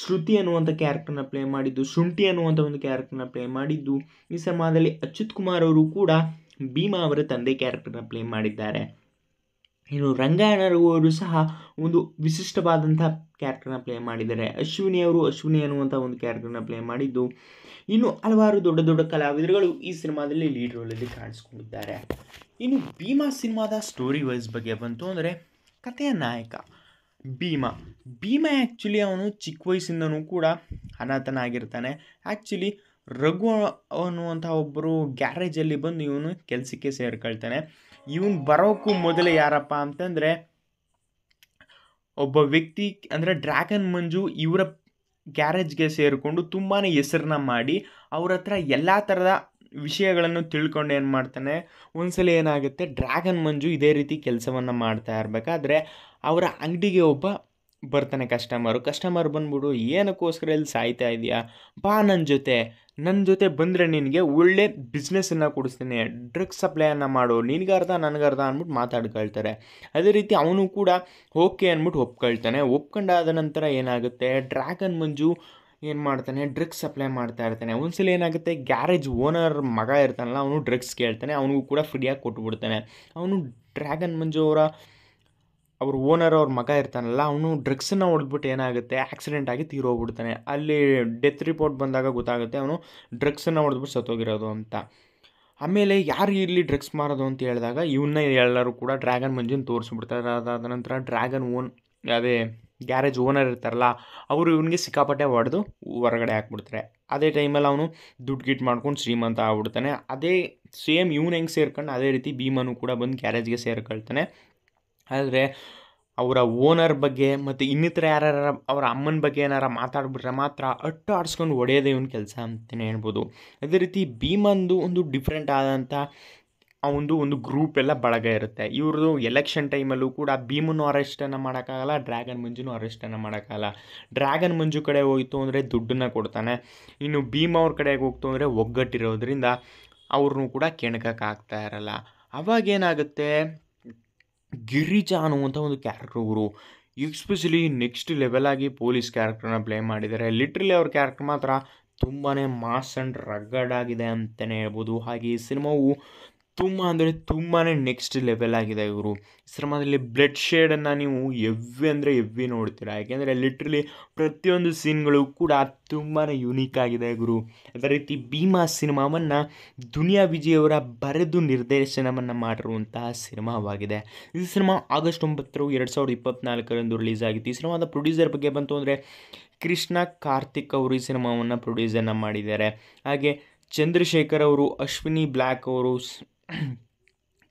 ಶ್ರುತಿ ಅನ್ನುವಂಥ ಕ್ಯಾರೆಕ್ಟರ್ನ ಪ್ಲೇ ಮಾಡಿದ್ದು ಶುಂಠಿ ಅನ್ನುವಂಥ ಒಂದು ಕ್ಯಾರೆಕ್ಟರ್ನ ಪ್ಲೇ ಮಾಡಿದ್ದು ಈ ಸಿನಿಮಾದಲ್ಲಿ ಅಚ್ಯುತ್ ಕುಮಾರ್ ಅವರು ಕೂಡ ಭೀಮಾ ಅವರ ತಂದೆ ಕ್ಯಾರೆಕ್ಟರ್ನ ಪ್ಲೇ ಮಾಡಿದ್ದಾರೆ ಇನ್ನು ರಂಗಾಯಣರವರು ಸಹ ಒಂದು ವಿಶಿಷ್ಟವಾದಂಥ ಕ್ಯಾರೆಕ್ಟರ್ನ ಪ್ಲೇ ಮಾಡಿದ್ದಾರೆ ಅಶ್ವಿನಿ ಅವರು ಅಶ್ವಿನಿ ಅನ್ನುವಂಥ ಒಂದು ಕ್ಯಾರೆಕ್ಟರ್ನ ಪ್ಲೇ ಮಾಡಿದ್ದು ಇನ್ನು ಹಲವಾರು ದೊಡ್ಡ ದೊಡ್ಡ ಕಲಾವಿದರುಗಳು ಈ ಸಿನಿಮಾದಲ್ಲಿ ಲೀಡ್ ರೋಲಲ್ಲಿ ಕಾಣಿಸ್ಕೊಂಡಿದ್ದಾರೆ ಇನ್ನು ಭೀಮಾ ಸಿನಿಮಾದ ಸ್ಟೋರಿ ವೈಸ್ ಬಗ್ಗೆ ಬಂತು ಅಂದರೆ ಕಥೆಯ ನಾಯಕ ಭೀಮ ಭೀಮ ಆ್ಯಕ್ಚುಲಿ ಅವನು ಚಿಕ್ಕ ವಯಸ್ಸಿಂದನೂ ಕೂಡ ಅನಾಥನಾಗಿರ್ತಾನೆ ಆ್ಯಕ್ಚುಲಿ ರಘು ಅನ್ನುವಂಥ ಒಬ್ಬರು ಗ್ಯಾರೇಜಲ್ಲಿ ಬಂದು ಇವನು ಕೆಲಸಕ್ಕೆ ಸೇರ್ಕೊಳ್ತಾನೆ ಇವನು ಬರೋಕ್ಕೂ ಮೊದಲೇ ಯಾರಪ್ಪ ಅಂತಂದರೆ ಒಬ್ಬ ವ್ಯಕ್ತಿ ಅಂದರೆ ಡ್ರ್ಯಾಗನ್ ಮಂಜು ಇವರ ಗ್ಯಾರೇಜ್ಗೆ ಸೇರಿಕೊಂಡು ತುಂಬಾ ಹೆಸರನ್ನ ಮಾಡಿ ಅವ್ರ ಹತ್ರ ಎಲ್ಲ ಥರದ ವಿಷಯಗಳನ್ನು ತಿಳ್ಕೊಂಡು ಏನು ಮಾಡ್ತಾನೆ ಒಂದ್ಸಲ ಏನಾಗುತ್ತೆ ಡ್ರ್ಯಾಗನ್ ಮಂಜು ಇದೇ ರೀತಿ ಕೆಲಸವನ್ನು ಮಾಡ್ತಾ ಇರಬೇಕಾದ್ರೆ ಅವರ ಅಂಗಡಿಗೆ ಒಬ್ಬ ಬರ್ತಾನೆ ಕಸ್ಟಮರು ಕಸ್ಟಮರ್ ಬಂದ್ಬಿಡು ಏನಕ್ಕೋಸ್ಕರ ಇಲ್ಲಿ ಸಾಯ್ತಾ ಇದೆಯಾ ಬಾ ನನ್ನ ಜೊತೆ ನನ್ನ ಜೊತೆ ಬಂದರೆ ನಿನಗೆ ಒಳ್ಳೆ ಬಿಸ್ನೆಸ್ಸನ್ನು ಕೊಡಿಸ್ತೀನಿ ಡ್ರಗ್ಸ್ ಸಪ್ಲೈಯನ್ನು ಮಾಡು ನನಗೆ ಅರ್ಧ ಅಂದ್ಬಿಟ್ಟು ಮಾತಾಡ್ಕೊಳ್ತಾರೆ ಅದೇ ರೀತಿ ಅವನು ಕೂಡ ಓಕೆ ಅಂದ್ಬಿಟ್ಟು ಒಪ್ಕೊಳ್ತಾನೆ ಒಪ್ಕೊಂಡಾದ ನಂತರ ಏನಾಗುತ್ತೆ ಡ್ರ್ಯಾಗನ್ ಮಂಜು ಏನು ಮಾಡ್ತಾನೆ ಡ್ರಗ್ಸ್ ಸಪ್ಲೈ ಮಾಡ್ತಾ ಇರ್ತಾನೆ ಒಂದ್ಸಲ ಏನಾಗುತ್ತೆ ಗ್ಯಾರೇಜ್ ಓನರ್ ಮಗ ಇರ್ತಾನಲ್ಲ ಅವನು ಡ್ರಗ್ಸ್ ಕೇಳ್ತಾನೆ ಅವನಿಗೂ ಕೂಡ ಫ್ರೀಯಾಗಿ ಕೊಟ್ಟುಬಿಡ್ತಾನೆ ಅವನು ಡ್ರ್ಯಾಗನ್ ಮಂಜು ಅವರ ಅವ್ರ ಓನರ್ ಅವ್ರ ಮಗ ಇರ್ತಾನಲ್ಲ ಅವನು ಡ್ರಗ್ಸನ್ನು ಹೊಡೆದ್ಬಿಟ್ಟು ಏನಾಗುತ್ತೆ ಆಕ್ಸಿಡೆಂಟ್ ಆಗಿ ತೀರೋಗ್ಬಿಡ್ತಾನೆ ಅಲ್ಲಿ ಡೆತ್ ರಿಪೋರ್ಟ್ ಬಂದಾಗ ಗೊತ್ತಾಗುತ್ತೆ ಅವನು ಡ್ರಗ್ಸನ್ನು ಹೊಡೆದ್ಬಿಟ್ಟು ಸತ್ತೋಗಿರೋದು ಅಂತ ಆಮೇಲೆ ಯಾರು ಇಲ್ಲಿ ಡ್ರಗ್ಸ್ ಮಾರೋದು ಅಂತ ಹೇಳಿದಾಗ ಇವನ್ನ ಎಲ್ಲರೂ ಕೂಡ ಡ್ರ್ಯಾಗನ್ ಮಂಜಿನ ತೋರಿಸ್ಬಿಡ್ತಾರೆ ಅದಾದ ನಂತರ ಡ್ರ್ಯಾಗನ್ ಓನ್ ಅದೇ ಗ್ಯಾರೇಜ್ ಓನರ್ ಇರ್ತಾರಲ್ಲ ಅವರು ಇವನಿಗೆ ಸಿಕ್ಕಾಪಟ್ಟೆ ಹೊಡೆದು ಹೊರಗಡೆ ಹಾಕ್ಬಿಡ್ತಾರೆ ಅದೇ ಟೈಮಲ್ಲಿ ಅವನು ದುಡ್ಡು ಗಿಟ್ ಮಾಡ್ಕೊಂಡು ಶ್ರೀಮಂತ ಆಗ್ಬಿಡ್ತಾನೆ ಅದೇ ಸೇಮ್ ಇವನು ಹೆಂಗೆ ಸೇರ್ಕೊಂಡು ಅದೇ ರೀತಿ ಭೀಮನು ಕೂಡ ಬಂದು ಗ್ಯಾರೇಜ್ಗೆ ಸೇರ್ಕೊಳ್ತಾನೆ ಆದರೆ ಅವರ ಓನರ್ ಬಗ್ಗೆ ಮತ್ತು ಇನ್ನಿತರ ಯಾರ್ಯಾರ ಅವರ ಅಮ್ಮನ ಬಗ್ಗೆ ಏನಾರ ಮಾತಾಡ್ಬಿಟ್ರೆ ಮಾತ್ರ ಅಟ್ಟು ಆಡಿಸ್ಕೊಂಡು ಒಡೆಯೋದೇ ಇವನ ಕೆಲಸ ಅಂತಲೇ ಹೇಳ್ಬೋದು ಅದೇ ರೀತಿ ಭೀಮಂದು ಒಂದು ಡಿಫ್ರೆಂಟ್ ಆದಂಥ ಆ ಒಂದು ಗ್ರೂಪ್ ಎಲ್ಲ ಬಳಗ ಇರುತ್ತೆ ಇವ್ರದ್ದು ಎಲೆಕ್ಷನ್ ಟೈಮಲ್ಲೂ ಕೂಡ ಭೀಮನ್ನು ಅರೆಸ್ಟನ್ನು ಮಾಡೋಕ್ಕಾಗಲ್ಲ ಡ್ರ್ಯಾಗನ್ ಮಂಜುನೂ ಅರೆಸ್ಟನ್ನು ಮಾಡೋಕ್ಕಾಗಲ್ಲ ಡ್ರ್ಯಾಗನ್ ಮಂಜು ಕಡೆ ಹೋಯಿತು ಅಂದರೆ ದುಡ್ಡನ್ನು ಕೊಡ್ತಾನೆ ಇನ್ನು ಭೀಮ ಅವ್ರ ಕಡೆಗೆ ಹೋಗ್ತು ಅಂದರೆ ಒಗ್ಗಟ್ಟಿರೋದ್ರಿಂದ ಅವ್ರನ್ನೂ ಕೂಡ ಕೆಣಕಕ್ಕಾಗ್ತಾ ಇರಲ್ಲ ಅವಾಗೇನಾಗುತ್ತೆ ಗಿರಿಜಾ ಅನ್ನುವಂಥ ಒಂದು ಕ್ಯಾರೆಕ್ಟರ್ ಇವರು ಎಕ್ಸ್ಪೆಷಲಿ ನೆಕ್ಸ್ಟ್ ಆಗಿ ಪೊಲೀಸ್ ಕ್ಯಾರೆಕ್ಟ್ರನ್ನ ಪ್ಲೇ ಮಾಡಿದ್ದಾರೆ ಲಿಟ್ರಲಿ ಅವ್ರ ಕ್ಯಾರೆಕ್ಟರ್ ಮಾತ್ರ ತುಂಬಾ ಮಾಸ್ ಆ್ಯಂಡ್ ರಗ್ಗಡ್ ಆಗಿದೆ ಅಂತಲೇ ಹೇಳ್ಬೋದು ಹಾಗೆ ಈ ಸಿನಿಮಾವು ತುಂಬ ಅಂದರೆ ತುಂಬಾ ನೆಕ್ಸ್ಟ್ ಲೆವೆಲ್ ಆಗಿದೆ ಇವರು ಸಿನಿಮಾದಲ್ಲಿ ಬ್ಲಡ್ ಶೇಡನ್ನು ನೀವು ಎವ್ವಿ ಅಂದರೆ ಎವ್ವಿ ನೋಡ್ತೀರಾ ಯಾಕೆಂದರೆ ಲಿಟ್ರಲಿ ಪ್ರತಿಯೊಂದು ಸೀನ್ಗಳು ಕೂಡ ತುಂಬಾ ಯುನೀಕ್ ಆಗಿದೆ ಗುರು ಅದೇ ರೀತಿ ಭೀಮಾ ಸಿನಿಮಾವನ್ನು ದುನಿಯಾ ವಿಜಯ್ ಅವರ ಬರೆದು ನಿರ್ದೇಶನವನ್ನು ಮಾಡಿರುವಂತಹ ಸಿನಿಮಾವಾಗಿದೆ ಈ ಸಿನಿಮಾ ಆಗಸ್ಟ್ ಒಂಬತ್ತರ ಎರಡು ಸಾವಿರದ ಇಪ್ಪತ್ನಾಲ್ಕರಂದು ರಿಲೀಸ್ ಆಗಿತ್ತು ಈ ಸಿನಿಮಾದ ಪ್ರೊಡ್ಯೂಸರ್ ಬಗ್ಗೆ ಬಂತು ಅಂದರೆ ಕೃಷ್ಣ ಕಾರ್ತಿಕ್ ಅವರು ಈ ಸಿನಿಮಾವನ್ನು ಪ್ರೊಡ್ಯೂಸನ್ನು ಮಾಡಿದ್ದಾರೆ ಹಾಗೆ ಚಂದ್ರಶೇಖರ್ ಅವರು ಅಶ್ವಿನಿ ಬ್ಲ್ಯಾಕ್ ಅವರು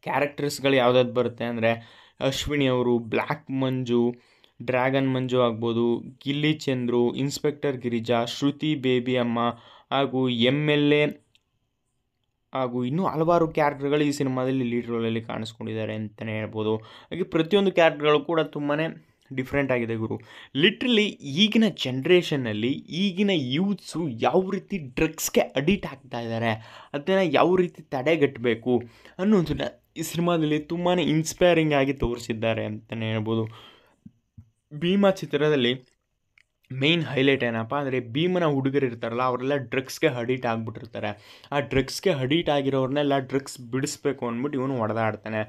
ಕ್ಯಾರೆಕ್ಟರ್ಸ್ಗಳು ಯಾವುದಾದ್ರು ಬರುತ್ತೆ ಅಂದರೆ ಅಶ್ವಿನಿ ಅವರು ಬ್ಲ್ಯಾಕ್ ಮಂಜು ಡ್ರ್ಯಾಗನ್ ಮಂಜು ಆಗ್ಬೋದು ಗಿಲ್ಲಿ ಚಂದ್ರು ಇನ್ಸ್ಪೆಕ್ಟರ್ ಗಿರಿಜಾ ಶ್ರುತಿ ಬೇಬಿ ಅಮ್ಮ ಹಾಗೂ ಎಮ್ ಎಲ್ ಎ ಹಾಗೂ ಇನ್ನೂ ಹಲವಾರು ಕ್ಯಾರೆಕ್ಟರ್ಗಳು ಈ ಸಿನಿಮಾದಲ್ಲಿ ಲೀಡ್ ರೋಲಲ್ಲಿ ಕಾಣಿಸ್ಕೊಂಡಿದ್ದಾರೆ ಅಂತಲೇ ಹೇಳ್ಬೋದು ಹಾಗೆ ಪ್ರತಿಯೊಂದು ಕ್ಯಾರೆಕ್ಟರ್ಗಳು ಕೂಡ ತುಂಬಾ ಡಿಫ್ರೆಂಟ್ ಆಗಿದೆ ಗುರು ಲಿಟ್ರಲಿ ಈಗಿನ ಜನ್ರೇಷನ್ನಲ್ಲಿ ಈಗಿನ ಯೂತ್ಸು ಯಾವ ರೀತಿ ಡ್ರಗ್ಸ್ಗೆ ಅಡಿಟ್ ಆಗ್ತಾ ಇದ್ದಾರೆ ಅದನ್ನು ಯಾವ ರೀತಿ ತಡೆಗಟ್ಟಬೇಕು ಅನ್ನೋದನ್ನ ಈ ಸಿನಿಮಾದಲ್ಲಿ ತುಂಬಾ ಇನ್ಸ್ಪೈರಿಂಗ್ ಆಗಿ ತೋರಿಸಿದ್ದಾರೆ ಅಂತಲೇ ಹೇಳ್ಬೋದು ಭೀಮಾ ಚಿತ್ರದಲ್ಲಿ ಮೇನ್ ಹೈಲೈಟ್ ಏನಪ್ಪ ಅಂದರೆ ಭೀಮನ ಹುಡುಗರು ಇರ್ತಾರಲ್ಲ ಅವರೆಲ್ಲ ಡ್ರಗ್ಸ್ಗೆ ಹಡಿಟ್ ಆಗಿಬಿಟ್ಟಿರ್ತಾರೆ ಆ ಡ್ರಗ್ಸ್ಗೆ ಹಡಿಟ್ ಆಗಿರೋರನ್ನೆಲ್ಲ ಡ್ರಗ್ಸ್ ಬಿಡಿಸ್ಬೇಕು ಅಂದ್ಬಿಟ್ಟು ಇವನು ಹೊಡೆದಾಡ್ತಾನೆ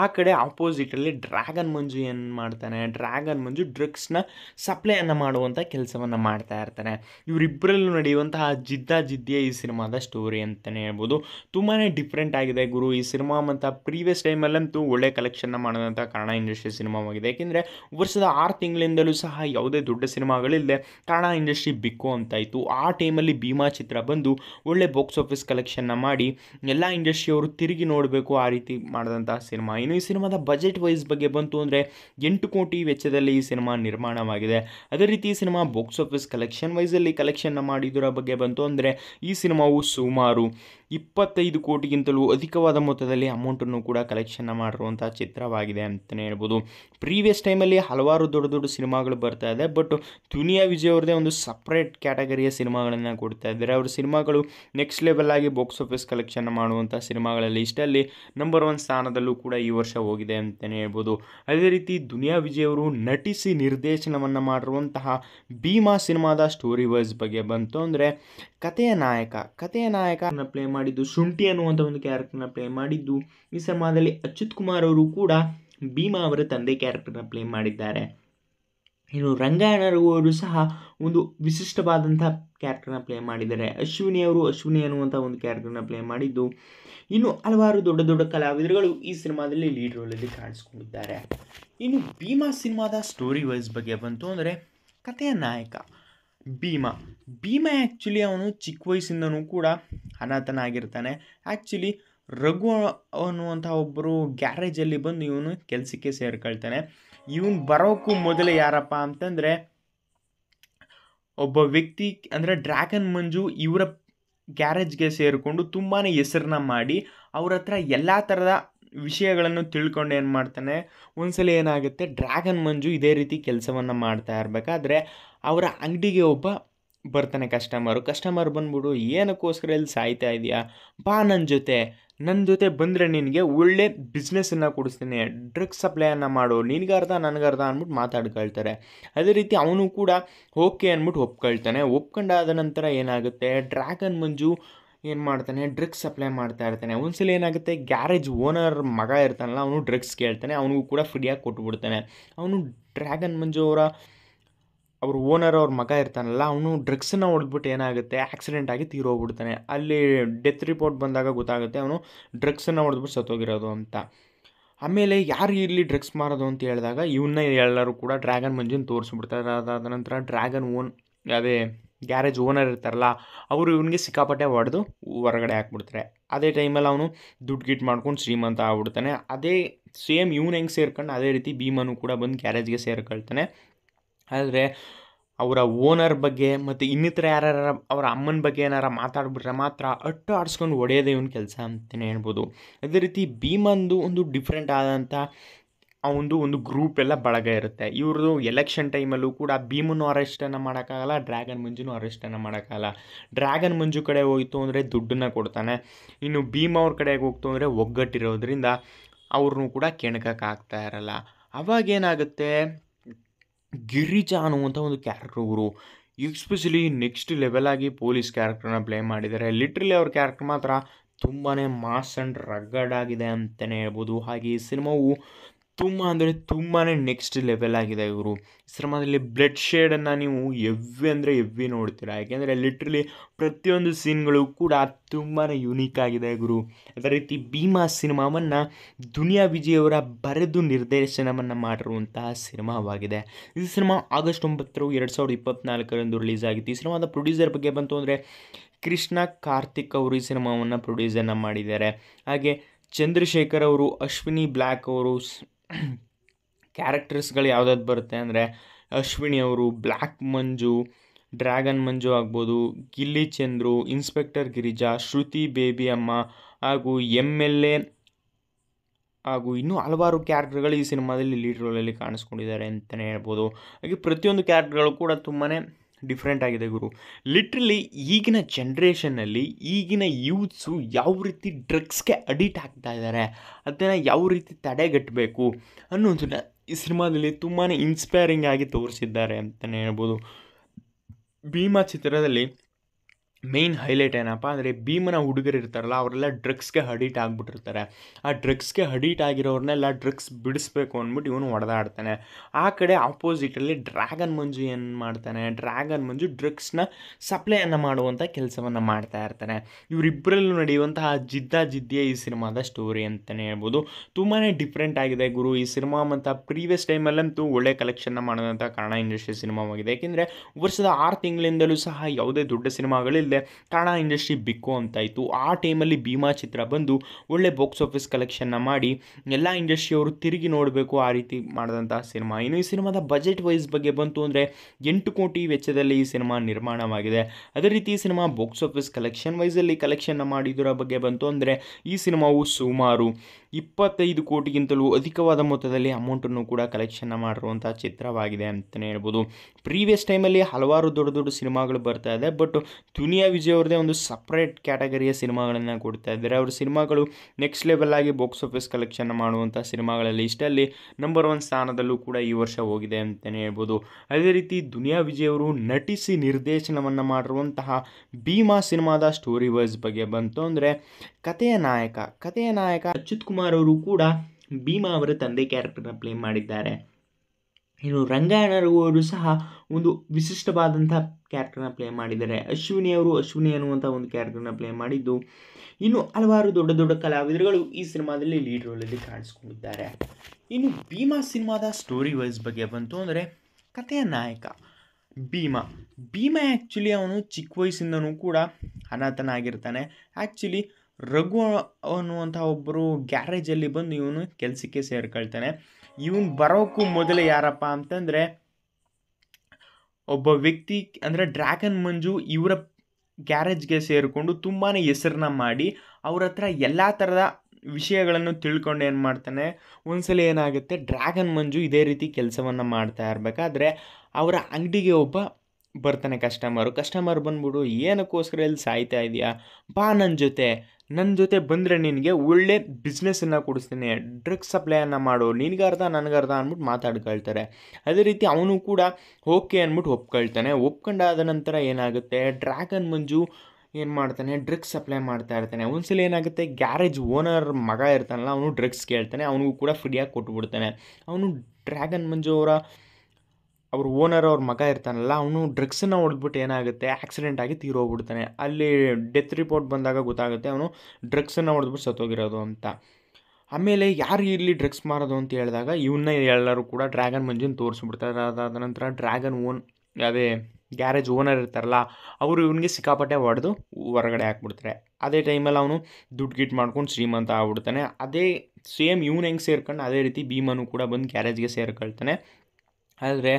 ಆ ಕಡೆ ಆಪೋಸಿಟಲ್ಲಿ ಡ್ರ್ಯಾಗನ್ ಮಂಜು ಏನು ಮಾಡ್ತಾನೆ ಡ್ರ್ಯಾಗನ್ ಮಂಜು ಡ್ರಗ್ಸ್ನ ಸಪ್ಲೈಯನ್ನು ಮಾಡುವಂಥ ಕೆಲಸವನ್ನು ಮಾಡ್ತಾ ಇರ್ತಾನೆ ಇವರಿಬ್ಬರಲ್ಲೂ ನಡೆಯುವಂತಹ ಜಿದ್ದ ಜಿದ್ದೇ ಈ ಸಿನಿಮಾದ ಸ್ಟೋರಿ ಅಂತಲೇ ಹೇಳ್ಬೋದು ತುಂಬಾ ಡಿಫ್ರೆಂಟ್ ಆಗಿದೆ ಗುರು ಈ ಸಿನಿಮಾ ಮತ್ತು ಪ್ರೀವಿಯಸ್ ಟೈಮಲ್ಲಂತೂ ಒಳ್ಳೆ ಕಲೆಕ್ಷನ್ನ ಮಾಡೋದಂಥ ಕಾರಣ ಇಂಡಸ್ಟ್ರಿ ಸಿನಿಮಾವಾಗಿದೆ ಏಕೆಂದರೆ ವರ್ಷದ ಆರು ತಿಂಗಳಿಂದಲೂ ಸಹ ಯಾವುದೇ ದೊಡ್ಡ ಸಿನಿಮಾಗಳಿಲ್ಲ ಇಲ್ಲದೆ ಟಾಣಾ ಇಂಡಸ್ಟ್ರಿ ಬಿಕ್ಕು ಅಂತಾಯಿತು ಆ ಟೈಮಲ್ಲಿ ಭೀಮಾ ಚಿತ್ರ ಬಂದು ಒಳ್ಳೆ ಬಾಕ್ಸ್ ಆಫೀಸ್ ಕಲೆಕ್ಷನ್ನ ಮಾಡಿ ಎಲ್ಲ ಇಂಡಸ್ಟ್ರಿಯವರು ತಿರುಗಿ ನೋಡಬೇಕು ಆ ರೀತಿ ಮಾಡಿದಂಥ ಸಿನಿಮಾ ಇನ್ನು ಈ ಸಿನಿಮಾದ ಬಜೆಟ್ ವೈಸ್ ಬಗ್ಗೆ ಬಂತು ಅಂದರೆ ಎಂಟು ಕೋಟಿ ವೆಚ್ಚದಲ್ಲಿ ಈ ಸಿನಿಮಾ ನಿರ್ಮಾಣವಾಗಿದೆ ಅದೇ ರೀತಿ ಈ ಸಿನಿಮಾ ಬಾಕ್ಸ್ ಆಫೀಸ್ ಕಲೆಕ್ಷನ್ ವೈಸಲ್ಲಿ ಕಲೆಕ್ಷನ್ನ ಮಾಡಿದ್ರ ಬಗ್ಗೆ ಬಂತು ಅಂದರೆ ಈ ಸಿನಿಮಾವು ಸುಮಾರು ಇಪ್ಪತ್ತೈದು ಕೋಟಿಗಿಂತಲೂ ಅಧಿಕವಾದ ಮೊತ್ತದಲ್ಲಿ ಅಮೌಂಟನ್ನು ಕೂಡ ಕಲೆಕ್ಷನ್ ಮಾಡಿರುವಂಥ ಚಿತ್ರವಾಗಿದೆ ಅಂತಲೇ ಹೇಳ್ಬೋದು ಪ್ರೀವಿಯಸ್ ಟೈಮಲ್ಲಿ ಹಲವಾರು ದೊಡ್ಡ ದೊಡ್ಡ ಸಿನಿಮಾಗಳು ಬರ್ತಾ ಇದೆ ಬಟ್ ದುನಿಯಾ ವಿಜಯ್ ಅವ್ರದ್ದೇ ಒಂದು ಸಪ್ರೇಟ್ ಕ್ಯಾಟಗರಿಯ ಸಿನಿಮಾಗಳನ್ನು ಕೊಡ್ತಾ ಇದ್ದಾರೆ ಅವರ ಸಿನಿಮಾಗಳು ನೆಕ್ಸ್ಟ್ ಲೆವೆಲ್ ಆಗಿ ಬಾಕ್ಸ್ ಆಫೀಸ್ ಕಲೆಕ್ಷನ್ ಮಾಡುವಂಥ ಸಿನಿಮಾಗಳಲ್ಲಿ ಇಷ್ಟಲ್ಲಿ ನಂಬರ್ ಒನ್ ಸ್ಥಾನದಲ್ಲೂ ಕೂಡ ಈ ವರ್ಷ ಹೋಗಿದೆ ಅಂತಲೇ ಹೇಳ್ಬೋದು ಅದೇ ರೀತಿ ದುನಿಯಾ ವಿಜಯ್ ಅವರು ನಟಿಸಿ ನಿರ್ದೇಶನವನ್ನು ಮಾಡಿರುವಂತಹ ಭೀಮಾ ಸಿನಿಮಾದ ಸ್ಟೋರಿ ವೈಸ್ ಬಗ್ಗೆ ಬಂತು ಅಂದರೆ ಕಥೆಯ ನಾಯಕ ಕಥೆಯ ನಾಯಕ ಪ್ಲೇ ಮಾಡಿದ್ದು ಶುಂಠಿ ಅನ್ನುವಂಥ ಒಂದು ಕ್ಯಾರೆಕ್ಟರ್ನ ಪ್ಲೇ ಮಾಡಿದ್ದು ಈ ಸಿನಿಮಾದಲ್ಲಿ ಅಚ್ಯುತ್ ಕುಮಾರ್ ಅವರು ಕೂಡ ಭೀಮಾ ಅವರ ತಂದೆ ಕ್ಯಾರೆಕ್ಟರ್ನ ಪ್ಲೇ ಮಾಡಿದ್ದಾರೆ ಇನ್ನು ರಂಗಾಯಣರವರು ಸಹ ಒಂದು ವಿಶಿಷ್ಟವಾದಂಥ ಕ್ಯಾರೆಕ್ಟರ್ನ ಪ್ಲೇ ಮಾಡಿದ್ದಾರೆ ಅಶ್ವಿನಿ ಅವರು ಅಶ್ವಿನಿ ಅನ್ನುವಂಥ ಒಂದು ಕ್ಯಾರೆಕ್ಟರ್ನ ಪ್ಲೇ ಮಾಡಿದ್ದು ಇನ್ನು ಹಲವಾರು ದೊಡ್ಡ ದೊಡ್ಡ ಕಲಾವಿದರುಗಳು ಈ ಸಿನಿಮಾದಲ್ಲಿ ಲೀಡ್ ರೋಲಲ್ಲಿ ಕಾಣಿಸ್ಕೊಂಡಿದ್ದಾರೆ ಇನ್ನು ಭೀಮಾ ಸಿನಿಮಾದ ಸ್ಟೋರಿ ವೈಸ್ ಬಗ್ಗೆ ಬಂತು ಅಂದರೆ ಕಥೆಯ ನಾಯಕ ಭೀಮ ಭೀಮ ಆ್ಯಕ್ಚುಲಿ ಅವನು ಚಿಕ್ಕ ವಯಸ್ಸಿಂದನೂ ಕೂಡ ಅನಾಥನಾಗಿರ್ತಾನೆ ಆ್ಯಕ್ಚುಲಿ ರಘು ಅನ್ನುವಂಥ ಒಬ್ಬರು ಗ್ಯಾರೇಜಲ್ಲಿ ಬಂದು ಇವನು ಕೆಲಸಕ್ಕೆ ಸೇರ್ಕೊಳ್ತಾನೆ ಇವನು ಬರೋಕ್ಕೂ ಮೊದಲೇ ಯಾರಪ್ಪ ಅಂತಂದರೆ ಒಬ್ಬ ವ್ಯಕ್ತಿ ಅಂದರೆ ಡ್ರ್ಯಾಗನ್ ಮಂಜು ಇವರ ಗ್ಯಾರೇಜ್ಗೆ ಸೇರಿಕೊಂಡು ತುಂಬಾ ಹೆಸರನ್ನ ಮಾಡಿ ಅವ್ರ ಹತ್ರ ಎಲ್ಲ ಥರದ ವಿಷಯಗಳನ್ನು ತಿಳ್ಕೊಂಡು ಏನು ಮಾಡ್ತಾನೆ ಒಂದ್ಸಲ ಏನಾಗುತ್ತೆ ಡ್ರ್ಯಾಗನ್ ಮಂಜು ಇದೇ ರೀತಿ ಕೆಲಸವನ್ನು ಮಾಡ್ತಾ ಇರಬೇಕಾದ್ರೆ ಅವರ ಅಂಗಡಿಗೆ ಒಬ್ಬ ಬರ್ತಾನೆ ಕಸ್ಟಮರು ಕಸ್ಟಮರ್ ಬಂದ್ಬಿಡು ಏನಕ್ಕೋಸ್ಕರ ಇಲ್ಲಿ ಸಾಯ್ತಾ ಇದೆಯಾ ಬಾ ನನ್ನ ಜೊತೆ ನನ್ನ ಜೊತೆ ಬಂದರೆ ನಿನಗೆ ಒಳ್ಳೆ ಬಿಸ್ನೆಸ್ಸನ್ನು ಕೊಡಿಸ್ತೀನಿ ಡ್ರಗ್ಸ್ ಸಪ್ಲೈಯನ್ನು ಮಾಡು ನನಗೆ ಅರ್ಧ ಅಂದ್ಬಿಟ್ಟು ಮಾತಾಡ್ಕೊಳ್ತಾರೆ ಅದೇ ರೀತಿ ಅವನು ಕೂಡ ಓಕೆ ಅಂದ್ಬಿಟ್ಟು ಒಪ್ಕೊಳ್ತಾನೆ ಒಪ್ಕೊಂಡಾದ ನಂತರ ಏನಾಗುತ್ತೆ ಡ್ರ್ಯಾಗನ್ ಮಂಜು ಏನು ಮಾಡ್ತಾನೆ ಡ್ರಗ್ಸ್ ಸಪ್ಲೈ ಮಾಡ್ತಾ ಇರ್ತಾನೆ ಒಂದ್ಸಲ ಏನಾಗುತ್ತೆ ಗ್ಯಾರೇಜ್ ಓನರ್ ಮಗ ಇರ್ತಾನಲ್ಲ ಅವನು ಡ್ರಗ್ಸ್ ಕೇಳ್ತಾನೆ ಅವನಿಗೂ ಕೂಡ ಫ್ರೀಯಾಗಿ ಕೊಟ್ಟುಬಿಡ್ತಾನೆ ಅವನು ಡ್ರ್ಯಾಗನ್ ಮಂಜು ಅವರ ಅವ್ರ ಓನರ್ ಅವ್ರ ಮಗ ಇರ್ತಾನಲ್ಲ ಅವನು ಡ್ರಗ್ಸನ್ನು ಹೊಡೆದ್ಬಿಟ್ಟು ಏನಾಗುತ್ತೆ ಆಕ್ಸಿಡೆಂಟ್ ಆಗಿ ಹೋಗ್ಬಿಡ್ತಾನೆ ಅಲ್ಲಿ ಡೆತ್ ರಿಪೋರ್ಟ್ ಬಂದಾಗ ಗೊತ್ತಾಗುತ್ತೆ ಅವನು ಡ್ರಗ್ಸನ್ನು ಹೊಡೆದ್ಬಿಟ್ಟು ಸತ್ತೋಗಿರೋದು ಅಂತ ಆಮೇಲೆ ಯಾರು ಇಲ್ಲಿ ಡ್ರಗ್ಸ್ ಮಾರೋದು ಅಂತ ಹೇಳಿದಾಗ ಇವನ್ನ ಎಲ್ಲರೂ ಕೂಡ ಡ್ರ್ಯಾಗನ್ ಮಂಜಿನ ತೋರಿಸ್ಬಿಡ್ತಾರೆ ಅದಾದ ನಂತರ ಡ್ರ್ಯಾಗನ್ ಓನ್ ಅದೇ ಗ್ಯಾರೇಜ್ ಓನರ್ ಇರ್ತಾರಲ್ಲ ಅವರು ಇವನಿಗೆ ಸಿಕ್ಕಾಪಟ್ಟೆ ಹೊಡೆದು ಹೊರಗಡೆ ಹಾಕ್ಬಿಡ್ತಾರೆ ಅದೇ ಟೈಮಲ್ಲಿ ಅವನು ದುಡ್ಡು ಗಿಟ್ ಮಾಡ್ಕೊಂಡು ಶ್ರೀಮಂತ ಆಗ್ಬಿಡ್ತಾನೆ ಅದೇ ಸೇಮ್ ಇವನು ಹೆಂಗೆ ಸೇರ್ಕೊಂಡು ಅದೇ ರೀತಿ ಭೀಮನು ಕೂಡ ಬಂದು ಗ್ಯಾರೇಜ್ಗೆ ಸೇರ್ಕೊಳ್ತಾನೆ ಆದರೆ ಅವರ ಓನರ್ ಬಗ್ಗೆ ಮತ್ತು ಇನ್ನಿತರ ಯಾರ್ಯಾರ ಅವರ ಅಮ್ಮನ ಬಗ್ಗೆ ಏನಾರ ಮಾತಾಡ್ಬಿಟ್ರೆ ಮಾತ್ರ ಅಟ್ಟು ಆಡಿಸ್ಕೊಂಡು ಹೊಡೆಯೋದೇ ಇವನ ಕೆಲಸ ಅಂತಲೇ ಹೇಳ್ಬೋದು ಅದೇ ರೀತಿ ಭೀಮಂದು ಒಂದು ಡಿಫ್ರೆಂಟ್ ಆದಂಥ ಆ ಒಂದು ಒಂದು ಗ್ರೂಪ್ ಎಲ್ಲ ಬಳಗ ಇರುತ್ತೆ ಇವ್ರದ್ದು ಎಲೆಕ್ಷನ್ ಟೈಮಲ್ಲೂ ಕೂಡ ಭೀಮನ್ನು ಅರೆಸ್ಟನ್ನು ಮಾಡೋಕ್ಕಾಗಲ್ಲ ಡ್ರ್ಯಾಗನ್ ಮಂಜುನೂ ಅರೆಸ್ಟನ್ನು ಮಾಡೋಕ್ಕಾಗಲ್ಲ ಡ್ರ್ಯಾಗನ್ ಮಂಜು ಕಡೆ ಹೋಯಿತು ಅಂದರೆ ದುಡ್ಡನ್ನು ಕೊಡ್ತಾನೆ ಇನ್ನು ಭೀಮ ಅವ್ರ ಕಡೆಗೆ ಹೋಗ್ತು ಅಂದರೆ ಒಗ್ಗಟ್ಟಿರೋದ್ರಿಂದ ಅವ್ರನ್ನೂ ಕೂಡ ಕೆಣಕಕ್ಕಾಗ್ತಾ ಇರಲ್ಲ ಅವಾಗೇನಾಗುತ್ತೆ ಗಿರಿಜಾ ಅನ್ನುವಂಥ ಒಂದು ಕ್ಯಾರೆಕ್ಟರ್ ಇವರು ಎಕ್ಸ್ಪೆಷಲಿ ನೆಕ್ಸ್ಟ್ ಲೆವೆಲಾಗಿ ಪೊಲೀಸ್ ಕ್ಯಾರೆಕ್ಟರ್ನ ಪ್ಲೇ ಮಾಡಿದ್ದಾರೆ ಲಿಟ್ರಲಿ ಅವ್ರ ಕ್ಯಾರೆಕ್ಟರ್ ಮಾತ್ರ ತುಂಬಾ ಮಾಸ್ ಆ್ಯಂಡ್ ರಗಡ್ ಆಗಿದೆ ಅಂತಲೇ ಹೇಳ್ಬೋದು ಹಾಗೆ ಈ ಸಿನಿಮಾವು ತುಂಬ ಅಂದರೆ ತುಂಬಾ ನೆಕ್ಸ್ಟ್ ಲೆವೆಲ್ ಆಗಿದೆ ಇವರು ಸಿನಿಮಾದಲ್ಲಿ ಬ್ಲಡ್ ಶೇಡನ್ನು ನೀವು ಎವ್ವಿ ಅಂದರೆ ಎವ್ವಿ ನೋಡ್ತೀರಾ ಯಾಕೆಂದರೆ ಲಿಟ್ರಲಿ ಪ್ರತಿಯೊಂದು ಸೀನ್ಗಳು ಕೂಡ ತುಂಬಾ ಯುನೀಕ್ ಆಗಿದೆ ಗುರು ಅದೇ ರೀತಿ ಭೀಮಾ ಸಿನಿಮಾವನ್ನು ದುನಿಯಾ ವಿಜಯವರ ಬರೆದು ನಿರ್ದೇಶನವನ್ನು ಮಾಡಿರುವಂತಹ ಸಿನಿಮಾವಾಗಿದೆ ಈ ಸಿನಿಮಾ ಆಗಸ್ಟ್ ಒಂಬತ್ತರ ಎರಡು ಸಾವಿರದ ಇಪ್ಪತ್ನಾಲ್ಕರಂದು ರಿಲೀಸ್ ಆಗಿತ್ತು ಈ ಸಿನಿಮಾದ ಪ್ರೊಡ್ಯೂಸರ್ ಬಗ್ಗೆ ಬಂತು ಅಂದರೆ ಕೃಷ್ಣ ಕಾರ್ತಿಕ್ ಅವರು ಈ ಸಿನಿಮಾವನ್ನು ಪ್ರೊಡ್ಯೂಸನ್ನು ಮಾಡಿದ್ದಾರೆ ಹಾಗೆ ಚಂದ್ರಶೇಖರ್ ಅವರು ಅಶ್ವಿನಿ ಬ್ಲ್ಯಾಕ್ ಅವರು ಕ್ಯಾರೆಕ್ಟರ್ಸ್ಗಳು ಯಾವುದಾದ್ರು ಬರುತ್ತೆ ಅಂದರೆ ಅಶ್ವಿನಿ ಅವರು ಬ್ಲ್ಯಾಕ್ ಮಂಜು ಡ್ರ್ಯಾಗನ್ ಮಂಜು ಆಗ್ಬೋದು ಗಿಲ್ಲಿ ಚಂದ್ರು ಇನ್ಸ್ಪೆಕ್ಟರ್ ಗಿರಿಜಾ ಶ್ರುತಿ ಬೇಬಿ ಅಮ್ಮ ಹಾಗೂ ಎಮ್ ಎಲ್ ಎ ಹಾಗೂ ಇನ್ನೂ ಹಲವಾರು ಕ್ಯಾರೆಕ್ಟರ್ಗಳು ಈ ಸಿನಿಮಾದಲ್ಲಿ ಲೀಡ್ ರೋಲಲ್ಲಿ ಕಾಣಿಸ್ಕೊಂಡಿದ್ದಾರೆ ಅಂತಲೇ ಹೇಳ್ಬೋದು ಹಾಗೆ ಪ್ರತಿಯೊಂದು ಕ್ಯಾರೆಕ್ಟರ್ಗಳು ಕೂಡ ತುಂಬಾ ಡಿಫ್ರೆಂಟ್ ಆಗಿದೆ ಗುರು ಲಿಟ್ರಲಿ ಈಗಿನ ಜನ್ರೇಷನ್ನಲ್ಲಿ ಈಗಿನ ಯೂತ್ಸು ಯಾವ ರೀತಿ ಡ್ರಗ್ಸ್ಗೆ ಅಡಿಟ್ ಆಗ್ತಾ ಇದ್ದಾರೆ ಅದನ್ನು ಯಾವ ರೀತಿ ತಡೆಗಟ್ಟಬೇಕು ಅನ್ನೋದನ್ನು ಈ ಸಿನಿಮಾದಲ್ಲಿ ತುಂಬಾ ಇನ್ಸ್ಪೈರಿಂಗ್ ಆಗಿ ತೋರಿಸಿದ್ದಾರೆ ಅಂತಲೇ ಹೇಳ್ಬೋದು ಭೀಮಾ ಚಿತ್ರದಲ್ಲಿ ಮೇನ್ ಹೈಲೈಟ್ ಏನಪ್ಪ ಅಂದರೆ ಭೀಮನ ಹುಡುಗರು ಇರ್ತಾರಲ್ಲ ಅವರೆಲ್ಲ ಡ್ರಗ್ಸ್ಗೆ ಅಡಿಟ್ ಆಗಿಬಿಟ್ಟಿರ್ತಾರೆ ಆ ಡ್ರಗ್ಸ್ಗೆ ಅಡಿಟ್ ಆಗಿರೋರನ್ನೆಲ್ಲ ಡ್ರಗ್ಸ್ ಬಿಡಿಸ್ಬೇಕು ಅಂದ್ಬಿಟ್ಟು ಇವನು ಹೊಡೆದಾಡ್ತಾನೆ ಆ ಕಡೆ ಆಪೋಸಿಟಲ್ಲಿ ಡ್ರ್ಯಾಗನ್ ಮಂಜು ಏನು ಮಾಡ್ತಾನೆ ಡ್ರ್ಯಾಗನ್ ಮಂಜು ಡ್ರಗ್ಸ್ನ ಸಪ್ಲೈಯನ್ನು ಮಾಡುವಂಥ ಕೆಲಸವನ್ನು ಮಾಡ್ತಾ ಇರ್ತಾನೆ ಇವರಿಬ್ಬರಲ್ಲೂ ನಡೆಯುವಂತಹ ಜಿದ್ದ ಜಿದ್ದಿಯ ಈ ಸಿನಿಮಾದ ಸ್ಟೋರಿ ಅಂತಲೇ ಹೇಳ್ಬೋದು ತುಂಬಾ ಡಿಫ್ರೆಂಟ್ ಆಗಿದೆ ಗುರು ಈ ಸಿನಿಮಾ ಮತ್ತು ಪ್ರೀವಿಯಸ್ ಟೈಮಲ್ಲಂತೂ ಒಳ್ಳೆ ಕಲೆಕ್ಷನ್ನ ಮಾಡಿದಂಥ ಕನ್ನಡ ಇಂಡಸ್ಟ್ರಿ ಸಿನಿಮಾವಾಗಿದೆ ಏಕೆಂದರೆ ವರ್ಷದ ಆರು ತಿಂಗಳಿಂದಲೂ ಸಹ ಯಾವುದೇ ದೊಡ್ಡ ಸಿನಿಮಾಗಳಲ್ಲಿ ಇಲ್ಲದೆ ಇಂಡಸ್ಟ್ರಿ ಬಿಕ್ಕು ಇತ್ತು ಆ ಟೈಮಲ್ಲಿ ಭೀಮಾ ಚಿತ್ರ ಬಂದು ಒಳ್ಳೆ ಬಾಕ್ಸ್ ಆಫೀಸ್ ಕಲೆಕ್ಷನ್ನ ಮಾಡಿ ಎಲ್ಲ ಇಂಡಸ್ಟ್ರಿಯವರು ತಿರುಗಿ ನೋಡಬೇಕು ಆ ರೀತಿ ಮಾಡಿದಂಥ ಸಿನಿಮಾ ಇನ್ನು ಈ ಸಿನಿಮಾದ ಬಜೆಟ್ ವೈಸ್ ಬಗ್ಗೆ ಬಂತು ಅಂದರೆ ಎಂಟು ಕೋಟಿ ವೆಚ್ಚದಲ್ಲಿ ಈ ಸಿನಿಮಾ ನಿರ್ಮಾಣವಾಗಿದೆ ಅದೇ ರೀತಿ ಈ ಸಿನಿಮಾ ಬಾಕ್ಸ್ ಆಫೀಸ್ ಕಲೆಕ್ಷನ್ ವೈಸಲ್ಲಿ ಕಲೆಕ್ಷನ್ನ ಮಾಡಿದರ ಬಗ್ಗೆ ಬಂತು ಅಂದರೆ ಈ ಸಿನಿಮಾವು ಸುಮಾರು ಇಪ್ಪತ್ತೈದು ಕೋಟಿಗಿಂತಲೂ ಅಧಿಕವಾದ ಮೊತ್ತದಲ್ಲಿ ಅಮೌಂಟನ್ನು ಕೂಡ ಕಲೆಕ್ಷನ್ನ ಮಾಡಿರುವಂಥ ಚಿತ್ರವಾಗಿದೆ ಅಂತಲೇ ಹೇಳ್ಬೋದು ಪ್ರೀವಿಯಸ್ ಟೈಮಲ್ಲಿ ಹಲವಾರು ದೊಡ್ಡ ದೊಡ್ಡ ಸಿನಿಮಾಗಳು ಬರ್ತಾ ಇದೆ ಬಟ್ ದುನಿಯಾ ವಿಜಯ್ ಅವ್ರದ್ದೇ ಒಂದು ಸಪ್ರೇಟ್ ಕ್ಯಾಟಗರಿಯ ಸಿನಿಮಾಗಳನ್ನು ಕೊಡ್ತಾ ಇದ್ದಾರೆ ಅವ್ರ ಸಿನಿಮಾಗಳು ನೆಕ್ಸ್ಟ್ ಲೆವೆಲ್ ಆಗಿ ಬಾಕ್ಸ್ ಆಫೀಸ್ ಕಲೆಕ್ಷನ್ ಮಾಡುವಂಥ ಸಿನಿಮಾಗಳ ಇಷ್ಟಲ್ಲಿ ನಂಬರ್ ಒನ್ ಸ್ಥಾನದಲ್ಲೂ ಕೂಡ ಈ ವರ್ಷ ಹೋಗಿದೆ ಅಂತಲೇ ಹೇಳ್ಬೋದು ಅದೇ ರೀತಿ ದುನಿಯಾ ವಿಜಯ್ ಅವರು ನಟಿಸಿ ನಿರ್ದೇಶನವನ್ನು ಮಾಡಿರುವಂತಹ ಭೀಮಾ ಸಿನಿಮಾದ ಸ್ಟೋರಿ ವೈಸ್ ಬಗ್ಗೆ ಬಂತು ಅಂದರೆ ಕಥೆಯ ನಾಯಕ ಕಥೆಯ ನಾಯಕ ಅಚ್ಯುತ್ ಕುಮಾರ್ ಕುಮಾರ್ ಅವರು ಕೂಡ ಭೀಮಾ ಅವರ ತಂದೆ ಕ್ಯಾರೆಕ್ಟರ್ನ ಪ್ಲೇ ಮಾಡಿದ್ದಾರೆ ಇನ್ನು ಅವರು ಸಹ ಒಂದು ವಿಶಿಷ್ಟವಾದಂಥ ಕ್ಯಾರೆಕ್ಟರ್ನ ಪ್ಲೇ ಮಾಡಿದ್ದಾರೆ ಅಶ್ವಿನಿ ಅವರು ಅಶ್ವಿನಿ ಅನ್ನುವಂಥ ಒಂದು ಕ್ಯಾರೆಕ್ಟರ್ನ ಪ್ಲೇ ಮಾಡಿದ್ದು ಇನ್ನು ಹಲವಾರು ದೊಡ್ಡ ದೊಡ್ಡ ಕಲಾವಿದರುಗಳು ಈ ಸಿನಿಮಾದಲ್ಲಿ ಲೀಡ್ ರೋಲಲ್ಲಿ ಕಾಣಿಸ್ಕೊಂಡಿದ್ದಾರೆ ಇನ್ನು ಭೀಮಾ ಸಿನಿಮಾದ ಸ್ಟೋರಿ ವೈಸ್ ಬಗ್ಗೆ ಬಂತು ಅಂದರೆ ಕಥೆಯ ನಾಯಕ ಭೀಮಾ ಭೀಮಾ ಆ್ಯಕ್ಚುಲಿ ಅವನು ಚಿಕ್ಕ ವಯಸ್ಸಿಂದನೂ ಕೂಡ ಅನಾಥನಾಗಿರ್ತಾನೆ ಆ್ಯಕ್ಚುಲಿ ರಘು ಅನ್ನುವಂಥ ಒಬ್ಬರು ಗ್ಯಾರೇಜಲ್ಲಿ ಬಂದು ಇವನು ಕೆಲಸಕ್ಕೆ ಸೇರ್ಕೊಳ್ತಾನೆ ಇವನು ಬರೋಕ್ಕೂ ಮೊದಲು ಯಾರಪ್ಪ ಅಂತಂದರೆ ಒಬ್ಬ ವ್ಯಕ್ತಿ ಅಂದರೆ ಡ್ರ್ಯಾಗನ್ ಮಂಜು ಇವರ ಗ್ಯಾರೇಜ್ಗೆ ಸೇರಿಕೊಂಡು ತುಂಬಾ ಹೆಸರನ್ನ ಮಾಡಿ ಅವ್ರ ಹತ್ರ ಎಲ್ಲ ಥರದ ವಿಷಯಗಳನ್ನು ತಿಳ್ಕೊಂಡು ಏನು ಮಾಡ್ತಾನೆ ಒಂದ್ಸಲ ಏನಾಗುತ್ತೆ ಡ್ರ್ಯಾಗನ್ ಮಂಜು ಇದೇ ರೀತಿ ಕೆಲಸವನ್ನು ಮಾಡ್ತಾ ಇರಬೇಕಾದ್ರೆ ಅವರ ಅಂಗಡಿಗೆ ಒಬ್ಬ ಬರ್ತಾನೆ ಕಸ್ಟಮರು ಕಸ್ಟಮರ್ ಬಂದ್ಬಿಡು ಏನಕ್ಕೋಸ್ಕರ ಇಲ್ಲಿ ಸಾಯ್ತಾ ಇದೆಯಾ ಬಾ ನನ್ನ ಜೊತೆ ನನ್ನ ಜೊತೆ ಬಂದರೆ ನಿನಗೆ ಒಳ್ಳೆ ಬಿಸ್ನೆಸ್ಸನ್ನು ಕೊಡಿಸ್ತೀನಿ ಡ್ರಗ್ಸ್ ಸಪ್ಲೈಯನ್ನು ಮಾಡು ನನಗೆ ಅರ್ಧ ಅಂದ್ಬಿಟ್ಟು ಮಾತಾಡ್ಕೊಳ್ತಾರೆ ಅದೇ ರೀತಿ ಅವನು ಕೂಡ ಓಕೆ ಅಂದ್ಬಿಟ್ಟು ಒಪ್ಕೊಳ್ತಾನೆ ಒಪ್ಕೊಂಡಾದ ನಂತರ ಏನಾಗುತ್ತೆ ಡ್ರ್ಯಾಗನ್ ಮಂಜು ಏನು ಮಾಡ್ತಾನೆ ಡ್ರಗ್ಸ್ ಸಪ್ಲೈ ಮಾಡ್ತಾ ಇರ್ತಾನೆ ಒಂದ್ಸಲ ಏನಾಗುತ್ತೆ ಗ್ಯಾರೇಜ್ ಓನರ್ ಮಗ ಇರ್ತಾನಲ್ಲ ಅವನು ಡ್ರಗ್ಸ್ ಕೇಳ್ತಾನೆ ಅವನಿಗೂ ಕೂಡ ಫ್ರೀಯಾಗಿ ಕೊಟ್ಟುಬಿಡ್ತಾನೆ ಅವನು ಡ್ರ್ಯಾಗನ್ ಮಂಜು ಅವರ ಅವ್ರ ಓನರ್ ಅವ್ರ ಮಗ ಇರ್ತಾನಲ್ಲ ಅವನು ಡ್ರಗ್ಸನ್ನು ಹೊಡೆದ್ಬಿಟ್ಟು ಏನಾಗುತ್ತೆ ಆಕ್ಸಿಡೆಂಟ್ ಆಗಿ ಹೋಗ್ಬಿಡ್ತಾನೆ ಅಲ್ಲಿ ಡೆತ್ ರಿಪೋರ್ಟ್ ಬಂದಾಗ ಗೊತ್ತಾಗುತ್ತೆ ಅವನು ಡ್ರಗ್ಸನ್ನು ಹೊಡೆದ್ಬಿಟ್ಟು ಸತ್ತೋಗಿರೋದು ಅಂತ ಆಮೇಲೆ ಯಾರು ಇಲ್ಲಿ ಡ್ರಗ್ಸ್ ಮಾರೋದು ಅಂತ ಹೇಳಿದಾಗ ಇವನ್ನ ಎಲ್ಲರೂ ಕೂಡ ಡ್ರ್ಯಾಗನ್ ಮಂಜಿನ ತೋರಿಸ್ಬಿಡ್ತಾರೆ ಅದಾದ ನಂತರ ಡ್ರ್ಯಾಗನ್ ಓನ್ ಅದೇ ಗ್ಯಾರೇಜ್ ಓನರ್ ಇರ್ತಾರಲ್ಲ ಅವರು ಇವನಿಗೆ ಸಿಕ್ಕಾಪಟ್ಟೆ ಹೊಡೆದು ಹೊರಗಡೆ ಹಾಕ್ಬಿಡ್ತಾರೆ ಅದೇ ಟೈಮಲ್ಲಿ ಅವನು ದುಡ್ಡು ಗಿಟ್ ಮಾಡ್ಕೊಂಡು ಶ್ರೀಮಂತ ಆಗ್ಬಿಡ್ತಾನೆ ಅದೇ ಸೇಮ್ ಇವನು ಹೆಂಗೆ ಸೇರ್ಕೊಂಡು ಅದೇ ರೀತಿ ಭೀಮನು ಕೂಡ ಬಂದು ಗ್ಯಾರೇಜ್ಗೆ ಸೇರ್ಕೊಳ್ತಾನೆ ಆದರೆ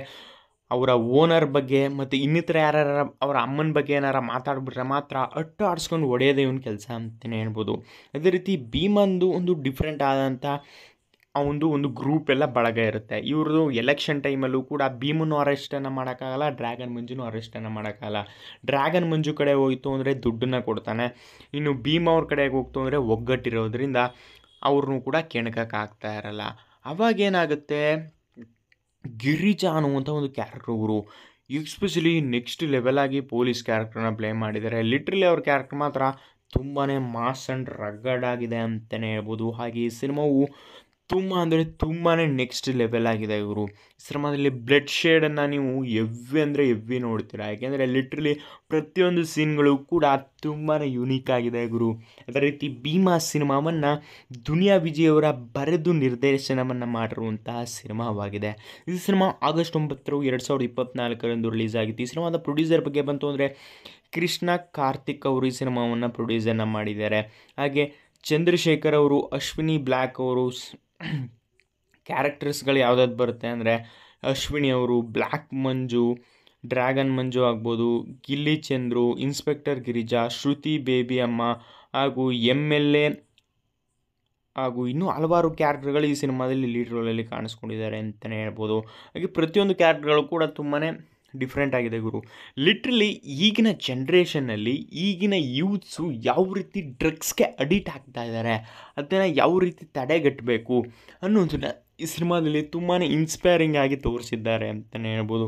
ಅವರ ಓನರ್ ಬಗ್ಗೆ ಮತ್ತು ಇನ್ನಿತರ ಯಾರ್ಯಾರ ಅವರ ಅಮ್ಮನ ಬಗ್ಗೆ ಏನಾರು ಮಾತಾಡ್ಬಿಟ್ರೆ ಮಾತ್ರ ಅಟ್ಟು ಆಡಿಸ್ಕೊಂಡು ಹೊಡೆಯೋದೇ ಇವನ ಕೆಲಸ ಅಂತಲೇ ಹೇಳ್ಬೋದು ಅದೇ ರೀತಿ ಭೀಮಂದು ಒಂದು ಡಿಫ್ರೆಂಟ್ ಆದಂಥ ಆ ಒಂದು ಒಂದು ಗ್ರೂಪ್ ಎಲ್ಲ ಬಳಗ ಇರುತ್ತೆ ಇವ್ರದ್ದು ಎಲೆಕ್ಷನ್ ಟೈಮಲ್ಲೂ ಕೂಡ ಭೀಮನ್ನು ಅರೆಸ್ಟನ್ನು ಮಾಡೋಕ್ಕಾಗಲ್ಲ ಡ್ರ್ಯಾಗನ್ ಮಂಜುನೂ ಅರೆಸ್ಟನ್ನು ಮಾಡೋಕ್ಕಾಗಲ್ಲ ಡ್ರ್ಯಾಗನ್ ಮಂಜು ಕಡೆ ಹೋಯಿತು ಅಂದರೆ ದುಡ್ಡನ್ನ ಕೊಡ್ತಾನೆ ಇನ್ನು ಭೀಮ ಅವ್ರ ಕಡೆಗೆ ಹೋಗ್ತು ಅಂದರೆ ಒಗ್ಗಟ್ಟಿರೋದ್ರಿಂದ ಅವ್ರನ್ನೂ ಕೂಡ ಕೆಣಕಕ್ಕಾಗ್ತಾ ಇರಲ್ಲ ಅವಾಗೇನಾಗುತ್ತೆ ಗಿರಿಜಾ ಅನ್ನುವಂಥ ಒಂದು ಕ್ಯಾರೆಕ್ಟರ್ ಇವರು ಎಕ್ಸ್ಪೆಷಲಿ ನೆಕ್ಸ್ಟ್ ಲೆವೆಲಾಗಿ ಪೊಲೀಸ್ ಕ್ಯಾರೆಕ್ಟರ್ನ ಪ್ಲೇ ಮಾಡಿದ್ದಾರೆ ಲಿಟ್ರಲಿ ಅವ್ರ ಕ್ಯಾರೆಕ್ಟರ್ ಮಾತ್ರ ತುಂಬಾ ಮಾಸ್ ಆ್ಯಂಡ್ ಆಗಿದೆ ಅಂತಲೇ ಹೇಳ್ಬೋದು ಹಾಗೆ ಈ ಸಿನಿಮಾವು ತುಂಬ ಅಂದರೆ ತುಂಬಾ ನೆಕ್ಸ್ಟ್ ಲೆವೆಲ್ ಆಗಿದೆ ಇವರು ಸಿನಿಮಾದಲ್ಲಿ ಬ್ಲಡ್ ಶೇಡನ್ನು ನೀವು ಎವ್ವಿ ಅಂದರೆ ಎವ್ವಿ ನೋಡ್ತೀರ ಯಾಕೆಂದರೆ ಲಿಟ್ರಲಿ ಪ್ರತಿಯೊಂದು ಸೀನ್ಗಳು ಕೂಡ ತುಂಬಾ ಯುನೀಕ್ ಆಗಿದೆ ಗುರು ಅದೇ ರೀತಿ ಭೀಮಾ ಸಿನಿಮಾವನ್ನು ದುನಿಯಾ ವಿಜಯವರ ಬರೆದು ನಿರ್ದೇಶನವನ್ನು ಮಾಡಿರುವಂತಹ ಸಿನಿಮಾವಾಗಿದೆ ಈ ಸಿನಿಮಾ ಆಗಸ್ಟ್ ಒಂಬತ್ತರ ಎರಡು ಸಾವಿರದ ಇಪ್ಪತ್ನಾಲ್ಕರಂದು ರಿಲೀಸ್ ಆಗಿತ್ತು ಈ ಸಿನಿಮಾದ ಪ್ರೊಡ್ಯೂಸರ್ ಬಗ್ಗೆ ಬಂತು ಅಂದರೆ ಕೃಷ್ಣ ಕಾರ್ತಿಕ್ ಅವರು ಈ ಸಿನಿಮಾವನ್ನು ಪ್ರೊಡ್ಯೂಸನ್ನು ಮಾಡಿದ್ದಾರೆ ಹಾಗೆ ಚಂದ್ರಶೇಖರ್ ಅವರು ಅಶ್ವಿನಿ ಬ್ಲ್ಯಾಕ್ ಅವರು ಕ್ಯಾರೆಕ್ಟರ್ಸ್ಗಳು ಯಾವುದಾದ್ರು ಬರುತ್ತೆ ಅಂದರೆ ಅಶ್ವಿನಿ ಅವರು ಬ್ಲ್ಯಾಕ್ ಮಂಜು ಡ್ರ್ಯಾಗನ್ ಮಂಜು ಆಗ್ಬೋದು ಗಿಲ್ಲಿ ಚಂದ್ರು ಇನ್ಸ್ಪೆಕ್ಟರ್ ಗಿರಿಜಾ ಶ್ರುತಿ ಬೇಬಿ ಅಮ್ಮ ಹಾಗೂ ಎಮ್ ಎಲ್ ಎ ಹಾಗೂ ಇನ್ನೂ ಹಲವಾರು ಕ್ಯಾರೆಕ್ಟರ್ಗಳು ಈ ಸಿನಿಮಾದಲ್ಲಿ ಲೀಡ್ ರೋಲಲ್ಲಿ ಕಾಣಿಸ್ಕೊಂಡಿದ್ದಾರೆ ಅಂತಲೇ ಹೇಳ್ಬೋದು ಹಾಗೆ ಪ್ರತಿಯೊಂದು ಕ್ಯಾರೆಕ್ಟರ್ಗಳು ಕೂಡ ತುಂಬಾ ಡಿಫ್ರೆಂಟ್ ಆಗಿದೆ ಗುರು ಲಿಟ್ರಲಿ ಈಗಿನ ಜನ್ರೇಷನ್ನಲ್ಲಿ ಈಗಿನ ಯೂತ್ಸು ಯಾವ ರೀತಿ ಡ್ರಗ್ಸ್ಗೆ ಅಡಿಟ್ ಆಗ್ತಾ ಇದ್ದಾರೆ ಅದನ್ನು ಯಾವ ರೀತಿ ತಡೆಗಟ್ಟಬೇಕು ಅನ್ನೋದನ್ನು ಈ ಸಿನಿಮಾದಲ್ಲಿ ತುಂಬಾ ಇನ್ಸ್ಪೈರಿಂಗ್ ಆಗಿ ತೋರಿಸಿದ್ದಾರೆ ಅಂತಲೇ ಹೇಳ್ಬೋದು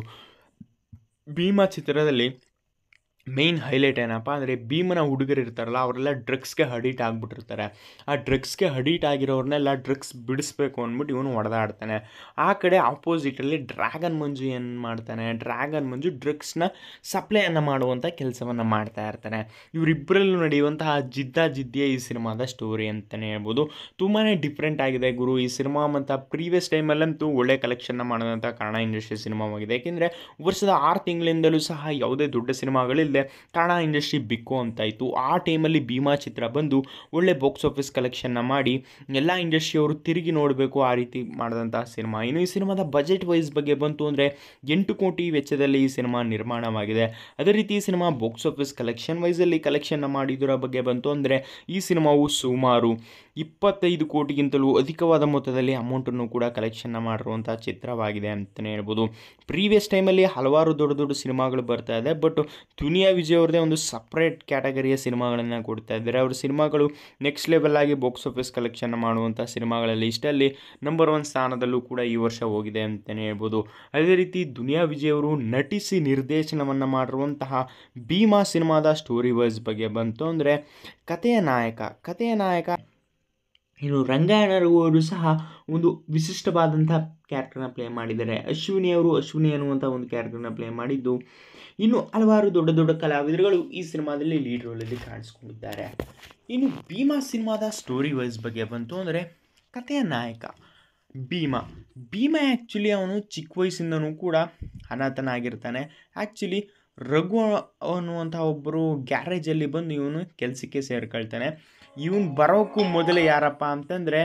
ಭೀಮಾ ಚಿತ್ರದಲ್ಲಿ ಮೇನ್ ಹೈಲೈಟ್ ಏನಪ್ಪ ಅಂದರೆ ಭೀಮನ ಹುಡುಗರು ಇರ್ತಾರಲ್ಲ ಅವರೆಲ್ಲ ಡ್ರಗ್ಸ್ಗೆ ಅಡಿಟ್ ಆಗಿಬಿಟ್ಟಿರ್ತಾರೆ ಆ ಡ್ರಗ್ಸ್ಗೆ ಅಡಿಟ್ ಆಗಿರೋರನ್ನೆಲ್ಲ ಡ್ರಗ್ಸ್ ಬಿಡಿಸ್ಬೇಕು ಅಂದ್ಬಿಟ್ಟು ಇವನು ಹೊಡೆದಾಡ್ತಾನೆ ಆ ಕಡೆ ಆಪೋಸಿಟಲ್ಲಿ ಡ್ರ್ಯಾಗನ್ ಮಂಜು ಏನು ಮಾಡ್ತಾನೆ ಡ್ರ್ಯಾಗನ್ ಮಂಜು ಡ್ರಗ್ಸ್ನ ಸಪ್ಲೈಯನ್ನು ಮಾಡುವಂಥ ಕೆಲಸವನ್ನು ಮಾಡ್ತಾ ಇರ್ತಾನೆ ಇವರಿಬ್ಬರಲ್ಲೂ ನಡೆಯುವಂತಹ ಜಿದ್ದ ಈ ಸಿನಿಮಾದ ಸ್ಟೋರಿ ಅಂತಲೇ ಹೇಳ್ಬೋದು ತುಂಬಾ ಡಿಫ್ರೆಂಟ್ ಆಗಿದೆ ಗುರು ಈ ಸಿನಿಮಾ ಮತ್ತು ಪ್ರೀವಿಯಸ್ ಟೈಮಲ್ಲಂತೂ ಒಳ್ಳೆ ಕಲೆಕ್ಷನ್ನ ಮಾಡೋದಂಥ ಕನ್ನಡ ಇಂಡಸ್ಟ್ರಿ ಸಿನಿಮಾವಾಗಿದೆ ಏಕೆಂದರೆ ವರ್ಷದ ಆರು ತಿಂಗಳಿಂದಲೂ ಸಹ ಯಾವುದೇ ದೊಡ್ಡ ಸಿನಿಮಾಗಳಲ್ಲಿ ಇಲ್ಲದೆ ಟಾಣ ಇಂಡಸ್ಟ್ರಿ ಬಿಕ್ಕು ಅಂತಾಯಿತು ಆ ಟೈಮಲ್ಲಿ ಭೀಮಾ ಚಿತ್ರ ಬಂದು ಒಳ್ಳೆ ಬಾಕ್ಸ್ ಆಫೀಸ್ ಕಲೆಕ್ಷನ್ನ ಮಾಡಿ ಎಲ್ಲ ಇಂಡಸ್ಟ್ರಿಯವರು ತಿರುಗಿ ನೋಡಬೇಕು ಆ ರೀತಿ ಮಾಡಿದಂಥ ಸಿನಿಮಾ ಇನ್ನು ಈ ಸಿನಿಮಾದ ಬಜೆಟ್ ವೈಸ್ ಬಗ್ಗೆ ಬಂತು ಅಂದರೆ ಎಂಟು ಕೋಟಿ ವೆಚ್ಚದಲ್ಲಿ ಈ ಸಿನಿಮಾ ನಿರ್ಮಾಣವಾಗಿದೆ ಅದೇ ರೀತಿ ಈ ಸಿನಿಮಾ ಬಾಕ್ಸ್ ಆಫೀಸ್ ಕಲೆಕ್ಷನ್ ವೈಸಲ್ಲಿ ಕಲೆಕ್ಷನ್ನ ಮಾಡಿದರ ಬಗ್ಗೆ ಬಂತು ಅಂದರೆ ಈ ಸಿನಿಮಾವು ಸುಮಾರು ಇಪ್ಪತ್ತೈದು ಕೋಟಿಗಿಂತಲೂ ಅಧಿಕವಾದ ಮೊತ್ತದಲ್ಲಿ ಅಮೌಂಟನ್ನು ಕೂಡ ಕಲೆಕ್ಷನ್ನ ಮಾಡಿರುವಂಥ ಚಿತ್ರವಾಗಿದೆ ಅಂತಲೇ ಹೇಳ್ಬೋದು ಪ್ರೀವಿಯಸ್ ಟೈಮಲ್ಲಿ ಹಲವಾರು ದೊಡ್ಡ ದೊಡ್ಡ ಸಿನಿಮಾಗಳು ಬರ್ತಾ ಇದೆ ಬಟ್ ದುನಿಯಾ ವಿಜಯ್ ಅವ್ರದ್ದೇ ಒಂದು ಸಪ್ರೇಟ್ ಕ್ಯಾಟಗರಿಯ ಸಿನಿಮಾಗಳನ್ನು ಕೊಡ್ತಾ ಇದ್ದಾರೆ ಅವ್ರ ಸಿನಿಮಾಗಳು ನೆಕ್ಸ್ಟ್ ಲೆವೆಲ್ಲಾಗಿ ಆಗಿ ಬಾಕ್ಸ್ ಆಫೀಸ್ ಕಲೆಕ್ಷನ್ ಮಾಡುವಂಥ ಸಿನಿಮಾಗಳಲ್ಲಿ ಇಷ್ಟಲ್ಲಿ ನಂಬರ್ ಒನ್ ಸ್ಥಾನದಲ್ಲೂ ಕೂಡ ಈ ವರ್ಷ ಹೋಗಿದೆ ಅಂತಲೇ ಹೇಳ್ಬೋದು ಅದೇ ರೀತಿ ದುನಿಯಾ ವಿಜಯ್ ಅವರು ನಟಿಸಿ ನಿರ್ದೇಶನವನ್ನು ಮಾಡಿರುವಂತಹ ಭೀಮಾ ಸಿನಿಮಾದ ಸ್ಟೋರಿ ವೈಸ್ ಬಗ್ಗೆ ಬಂತು ಅಂದರೆ ಕಥೆಯ ನಾಯಕ ಕಥೆಯ ನಾಯಕ ಇನ್ನು ರಂಗಾಯಣರವರು ಸಹ ಒಂದು ವಿಶಿಷ್ಟವಾದಂಥ ಕ್ಯಾರೆಕ್ಟರ್ನ ಪ್ಲೇ ಮಾಡಿದ್ದಾರೆ ಅಶ್ವಿನಿ ಅವರು ಅಶ್ವಿನಿ ಅನ್ನುವಂಥ ಒಂದು ಕ್ಯಾರೆಕ್ಟರ್ನ ಪ್ಲೇ ಮಾಡಿದ್ದು ಇನ್ನು ಹಲವಾರು ದೊಡ್ಡ ದೊಡ್ಡ ಕಲಾವಿದರುಗಳು ಈ ಸಿನಿಮಾದಲ್ಲಿ ಲೀಡ್ ರೋಲಲ್ಲಿ ಕಾಣಿಸ್ಕೊಂಡಿದ್ದಾರೆ ಇನ್ನು ಭೀಮಾ ಸಿನಿಮಾದ ಸ್ಟೋರಿ ವೈಸ್ ಬಗ್ಗೆ ಬಂತು ಅಂದರೆ ಕಥೆಯ ನಾಯಕ ಭೀಮಾ ಭೀಮಾ ಆ್ಯಕ್ಚುಲಿ ಅವನು ಚಿಕ್ಕ ವಯಸ್ಸಿಂದನೂ ಕೂಡ ಅನಾಥನಾಗಿರ್ತಾನೆ ಆ್ಯಕ್ಚುಲಿ ರಘು ಅನ್ನುವಂಥ ಒಬ್ಬರು ಗ್ಯಾರೇಜಲ್ಲಿ ಬಂದು ಇವನು ಕೆಲಸಕ್ಕೆ ಸೇರ್ಕೊಳ್ತಾನೆ ಇವನು ಬರೋಕ್ಕೂ ಮೊದಲು ಯಾರಪ್ಪ ಅಂತಂದರೆ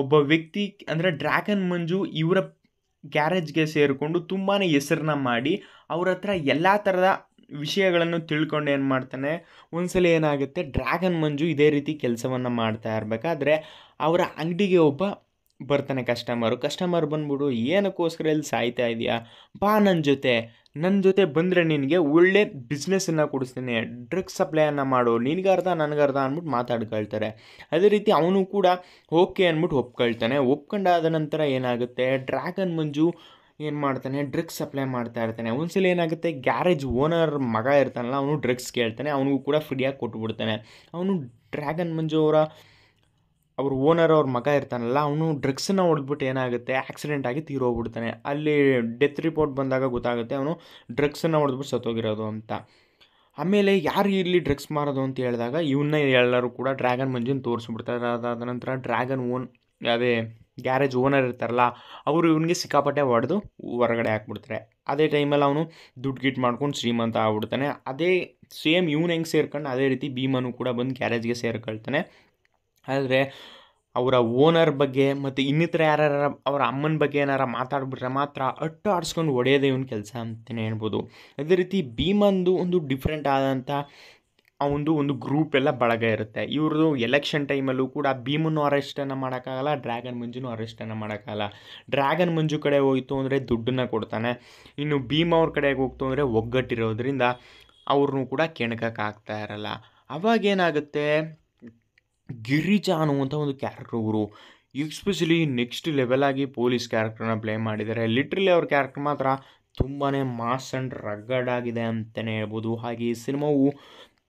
ಒಬ್ಬ ವ್ಯಕ್ತಿ ಅಂದರೆ ಡ್ರ್ಯಾಗನ್ ಮಂಜು ಇವರ ಗ್ಯಾರೇಜ್ಗೆ ಸೇರಿಕೊಂಡು ತುಂಬಾ ಹೆಸರನ್ನ ಮಾಡಿ ಅವ್ರ ಹತ್ರ ಎಲ್ಲ ಥರದ ವಿಷಯಗಳನ್ನು ತಿಳ್ಕೊಂಡು ಏನು ಮಾಡ್ತಾನೆ ಒಂದ್ಸಲ ಏನಾಗುತ್ತೆ ಡ್ರ್ಯಾಗನ್ ಮಂಜು ಇದೇ ರೀತಿ ಕೆಲಸವನ್ನು ಮಾಡ್ತಾ ಇರಬೇಕಾದ್ರೆ ಅವರ ಅಂಗಡಿಗೆ ಒಬ್ಬ ಬರ್ತಾನೆ ಕಸ್ಟಮರು ಕಸ್ಟಮರ್ ಬಂದ್ಬಿಡು ಏನಕ್ಕೋಸ್ಕರ ಇಲ್ಲಿ ಸಾಯ್ತಾ ಇದೆಯಾ ಬಾ ನನ್ನ ಜೊತೆ ನನ್ನ ಜೊತೆ ಬಂದರೆ ನಿನಗೆ ಒಳ್ಳೆ ಬಿಸ್ನೆಸ್ಸನ್ನು ಕೊಡಿಸ್ತೀನಿ ಡ್ರಗ್ಸ್ ಸಪ್ಲೈಯನ್ನು ಮಾಡು ನನಗೆ ಅರ್ಧ ಅಂದ್ಬಿಟ್ಟು ಮಾತಾಡ್ಕೊಳ್ತಾರೆ ಅದೇ ರೀತಿ ಅವನು ಕೂಡ ಓಕೆ ಅಂದ್ಬಿಟ್ಟು ಒಪ್ಕೊಳ್ತಾನೆ ಒಪ್ಕೊಂಡಾದ ನಂತರ ಏನಾಗುತ್ತೆ ಡ್ರ್ಯಾಗನ್ ಮಂಜು ಏನು ಮಾಡ್ತಾನೆ ಡ್ರಗ್ಸ್ ಸಪ್ಲೈ ಮಾಡ್ತಾ ಇರ್ತಾನೆ ಒಂದ್ಸಲ ಏನಾಗುತ್ತೆ ಗ್ಯಾರೇಜ್ ಓನರ್ ಮಗ ಇರ್ತಾನಲ್ಲ ಅವನು ಡ್ರಗ್ಸ್ ಕೇಳ್ತಾನೆ ಅವನಿಗೂ ಕೂಡ ಫ್ರೀಯಾಗಿ ಕೊಟ್ಟುಬಿಡ್ತಾನೆ ಅವನು ಡ್ರ್ಯಾಗನ್ ಮಂಜು ಅವರ ಅವ್ರ ಓನರ್ ಅವ್ರ ಮಗ ಇರ್ತಾನಲ್ಲ ಅವನು ಡ್ರಗ್ಸನ್ನು ಹೊಡೆದ್ಬಿಟ್ಟು ಏನಾಗುತ್ತೆ ಆಕ್ಸಿಡೆಂಟ್ ಆಗಿ ತೀರೋಗ್ಬಿಡ್ತಾನೆ ಅಲ್ಲಿ ಡೆತ್ ರಿಪೋರ್ಟ್ ಬಂದಾಗ ಗೊತ್ತಾಗುತ್ತೆ ಅವನು ಡ್ರಗ್ಸನ್ನು ಹೊಡೆದ್ಬಿಟ್ಟು ಸತ್ತೋಗಿರೋದು ಅಂತ ಆಮೇಲೆ ಯಾರು ಇಲ್ಲಿ ಡ್ರಗ್ಸ್ ಮಾರೋದು ಅಂತ ಹೇಳಿದಾಗ ಇವನ್ನ ಎಲ್ಲರೂ ಕೂಡ ಡ್ರ್ಯಾಗನ್ ಮಂಜುನ ತೋರಿಸ್ಬಿಡ್ತಾರೆ ಅದಾದ ನಂತರ ಡ್ರ್ಯಾಗನ್ ಓನ್ ಅದೇ ಗ್ಯಾರೇಜ್ ಓನರ್ ಇರ್ತಾರಲ್ಲ ಅವರು ಇವನಿಗೆ ಸಿಕ್ಕಾಪಟ್ಟೆ ಹೊಡೆದು ಹೊರಗಡೆ ಹಾಕ್ಬಿಡ್ತಾರೆ ಅದೇ ಟೈಮಲ್ಲಿ ಅವನು ದುಡ್ಡು ಗಿಟ್ ಮಾಡ್ಕೊಂಡು ಶ್ರೀಮಂತ ಆಗ್ಬಿಡ್ತಾನೆ ಅದೇ ಸೇಮ್ ಇವನು ಹೆಂಗೆ ಸೇರ್ಕೊಂಡು ಅದೇ ರೀತಿ ಭೀಮನು ಕೂಡ ಬಂದು ಗ್ಯಾರೇಜ್ಗೆ ಸೇರ್ಕೊಳ್ತಾನೆ ಆದರೆ ಅವರ ಓನರ್ ಬಗ್ಗೆ ಮತ್ತು ಇನ್ನಿತರ ಯಾರ್ಯಾರ ಅವರ ಅಮ್ಮನ ಬಗ್ಗೆ ಏನಾರ ಮಾತಾಡ್ಬಿಟ್ರೆ ಮಾತ್ರ ಅಟ್ಟು ಆಡಿಸ್ಕೊಂಡು ಒಡೆಯೋದೇ ಇವನ ಕೆಲಸ ಅಂತಲೇ ಹೇಳ್ಬೋದು ಅದೇ ರೀತಿ ಭೀಮಂದು ಒಂದು ಡಿಫ್ರೆಂಟ್ ಆದಂಥ ಅವನದು ಒಂದು ಗ್ರೂಪ್ ಎಲ್ಲ ಬಳಗ ಇರುತ್ತೆ ಇವ್ರದ್ದು ಎಲೆಕ್ಷನ್ ಟೈಮಲ್ಲೂ ಕೂಡ ಭೀಮನ್ನು ಅರೆಸ್ಟನ್ನು ಮಾಡೋಕ್ಕಾಗಲ್ಲ ಡ್ರ್ಯಾಗನ್ ಮಂಜುನೂ ಅರೆಸ್ಟನ್ನು ಮಾಡೋಕ್ಕಾಗಲ್ಲ ಡ್ರ್ಯಾಗನ್ ಮಂಜು ಕಡೆ ಹೋಯಿತು ಅಂದರೆ ದುಡ್ಡನ್ನು ಕೊಡ್ತಾನೆ ಇನ್ನು ಭೀಮ ಅವ್ರ ಕಡೆಗೆ ಹೋಗ್ತು ಅಂದರೆ ಒಗ್ಗಟ್ಟಿರೋದ್ರಿಂದ ಅವ್ರನ್ನೂ ಕೂಡ ಕೆಣಕಕ್ಕಾಗ್ತಾ ಇರಲ್ಲ ಅವಾಗೇನಾಗುತ್ತೆ ಗಿರಿಜಾ ಅನ್ನುವಂಥ ಒಂದು ಕ್ಯಾರೆಕ್ಟರ್ ಇವರು ಎಕ್ಸ್ಪೆಷಲಿ ನೆಕ್ಸ್ಟ್ ಆಗಿ ಪೊಲೀಸ್ ಕ್ಯಾರೆಕ್ಟ್ರನ್ನ ಪ್ಲೇ ಮಾಡಿದ್ದಾರೆ ಲಿಟ್ರಲಿ ಅವ್ರ ಕ್ಯಾರೆಕ್ಟರ್ ಮಾತ್ರ ತುಂಬಾ ಮಾಸ್ ಆ್ಯಂಡ್ ಆಗಿದೆ ಅಂತಲೇ ಹೇಳ್ಬೋದು ಹಾಗೆ ಈ ಸಿನಿಮಾವು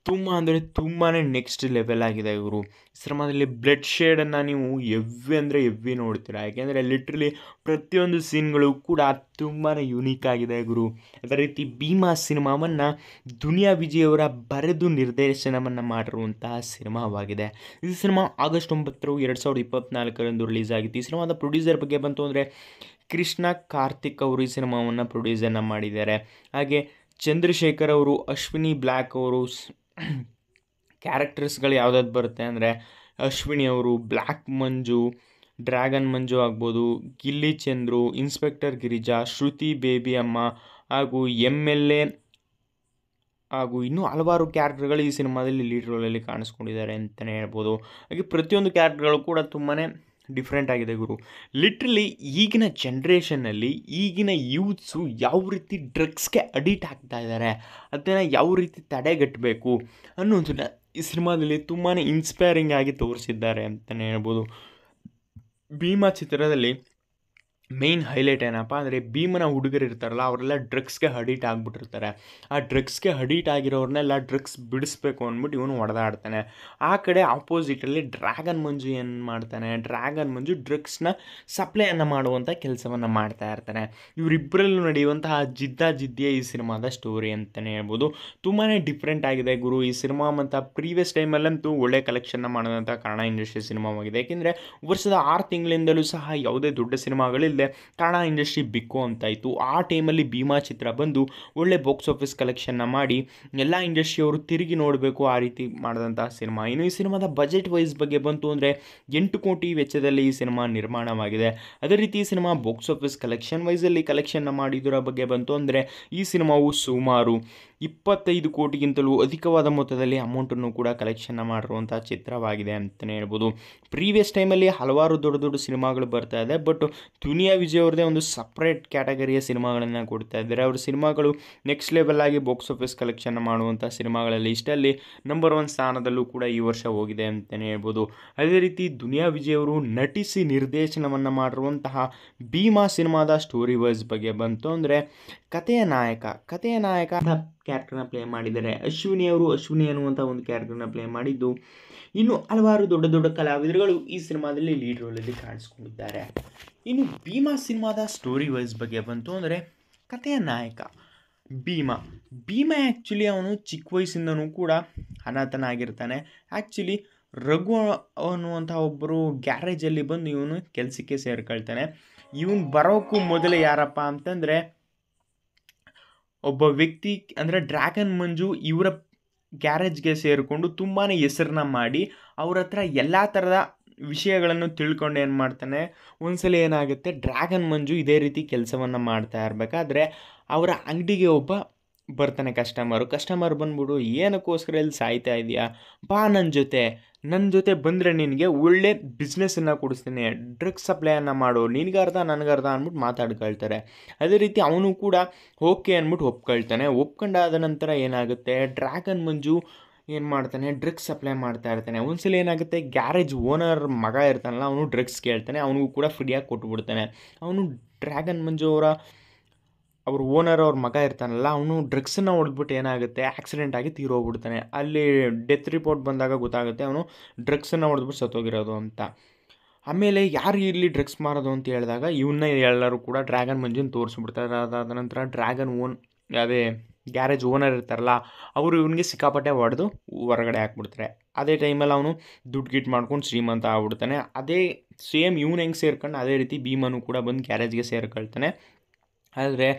ತುಂಬ ಅಂದರೆ ತುಂಬಾ ನೆಕ್ಸ್ಟ್ ಲೆವೆಲ್ ಆಗಿದೆ ಇವರು ಸಿನಿಮಾದಲ್ಲಿ ಬ್ಲಡ್ ಶೇಡನ್ನು ನೀವು ಎವ್ವಿ ಅಂದರೆ ಎವ್ವಿ ನೋಡ್ತೀರಾ ಯಾಕೆಂದರೆ ಲಿಟ್ರಲಿ ಪ್ರತಿಯೊಂದು ಸೀನ್ಗಳು ಕೂಡ ತುಂಬಾ ಯುನೀಕ್ ಆಗಿದೆ ಗುರು ಅದೇ ರೀತಿ ಭೀಮಾ ಸಿನಿಮಾವನ್ನು ದುನಿಯಾ ವಿಜಯ್ ಅವರ ಬರೆದು ನಿರ್ದೇಶನವನ್ನು ಮಾಡಿರುವಂತಹ ಸಿನಿಮಾವಾಗಿದೆ ಈ ಸಿನಿಮಾ ಆಗಸ್ಟ್ ಒಂಬತ್ತರ ಎರಡು ಸಾವಿರದ ಇಪ್ಪತ್ತ್ನಾಲ್ಕರಂದು ರಿಲೀಸ್ ಆಗಿತ್ತು ಈ ಸಿನಿಮಾದ ಪ್ರೊಡ್ಯೂಸರ್ ಬಗ್ಗೆ ಬಂತು ಅಂದರೆ ಕೃಷ್ಣ ಕಾರ್ತಿಕ್ ಅವರು ಈ ಸಿನಿಮಾವನ್ನು ಪ್ರೊಡ್ಯೂಸನ್ನು ಮಾಡಿದ್ದಾರೆ ಹಾಗೆ ಚಂದ್ರಶೇಖರ್ ಅವರು ಅಶ್ವಿನಿ ಬ್ಲ್ಯಾಕ್ ಅವರು ಕ್ಯಾರೆಕ್ಟರ್ಸ್ಗಳು ಯಾವುದಾದ್ರು ಬರುತ್ತೆ ಅಂದರೆ ಅಶ್ವಿನಿ ಅವರು ಬ್ಲ್ಯಾಕ್ ಮಂಜು ಡ್ರ್ಯಾಗನ್ ಮಂಜು ಆಗ್ಬೋದು ಗಿಲ್ಲಿ ಚಂದ್ರು ಇನ್ಸ್ಪೆಕ್ಟರ್ ಗಿರಿಜಾ ಶ್ರುತಿ ಬೇಬಿ ಅಮ್ಮ ಹಾಗೂ ಎಮ್ ಎಲ್ ಎ ಹಾಗೂ ಇನ್ನೂ ಹಲವಾರು ಕ್ಯಾರೆಕ್ಟರ್ಗಳು ಈ ಸಿನಿಮಾದಲ್ಲಿ ಲೀಡ್ ರೋಲಲ್ಲಿ ಕಾಣಿಸ್ಕೊಂಡಿದ್ದಾರೆ ಅಂತಲೇ ಹೇಳ್ಬೋದು ಹಾಗೆ ಪ್ರತಿಯೊಂದು ಕ್ಯಾರೆಕ್ಟರ್ಗಳು ಕೂಡ ತುಂಬಾ ಡಿಫ್ರೆಂಟ್ ಆಗಿದೆ ಗುರು ಲಿಟ್ರಲಿ ಈಗಿನ ಜನ್ರೇಷನ್ನಲ್ಲಿ ಈಗಿನ ಯೂತ್ಸು ಯಾವ ರೀತಿ ಡ್ರಗ್ಸ್ಗೆ ಅಡಿಟ್ ಆಗ್ತಾ ಇದ್ದಾರೆ ಅದನ್ನು ಯಾವ ರೀತಿ ತಡೆಗಟ್ಟಬೇಕು ಅನ್ನೋ ಒಂದು ಈ ಸಿನಿಮಾದಲ್ಲಿ ತುಂಬಾ ಇನ್ಸ್ಪೈರಿಂಗ್ ಆಗಿ ತೋರಿಸಿದ್ದಾರೆ ಅಂತಲೇ ಹೇಳ್ಬೋದು ಭೀಮಾ ಚಿತ್ರದಲ್ಲಿ ಮೇನ್ ಹೈಲೈಟ್ ಏನಪ್ಪ ಅಂದರೆ ಭೀಮನ ಹುಡುಗರು ಇರ್ತಾರಲ್ಲ ಅವರೆಲ್ಲ ಡ್ರಗ್ಸ್ಗೆ ಹಡಿಟ್ ಆಗಿಬಿಟ್ಟಿರ್ತಾರೆ ಆ ಡ್ರಗ್ಸ್ಗೆ ಹಡಿಟ್ ಆಗಿರೋರನ್ನೆಲ್ಲ ಡ್ರಗ್ಸ್ ಬಿಡಿಸ್ಬೇಕು ಅಂದ್ಬಿಟ್ಟು ಇವನು ಹೊಡೆದಾಡ್ತಾನೆ ಆ ಕಡೆ ಆಪೋಸಿಟಲ್ಲಿ ಡ್ರ್ಯಾಗನ್ ಮಂಜು ಏನು ಮಾಡ್ತಾನೆ ಡ್ರ್ಯಾಗನ್ ಮಂಜು ಡ್ರಗ್ಸ್ನ ಸಪ್ಲೈಯನ್ನು ಮಾಡುವಂಥ ಕೆಲಸವನ್ನು ಮಾಡ್ತಾ ಇರ್ತಾನೆ ಇವರಿಬ್ಬರಲ್ಲೂ ನಡೆಯುವಂತಹ ಜಿದ್ದ ಜಿದ್ದೇ ಈ ಸಿನಿಮಾದ ಸ್ಟೋರಿ ಅಂತಲೇ ಹೇಳ್ಬೋದು ತುಂಬಾ ಡಿಫ್ರೆಂಟ್ ಆಗಿದೆ ಗುರು ಈ ಸಿನಿಮಾ ಮತ್ತು ಪ್ರೀವಿಯಸ್ ಟೈಮಲ್ಲಂತೂ ಒಳ್ಳೆ ಕಲೆಕ್ಷನ್ನ ಮಾಡೋದಂಥ ಕಾರಣ ಇಂಡಸ್ಟ್ರಿ ಸಿನಿಮಾವಾಗಿದೆ ಏಕೆಂದರೆ ವರ್ಷದ ಆರು ತಿಂಗಳಿಂದಲೂ ಸಹ ಯಾವುದೇ ದೊಡ್ಡ ಸಿನಿಮಾಗಳಿಲ್ಲ ಮುಂದೆ ಟಾಣಾ ಇಂಡಸ್ಟ್ರಿ ಬಿಕ್ಕು ಇತ್ತು ಆ ಟೈಮಲ್ಲಿ ಭೀಮಾ ಚಿತ್ರ ಬಂದು ಒಳ್ಳೆ ಬಾಕ್ಸ್ ಆಫೀಸ್ ಕಲೆಕ್ಷನ್ನ ಮಾಡಿ ಎಲ್ಲ ಇಂಡಸ್ಟ್ರಿಯವರು ತಿರುಗಿ ನೋಡಬೇಕು ಆ ರೀತಿ ಮಾಡಿದಂಥ ಸಿನಿಮಾ ಇನ್ನು ಈ ಸಿನಿಮಾದ ಬಜೆಟ್ ವೈಸ್ ಬಗ್ಗೆ ಬಂತು ಅಂದರೆ ಎಂಟು ಕೋಟಿ ವೆಚ್ಚದಲ್ಲಿ ಈ ಸಿನಿಮಾ ನಿರ್ಮಾಣವಾಗಿದೆ ಅದೇ ರೀತಿ ಈ ಸಿನಿಮಾ ಬಾಕ್ಸ್ ಆಫೀಸ್ ಕಲೆಕ್ಷನ್ ವೈಸಲ್ಲಿ ಕಲೆಕ್ಷನ್ನ ಮಾಡಿದ್ರ ಬಗ್ಗೆ ಬಂತು ಅಂದರೆ ಈ ಸಿನಿಮಾವು ಸುಮಾರು ಇಪ್ಪತ್ತೈದು ಕೋಟಿಗಿಂತಲೂ ಅಧಿಕವಾದ ಮೊತ್ತದಲ್ಲಿ ಅಮೌಂಟನ್ನು ಕೂಡ ಕಲೆಕ್ಷನ್ನ ಮಾಡಿರುವಂಥ ಚಿತ್ರವಾಗಿದೆ ಅಂತಲೇ ಹೇಳ್ಬೋದು ಪ್ರೀವಿಯಸ್ ಟೈಮಲ್ಲಿ ಹಲವಾರು ದೊಡ್ಡ ದೊಡ್ಡ ಸಿನಿಮಾಗಳು ಬರ್ತಾ ಇದೆ ಬಟ್ ದುನಿಯಾ ವಿಜಯ್ ಅವ್ರದ್ದೇ ಒಂದು ಸಪ್ರೇಟ್ ಕ್ಯಾಟಗರಿಯ ಸಿನಿಮಾಗಳನ್ನು ಕೊಡ್ತಾ ಇದ್ದಾರೆ ಅವ್ರ ಸಿನಿಮಾಗಳು ನೆಕ್ಸ್ಟ್ ಲೆವೆಲ್ ಆಗಿ ಬಾಕ್ಸ್ ಆಫೀಸ್ ಕಲೆಕ್ಷನ್ ಮಾಡುವಂಥ ಸಿನಿಮಾಗಳಲ್ಲಿ ಇಷ್ಟಲ್ಲಿ ನಂಬರ್ ಒನ್ ಸ್ಥಾನದಲ್ಲೂ ಕೂಡ ಈ ವರ್ಷ ಹೋಗಿದೆ ಅಂತಲೇ ಹೇಳ್ಬೋದು ಅದೇ ರೀತಿ ದುನಿಯಾ ವಿಜಯ್ ಅವರು ನಟಿಸಿ ನಿರ್ದೇಶನವನ್ನು ಮಾಡಿರುವಂತಹ ಭೀಮಾ ಸಿನಿಮಾದ ಸ್ಟೋರಿ ವೈಸ್ ಬಗ್ಗೆ ಬಂತು ಅಂದರೆ ಕಥೆಯ ನಾಯಕ ಕಥೆಯ ನಾಯಕ ಕ್ಯಾರೆಕ್ಟರ್ನ ಪ್ಲೇ ಮಾಡಿದ್ದಾರೆ ಅಶ್ವಿನಿ ಅವರು ಅಶ್ವಿನಿ ಅನ್ನುವಂಥ ಒಂದು ಕ್ಯಾರೆಕ್ಟರ್ನ ಪ್ಲೇ ಮಾಡಿದ್ದು ಇನ್ನು ಹಲವಾರು ದೊಡ್ಡ ದೊಡ್ಡ ಕಲಾವಿದರುಗಳು ಈ ಸಿನಿಮಾದಲ್ಲಿ ಲೀಡ್ ರೋಲಲ್ಲಿ ಕಾಣಿಸ್ಕೊಂಡಿದ್ದಾರೆ ಇನ್ನು ಭೀಮಾ ಸಿನಿಮಾದ ಸ್ಟೋರಿ ವೈಸ್ ಬಗ್ಗೆ ಬಂತು ಅಂದರೆ ಕಥೆಯ ನಾಯಕ ಭೀಮಾ ಭೀಮಾ ಆ್ಯಕ್ಚುಲಿ ಅವನು ಚಿಕ್ಕ ವಯಸ್ಸಿಂದನೂ ಕೂಡ ಅನಾಥನಾಗಿರ್ತಾನೆ ಆ್ಯಕ್ಚುಲಿ ರಘು ಅನ್ನುವಂಥ ಒಬ್ಬರು ಗ್ಯಾರೇಜಲ್ಲಿ ಬಂದು ಇವನು ಕೆಲಸಕ್ಕೆ ಸೇರ್ಕೊಳ್ತಾನೆ ಇವನು ಬರೋಕ್ಕೂ ಮೊದಲೇ ಯಾರಪ್ಪ ಅಂತಂದರೆ ಒಬ್ಬ ವ್ಯಕ್ತಿ ಅಂದರೆ ಡ್ರ್ಯಾಗನ್ ಮಂಜು ಇವರ ಗ್ಯಾರೇಜ್ಗೆ ಸೇರಿಕೊಂಡು ತುಂಬಾ ಹೆಸರನ್ನ ಮಾಡಿ ಅವ್ರ ಹತ್ರ ಎಲ್ಲ ಥರದ ವಿಷಯಗಳನ್ನು ತಿಳ್ಕೊಂಡು ಏನು ಮಾಡ್ತಾನೆ ಒಂದು ಸಲ ಏನಾಗುತ್ತೆ ಡ್ರ್ಯಾಗನ್ ಮಂಜು ಇದೇ ರೀತಿ ಕೆಲಸವನ್ನು ಮಾಡ್ತಾ ಇರಬೇಕಾದ್ರೆ ಅವರ ಅಂಗಡಿಗೆ ಒಬ್ಬ ಬರ್ತಾನೆ ಕಸ್ಟಮರು ಕಸ್ಟಮರ್ ಬಂದ್ಬಿಡು ಏನಕ್ಕೋಸ್ಕರ ಇಲ್ಲಿ ಸಾಯ್ತಾ ಇದೆಯಾ ಬಾ ನನ್ನ ಜೊತೆ ನನ್ನ ಜೊತೆ ಬಂದರೆ ನಿನಗೆ ಒಳ್ಳೆ ಬಿಸ್ನೆಸ್ಸನ್ನು ಕೊಡಿಸ್ತೀನಿ ಡ್ರಗ್ಸ್ ಸಪ್ಲೈಯನ್ನು ಮಾಡು ನಿನಗರ್ಧ ಅರ್ಧ ಅಂದ್ಬಿಟ್ಟು ಮಾತಾಡ್ಕೊಳ್ತಾರೆ ಅದೇ ರೀತಿ ಅವನು ಕೂಡ ಓಕೆ ಅಂದ್ಬಿಟ್ಟು ಒಪ್ಕೊಳ್ತಾನೆ ಒಪ್ಕೊಂಡಾದ ನಂತರ ಏನಾಗುತ್ತೆ ಡ್ರ್ಯಾಗನ್ ಮಂಜು ಏನು ಮಾಡ್ತಾನೆ ಡ್ರಗ್ಸ್ ಸಪ್ಲೈ ಮಾಡ್ತಾ ಇರ್ತಾನೆ ಒಂದ್ಸಲ ಏನಾಗುತ್ತೆ ಗ್ಯಾರೇಜ್ ಓನರ್ ಮಗ ಇರ್ತಾನಲ್ಲ ಅವನು ಡ್ರಗ್ಸ್ ಕೇಳ್ತಾನೆ ಅವನಿಗೂ ಕೂಡ ಫ್ರೀಯಾಗಿ ಕೊಟ್ಬಿಡ್ತಾನೆ ಅವನು ಡ್ರ್ಯಾಗನ್ ಮಂಜು ಅವರ ಅವ್ರ ಓನರ್ ಅವ್ರ ಮಗ ಇರ್ತಾನಲ್ಲ ಅವನು ಡ್ರಗ್ಸನ್ನು ಹೊಡೆದ್ಬಿಟ್ಟು ಏನಾಗುತ್ತೆ ಆಕ್ಸಿಡೆಂಟ್ ಆಗಿ ತೀರೋಗ್ಬಿಡ್ತಾನೆ ಅಲ್ಲಿ ಡೆತ್ ರಿಪೋರ್ಟ್ ಬಂದಾಗ ಗೊತ್ತಾಗುತ್ತೆ ಅವನು ಡ್ರಗ್ಸನ್ನು ಹೊಡೆದ್ಬಿಟ್ಟು ಸತ್ತೋಗಿರೋದು ಅಂತ ಆಮೇಲೆ ಯಾರು ಇಲ್ಲಿ ಡ್ರಗ್ಸ್ ಮಾರೋದು ಅಂತ ಹೇಳಿದಾಗ ಇವನ್ನ ಎಲ್ಲರೂ ಕೂಡ ಡ್ರ್ಯಾಗನ್ ಮಂಜಿನ ತೋರಿಸ್ಬಿಡ್ತಾರೆ ಅದಾದ ನಂತರ ಡ್ರ್ಯಾಗನ್ ಓನ್ ಅದೇ ಗ್ಯಾರೇಜ್ ಓನರ್ ಇರ್ತಾರಲ್ಲ ಅವರು ಇವನಿಗೆ ಸಿಕ್ಕಾಪಟ್ಟೆ ಹೊಡೆದು ಹೊರಗಡೆ ಹಾಕ್ಬಿಡ್ತಾರೆ ಅದೇ ಟೈಮಲ್ಲಿ ಅವನು ದುಡ್ಡು ಗಿಟ್ ಮಾಡ್ಕೊಂಡು ಶ್ರೀಮಂತ ಆಗ್ಬಿಡ್ತಾನೆ ಅದೇ ಸೇಮ್ ಇವನು ಹೆಂಗೆ ಸೇರ್ಕೊಂಡು ಅದೇ ರೀತಿ ಭೀಮನು ಕೂಡ ಬಂದು ಗ್ಯಾರೇಜ್ಗೆ ಸೇರ್ಕೊಳ್ತಾನೆ ಆದರೆ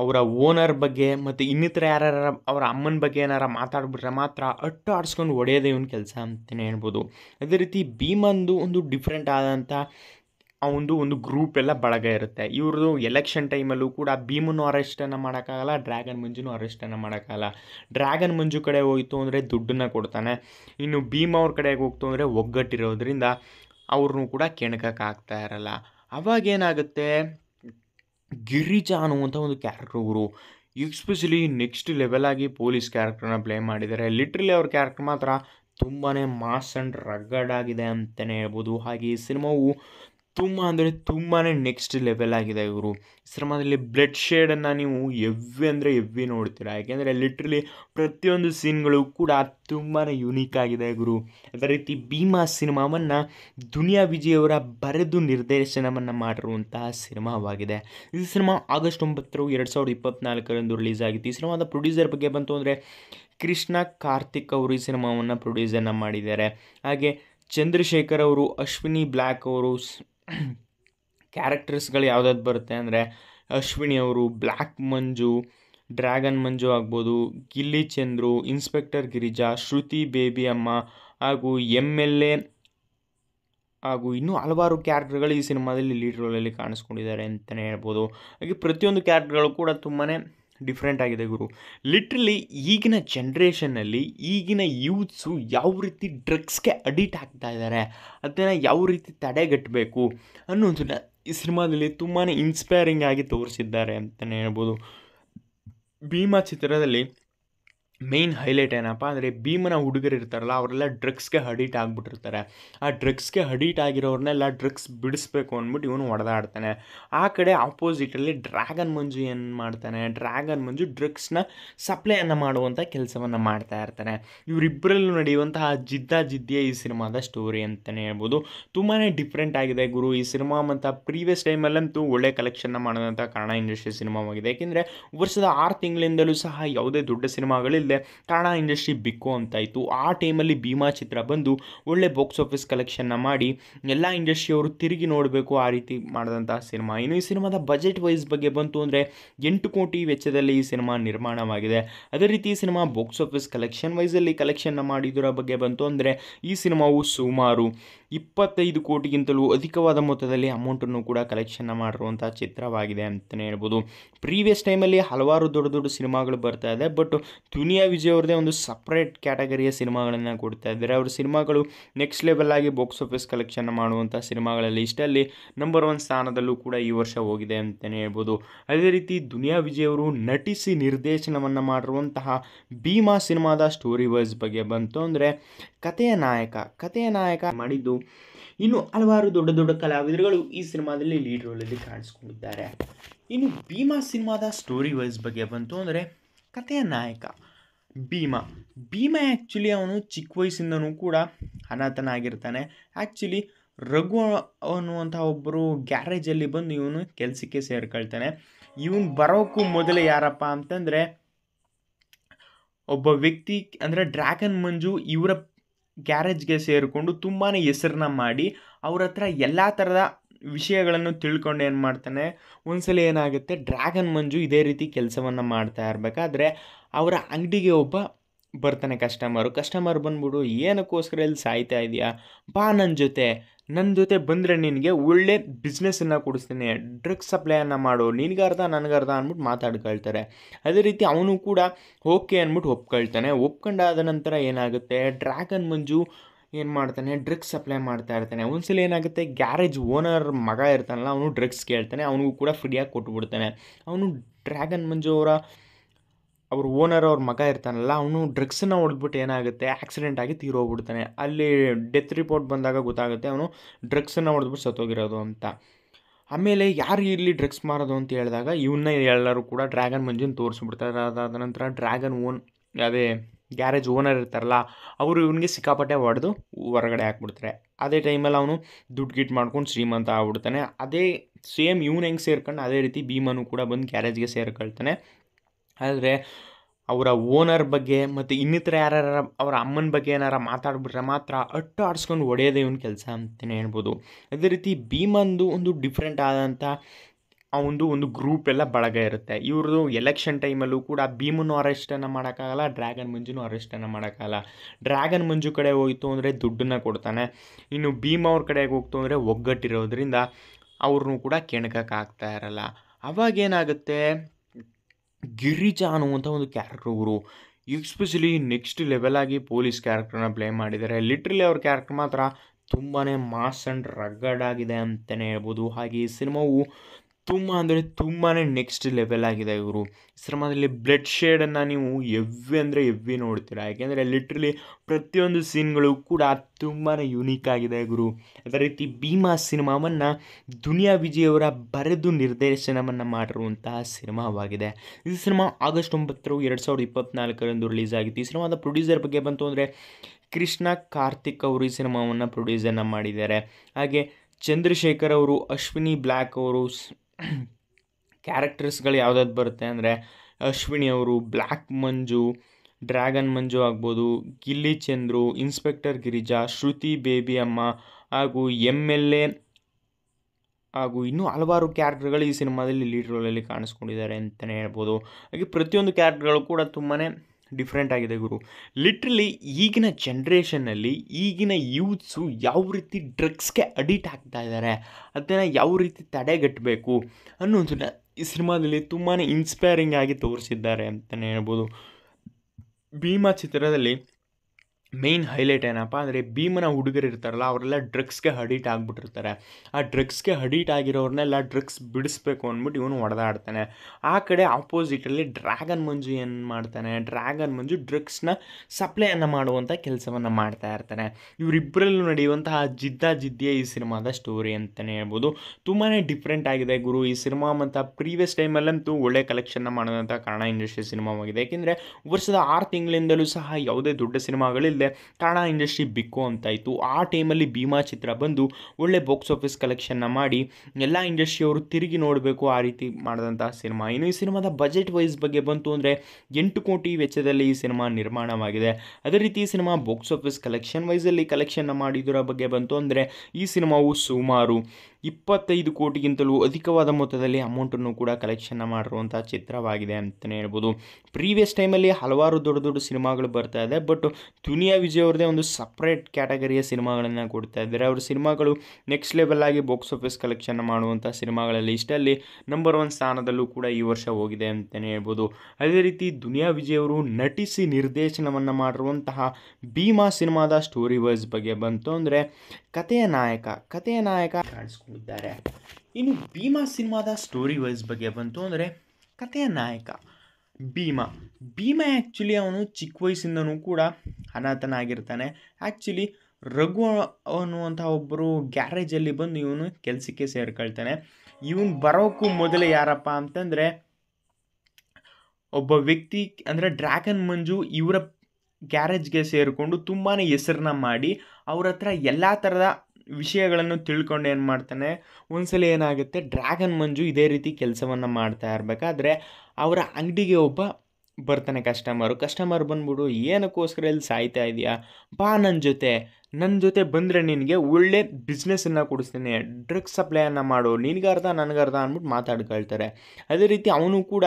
ಅವರ ಓನರ್ ಬಗ್ಗೆ ಮತ್ತು ಇನ್ನಿತರ ಯಾರ್ಯಾರ ಅವರ ಅಮ್ಮನ ಬಗ್ಗೆ ಏನಾರ ಮಾತಾಡ್ಬಿಟ್ರೆ ಮಾತ್ರ ಅಟ್ಟು ಆಡಿಸ್ಕೊಂಡು ಒಡೆಯೋದೇ ಇವನ ಕೆಲಸ ಅಂತಲೇ ಹೇಳ್ಬೋದು ಅದೇ ರೀತಿ ಭೀಮಂದು ಒಂದು ಡಿಫ್ರೆಂಟ್ ಆದಂಥ ಆ ಒಂದು ಗ್ರೂಪ್ ಎಲ್ಲ ಬಳಗ ಇರುತ್ತೆ ಇವ್ರದ್ದು ಎಲೆಕ್ಷನ್ ಟೈಮಲ್ಲೂ ಕೂಡ ಭೀಮನ್ನು ಅರೆಸ್ಟನ್ನು ಮಾಡೋಕ್ಕಾಗಲ್ಲ ಡ್ರ್ಯಾಗನ್ ಮಂಜುನು ಅರೆಸ್ಟನ್ನು ಮಾಡೋಕ್ಕಾಗಲ್ಲ ಡ್ರ್ಯಾಗನ್ ಮಂಜು ಕಡೆ ಹೋಯಿತು ಅಂದರೆ ದುಡ್ಡನ್ನು ಕೊಡ್ತಾನೆ ಇನ್ನು ಭೀಮ ಅವ್ರ ಕಡೆಗೆ ಹೋಗ್ತು ಅಂದರೆ ಒಗ್ಗಟ್ಟಿರೋದ್ರಿಂದ ಅವ್ರನ್ನೂ ಕೂಡ ಕೆಣಕಕ್ಕಾಗ್ತಾ ಇರಲ್ಲ ಅವಾಗೇನಾಗುತ್ತೆ ಗಿರಿಜಾ ಅನ್ನುವಂಥ ಒಂದು ಕ್ಯಾರೆಕ್ಟರ್ ಗುರು ಎಕ್ಸ್ಪೆಷಲಿ ನೆಕ್ಸ್ಟ್ ಲೆವೆಲಾಗಿ ಪೊಲೀಸ್ ಕ್ಯಾರೆಕ್ಟರ್ನ ಪ್ಲೇ ಮಾಡಿದ್ದಾರೆ ಲಿಟ್ರಲಿ ಅವ್ರ ಕ್ಯಾರೆಕ್ಟರ್ ಮಾತ್ರ ತುಂಬಾ ಮಾಸ್ ಆ್ಯಂಡ್ ರಗಡ್ ಆಗಿದೆ ಅಂತಲೇ ಹೇಳ್ಬೋದು ಹಾಗೆ ಈ ಸಿನಿಮಾವು ತುಂಬ ಅಂದರೆ ತುಂಬಾ ನೆಕ್ಸ್ಟ್ ಲೆವೆಲ್ ಆಗಿದೆ ಇವರು ಸಿನಿಮಾದಲ್ಲಿ ಬ್ಲಡ್ ಶೇಡನ್ನು ನೀವು ಎವ್ವಿ ಅಂದರೆ ಎವ್ವಿ ನೋಡ್ತೀರಾ ಯಾಕೆಂದರೆ ಲಿಟ್ರಲಿ ಪ್ರತಿಯೊಂದು ಸೀನ್ಗಳು ಕೂಡ ತುಂಬಾ ಯುನೀಕ್ ಆಗಿದೆ ಗುರು ಅದೇ ರೀತಿ ಭೀಮಾ ಸಿನಿಮಾವನ್ನು ದುನಿಯಾ ವಿಜಯವರ ಬರೆದು ನಿರ್ದೇಶನವನ್ನು ಮಾಡಿರುವಂತಹ ಸಿನಿಮಾವಾಗಿದೆ ಈ ಸಿನಿಮಾ ಆಗಸ್ಟ್ ಒಂಬತ್ತರು ಎರಡು ಸಾವಿರದ ಇಪ್ಪತ್ತ್ನಾಲ್ಕರಂದು ರಿಲೀಸ್ ಆಗಿತ್ತು ಈ ಸಿನಿಮಾದ ಪ್ರೊಡ್ಯೂಸರ್ ಬಗ್ಗೆ ಬಂತು ಅಂದರೆ ಕೃಷ್ಣ ಕಾರ್ತಿಕ್ ಅವರು ಈ ಸಿನಿಮಾವನ್ನು ಪ್ರೊಡ್ಯೂಸನ್ನು ಮಾಡಿದ್ದಾರೆ ಹಾಗೆ ಚಂದ್ರಶೇಖರ್ ಅವರು ಅಶ್ವಿನಿ ಬ್ಲ್ಯಾಕ್ ಅವರು ಕ್ಯಾರೆಕ್ಟರ್ಸ್ಗಳು ಯಾವ್ದಾದ್ರು ಬರುತ್ತೆ ಅಂದರೆ ಅಶ್ವಿನಿ ಅವರು ಬ್ಲ್ಯಾಕ್ ಮಂಜು ಡ್ರ್ಯಾಗನ್ ಮಂಜು ಆಗ್ಬೋದು ಗಿಲ್ಲಿ ಚಂದ್ರು ಇನ್ಸ್ಪೆಕ್ಟರ್ ಗಿರಿಜಾ ಶ್ರುತಿ ಬೇಬಿ ಅಮ್ಮ ಹಾಗೂ ಎಮ್ ಎಲ್ ಎ ಹಾಗೂ ಇನ್ನೂ ಹಲವಾರು ಕ್ಯಾರೆಕ್ಟರ್ಗಳು ಈ ಸಿನಿಮಾದಲ್ಲಿ ಲೀಡ್ ರೋಲಲ್ಲಿ ಕಾಣಿಸ್ಕೊಂಡಿದ್ದಾರೆ ಅಂತಲೇ ಹೇಳ್ಬೋದು ಹಾಗೆ ಪ್ರತಿಯೊಂದು ಕ್ಯಾರೆಕ್ಟರ್ಗಳು ಕೂಡ ತುಂಬಾ ಡಿಫ್ರೆಂಟ್ ಆಗಿದೆ ಗುರು ಲಿಟ್ರಲಿ ಈಗಿನ ಜನ್ರೇಷನ್ನಲ್ಲಿ ಈಗಿನ ಯೂತ್ಸು ಯಾವ ರೀತಿ ಡ್ರಗ್ಸ್ಗೆ ಅಡಿಟ್ ಆಗ್ತಾ ಇದ್ದಾರೆ ಅದನ್ನು ಯಾವ ರೀತಿ ತಡೆಗಟ್ಟಬೇಕು ಅನ್ನೋ ಅನ್ನೋದನ್ನು ಈ ಸಿನಿಮಾದಲ್ಲಿ ತುಂಬಾ ಇನ್ಸ್ಪೈರಿಂಗ್ ಆಗಿ ತೋರಿಸಿದ್ದಾರೆ ಅಂತಲೇ ಹೇಳ್ಬೋದು ಭೀಮಾ ಚಿತ್ರದಲ್ಲಿ ಮೇನ್ ಹೈಲೈಟ್ ಏನಪ್ಪ ಅಂದರೆ ಭೀಮನ ಹುಡುಗರು ಇರ್ತಾರಲ್ಲ ಅವರೆಲ್ಲ ಡ್ರಗ್ಸ್ಗೆ ಅಡಿಟ್ ಆಗಿಬಿಟ್ಟಿರ್ತಾರೆ ಆ ಡ್ರಗ್ಸ್ಗೆ ಹಡಿಟ್ ಆಗಿರೋರನ್ನೆಲ್ಲ ಡ್ರಗ್ಸ್ ಬಿಡಿಸ್ಬೇಕು ಅಂದ್ಬಿಟ್ಟು ಇವನು ಹೊಡೆದಾಡ್ತಾನೆ ಆ ಕಡೆ ಆಪೋಸಿಟಲ್ಲಿ ಡ್ರ್ಯಾಗನ್ ಮಂಜು ಏನು ಮಾಡ್ತಾನೆ ಡ್ರ್ಯಾಗನ್ ಮಂಜು ಡ್ರಗ್ಸ್ನ ಸಪ್ಲೈಯನ್ನು ಮಾಡುವಂಥ ಕೆಲಸವನ್ನು ಮಾಡ್ತಾ ಇರ್ತಾನೆ ಇವರಿಬ್ಬರಲ್ಲೂ ನಡೆಯುವಂತಹ ಜಿದ್ದಿಯೇ ಈ ಸಿನಿಮಾದ ಸ್ಟೋರಿ ಅಂತಲೇ ಹೇಳ್ಬೋದು ತುಂಬಾ ಡಿಫ್ರೆಂಟ್ ಆಗಿದೆ ಗುರು ಈ ಸಿನಿಮಾ ಮತ್ತು ಪ್ರೀವಿಯಸ್ ಟೈಮಲ್ಲಂತೂ ಒಳ್ಳೆ ಕಲೆಕ್ಷನ್ನ ಮಾಡೋದಂಥ ಕನ್ನಡ ಇಂಡಸ್ಟ್ರಿ ಸಿನಿಮಾವಾಗಿದೆ ಏಕೆಂದರೆ ವರ್ಷದ ಆರು ತಿಂಗಳಿಂದಲೂ ಸಹ ಯಾವುದೇ ದೊಡ್ಡ ಸಿನಿಮಾಗಳಿಲ್ಲ ಮುಂದೆ ಕನ್ನಡ ಇಂಡಸ್ಟ್ರಿ ಬಿಕ್ಕು ಅಂತಾಯಿತು ಆ ಟೈಮಲ್ಲಿ ಭೀಮಾ ಚಿತ್ರ ಬಂದು ಒಳ್ಳೆ ಬಾಕ್ಸ್ ಆಫೀಸ್ ಕಲೆಕ್ಷನ್ನ ಮಾಡಿ ಎಲ್ಲ ಇಂಡಸ್ಟ್ರಿಯವರು ತಿರುಗಿ ನೋಡಬೇಕು ಆ ರೀತಿ ಮಾಡಿದಂಥ ಸಿನಿಮಾ ಇನ್ನು ಈ ಸಿನಿಮಾದ ಬಜೆಟ್ ವೈಸ್ ಬಗ್ಗೆ ಬಂತು ಅಂದರೆ ಎಂಟು ಕೋಟಿ ವೆಚ್ಚದಲ್ಲಿ ಈ ಸಿನಿಮಾ ನಿರ್ಮಾಣವಾಗಿದೆ ಅದೇ ರೀತಿ ಈ ಸಿನಿಮಾ ಬಾಕ್ಸ್ ಆಫೀಸ್ ಕಲೆಕ್ಷನ್ ವೈಸಲ್ಲಿ ಕಲೆಕ್ಷನ್ನ ಮಾಡಿದ್ರ ಬಗ್ಗೆ ಬಂತು ಅಂದರೆ ಈ ಸಿನಿಮಾವು ಸುಮಾರು ಇಪ್ಪತ್ತೈದು ಕೋಟಿಗಿಂತಲೂ ಅಧಿಕವಾದ ಮೊತ್ತದಲ್ಲಿ ಅಮೌಂಟನ್ನು ಕೂಡ ಕಲೆಕ್ಷನ್ನ ಮಾಡಿರುವಂಥ ಚಿತ್ರವಾಗಿದೆ ಅಂತಲೇ ಹೇಳ್ಬೋದು ಪ್ರೀವಿಯಸ್ ಟೈಮಲ್ಲಿ ಹಲವಾರು ದೊಡ್ಡ ದೊಡ್ಡ ಸಿನಿಮಾಗಳು ಬರ್ತಾ ಇದೆ ಬಟ್ ದುನಿಯಾ ವಿಜಯ್ ಅವ್ರದ್ದೇ ಒಂದು ಸಪ್ರೇಟ್ ಕ್ಯಾಟಗರಿಯ ಸಿನಿಮಾಗಳನ್ನು ಕೊಡ್ತಾ ಇದ್ದಾರೆ ಅವ್ರ ಸಿನಿಮಾಗಳು ನೆಕ್ಸ್ಟ್ ಲೆವೆಲ್ ಆಗಿ ಬಾಕ್ಸ್ ಆಫೀಸ್ ಕಲೆಕ್ಷನ್ ಮಾಡುವಂಥ ಸಿನಿಮಾಗಳಲ್ಲಿ ಇಷ್ಟಲ್ಲಿ ನಂಬರ್ ಒನ್ ಸ್ಥಾನದಲ್ಲೂ ಕೂಡ ಈ ವರ್ಷ ಹೋಗಿದೆ ಅಂತಲೇ ಹೇಳ್ಬೋದು ಅದೇ ರೀತಿ ದುನಿಯಾ ವಿಜಯ್ ಅವರು ನಟಿಸಿ ನಿರ್ದೇಶನವನ್ನು ಮಾಡಿರುವಂತಹ ಭೀಮಾ ಸಿನಿಮಾದ ಸ್ಟೋರಿ ವೈಸ್ ಬಗ್ಗೆ ಬಂತು ಅಂದರೆ ಕಥೆಯ ನಾಯಕ ಕಥೆಯ ನಾಯಕ ಮಾಡಿದ್ದು ಇನ್ನು ಹಲವಾರು ದೊಡ್ಡ ದೊಡ್ಡ ಕಲಾವಿದರುಗಳು ಈ ಸಿನಿಮಾದಲ್ಲಿ ಲೀಡ್ ರೋಲಲ್ಲಿ ಕಾಣಿಸ್ಕೊಂಡಿದ್ದಾರೆ ಇನ್ನು ಭೀಮಾ ಸಿನಿಮಾದ ಸ್ಟೋರಿ ವೈಸ್ ಬಗ್ಗೆ ಬಂತು ಅಂದರೆ ಕಥೆಯ ನಾಯಕ ಭೀಮಾ ಭೀಮಾ ಆ್ಯಕ್ಚುಲಿ ಅವನು ಚಿಕ್ಕ ವಯಸ್ಸಿಂದನೂ ಕೂಡ ಅನಾಥನಾಗಿರ್ತಾನೆ ಆ್ಯಕ್ಚುಲಿ ರಘು ಅನ್ನುವಂಥ ಒಬ್ಬರು ಗ್ಯಾರೇಜಲ್ಲಿ ಬಂದು ಇವನು ಕೆಲಸಕ್ಕೆ ಸೇರ್ಕೊಳ್ತಾನೆ ಇವನು ಬರೋಕ್ಕೂ ಮೊದಲೇ ಯಾರಪ್ಪ ಅಂತಂದರೆ ಒಬ್ಬ ವ್ಯಕ್ತಿ ಅಂದರೆ ಡ್ರ್ಯಾಗನ್ ಮಂಜು ಇವರ ಗ್ಯಾರೇಜ್ಗೆ ಸೇರಿಕೊಂಡು ತುಂಬಾ ಹೆಸರನ್ನ ಮಾಡಿ ಅವ್ರ ಹತ್ರ ಎಲ್ಲ ಥರದ ವಿಷಯಗಳನ್ನು ತಿಳ್ಕೊಂಡು ಏನು ಮಾಡ್ತಾನೆ ಒಂದ್ಸಲ ಏನಾಗುತ್ತೆ ಡ್ರ್ಯಾಗನ್ ಮಂಜು ಇದೇ ರೀತಿ ಕೆಲಸವನ್ನು ಮಾಡ್ತಾ ಇರಬೇಕಾದ್ರೆ ಅವರ ಅಂಗಡಿಗೆ ಒಬ್ಬ ಬರ್ತಾನೆ ಕಸ್ಟಮರು ಕಸ್ಟಮರ್ ಬಂದ್ಬಿಡು ಏನಕ್ಕೋಸ್ಕರ ಇಲ್ಲಿ ಸಾಯ್ತಾ ಇದೆಯಾ ಬಾ ನನ್ನ ಜೊತೆ ನನ್ನ ಜೊತೆ ಬಂದರೆ ನಿನಗೆ ಒಳ್ಳೆ ಬಿಸ್ನೆಸ್ಸನ್ನು ಕೊಡಿಸ್ತೀನಿ ಡ್ರಗ್ಸ್ ಸಪ್ಲೈಯನ್ನು ಮಾಡು ಅರ್ಧ ನನಗೆ ಅರ್ಧ ಅಂದ್ಬಿಟ್ಟು ಮಾತಾಡ್ಕೊಳ್ತಾರೆ ಅದೇ ರೀತಿ ಅವನು ಕೂಡ ಓಕೆ ಅಂದ್ಬಿಟ್ಟು ಒಪ್ಕೊಳ್ತಾನೆ ಒಪ್ಕೊಂಡಾದ ನಂತರ ಏನಾಗುತ್ತೆ ಡ್ರ್ಯಾಗನ್ ಮಂಜು ಏನು ಮಾಡ್ತಾನೆ ಡ್ರಗ್ಸ್ ಸಪ್ಲೈ ಮಾಡ್ತಾ ಇರ್ತಾನೆ ಒಂದ್ಸಲ ಏನಾಗುತ್ತೆ ಗ್ಯಾರೇಜ್ ಓನರ್ ಮಗ ಇರ್ತಾನಲ್ಲ ಅವನು ಡ್ರಗ್ಸ್ ಕೇಳ್ತಾನೆ ಅವನಿಗೂ ಕೂಡ ಫ್ರೀಯಾಗಿ ಕೊಟ್ಬಿಡ್ತಾನೆ ಅವನು ಡ್ರ್ಯಾಗನ್ ಮಂಜು ಅವರ ಅವ್ರ ಓನರ್ ಅವ್ರ ಮಗ ಇರ್ತಾನಲ್ಲ ಅವನು ಡ್ರಗ್ಸನ್ನು ಹೊಡೆದ್ಬಿಟ್ಟು ಏನಾಗುತ್ತೆ ಆಕ್ಸಿಡೆಂಟ್ ಆಗಿ ತೀರೋಗ್ಬಿಡ್ತಾನೆ ಅಲ್ಲಿ ಡೆತ್ ರಿಪೋರ್ಟ್ ಬಂದಾಗ ಗೊತ್ತಾಗುತ್ತೆ ಅವನು ಡ್ರಗ್ಸನ್ನು ಹೊಡೆದ್ಬಿಟ್ಟು ಸತ್ತೋಗಿರೋದು ಅಂತ ಆಮೇಲೆ ಯಾರು ಇಲ್ಲಿ ಡ್ರಗ್ಸ್ ಮಾರೋದು ಅಂತ ಹೇಳಿದಾಗ ಇವನ್ನ ಎಲ್ಲರೂ ಕೂಡ ಡ್ರ್ಯಾಗನ್ ಮಂಜುನ ತೋರಿಸ್ಬಿಡ್ತಾರೆ ಅದಾದ ನಂತರ ಡ್ರ್ಯಾಗನ್ ಓನ್ ಅದೇ ಗ್ಯಾರೇಜ್ ಓನರ್ ಇರ್ತಾರಲ್ಲ ಅವರು ಇವನಿಗೆ ಸಿಕ್ಕಾಪಟ್ಟೆ ಹೊಡೆದು ಹೊರಗಡೆ ಹಾಕ್ಬಿಡ್ತಾರೆ ಅದೇ ಟೈಮಲ್ಲಿ ಅವನು ದುಡ್ಡು ಗಿಟ್ ಮಾಡ್ಕೊಂಡು ಶ್ರೀಮಂತ ಆಗ್ಬಿಡ್ತಾನೆ ಅದೇ ಸೇಮ್ ಇವನು ಹೆಂಗೆ ಸೇರ್ಕೊಂಡು ಅದೇ ರೀತಿ ಭೀಮನು ಕೂಡ ಬಂದು ಗ್ಯಾರೇಜ್ಗೆ ಸೇರ್ಕೊಳ್ತಾನೆ ಆದರೆ ಅವರ ಓನರ್ ಬಗ್ಗೆ ಮತ್ತು ಇನ್ನಿತರ ಯಾರ್ಯಾರ ಅವರ ಅಮ್ಮನ ಬಗ್ಗೆ ಏನಾರ ಮಾತಾಡ್ಬಿಟ್ರೆ ಮಾತ್ರ ಅಟ್ಟು ಆಡಿಸ್ಕೊಂಡು ಹೊಡೆಯೋದೇ ಇವನ ಕೆಲಸ ಅಂತಲೇ ಹೇಳ್ಬೋದು ಅದೇ ರೀತಿ ಭೀಮಂದು ಒಂದು ಡಿಫ್ರೆಂಟ್ ಆದಂಥ ಆ ಒಂದು ಒಂದು ಗ್ರೂಪ್ ಎಲ್ಲ ಬಳಗ ಇರುತ್ತೆ ಇವ್ರದ್ದು ಎಲೆಕ್ಷನ್ ಟೈಮಲ್ಲೂ ಕೂಡ ಭೀಮನ್ನು ಅರೆಸ್ಟನ್ನು ಮಾಡೋಕ್ಕಾಗಲ್ಲ ಡ್ರ್ಯಾಗನ್ ಮಂಜುನು ಅರೆಸ್ಟನ್ನು ಮಾಡೋಕ್ಕಾಗಲ್ಲ ಡ್ರ್ಯಾಗನ್ ಮಂಜು ಕಡೆ ಹೋಯಿತು ಅಂದರೆ ದುಡ್ಡನ್ನು ಕೊಡ್ತಾನೆ ಇನ್ನು ಭೀಮ ಅವ್ರ ಕಡೆಗೆ ಹೋಗ್ತು ಅಂದರೆ ಒಗ್ಗಟ್ಟಿರೋದ್ರಿಂದ ಅವ್ರನ್ನೂ ಕೂಡ ಕೆಣಕಕ್ಕಾಗ್ತಾ ಇರಲ್ಲ ಅವಾಗೇನಾಗುತ್ತೆ ಗಿರಿಜಾ ಅನ್ನುವಂಥ ಒಂದು ಕ್ಯಾರೆಕ್ಟರ್ ಇವರು ಎಕ್ಸ್ಪೆಷಲಿ ನೆಕ್ಸ್ಟ್ ಲೆವೆಲಾಗಿ ಪೊಲೀಸ್ ಕ್ಯಾರೆಕ್ಟರ್ನ ಪ್ಲೇ ಮಾಡಿದ್ದಾರೆ ಲಿಟ್ರಲಿ ಅವ್ರ ಕ್ಯಾರೆಕ್ಟರ್ ಮಾತ್ರ ತುಂಬಾ ಮಾಸ್ ಆ್ಯಂಡ್ ರಗಡ್ ಆಗಿದೆ ಅಂತಲೇ ಹೇಳ್ಬೋದು ಹಾಗೆ ಈ ಸಿನಿಮಾವು ತುಂಬ ಅಂದರೆ ತುಂಬಾ ನೆಕ್ಸ್ಟ್ ಲೆವೆಲ್ ಆಗಿದೆ ಇವರು ಸಿನಿಮಾದಲ್ಲಿ ಬ್ಲಡ್ ಶೇಡನ್ನು ನೀವು ಎವ್ವಿ ಅಂದರೆ ಎವ್ವಿ ನೋಡ್ತೀರಾ ಯಾಕೆಂದರೆ ಲಿಟ್ರಲಿ ಪ್ರತಿಯೊಂದು ಸೀನ್ಗಳು ಕೂಡ ತುಂಬಾ ಯುನೀಕ್ ಆಗಿದೆ ಗುರು ಅದೇ ರೀತಿ ಭೀಮಾ ಸಿನಿಮಾವನ್ನು ದುನಿಯಾ ವಿಜಯ್ ಅವರ ಬರೆದು ನಿರ್ದೇಶನವನ್ನು ಮಾಡಿರುವಂತಹ ಸಿನಿಮಾವಾಗಿದೆ ಈ ಸಿನಿಮಾ ಆಗಸ್ಟ್ ಒಂಬತ್ತರ ಎರಡು ಸಾವಿರದ ಇಪ್ಪತ್ತ್ನಾಲ್ಕರಂದು ರಿಲೀಸ್ ಆಗಿತ್ತು ಈ ಸಿನಿಮಾದ ಪ್ರೊಡ್ಯೂಸರ್ ಬಗ್ಗೆ ಬಂತು ಅಂದರೆ ಕೃಷ್ಣ ಕಾರ್ತಿಕ್ ಅವರು ಈ ಸಿನಿಮಾವನ್ನು ಪ್ರೊಡ್ಯೂಸನ್ನು ಮಾಡಿದ್ದಾರೆ ಹಾಗೆ ಚಂದ್ರಶೇಖರ್ ಅವರು ಅಶ್ವಿನಿ ಬ್ಲ್ಯಾಕ್ ಅವರು ಕ್ಯಾರೆಕ್ಟರ್ಸ್ಗಳು ಯಾವ್ದಾದ್ರು ಬರುತ್ತೆ ಅಂದರೆ ಅಶ್ವಿನಿ ಅವರು ಬ್ಲ್ಯಾಕ್ ಮಂಜು ಡ್ರ್ಯಾಗನ್ ಮಂಜು ಆಗ್ಬೋದು ಗಿಲ್ಲಿ ಚಂದ್ರು ಇನ್ಸ್ಪೆಕ್ಟರ್ ಗಿರಿಜಾ ಶ್ರುತಿ ಬೇಬಿ ಅಮ್ಮ ಹಾಗೂ ಎಮ್ ಎಲ್ ಎ ಹಾಗೂ ಇನ್ನೂ ಹಲವಾರು ಕ್ಯಾರೆಕ್ಟರ್ಗಳು ಈ ಸಿನಿಮಾದಲ್ಲಿ ಲೀಡ್ ಕಾಣಿಸ್ಕೊಂಡಿದ್ದಾರೆ ಅಂತಲೇ ಹೇಳ್ಬೋದು ಹಾಗೆ ಪ್ರತಿಯೊಂದು ಕ್ಯಾರೆಕ್ಟರ್ಗಳು ಕೂಡ ತುಂಬಾ ಡಿಫ್ರೆಂಟ್ ಆಗಿದೆ ಗುರು ಲಿಟ್ರಲಿ ಈಗಿನ ಜನ್ರೇಷನ್ನಲ್ಲಿ ಈಗಿನ ಯೂತ್ಸು ಯಾವ ರೀತಿ ಡ್ರಗ್ಸ್ಗೆ ಅಡಿಟ್ ಆಗ್ತಾ ಇದ್ದಾರೆ ಅದನ್ನು ಯಾವ ರೀತಿ ತಡೆಗಟ್ಟಬೇಕು ಅನ್ನೋ ಒಂದು ಈ ಸಿನಿಮಾದಲ್ಲಿ ತುಂಬಾ ಇನ್ಸ್ಪೈರಿಂಗ್ ಆಗಿ ತೋರಿಸಿದ್ದಾರೆ ಅಂತಲೇ ಹೇಳ್ಬೋದು ಭೀಮಾ ಚಿತ್ರದಲ್ಲಿ ಮೇನ್ ಹೈಲೈಟ್ ಏನಪ್ಪ ಅಂದರೆ ಭೀಮನ ಹುಡುಗರು ಇರ್ತಾರಲ್ಲ ಅವರೆಲ್ಲ ಡ್ರಗ್ಸ್ಗೆ ಅಡಿಟ್ ಆಗಿಬಿಟ್ಟಿರ್ತಾರೆ ಆ ಡ್ರಗ್ಸ್ಗೆ ಅಡಿಟ್ ಆಗಿರೋರನ್ನೆಲ್ಲ ಡ್ರಗ್ಸ್ ಬಿಡಿಸ್ಬೇಕು ಅಂದ್ಬಿಟ್ಟು ಇವನು ಹೊಡೆದಾಡ್ತಾನೆ ಆ ಕಡೆ ಆಪೋಸಿಟಲ್ಲಿ ಡ್ರ್ಯಾಗನ್ ಮಂಜು ಏನು ಮಾಡ್ತಾನೆ ಡ್ರ್ಯಾಗನ್ ಮಂಜು ಡ್ರಗ್ಸ್ನ ಸಪ್ಲೈಯನ್ನು ಮಾಡುವಂಥ ಕೆಲಸವನ್ನು ಮಾಡ್ತಾ ಇರ್ತಾನೆ ಇವರಿಬ್ಬರಲ್ಲೂ ನಡೆಯುವಂತಹ ಜಿದ್ದೇ ಈ ಸಿನಿಮಾದ ಸ್ಟೋರಿ ಅಂತಲೇ ಹೇಳ್ಬೋದು ತುಂಬಾ ಡಿಫ್ರೆಂಟ್ ಆಗಿದೆ ಗುರು ಈ ಸಿನಿಮಾ ಮತ್ತು ಪ್ರೀವಿಯಸ್ ಟೈಮಲ್ಲಂತೂ ಒಳ್ಳೆ ಕಲೆಕ್ಷನ್ನ ಮಾಡೋದಂಥ ಕನ್ನಡ ಇಂಡಸ್ಟ್ರಿ ಸಿನಿಮಾವಾಗಿದೆ ಏಕೆಂದರೆ ವರ್ಷದ ಆರು ತಿಂಗಳಿಂದಲೂ ಸಹ ಯಾವುದೇ ದೊಡ್ಡ ಸಿನಿಮಾಗಳಿಲ್ಲ ಮುಂದೆ ಟಾಣಾ ಇಂಡಸ್ಟ್ರಿ ಬಿಕ್ಕು ಇತ್ತು ಆ ಟೈಮಲ್ಲಿ ಭೀಮಾ ಚಿತ್ರ ಬಂದು ಒಳ್ಳೆ ಬಾಕ್ಸ್ ಆಫೀಸ್ ಕಲೆಕ್ಷನ್ನ ಮಾಡಿ ಎಲ್ಲ ಇಂಡಸ್ಟ್ರಿಯವರು ತಿರುಗಿ ನೋಡಬೇಕು ಆ ರೀತಿ ಮಾಡಿದಂಥ ಸಿನಿಮಾ ಇನ್ನು ಈ ಸಿನಿಮಾದ ಬಜೆಟ್ ವೈಸ್ ಬಗ್ಗೆ ಬಂತು ಅಂದರೆ ಎಂಟು ಕೋಟಿ ವೆಚ್ಚದಲ್ಲಿ ಈ ಸಿನಿಮಾ ನಿರ್ಮಾಣವಾಗಿದೆ ಅದೇ ರೀತಿ ಈ ಸಿನಿಮಾ ಬಾಕ್ಸ್ ಆಫೀಸ್ ಕಲೆಕ್ಷನ್ ವೈಸಲ್ಲಿ ಕಲೆಕ್ಷನ್ನ ಮಾಡಿದರ ಬಗ್ಗೆ ಬಂತು ಅಂದರೆ ಈ ಸಿನಿಮಾವು ಸುಮಾರು ಇಪ್ಪತ್ತೈದು ಕೋಟಿಗಿಂತಲೂ ಅಧಿಕವಾದ ಮೊತ್ತದಲ್ಲಿ ಅಮೌಂಟನ್ನು ಕೂಡ ಕಲೆಕ್ಷನ್ನ ಮಾಡಿರುವಂಥ ಚಿತ್ರವಾಗಿದೆ ಅಂತಲೇ ಹೇಳ್ಬೋದು ಪ್ರೀವಿಯಸ್ ಟೈಮಲ್ಲಿ ಹಲವಾರು ದೊಡ್ಡ ದೊಡ್ಡ ಸಿನಿಮಾಗಳು ಬರ್ತಾ ಇದೆ ಬಟ್ ದುನಿಯಾ ವಿಜಯ್ ಅವ್ರದ್ದೇ ಒಂದು ಸಪ್ರೇಟ್ ಕ್ಯಾಟಗರಿಯ ಸಿನಿಮಾಗಳನ್ನು ಕೊಡ್ತಾ ಇದ್ದಾರೆ ಅವ್ರ ಸಿನಿಮಾಗಳು ನೆಕ್ಸ್ಟ್ ಲೆವೆಲ್ ಆಗಿ ಬಾಕ್ಸ್ ಆಫೀಸ್ ಕಲೆಕ್ಷನ್ ಮಾಡುವಂಥ ಸಿನಿಮಾಗಳಲ್ಲಿ ಇಷ್ಟಲ್ಲಿ ನಂಬರ್ ಒನ್ ಸ್ಥಾನದಲ್ಲೂ ಕೂಡ ಈ ವರ್ಷ ಹೋಗಿದೆ ಅಂತಲೇ ಹೇಳ್ಬೋದು ಅದೇ ರೀತಿ ದುನಿಯಾ ವಿಜಯ್ ಅವರು ನಟಿಸಿ ನಿರ್ದೇಶನವನ್ನು ಮಾಡಿರುವಂತಹ ಭೀಮಾ ಸಿನಿಮಾದ ಸ್ಟೋರಿ ವೈಸ್ ಬಗ್ಗೆ ಬಂತು ಅಂದರೆ ಕಥೆಯ ನಾಯಕ ಕಥೆಯ ನಾಯಕ ಕಾಣಿಸ್ಕೊಂಡಿದ್ದಾರೆ ಇನ್ನು ಭೀಮಾ ಸಿನಿಮಾದ ಸ್ಟೋರಿ ವೈಸ್ ಬಗ್ಗೆ ಬಂತು ಅಂದರೆ ಕಥೆಯ ನಾಯಕ ಭೀಮಾ ಭೀಮಾ ಆ್ಯಕ್ಚುಲಿ ಅವನು ಚಿಕ್ಕ ವಯಸ್ಸಿಂದನೂ ಕೂಡ ಅನಾಥನಾಗಿರ್ತಾನೆ ಆ್ಯಕ್ಚುಲಿ ರಘು ಅನ್ನುವಂಥ ಒಬ್ಬರು ಗ್ಯಾರೇಜಲ್ಲಿ ಬಂದು ಇವನು ಕೆಲಸಕ್ಕೆ ಸೇರ್ಕೊಳ್ತಾನೆ ಇವನು ಬರೋಕ್ಕೂ ಮೊದಲು ಯಾರಪ್ಪ ಅಂತಂದರೆ ಒಬ್ಬ ವ್ಯಕ್ತಿ ಅಂದರೆ ಡ್ರ್ಯಾಗನ್ ಮಂಜು ಇವರ ಗ್ಯಾರೇಜ್ಗೆ ಸೇರಿಕೊಂಡು ತುಂಬಾ ಹೆಸರನ್ನ ಮಾಡಿ ಅವ್ರ ಹತ್ರ ಎಲ್ಲ ಥರದ ವಿಷಯಗಳನ್ನು ತಿಳ್ಕೊಂಡು ಏನು ಮಾಡ್ತಾನೆ ಒಂದ್ಸಲ ಏನಾಗುತ್ತೆ ಡ್ರ್ಯಾಗನ್ ಮಂಜು ಇದೇ ರೀತಿ ಕೆಲಸವನ್ನು ಮಾಡ್ತಾ ಇರಬೇಕಾದ್ರೆ ಅವರ ಅಂಗಡಿಗೆ ಒಬ್ಬ ಬರ್ತಾನೆ ಕಸ್ಟಮರು ಕಸ್ಟಮರ್ ಬಂದ್ಬಿಡು ಏನಕ್ಕೋಸ್ಕರ ಇಲ್ಲಿ ಸಾಯ್ತಾ ಇದೆಯಾ ಬಾ ನನ್ನ ಜೊತೆ ನನ್ನ ಜೊತೆ ಬಂದರೆ ನಿನಗೆ ಒಳ್ಳೆ ಬಿಸ್ನೆಸ್ಸನ್ನು ಕೊಡಿಸ್ತೀನಿ ಡ್ರಗ್ಸ್ ಸಪ್ಲೈಯನ್ನು ಮಾಡು ನಿನಗರ್ಧ ಅರ್ಧ ಅಂದ್ಬಿಟ್ಟು ಮಾತಾಡ್ಕೊಳ್ತಾರೆ ಅದೇ ರೀತಿ ಅವನು ಕೂಡ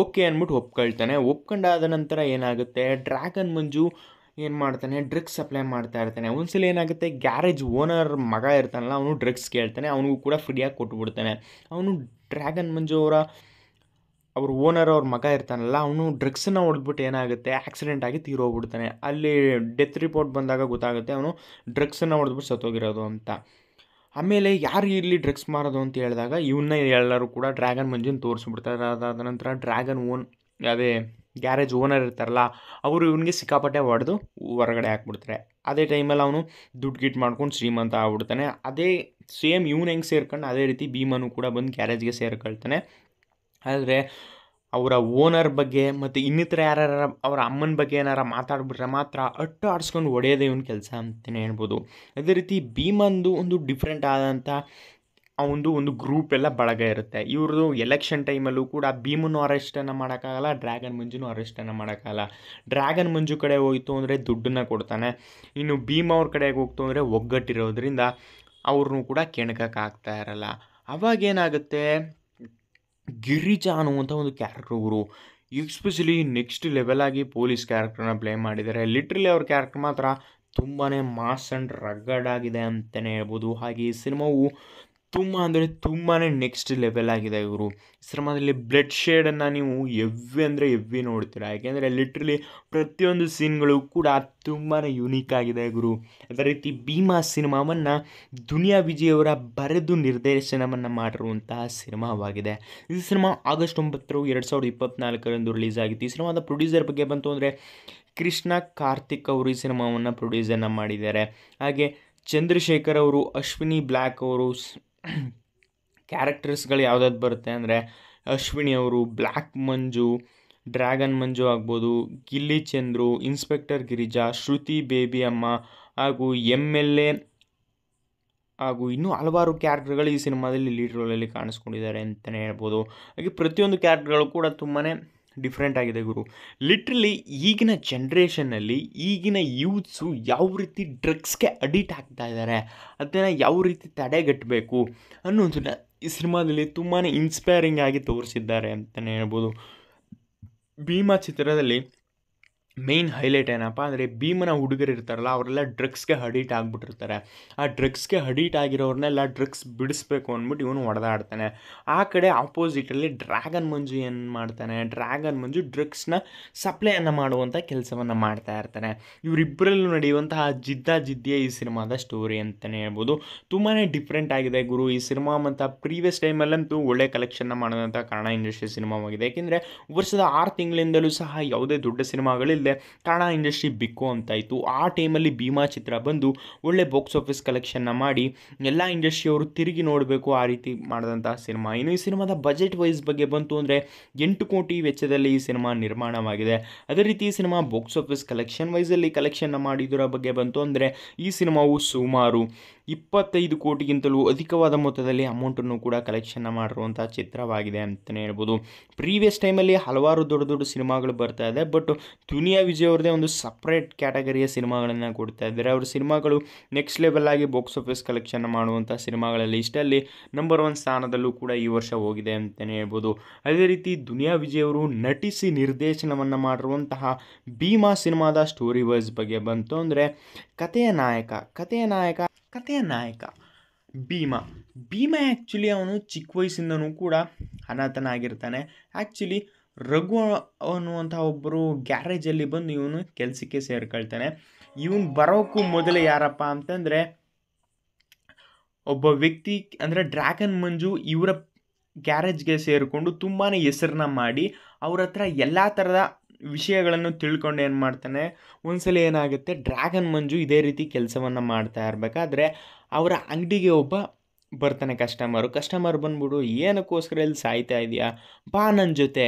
ಓಕೆ ಅಂದ್ಬಿಟ್ಟು ಒಪ್ಕೊಳ್ತಾನೆ ಒಪ್ಕೊಂಡಾದ ನಂತರ ಏನಾಗುತ್ತೆ ಡ್ರ್ಯಾಗನ್ ಮಂಜು ಏನು ಮಾಡ್ತಾನೆ ಡ್ರಗ್ಸ್ ಸಪ್ಲೈ ಮಾಡ್ತಾ ಇರ್ತಾನೆ ಒಂದ್ಸಲ ಏನಾಗುತ್ತೆ ಗ್ಯಾರೇಜ್ ಓನರ್ ಮಗ ಇರ್ತಾನಲ್ಲ ಅವನು ಡ್ರಗ್ಸ್ ಕೇಳ್ತಾನೆ ಅವನಿಗೂ ಕೂಡ ಫ್ರೀಯಾಗಿ ಕೊಟ್ಬಿಡ್ತಾನೆ ಅವನು ಡ್ರ್ಯಾಗನ್ ಮಂಜು ಅವರ ಅವ್ರ ಓನರ್ ಅವ್ರ ಮಗ ಇರ್ತಾನಲ್ಲ ಅವನು ಡ್ರಗ್ಸನ್ನು ಹೊಡೆದ್ಬಿಟ್ಟು ಏನಾಗುತ್ತೆ ಆಕ್ಸಿಡೆಂಟ್ ಆಗಿ ತೀರೋಗ್ಬಿಡ್ತಾನೆ ಅಲ್ಲಿ ಡೆತ್ ರಿಪೋರ್ಟ್ ಬಂದಾಗ ಗೊತ್ತಾಗುತ್ತೆ ಅವನು ಡ್ರಗ್ಸನ್ನು ಹೊಡೆದ್ಬಿಟ್ಟು ಸತ್ತೋಗಿರೋದು ಅಂತ ಆಮೇಲೆ ಯಾರು ಇಲ್ಲಿ ಡ್ರಗ್ಸ್ ಮಾರೋದು ಅಂತ ಹೇಳಿದಾಗ ಇವನ್ನ ಎಲ್ಲರೂ ಕೂಡ ಡ್ರ್ಯಾಗನ್ ಮಂಜುನ ತೋರಿಸ್ಬಿಡ್ತಾರೆ ಅದಾದ ನಂತರ ಡ್ರ್ಯಾಗನ್ ಓನ್ ಅದೇ ಗ್ಯಾರೇಜ್ ಓನರ್ ಇರ್ತಾರಲ್ಲ ಅವರು ಇವನಿಗೆ ಸಿಕ್ಕಾಪಟ್ಟೆ ಹೊಡೆದು ಹೊರಗಡೆ ಹಾಕ್ಬಿಡ್ತಾರೆ ಅದೇ ಟೈಮಲ್ಲಿ ಅವನು ದುಡ್ಡು ಗಿಟ್ ಮಾಡ್ಕೊಂಡು ಶ್ರೀಮಂತ ಆಗ್ಬಿಡ್ತಾನೆ ಅದೇ ಸೇಮ್ ಇವನು ಹೆಂಗೆ ಸೇರ್ಕೊಂಡು ಅದೇ ರೀತಿ ಭೀಮನು ಕೂಡ ಬಂದು ಗ್ಯಾರೇಜ್ಗೆ ಸೇರ್ಕೊಳ್ತಾನೆ ಆದರೆ ಅವರ ಓನರ್ ಬಗ್ಗೆ ಮತ್ತು ಇನ್ನಿತರ ಯಾರ್ಯಾರ ಅವರ ಅಮ್ಮನ ಬಗ್ಗೆ ಏನಾರ ಮಾತಾಡ್ಬಿಟ್ರೆ ಮಾತ್ರ ಅಟ್ಟು ಆಡಿಸ್ಕೊಂಡು ಹೊಡೆಯೋದೇ ಇವನ ಕೆಲಸ ಅಂತಲೇ ಹೇಳ್ಬೋದು ಅದೇ ರೀತಿ ಭೀಮಂದು ಒಂದು ಡಿಫ್ರೆಂಟ್ ಆದಂಥ ಆ ಒಂದು ಗ್ರೂಪ್ ಎಲ್ಲ ಬಳಗ ಇರುತ್ತೆ ಇವ್ರದ್ದು ಎಲೆಕ್ಷನ್ ಟೈಮಲ್ಲೂ ಕೂಡ ಭೀಮನ್ನು ಅರೆಸ್ಟನ್ನು ಮಾಡೋಕ್ಕಾಗಲ್ಲ ಡ್ರ್ಯಾಗನ್ ಮಂಜುನೂ ಅರೆಸ್ಟನ್ನು ಮಾಡೋಕ್ಕಾಗಲ್ಲ ಡ್ರ್ಯಾಗನ್ ಮಂಜು ಕಡೆ ಹೋಯಿತು ಅಂದರೆ ದುಡ್ಡನ್ನು ಕೊಡ್ತಾನೆ ಇನ್ನು ಭೀಮ್ ಅವ್ರ ಕಡೆಗೆ ಹೋಗ್ತು ಅಂದರೆ ಒಗ್ಗಟ್ಟಿರೋದ್ರಿಂದ ಅವ್ರನ್ನೂ ಕೂಡ ಕೆಣಕಕ್ಕಾಗ್ತಾ ಇರಲ್ಲ ಅವಾಗೇನಾಗುತ್ತೆ ಗಿರಿಜಾ ಅನ್ನುವಂಥ ಒಂದು ಕ್ಯಾರೆಕ್ಟರ್ ಇವರು ಎಕ್ಸ್ಪೆಷಲಿ ನೆಕ್ಸ್ಟ್ ಲೆವೆಲ್ ಆಗಿ ಪೊಲೀಸ್ ಕ್ಯಾರೆಕ್ಟರ್ನ ಪ್ಲೇ ಮಾಡಿದ್ದಾರೆ ಲಿಟ್ರಲಿ ಅವ್ರ ಕ್ಯಾರೆಕ್ಟರ್ ಮಾತ್ರ ತುಂಬಾ ಮಾಸ್ ಆ್ಯಂಡ್ ರಗ್ಗಡ್ ಆಗಿದೆ ಅಂತಲೇ ಹೇಳ್ಬೋದು ಹಾಗೆ ಈ ಸಿನಿಮಾವು ತುಂಬ ಅಂದರೆ ತುಂಬಾ ನೆಕ್ಸ್ಟ್ ಲೆವೆಲ್ ಆಗಿದೆ ಇವರು ಸಿನಿಮಾದಲ್ಲಿ ಬ್ಲಡ್ ಶೇಡನ್ನು ನೀವು ಎವ್ವಿ ಅಂದರೆ ಎವ್ವಿ ನೋಡ್ತೀರ ಯಾಕೆಂದರೆ ಲಿಟ್ರಲಿ ಪ್ರತಿಯೊಂದು ಸೀನ್ಗಳು ಕೂಡ ತುಂಬಾ ಯುನೀಕ್ ಆಗಿದೆ ಗುರು ಅದೇ ರೀತಿ ಭೀಮಾ ಸಿನಿಮಾವನ್ನು ದುನಿಯಾ ವಿಜಯವರ ಬರೆದು ನಿರ್ದೇಶನವನ್ನು ಮಾಡಿರುವಂತಹ ಸಿನಿಮಾವಾಗಿದೆ ಈ ಸಿನಿಮಾ ಆಗಸ್ಟ್ ಒಂಬತ್ತರ ಎರಡು ಸಾವಿರದ ಇಪ್ಪತ್ನಾಲ್ಕರಂದು ರಿಲೀಸ್ ಆಗಿತ್ತು ಈ ಸಿನಿಮಾದ ಪ್ರೊಡ್ಯೂಸರ್ ಬಗ್ಗೆ ಬಂತು ಅಂದರೆ ಕೃಷ್ಣ ಕಾರ್ತಿಕ್ ಅವರು ಈ ಸಿನಿಮಾವನ್ನು ಪ್ರೊಡ್ಯೂಸನ್ನು ಮಾಡಿದ್ದಾರೆ ಹಾಗೆ ಚಂದ್ರಶೇಖರ್ ಅವರು ಅಶ್ವಿನಿ ಬ್ಲ್ಯಾಕ್ ಅವರು ಕ್ಯಾರೆಕ್ಟರ್ಸ್ಗಳು ಯಾವುದಾದ್ರು ಬರುತ್ತೆ ಅಂದರೆ ಅಶ್ವಿನಿ ಅವರು ಬ್ಲ್ಯಾಕ್ ಮಂಜು ಡ್ರ್ಯಾಗನ್ ಮಂಜು ಆಗ್ಬೋದು ಗಿಲ್ಲಿ ಚಂದ್ರು ಇನ್ಸ್ಪೆಕ್ಟರ್ ಗಿರಿಜಾ ಶ್ರುತಿ ಬೇಬಿ ಅಮ್ಮ ಹಾಗೂ ಎಮ್ ಎಲ್ ಎ ಹಾಗೂ ಇನ್ನೂ ಹಲವಾರು ಕ್ಯಾರೆಕ್ಟರ್ಗಳು ಈ ಸಿನಿಮಾದಲ್ಲಿ ಲೀಡ್ ರೋಲಲ್ಲಿ ಕಾಣಿಸ್ಕೊಂಡಿದ್ದಾರೆ ಅಂತಲೇ ಹೇಳ್ಬೋದು ಹಾಗೆ ಪ್ರತಿಯೊಂದು ಕ್ಯಾರೆಕ್ಟರ್ಗಳು ಕೂಡ ತುಂಬಾ ಡಿಫ್ರೆಂಟ್ ಆಗಿದೆ ಗುರು ಲಿಟ್ರಲಿ ಈಗಿನ ಜನ್ರೇಷನ್ನಲ್ಲಿ ಈಗಿನ ಯೂತ್ಸು ಯಾವ ರೀತಿ ಡ್ರಗ್ಸ್ಗೆ ಅಡಿಟ್ ಆಗ್ತಾ ಇದ್ದಾರೆ ಅದನ್ನು ಯಾವ ರೀತಿ ತಡೆಗಟ್ಟಬೇಕು ಅನ್ನೋದನ್ನ ಈ ಸಿನಿಮಾದಲ್ಲಿ ತುಂಬಾ ಇನ್ಸ್ಪೈರಿಂಗ್ ಆಗಿ ತೋರಿಸಿದ್ದಾರೆ ಅಂತಲೇ ಹೇಳ್ಬೋದು ಭೀಮಾ ಚಿತ್ರದಲ್ಲಿ ಮೇನ್ ಹೈಲೈಟ್ ಏನಪ್ಪ ಅಂದರೆ ಭೀಮನ ಹುಡುಗರು ಇರ್ತಾರಲ್ಲ ಅವರೆಲ್ಲ ಡ್ರಗ್ಸ್ಗೆ ಅಡಿಟ್ ಆಗಿಬಿಟ್ಟಿರ್ತಾರೆ ಆ ಡ್ರಗ್ಸ್ಗೆ ಅಡಿಟ್ ಆಗಿರೋರನ್ನೆಲ್ಲ ಡ್ರಗ್ಸ್ ಬಿಡಿಸ್ಬೇಕು ಅಂದ್ಬಿಟ್ಟು ಇವನು ಹೊಡೆದಾಡ್ತಾನೆ ಆ ಕಡೆ ಆಪೋಸಿಟಲ್ಲಿ ಡ್ರ್ಯಾಗನ್ ಮಂಜು ಏನು ಮಾಡ್ತಾನೆ ಡ್ರ್ಯಾಗನ್ ಮಂಜು ಡ್ರಗ್ಸ್ನ ಸಪ್ಲೈಯನ್ನು ಮಾಡುವಂಥ ಕೆಲಸವನ್ನು ಮಾಡ್ತಾ ಇರ್ತಾನೆ ಇವರಿಬ್ಬರಲ್ಲೂ ನಡೆಯುವಂತಹ ಜಿದ್ದ ಈ ಸಿನಿಮಾದ ಸ್ಟೋರಿ ಅಂತಲೇ ಹೇಳ್ಬೋದು ತುಂಬಾ ಡಿಫ್ರೆಂಟ್ ಆಗಿದೆ ಗುರು ಈ ಸಿನಿಮಾ ಮತ್ತು ಪ್ರೀವಿಯಸ್ ಟೈಮಲ್ಲಂತೂ ಒಳ್ಳೆ ಕಲೆಕ್ಷನ್ನ ಮಾಡೋದಂಥ ಕನ್ನಡ ಇಂಡಸ್ಟ್ರಿ ಸಿನಿಮಾವಾಗಿದೆ ಏಕೆಂದರೆ ವರ್ಷದ ಆರು ತಿಂಗಳಿಂದಲೂ ಸಹ ಯಾವುದೇ ದೊಡ್ಡ ಸಿನಿಮಾಗಳಲ್ಲಿ ಇಲ್ಲದೆ ಟಾಣ ಇಂಡಸ್ಟ್ರಿ ಬಿಕ್ಕು ಇತ್ತು ಆ ಟೈಮಲ್ಲಿ ಭೀಮಾ ಚಿತ್ರ ಬಂದು ಒಳ್ಳೆ ಬಾಕ್ಸ್ ಆಫೀಸ್ ಕಲೆಕ್ಷನ್ನ ಮಾಡಿ ಎಲ್ಲ ಇಂಡಸ್ಟ್ರಿಯವರು ತಿರುಗಿ ನೋಡಬೇಕು ಆ ರೀತಿ ಮಾಡಿದಂಥ ಸಿನಿಮಾ ಇನ್ನು ಈ ಸಿನಿಮಾದ ಬಜೆಟ್ ವೈಸ್ ಬಗ್ಗೆ ಬಂತು ಅಂದರೆ ಎಂಟು ಕೋಟಿ ವೆಚ್ಚದಲ್ಲಿ ಈ ಸಿನಿಮಾ ನಿರ್ಮಾಣವಾಗಿದೆ ಅದೇ ರೀತಿ ಈ ಸಿನಿಮಾ ಬಾಕ್ಸ್ ಆಫೀಸ್ ಕಲೆಕ್ಷನ್ ವೈಸಲ್ಲಿ ಕಲೆಕ್ಷನ್ನ ಮಾಡಿದ್ರ ಬಗ್ಗೆ ಬಂತು ಅಂದರೆ ಈ ಸಿನಿಮಾವು ಸುಮಾರು ಇಪ್ಪತ್ತೈದು ಕೋಟಿಗಿಂತಲೂ ಅಧಿಕವಾದ ಮೊತ್ತದಲ್ಲಿ ಅಮೌಂಟನ್ನು ಕೂಡ ಕಲೆಕ್ಷನ್ನ ಮಾಡಿರುವಂಥ ಚಿತ್ರವಾಗಿದೆ ಅಂತಲೇ ಹೇಳ್ಬೋದು ಪ್ರೀವಿಯಸ್ ಟೈಮಲ್ಲಿ ಹಲವಾರು ದೊಡ್ಡ ದೊಡ್ಡ ಸಿನಿಮಾಗಳು ಬರ್ತಾ ಇದೆ ಬಟ್ ದುನಿಯಾ ವಿಜಯ್ ಅವ್ರದ್ದೇ ಒಂದು ಸಪ್ರೇಟ್ ಕ್ಯಾಟಗರಿಯ ಸಿನಿಮಾಗಳನ್ನು ಕೊಡ್ತಾ ಇದ್ದಾರೆ ಅವ್ರ ಸಿನಿಮಾಗಳು ನೆಕ್ಸ್ಟ್ ಲೆವೆಲ್ ಆಗಿ ಬಾಕ್ಸ್ ಆಫೀಸ್ ಕಲೆಕ್ಷನ್ ಮಾಡುವಂಥ ಸಿನಿಮಾಗಳಲ್ಲಿ ಇಷ್ಟಲ್ಲಿ ನಂಬರ್ ಒನ್ ಸ್ಥಾನದಲ್ಲೂ ಕೂಡ ಈ ವರ್ಷ ಹೋಗಿದೆ ಅಂತಲೇ ಹೇಳ್ಬೋದು ಅದೇ ರೀತಿ ದುನಿಯಾ ವಿಜಯ್ ಅವರು ನಟಿಸಿ ನಿರ್ದೇಶನವನ್ನು ಮಾಡಿರುವಂತಹ ಭೀಮಾ ಸಿನಿಮಾದ ಸ್ಟೋರಿ ವೈಸ್ ಬಗ್ಗೆ ಬಂತು ಅಂದರೆ ಕಥೆಯ ನಾಯಕ ಕಥೆಯ ನಾಯಕ ಕಥೆಯ ನಾಯಕ ಭೀಮ ಭೀಮ ಆ್ಯಕ್ಚುಲಿ ಅವನು ಚಿಕ್ಕ ವಯಸ್ಸಿಂದನೂ ಕೂಡ ಅನಾಥನಾಗಿರ್ತಾನೆ ಆ್ಯಕ್ಚುಲಿ ರಘು ಅನ್ನುವಂಥ ಒಬ್ಬರು ಗ್ಯಾರೇಜಲ್ಲಿ ಬಂದು ಇವನು ಕೆಲಸಕ್ಕೆ ಸೇರ್ಕೊಳ್ತಾನೆ ಇವನು ಬರೋಕ್ಕೂ ಮೊದಲೇ ಯಾರಪ್ಪ ಅಂತಂದರೆ ಒಬ್ಬ ವ್ಯಕ್ತಿ ಅಂದರೆ ಡ್ರ್ಯಾಗನ್ ಮಂಜು ಇವರ ಗ್ಯಾರೇಜ್ಗೆ ಸೇರಿಕೊಂಡು ತುಂಬಾ ಹೆಸರನ್ನ ಮಾಡಿ ಅವರ ಹತ್ರ ಎಲ್ಲ ಥರದ ವಿಷಯಗಳನ್ನು ತಿಳ್ಕೊಂಡು ಏನು ಮಾಡ್ತಾನೆ ಒಂದ್ಸಲ ಏನಾಗುತ್ತೆ ಡ್ರ್ಯಾಗನ್ ಮಂಜು ಇದೇ ರೀತಿ ಕೆಲಸವನ್ನು ಮಾಡ್ತಾ ಇರಬೇಕಾದ್ರೆ ಅವರ ಅಂಗಡಿಗೆ ಒಬ್ಬ ಬರ್ತಾನೆ ಕಸ್ಟಮರು ಕಸ್ಟಮರ್ ಬಂದ್ಬಿಡು ಏನಕ್ಕೋಸ್ಕರ ಇಲ್ಲಿ ಸಾಯ್ತಾ ಇದೆಯಾ ಬಾ ನನ್ನ ಜೊತೆ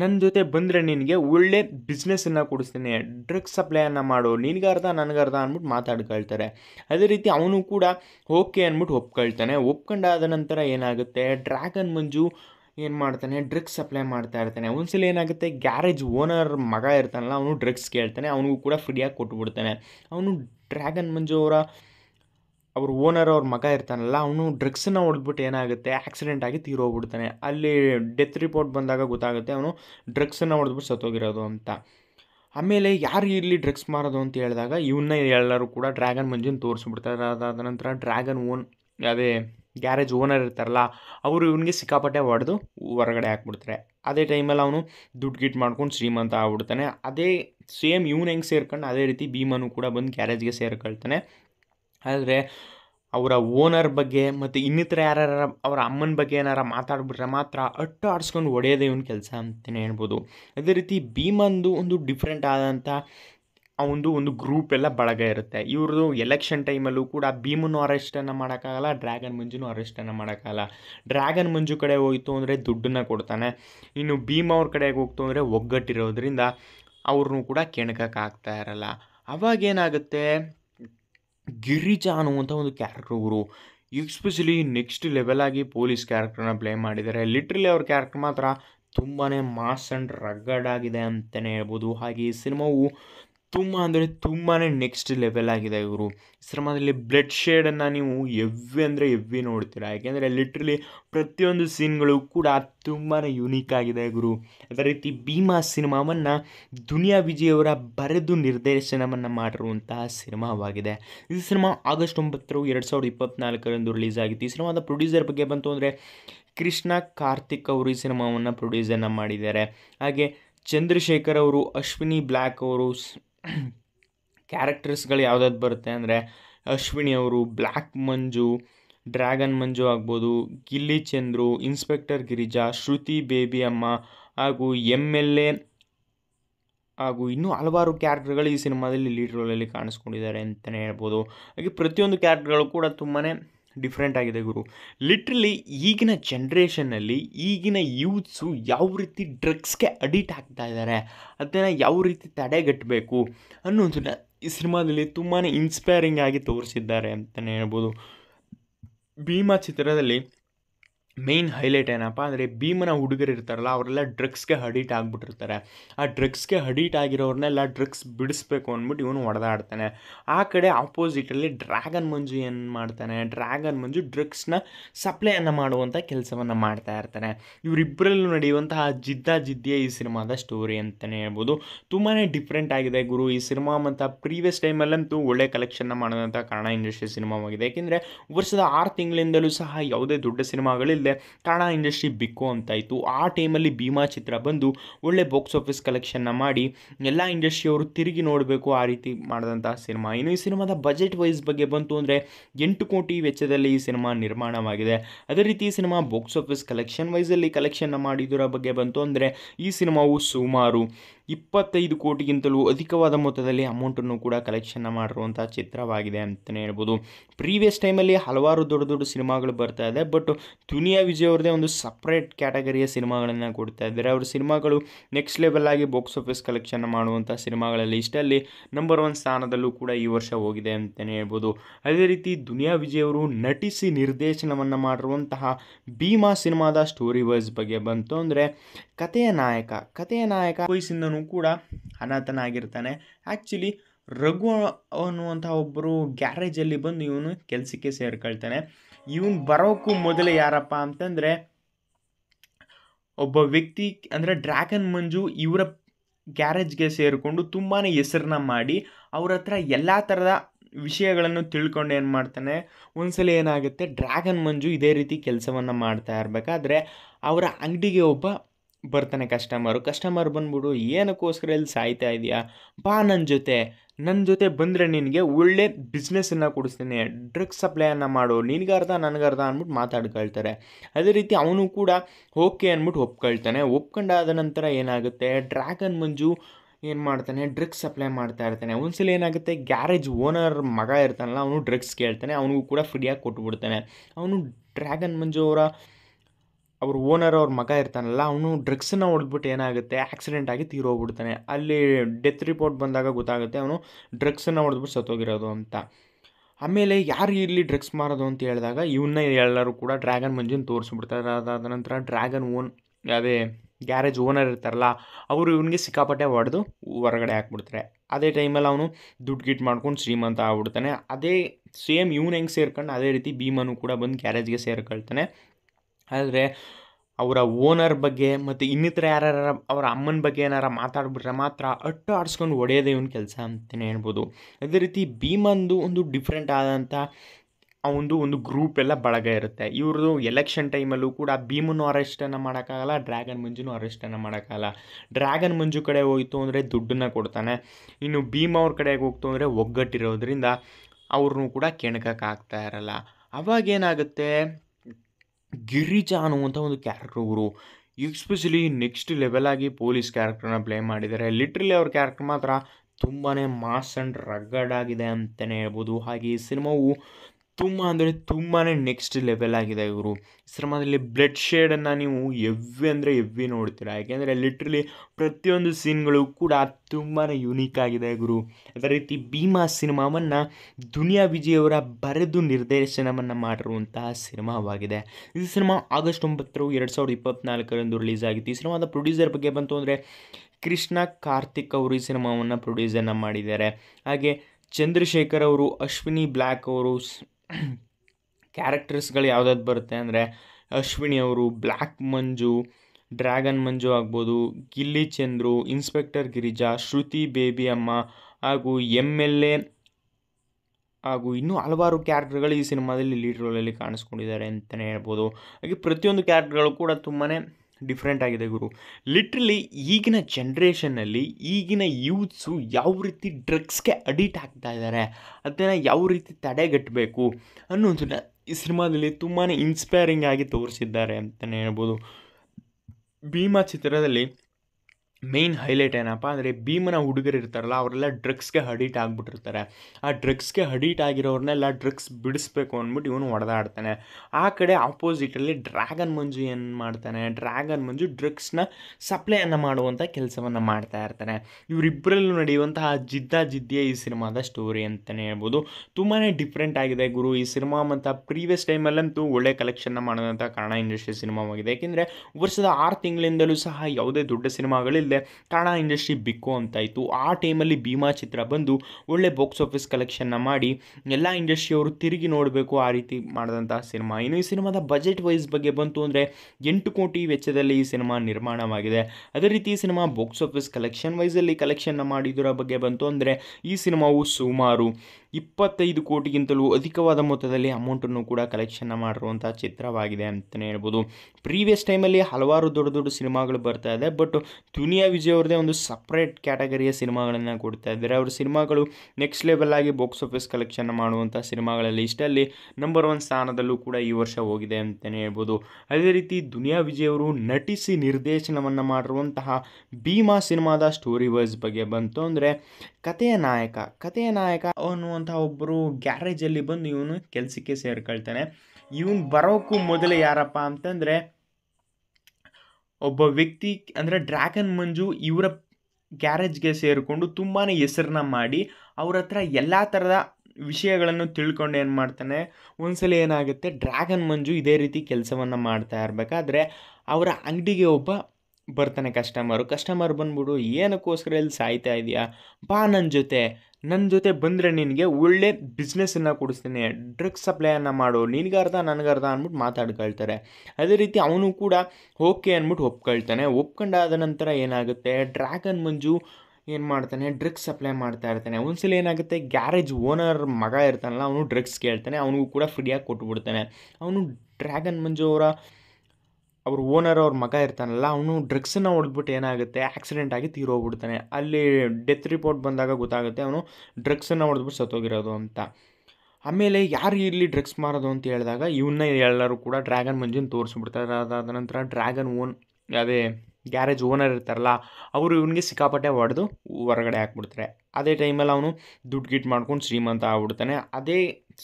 ನನ್ನ ಜೊತೆ ಬಂದರೆ ನಿನಗೆ ಒಳ್ಳೆ ಬಿಸ್ನೆಸ್ಸನ್ನು ಕೊಡಿಸ್ತೀನಿ ಡ್ರಗ್ಸ್ ಸಪ್ಲೈಯನ್ನು ಮಾಡು ನಿನಗರ್ಧ ಅರ್ಧ ಅಂದ್ಬಿಟ್ಟು ಮಾತಾಡ್ಕೊಳ್ತಾರೆ ಅದೇ ರೀತಿ ಅವನು ಕೂಡ ಓಕೆ ಅಂದ್ಬಿಟ್ಟು ಒಪ್ಕೊಳ್ತಾನೆ ಒಪ್ಕೊಂಡಾದ ನಂತರ ಏನಾಗುತ್ತೆ ಡ್ರ್ಯಾಗನ್ ಮಂಜು ಏನು ಮಾಡ್ತಾನೆ ಡ್ರಗ್ಸ್ ಸಪ್ಲೈ ಮಾಡ್ತಾ ಇರ್ತಾನೆ ಒಂದ್ಸಲ ಏನಾಗುತ್ತೆ ಗ್ಯಾರೇಜ್ ಓನರ್ ಮಗ ಇರ್ತಾನಲ್ಲ ಅವನು ಡ್ರಗ್ಸ್ ಕೇಳ್ತಾನೆ ಅವನಿಗೂ ಕೂಡ ಫ್ರೀಯಾಗಿ ಕೊಟ್ಬಿಡ್ತಾನೆ ಅವನು ಡ್ರ್ಯಾಗನ್ ಮಂಜು ಅವರ ಅವ್ರ ಓನರ್ ಅವ್ರ ಮಗ ಇರ್ತಾನಲ್ಲ ಅವನು ಡ್ರಗ್ಸನ್ನು ಹೊಡೆದ್ಬಿಟ್ಟು ಏನಾಗುತ್ತೆ ಆಕ್ಸಿಡೆಂಟ್ ಆಗಿ ತೀರೋಗ್ಬಿಡ್ತಾನೆ ಅಲ್ಲಿ ಡೆತ್ ರಿಪೋರ್ಟ್ ಬಂದಾಗ ಗೊತ್ತಾಗುತ್ತೆ ಅವನು ಡ್ರಗ್ಸನ್ನು ಹೊಡೆದ್ಬಿಟ್ಟು ಸತ್ತೋಗಿರೋದು ಅಂತ ಆಮೇಲೆ ಯಾರು ಇಲ್ಲಿ ಡ್ರಗ್ಸ್ ಮಾರೋದು ಅಂತ ಹೇಳಿದಾಗ ಇವನ್ನ ಎಲ್ಲರೂ ಕೂಡ ಡ್ರ್ಯಾಗನ್ ಮಂಜುನ ತೋರಿಸ್ಬಿಡ್ತಾರೆ ಅದಾದ ನಂತರ ಡ್ರ್ಯಾಗನ್ ಓನ್ ಅದೇ ಗ್ಯಾರೇಜ್ ಓನರ್ ಇರ್ತಾರಲ್ಲ ಅವರು ಇವನಿಗೆ ಸಿಕ್ಕಾಪಟ್ಟೆ ಹೊಡೆದು ಹೊರಗಡೆ ಹಾಕ್ಬಿಡ್ತಾರೆ ಅದೇ ಟೈಮಲ್ಲಿ ಅವನು ದುಡ್ಡು ಗಿಟ್ ಮಾಡ್ಕೊಂಡು ಶ್ರೀಮಂತ ಆಗ್ಬಿಡ್ತಾನೆ ಅದೇ ಸೇಮ್ ಇವನು ಹೆಂಗೆ ಸೇರ್ಕೊಂಡು ಅದೇ ರೀತಿ ಭೀಮನು ಕೂಡ ಬಂದು ಗ್ಯಾರೇಜ್ಗೆ ಸೇರ್ಕೊಳ್ತಾನೆ ಆದರೆ ಅವರ ಓನರ್ ಬಗ್ಗೆ ಮತ್ತು ಇನ್ನಿತರ ಯಾರ್ಯಾರ ಅವರ ಅಮ್ಮನ ಬಗ್ಗೆ ಏನಾರ ಮಾತಾಡ್ಬಿಟ್ರೆ ಮಾತ್ರ ಅಟ್ಟು ಆಡಿಸ್ಕೊಂಡು ಹೊಡೆಯೋದೇ ಇವನ ಕೆಲಸ ಅಂತಲೇ ಹೇಳ್ಬೋದು ಅದೇ ರೀತಿ ಭೀಮಂದು ಒಂದು ಡಿಫ್ರೆಂಟ್ ಆದಂಥ ಅವನದು ಒಂದು ಗ್ರೂಪ್ ಎಲ್ಲ ಬಳಗ ಇರುತ್ತೆ ಇವ್ರದ್ದು ಎಲೆಕ್ಷನ್ ಟೈಮಲ್ಲೂ ಕೂಡ ಭೀಮನ್ನು ಅರೆಸ್ಟನ್ನು ಮಾಡೋಕ್ಕಾಗಲ್ಲ ಡ್ರ್ಯಾಗನ್ ಮಂಜುನೂ ಅರೆಸ್ಟನ್ನು ಮಾಡೋಕ್ಕಾಗಲ್ಲ ಡ್ರ್ಯಾಗನ್ ಮಂಜು ಕಡೆ ಹೋಯ್ತು ಅಂದರೆ ದುಡ್ಡನ್ನು ಕೊಡ್ತಾನೆ ಇನ್ನು ಭೀಮ್ ಅವ್ರ ಕಡೆಗೆ ಹೋಗ್ತು ಅಂದರೆ ಒಗ್ಗಟ್ಟಿರೋದ್ರಿಂದ ಅವ್ರನ್ನೂ ಕೂಡ ಕೆಣಕಕ್ಕಾಗ್ತಾ ಇರಲ್ಲ ಅವಾಗೇನಾಗುತ್ತೆ ಗಿರಿಜಾ ಅನ್ನುವಂಥ ಒಂದು ಇವರು ಎಕ್ಸ್ಪೆಷಲಿ ನೆಕ್ಸ್ಟ್ ಲೆವೆಲ್ ಆಗಿ ಪೊಲೀಸ್ ಕ್ಯಾರೆಕ್ಟ್ರನ್ನ ಪ್ಲೇ ಮಾಡಿದ್ದಾರೆ ಲಿಟ್ರಲಿ ಅವ್ರ ಕ್ಯಾರೆಕ್ಟರ್ ಮಾತ್ರ ತುಂಬಾ ಮಾಸ್ ಆ್ಯಂಡ್ ರಗ್ಗಡ್ ಆಗಿದೆ ಅಂತಲೇ ಹೇಳ್ಬೋದು ಹಾಗೆ ಈ ಸಿನಿಮಾವು ತುಂಬ ಅಂದರೆ ತುಂಬಾ ನೆಕ್ಸ್ಟ್ ಲೆವೆಲ್ ಆಗಿದೆ ಇವರು ಸಿನಿಮಾದಲ್ಲಿ ಬ್ಲಡ್ ಶೇಡನ್ನು ನೀವು ಎವ್ವಿ ಅಂದರೆ ಎವ್ವಿ ನೋಡ್ತೀರಾ ಯಾಕೆಂದರೆ ಲಿಟ್ರಲಿ ಪ್ರತಿಯೊಂದು ಸೀನ್ಗಳು ಕೂಡ ತುಂಬಾ ಯುನೀಕ್ ಆಗಿದೆ ಗುರು ಅದೇ ರೀತಿ ಭೀಮಾ ಸಿನಿಮಾವನ್ನು ದುನಿಯಾ ವಿಜಯವರ ಬರೆದು ನಿರ್ದೇಶನವನ್ನು ಮಾಡಿರುವಂತಹ ಸಿನಿಮಾವಾಗಿದೆ ಈ ಸಿನಿಮಾ ಆಗಸ್ಟ್ ಒಂಬತ್ತರು ಎರಡು ಸಾವಿರದ ಇಪ್ಪತ್ತ್ನಾಲ್ಕರಂದು ರಿಲೀಸ್ ಆಗಿತ್ತು ಈ ಸಿನಿಮಾದ ಪ್ರೊಡ್ಯೂಸರ್ ಬಗ್ಗೆ ಬಂತು ಅಂದರೆ ಕೃಷ್ಣ ಕಾರ್ತಿಕ್ ಅವರು ಈ ಸಿನಿಮಾವನ್ನು ಪ್ರೊಡ್ಯೂಸನ್ನು ಮಾಡಿದ್ದಾರೆ ಹಾಗೆ ಚಂದ್ರಶೇಖರ್ ಅವರು ಅಶ್ವಿನಿ ಬ್ಲ್ಯಾಕ್ ಅವರು ಕ್ಯಾರೆಕ್ಟರ್ಸ್ಗಳು ಯಾವ್ದಾದ್ರು ಬರುತ್ತೆ ಅಂದರೆ ಅಶ್ವಿನಿ ಅವರು ಬ್ಲ್ಯಾಕ್ ಮಂಜು ಡ್ರ್ಯಾಗನ್ ಮಂಜು ಆಗ್ಬೋದು ಗಿಲ್ಲಿ ಚಂದ್ರು ಇನ್ಸ್ಪೆಕ್ಟರ್ ಗಿರಿಜಾ ಶ್ರುತಿ ಬೇಬಿ ಅಮ್ಮ ಹಾಗೂ ಎಮ್ ಎಲ್ ಎ ಹಾಗೂ ಇನ್ನೂ ಹಲವಾರು ಕ್ಯಾರೆಕ್ಟರ್ಗಳು ಈ ಸಿನಿಮಾದಲ್ಲಿ ಲೀಡ್ ರೋಲಲ್ಲಿ ಕಾಣಿಸ್ಕೊಂಡಿದ್ದಾರೆ ಅಂತಲೇ ಹೇಳ್ಬೋದು ಹಾಗೆ ಪ್ರತಿಯೊಂದು ಕ್ಯಾರೆಕ್ಟರ್ಗಳು ಕೂಡ ತುಂಬಾ ಡಿಫ್ರೆಂಟ್ ಆಗಿದೆ ಗುರು ಲಿಟ್ರಲಿ ಈಗಿನ ಜನ್ರೇಷನ್ನಲ್ಲಿ ಈಗಿನ ಯೂತ್ಸು ಯಾವ ರೀತಿ ಡ್ರಗ್ಸ್ಗೆ ಅಡಿಟ್ ಆಗ್ತಾ ಇದ್ದಾರೆ ಅದನ್ನು ಯಾವ ರೀತಿ ತಡೆಗಟ್ಟಬೇಕು ಅನ್ನೋ ಒಂದು ಈ ಸಿನಿಮಾದಲ್ಲಿ ತುಂಬಾ ಇನ್ಸ್ಪೈರಿಂಗ್ ಆಗಿ ತೋರಿಸಿದ್ದಾರೆ ಅಂತಲೇ ಹೇಳ್ಬೋದು ಭೀಮಾ ಚಿತ್ರದಲ್ಲಿ ಮೇನ್ ಹೈಲೈಟ್ ಏನಪ್ಪ ಅಂದರೆ ಭೀಮನ ಹುಡುಗರು ಇರ್ತಾರಲ್ಲ ಅವರೆಲ್ಲ ಡ್ರಗ್ಸ್ಗೆ ಅಡಿಟ್ ಆಗಿಬಿಟ್ಟಿರ್ತಾರೆ ಆ ಡ್ರಗ್ಸ್ಗೆ ಹಡಿಟ್ ಆಗಿರೋರನ್ನೆಲ್ಲ ಡ್ರಗ್ಸ್ ಬಿಡಿಸ್ಬೇಕು ಅಂದ್ಬಿಟ್ಟು ಇವನು ಹೊಡೆದಾಡ್ತಾನೆ ಆ ಕಡೆ ಆಪೋಸಿಟಲ್ಲಿ ಡ್ರ್ಯಾಗನ್ ಮಂಜು ಏನು ಮಾಡ್ತಾನೆ ಡ್ರ್ಯಾಗನ್ ಮಂಜು ಡ್ರಗ್ಸ್ನ ಸಪ್ಲೈಯನ್ನು ಮಾಡುವಂಥ ಕೆಲಸವನ್ನು ಮಾಡ್ತಾ ಇರ್ತಾನೆ ಇವರಿಬ್ಬರಲ್ಲೂ ನಡೆಯುವಂತಹ ಜಿದ್ದಿಯೇ ಈ ಸಿನಿಮಾದ ಸ್ಟೋರಿ ಅಂತಲೇ ಹೇಳ್ಬೋದು ತುಂಬಾ ಡಿಫ್ರೆಂಟ್ ಆಗಿದೆ ಗುರು ಈ ಸಿನಿಮಾ ಮತ್ತು ಪ್ರೀವಿಯಸ್ ಟೈಮಲ್ಲಂತೂ ಒಳ್ಳೆ ಕಲೆಕ್ಷನ್ನ ಮಾಡೋದಂಥ ಕನ್ನಡ ಇಂಡಸ್ಟ್ರಿ ಸಿನಿಮಾವಾಗಿದೆ ಏಕೆಂದರೆ ವರ್ಷದ ಆರು ತಿಂಗಳಿಂದಲೂ ಸಹ ಯಾವುದೇ ದೊಡ್ಡ ಸಿನಿಮಾಗಳಿಲ್ಲ ಮುಂದೆ ಟಾಣಾ ಇಂಡಸ್ಟ್ರಿ ಬಿಕ್ಕು ಅಂತಾಯಿತು ಆ ಟೈಮಲ್ಲಿ ಭೀಮಾ ಚಿತ್ರ ಬಂದು ಒಳ್ಳೆ ಬಾಕ್ಸ್ ಆಫೀಸ್ ಕಲೆಕ್ಷನ್ನ ಮಾಡಿ ಎಲ್ಲ ಇಂಡಸ್ಟ್ರಿಯವರು ತಿರುಗಿ ನೋಡಬೇಕು ಆ ರೀತಿ ಮಾಡಿದಂಥ ಸಿನಿಮಾ ಇನ್ನು ಈ ಸಿನಿಮಾದ ಬಜೆಟ್ ವೈಸ್ ಬಗ್ಗೆ ಬಂತು ಅಂದರೆ ಎಂಟು ಕೋಟಿ ವೆಚ್ಚದಲ್ಲಿ ಈ ಸಿನಿಮಾ ನಿರ್ಮಾಣವಾಗಿದೆ ಅದೇ ರೀತಿ ಈ ಸಿನಿಮಾ ಬಾಕ್ಸ್ ಆಫೀಸ್ ಕಲೆಕ್ಷನ್ ವೈಸಲ್ಲಿ ಕಲೆಕ್ಷನ್ನ ಮಾಡಿದ್ರ ಬಗ್ಗೆ ಬಂತು ಅಂದರೆ ಈ ಸಿನಿಮಾವು ಸುಮಾರು ಇಪ್ಪತ್ತೈದು ಕೋಟಿಗಿಂತಲೂ ಅಧಿಕವಾದ ಮೊತ್ತದಲ್ಲಿ ಅಮೌಂಟನ್ನು ಕೂಡ ಕಲೆಕ್ಷನ್ನ ಮಾಡಿರುವಂಥ ಚಿತ್ರವಾಗಿದೆ ಅಂತಲೇ ಹೇಳ್ಬೋದು ಪ್ರೀವಿಯಸ್ ಟೈಮಲ್ಲಿ ಹಲವಾರು ದೊಡ್ಡ ದೊಡ್ಡ ಸಿನಿಮಾಗಳು ಬರ್ತಾ ಇದೆ ಬಟ್ ದುನಿಯಾ ವಿಜಯ್ ಅವ್ರದ್ದೇ ಒಂದು ಸಪ್ರೇಟ್ ಕ್ಯಾಟಗರಿಯ ಸಿನಿಮಾಗಳನ್ನು ಕೊಡ್ತಾ ಇದ್ದಾರೆ ಅವ್ರ ಸಿನಿಮಾಗಳು ನೆಕ್ಸ್ಟ್ ಲೆವೆಲ್ ಆಗಿ ಬಾಕ್ಸ್ ಆಫೀಸ್ ಕಲೆಕ್ಷನ್ ಮಾಡುವಂಥ ಸಿನಿಮಾಗಳಲ್ಲಿ ಇಷ್ಟಲ್ಲಿ ನಂಬರ್ ಒನ್ ಸ್ಥಾನದಲ್ಲೂ ಕೂಡ ಈ ವರ್ಷ ಹೋಗಿದೆ ಅಂತಲೇ ಹೇಳ್ಬೋದು ಅದೇ ರೀತಿ ದುನಿಯಾ ವಿಜಯ್ ಅವರು ನಟಿಸಿ ನಿರ್ದೇಶನವನ್ನು ಮಾಡಿರುವಂತಹ ಭೀಮಾ ಸಿನಿಮಾದ ಸ್ಟೋರಿ ವೈಸ್ ಬಗ್ಗೆ ಬಂತು ಅಂದರೆ ಕಥೆಯ ನಾಯಕ ಕಥೆಯ ನಾಯಕ ವಯಸ್ಸಿಂದ ಅವನು ಕೂಡ ಅನಾಥನಾಗಿರ್ತಾನೆ ಆ್ಯಕ್ಚುಲಿ ರಘು ಅನ್ನುವಂಥ ಒಬ್ಬರು ಗ್ಯಾರೇಜಲ್ಲಿ ಬಂದು ಇವನು ಕೆಲಸಕ್ಕೆ ಸೇರ್ಕೊಳ್ತಾನೆ ಇವನು ಬರೋಕ್ಕೂ ಮೊದಲೇ ಯಾರಪ್ಪ ಅಂತಂದರೆ ಒಬ್ಬ ವ್ಯಕ್ತಿ ಅಂದರೆ ಡ್ರ್ಯಾಗನ್ ಮಂಜು ಇವರ ಗ್ಯಾರೇಜ್ಗೆ ಸೇರಿಕೊಂಡು ತುಂಬಾ ಹೆಸರನ್ನ ಮಾಡಿ ಅವ್ರ ಹತ್ರ ಎಲ್ಲ ಥರದ ವಿಷಯಗಳನ್ನು ತಿಳ್ಕೊಂಡು ಏನು ಮಾಡ್ತಾನೆ ಒಂದ್ಸಲ ಏನಾಗುತ್ತೆ ಡ್ರ್ಯಾಗನ್ ಮಂಜು ಇದೇ ರೀತಿ ಕೆಲಸವನ್ನು ಮಾಡ್ತಾ ಇರಬೇಕಾದ್ರೆ ಅವರ ಅಂಗಡಿಗೆ ಒಬ್ಬ ಬರ್ತಾನೆ ಕಸ್ಟಮರು ಕಸ್ಟಮರ್ ಬಂದ್ಬಿಡು ಏನಕ್ಕೋಸ್ಕರ ಇಲ್ಲಿ ಸಾಯ್ತಾ ಇದೆಯಾ ಬಾ ನನ್ನ ಜೊತೆ ನನ್ನ ಜೊತೆ ಬಂದರೆ ನಿನಗೆ ಒಳ್ಳೆ ಬಿಸ್ನೆಸ್ಸನ್ನು ಕೊಡಿಸ್ತೀನಿ ಡ್ರಗ್ಸ್ ಸಪ್ಲೈಯನ್ನು ಮಾಡು ಅರ್ಧ ನನಗೆ ಅರ್ಧ ಅಂದ್ಬಿಟ್ಟು ಮಾತಾಡ್ಕೊಳ್ತಾರೆ ಅದೇ ರೀತಿ ಅವನು ಕೂಡ ಓಕೆ ಅಂದ್ಬಿಟ್ಟು ಒಪ್ಕೊಳ್ತಾನೆ ಒಪ್ಕೊಂಡಾದ ನಂತರ ಏನಾಗುತ್ತೆ ಡ್ರ್ಯಾಗನ್ ಮಂಜು ಏನು ಮಾಡ್ತಾನೆ ಡ್ರಗ್ಸ್ ಸಪ್ಲೈ ಮಾಡ್ತಾ ಇರ್ತಾನೆ ಒಂದ್ಸಲ ಏನಾಗುತ್ತೆ ಗ್ಯಾರೇಜ್ ಓನರ್ ಮಗ ಇರ್ತಾನಲ್ಲ ಅವನು ಡ್ರಗ್ಸ್ ಕೇಳ್ತಾನೆ ಅವನಿಗೂ ಕೂಡ ಫ್ರೀಯಾಗಿ ಕೊಟ್ಬಿಡ್ತಾನೆ ಅವನು ಡ್ರ್ಯಾಗನ್ ಮಂಜು ಅವರ ಅವ್ರ ಓನರ್ ಅವ್ರ ಮಗ ಇರ್ತಾನಲ್ಲ ಅವನು ಡ್ರಗ್ಸನ್ನ ಹೊಡೆದ್ಬಿಟ್ಟು ಏನಾಗುತ್ತೆ ಆಕ್ಸಿಡೆಂಟ್ ಆಗಿ ಹೋಗ್ಬಿಡ್ತಾನೆ ಅಲ್ಲಿ ಡೆತ್ ರಿಪೋರ್ಟ್ ಬಂದಾಗ ಗೊತ್ತಾಗುತ್ತೆ ಅವನು ಡ್ರಗ್ಸನ್ನು ಹೊಡೆದ್ಬಿಟ್ಟು ಸತ್ತೋಗಿರೋದು ಅಂತ ಆಮೇಲೆ ಯಾರು ಇಲ್ಲಿ ಡ್ರಗ್ಸ್ ಮಾರೋದು ಅಂತ ಹೇಳಿದಾಗ ಇವನ್ನ ಎಲ್ಲರೂ ಕೂಡ ಡ್ರ್ಯಾಗನ್ ಮಂಜಿನ ತೋರಿಸ್ಬಿಡ್ತಾರೆ ಅದಾದ ನಂತರ ಡ್ರ್ಯಾಗನ್ ಓನ್ ಅದೇ ಗ್ಯಾರೇಜ್ ಓನರ್ ಇರ್ತಾರಲ್ಲ ಅವರು ಇವನಿಗೆ ಸಿಕ್ಕಾಪಟ್ಟೆ ಹೊಡೆದು ಹೊರಗಡೆ ಹಾಕ್ಬಿಡ್ತಾರೆ ಅದೇ ಟೈಮಲ್ಲಿ ಅವನು ದುಡ್ಡು ಗಿಟ್ ಮಾಡ್ಕೊಂಡು ಶ್ರೀಮಂತ ಆಗ್ಬಿಡ್ತಾನೆ ಅದೇ ಸೇಮ್ ಇವನು ಹೆಂಗೆ ಸೇರ್ಕೊಂಡು ಅದೇ ರೀತಿ ಭೀಮನು ಕೂಡ ಬಂದು ಗ್ಯಾರೇಜ್ಗೆ ಸೇರ್ಕೊಳ್ತಾನೆ ಆದರೆ ಅವರ ಓನರ್ ಬಗ್ಗೆ ಮತ್ತು ಇನ್ನಿತರ ಯಾರ್ಯಾರ ಅವರ ಅಮ್ಮನ ಬಗ್ಗೆ ಏನಾರ ಮಾತಾಡ್ಬಿಟ್ರೆ ಮಾತ್ರ ಅಟ್ಟು ಆಡಿಸ್ಕೊಂಡು ಒಡೆಯೋದೇ ಇವನ ಕೆಲಸ ಅಂತಲೇ ಹೇಳ್ಬೋದು ಅದೇ ರೀತಿ ಭೀಮಂದು ಒಂದು ಡಿಫ್ರೆಂಟ್ ಆದಂಥ ಅವನದು ಒಂದು ಗ್ರೂಪ್ ಎಲ್ಲ ಬಳಗ ಇರುತ್ತೆ ಇವ್ರದ್ದು ಎಲೆಕ್ಷನ್ ಟೈಮಲ್ಲೂ ಕೂಡ ಭೀಮನ್ನು ಅರೆಸ್ಟನ್ನು ಮಾಡೋಕ್ಕಾಗಲ್ಲ ಡ್ರ್ಯಾಗನ್ ಮಂಜುನೂ ಅರೆಸ್ಟನ್ನು ಮಾಡೋಕ್ಕಾಗಲ್ಲ ಡ್ರ್ಯಾಗನ್ ಮಂಜು ಕಡೆ ಹೋಯಿತು ಅಂದರೆ ದುಡ್ಡನ್ನು ಕೊಡ್ತಾನೆ ಇನ್ನು ಭೀಮ ಅವ್ರ ಕಡೆಗೆ ಹೋಗ್ತು ಅಂದರೆ ಒಗ್ಗಟ್ಟಿರೋದ್ರಿಂದ ಅವ್ರನ್ನೂ ಕೂಡ ಕೆಣಕಕ್ಕಾಗ್ತಾ ಇರಲ್ಲ ಅವಾಗೇನಾಗುತ್ತೆ ಗಿರಿಜಾ ಅನ್ನುವಂಥ ಒಂದು ಕ್ಯಾರೆಕ್ಟರ್ ಅವರು ಎಕ್ಸ್ಪೆಷಲಿ ನೆಕ್ಸ್ಟ್ ಲೆವೆಲಾಗಿ ಪೊಲೀಸ್ ಕ್ಯಾರೆಕ್ಟ್ರನ್ನ ಪ್ಲೇ ಮಾಡಿದ್ದಾರೆ ಲಿಟ್ರಲಿ ಅವ್ರ ಕ್ಯಾರೆಕ್ಟರ್ ಮಾತ್ರ ತುಂಬಾ ಮಾಸ್ ಆ್ಯಂಡ್ ರಗಡ್ ಆಗಿದೆ ಅಂತಲೇ ಹೇಳ್ಬೋದು ಹಾಗೆ ಈ ಸಿನಿಮಾವು ತುಂಬ ಅಂದರೆ ತುಂಬಾ ನೆಕ್ಸ್ಟ್ ಲೆವೆಲ್ ಆಗಿದೆ ಇವರು ಸಿನಿಮಾದಲ್ಲಿ ಬ್ಲಡ್ ಶೇಡನ್ನು ನೀವು ಎವ್ವಿ ಅಂದರೆ ಎವ್ವಿ ನೋಡ್ತೀರಾ ಯಾಕೆಂದರೆ ಲಿಟ್ರಲಿ ಪ್ರತಿಯೊಂದು ಸೀನ್ಗಳು ಕೂಡ ತುಂಬಾ ಯುನೀಕ್ ಆಗಿದೆ ಗುರು ಅದೇ ರೀತಿ ಭೀಮಾ ಸಿನಿಮಾವನ್ನು ದುನಿಯಾ ವಿಜಯವರ ಬರೆದು ನಿರ್ದೇಶನವನ್ನು ಮಾಡಿರುವಂತಹ ಸಿನಿಮಾವಾಗಿದೆ ಈ ಸಿನಿಮಾ ಆಗಸ್ಟ್ ಒಂಬತ್ತರ ಎರಡು ಸಾವಿರದ ಇಪ್ಪತ್ನಾಲ್ಕರಂದು ರಿಲೀಸ್ ಆಗಿತ್ತು ಈ ಸಿನಿಮಾದ ಪ್ರೊಡ್ಯೂಸರ್ ಬಗ್ಗೆ ಬಂತು ಅಂದರೆ ಕೃಷ್ಣ ಕಾರ್ತಿಕ್ ಅವರು ಈ ಸಿನಿಮಾವನ್ನು ಪ್ರೊಡ್ಯೂಸನ್ನು ಮಾಡಿದ್ದಾರೆ ಹಾಗೆ ಚಂದ್ರಶೇಖರ್ ಅವರು ಅಶ್ವಿನಿ ಬ್ಲ್ಯಾಕ್ ಅವರು ಕ್ಯಾರೆಕ್ಟರ್ಸ್ಗಳು ಯಾವುದಾದ್ರು ಬರುತ್ತೆ ಅಂದರೆ ಅಶ್ವಿನಿ ಅವರು ಬ್ಲ್ಯಾಕ್ ಮಂಜು ಡ್ರ್ಯಾಗನ್ ಮಂಜು ಆಗ್ಬೋದು ಗಿಲ್ಲಿ ಚಂದ್ರು ಇನ್ಸ್ಪೆಕ್ಟರ್ ಗಿರಿಜಾ ಶ್ರುತಿ ಬೇಬಿ ಅಮ್ಮ ಹಾಗೂ ಎಮ್ ಎಲ್ ಎ ಹಾಗೂ ಇನ್ನೂ ಹಲವಾರು ಕ್ಯಾರೆಕ್ಟರ್ಗಳು ಈ ಸಿನಿಮಾದಲ್ಲಿ ಲೀಡ್ ರೋಲಲ್ಲಿ ಕಾಣಿಸ್ಕೊಂಡಿದ್ದಾರೆ ಅಂತಲೇ ಹೇಳ್ಬೋದು ಹಾಗೆ ಪ್ರತಿಯೊಂದು ಕ್ಯಾರೆಕ್ಟರ್ಗಳು ಕೂಡ ತುಂಬಾ ಡಿಫ್ರೆಂಟ್ ಆಗಿದೆ ಗುರು ಲಿಟ್ರಲಿ ಈಗಿನ ಜನ್ರೇಷನ್ನಲ್ಲಿ ಈಗಿನ ಯೂತ್ಸು ಯಾವ ರೀತಿ ಡ್ರಗ್ಸ್ಗೆ ಅಡಿಟ್ ಆಗ್ತಾ ಇದ್ದಾರೆ ಅದನ್ನು ಯಾವ ರೀತಿ ತಡೆಗಟ್ಟಬೇಕು ಒಂದು ಈ ಸಿನಿಮಾದಲ್ಲಿ ತುಂಬಾ ಇನ್ಸ್ಪೈರಿಂಗ್ ಆಗಿ ತೋರಿಸಿದ್ದಾರೆ ಅಂತಲೇ ಹೇಳ್ಬೋದು ಭೀಮಾ ಚಿತ್ರದಲ್ಲಿ ಮೇನ್ ಹೈಲೈಟ್ ಏನಪ್ಪ ಅಂದರೆ ಭೀಮನ ಹುಡುಗರು ಇರ್ತಾರಲ್ಲ ಅವರೆಲ್ಲ ಡ್ರಗ್ಸ್ಗೆ ಅಡಿಟ್ ಆಗಿಬಿಟ್ಟಿರ್ತಾರೆ ಆ ಡ್ರಗ್ಸ್ಗೆ ಅಡಿಟ್ ಆಗಿರೋರನ್ನೆಲ್ಲ ಡ್ರಗ್ಸ್ ಬಿಡಿಸ್ಬೇಕು ಅಂದ್ಬಿಟ್ಟು ಇವನು ಹೊಡೆದಾಡ್ತಾನೆ ಆ ಕಡೆ ಆಪೋಸಿಟಲ್ಲಿ ಡ್ರ್ಯಾಗನ್ ಮಂಜು ಏನು ಮಾಡ್ತಾನೆ ಡ್ರ್ಯಾಗನ್ ಮಂಜು ಡ್ರಗ್ಸ್ನ ಸಪ್ಲೈಯನ್ನು ಮಾಡುವಂಥ ಕೆಲಸವನ್ನು ಮಾಡ್ತಾ ಇರ್ತಾನೆ ಇವರಿಬ್ಬರಲ್ಲೂ ನಡೆಯುವಂತಹ ಜಿದ್ದ ಜಿದ್ದಿಯ ಈ ಸಿನಿಮಾದ ಸ್ಟೋರಿ ಅಂತಲೇ ಹೇಳ್ಬೋದು ತುಂಬಾ ಡಿಫ್ರೆಂಟ್ ಆಗಿದೆ ಗುರು ಈ ಸಿನಿಮಾ ಮತ್ತು ಪ್ರೀವಿಯಸ್ ಟೈಮಲ್ಲಂತೂ ಒಳ್ಳೆ ಕಲೆಕ್ಷನ್ನ ಮಾಡೋದಂಥ ಕನ್ನಡ ಇಂಡಸ್ಟ್ರಿ ಸಿನಿಮಾವಾಗಿದೆ ಏಕೆಂದರೆ ವರ್ಷದ ಆರು ತಿಂಗಳಿಂದಲೂ ಸಹ ಯಾವುದೇ ದೊಡ್ಡ ಸಿನಿಮಾಗಳು ಇಲ್ಲದೆ ಟಾಣಾ ಇಂಡಸ್ಟ್ರಿ ಬಿಕ್ಕು ಅಂತಾಯಿತು ಆ ಟೈಮಲ್ಲಿ ಭೀಮಾ ಚಿತ್ರ ಬಂದು ಒಳ್ಳೆ ಬಾಕ್ಸ್ ಆಫೀಸ್ ಕಲೆಕ್ಷನ್ನ ಮಾಡಿ ಎಲ್ಲ ಇಂಡಸ್ಟ್ರಿಯವರು ತಿರುಗಿ ನೋಡಬೇಕು ಆ ರೀತಿ ಮಾಡಿದಂಥ ಸಿನಿಮಾ ಇನ್ನು ಈ ಸಿನಿಮಾದ ಬಜೆಟ್ ವೈಸ್ ಬಗ್ಗೆ ಬಂತು ಅಂದರೆ ಎಂಟು ಕೋಟಿ ವೆಚ್ಚದಲ್ಲಿ ಈ ಸಿನಿಮಾ ನಿರ್ಮಾಣವಾಗಿದೆ ಅದೇ ರೀತಿ ಈ ಸಿನಿಮಾ ಬಾಕ್ಸ್ ಆಫೀಸ್ ಕಲೆಕ್ಷನ್ ವೈಸಲ್ಲಿ ಕಲೆಕ್ಷನ್ನ ಮಾಡಿದರ ಬಗ್ಗೆ ಬಂತು ಅಂದರೆ ಈ ಸಿನಿಮಾವು ಸುಮಾರು ಇಪ್ಪತ್ತೈದು ಕೋಟಿಗಿಂತಲೂ ಅಧಿಕವಾದ ಮೊತ್ತದಲ್ಲಿ ಅಮೌಂಟನ್ನು ಕೂಡ ಕಲೆಕ್ಷನ್ನ ಮಾಡಿರುವಂಥ ಚಿತ್ರವಾಗಿದೆ ಅಂತಲೇ ಹೇಳ್ಬೋದು ಪ್ರೀವಿಯಸ್ ಟೈಮಲ್ಲಿ ಹಲವಾರು ದೊಡ್ಡ ದೊಡ್ಡ ಸಿನಿಮಾಗಳು ಬರ್ತಾ ಇದೆ ಬಟ್ ದುನಿಯಾ ವಿಜಯ್ ಅವ್ರದ್ದೇ ಒಂದು ಸಪ್ರೇಟ್ ಕ್ಯಾಟಗರಿಯ ಸಿನಿಮಾಗಳನ್ನು ಕೊಡ್ತಾ ಇದ್ದಾರೆ ಅವರ ಸಿನಿಮಾಗಳು ನೆಕ್ಸ್ಟ್ ಲೆವೆಲ್ ಆಗಿ ಬಾಕ್ಸ್ ಆಫೀಸ್ ಕಲೆಕ್ಷನ್ ಮಾಡುವಂಥ ಸಿನಿಮಾಗಳಲ್ಲಿ ಇಷ್ಟಲ್ಲಿ ನಂಬರ್ ಒನ್ ಸ್ಥಾನದಲ್ಲೂ ಕೂಡ ಈ ವರ್ಷ ಹೋಗಿದೆ ಅಂತಲೇ ಹೇಳ್ಬೋದು ಅದೇ ರೀತಿ ದುನಿಯಾ ವಿಜಯ್ ಅವರು ನಟಿಸಿ ನಿರ್ದೇಶನವನ್ನು ಮಾಡಿರುವಂತಹ ಭೀಮಾ ಸಿನಿಮಾದ ಸ್ಟೋರಿ ವೈಸ್ ಬಗ್ಗೆ ಬಂತು ಅಂದರೆ ಕಥೆಯ ನಾಯಕ ಕಥೆಯ ನಾಯಕ ಅವನು ಅನ್ನುವಂಥ ಒಬ್ಬರು ಗ್ಯಾರೇಜಲ್ಲಿ ಬಂದು ಇವನು ಕೆಲಸಕ್ಕೆ ಸೇರ್ಕೊಳ್ತಾನೆ ಇವನು ಬರೋಕ್ಕೂ ಮೊದಲು ಯಾರಪ್ಪ ಅಂತಂದರೆ ಒಬ್ಬ ವ್ಯಕ್ತಿ ಅಂದರೆ ಡ್ರ್ಯಾಗನ್ ಮಂಜು ಇವರ ಗ್ಯಾರೇಜ್ಗೆ ಸೇರಿಕೊಂಡು ತುಂಬಾ ಹೆಸರನ್ನ ಮಾಡಿ ಅವ್ರ ಹತ್ರ ಎಲ್ಲ ಥರದ ವಿಷಯಗಳನ್ನು ತಿಳ್ಕೊಂಡು ಏನು ಮಾಡ್ತಾನೆ ಒಂದ್ಸಲ ಏನಾಗುತ್ತೆ ಡ್ರ್ಯಾಗನ್ ಮಂಜು ಇದೇ ರೀತಿ ಕೆಲಸವನ್ನು ಮಾಡ್ತಾ ಇರಬೇಕಾದ್ರೆ ಅವರ ಅಂಗಡಿಗೆ ಒಬ್ಬ ಬರ್ತಾನೆ ಕಸ್ಟಮರು ಕಸ್ಟಮರ್ ಬಂದ್ಬಿಡು ಏನಕ್ಕೋಸ್ಕರ ಇಲ್ಲಿ ಸಾಯ್ತಾ ಇದೆಯಾ ಬಾ ನನ್ನ ಜೊತೆ ನನ್ನ ಜೊತೆ ಬಂದರೆ ನಿನಗೆ ಒಳ್ಳೆ ಬಿಸ್ನೆಸ್ಸನ್ನು ಕೊಡಿಸ್ತೀನಿ ಡ್ರಗ್ಸ್ ಸಪ್ಲೈಯನ್ನು ಮಾಡು ನಿನಗರ್ಧ ನನಗರ್ಧ ಅಂದ್ಬಿಟ್ಟು ಮಾತಾಡ್ಕೊಳ್ತಾರೆ ಅದೇ ರೀತಿ ಅವನು ಕೂಡ ಓಕೆ ಅಂದ್ಬಿಟ್ಟು ಒಪ್ಕೊಳ್ತಾನೆ ಒಪ್ಕೊಂಡಾದ ನಂತರ ಏನಾಗುತ್ತೆ ಡ್ರ್ಯಾಗನ್ ಮಂಜು ಏನು ಮಾಡ್ತಾನೆ ಡ್ರಗ್ಸ್ ಸಪ್ಲೈ ಮಾಡ್ತಾ ಇರ್ತಾನೆ ಒಂದ್ಸಲ ಏನಾಗುತ್ತೆ ಗ್ಯಾರೇಜ್ ಓನರ್ ಮಗ ಇರ್ತಾನಲ್ಲ ಅವನು ಡ್ರಗ್ಸ್ ಕೇಳ್ತಾನೆ ಅವನಿಗೂ ಕೂಡ ಫ್ರೀಯಾಗಿ ಕೊಟ್ಟುಬಿಡ್ತಾನೆ ಅವನು ಡ್ರ್ಯಾಗನ್ ಮಂಜು ಅವರ ಅವ್ರ ಓನರ್ ಅವ್ರ ಮಗ ಇರ್ತಾನಲ್ಲ ಅವನು ಡ್ರಗ್ಸನ್ನು ಹೊಡೆದ್ಬಿಟ್ಟು ಏನಾಗುತ್ತೆ ಆಕ್ಸಿಡೆಂಟ್ ಆಗಿ ತೀರೋಗ್ಬಿಡ್ತಾನೆ ಅಲ್ಲಿ ಡೆತ್ ರಿಪೋರ್ಟ್ ಬಂದಾಗ ಗೊತ್ತಾಗುತ್ತೆ ಅವನು ಡ್ರಗ್ಸನ್ನು ಹೊಡೆದ್ಬಿಟ್ಟು ಸತ್ತೋಗಿರೋದು ಅಂತ ಆಮೇಲೆ ಯಾರು ಇಲ್ಲಿ ಡ್ರಗ್ಸ್ ಮಾರೋದು ಅಂತ ಹೇಳಿದಾಗ ಇವನ್ನ ಎಲ್ಲರೂ ಕೂಡ ಡ್ರ್ಯಾಗನ್ ಮಂಜಿನ ತೋರಿಸ್ಬಿಡ್ತಾರೆ ಅದಾದ ನಂತರ ಡ್ರ್ಯಾಗನ್ ಓನ್ ಅದೇ ಗ್ಯಾರೇಜ್ ಓನರ್ ಇರ್ತಾರಲ್ಲ ಅವರು ಇವನಿಗೆ ಸಿಕ್ಕಾಪಟ್ಟೆ ಹೊಡೆದು ಹೊರಗಡೆ ಹಾಕ್ಬಿಡ್ತಾರೆ ಅದೇ ಟೈಮಲ್ಲಿ ಅವನು ದುಡ್ಡು ಗಿಟ್ ಮಾಡ್ಕೊಂಡು ಶ್ರೀಮಂತ ಆಗ್ಬಿಡ್ತಾನೆ ಅದೇ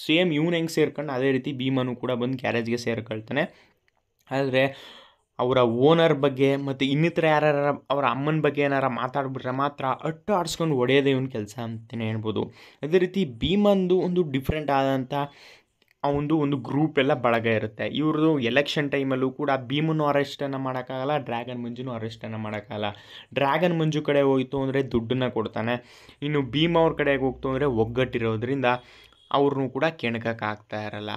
ಸೇಮ್ ಇವನು ಹೆಂಗೆ ಸೇರ್ಕೊಂಡು ಅದೇ ರೀತಿ ಭೀಮನು ಕೂಡ ಬಂದು ಗ್ಯಾರೇಜ್ಗೆ ಸೇರ್ಕೊಳ್ತಾನೆ ಆದರೆ ಅವರ ಓನರ್ ಬಗ್ಗೆ ಮತ್ತು ಇನ್ನಿತರ ಯಾರ್ಯಾರ ಅವರ ಅಮ್ಮನ ಬಗ್ಗೆ ಏನಾರ ಮಾತಾಡ್ಬಿಟ್ರೆ ಮಾತ್ರ ಅಟ್ಟು ಆಡಿಸ್ಕೊಂಡು ಒಡೆಯೋದೇ ಇವನ ಕೆಲಸ ಅಂತಲೇ ಹೇಳ್ಬೋದು ಅದೇ ರೀತಿ ಭೀಮಂದು ಒಂದು ಡಿಫ್ರೆಂಟ್ ಆದಂಥ ಅವನದು ಒಂದು ಗ್ರೂಪ್ ಎಲ್ಲ ಬಳಗ ಇರುತ್ತೆ ಇವ್ರದ್ದು ಎಲೆಕ್ಷನ್ ಟೈಮಲ್ಲೂ ಕೂಡ ಭೀಮನ್ನು ಅರೆಸ್ಟನ್ನು ಮಾಡೋಕ್ಕಾಗಲ್ಲ ಡ್ರ್ಯಾಗನ್ ಮಂಜುನು ಅರೆಸ್ಟನ್ನು ಮಾಡೋಕ್ಕಾಗಲ್ಲ ಡ್ರ್ಯಾಗನ್ ಮಂಜು ಕಡೆ ಹೋಯಿತು ಅಂದರೆ ದುಡ್ಡನ್ನು ಕೊಡ್ತಾನೆ ಇನ್ನು ಭೀಮ ಅವ್ರ ಕಡೆಗೆ ಹೋಗ್ತು ಅಂದರೆ ಒಗ್ಗಟ್ಟಿರೋದ್ರಿಂದ ಅವ್ರನ್ನೂ ಕೂಡ ಕೆಣಕಕ್ಕಾಗ್ತಾ ಇರಲ್ಲ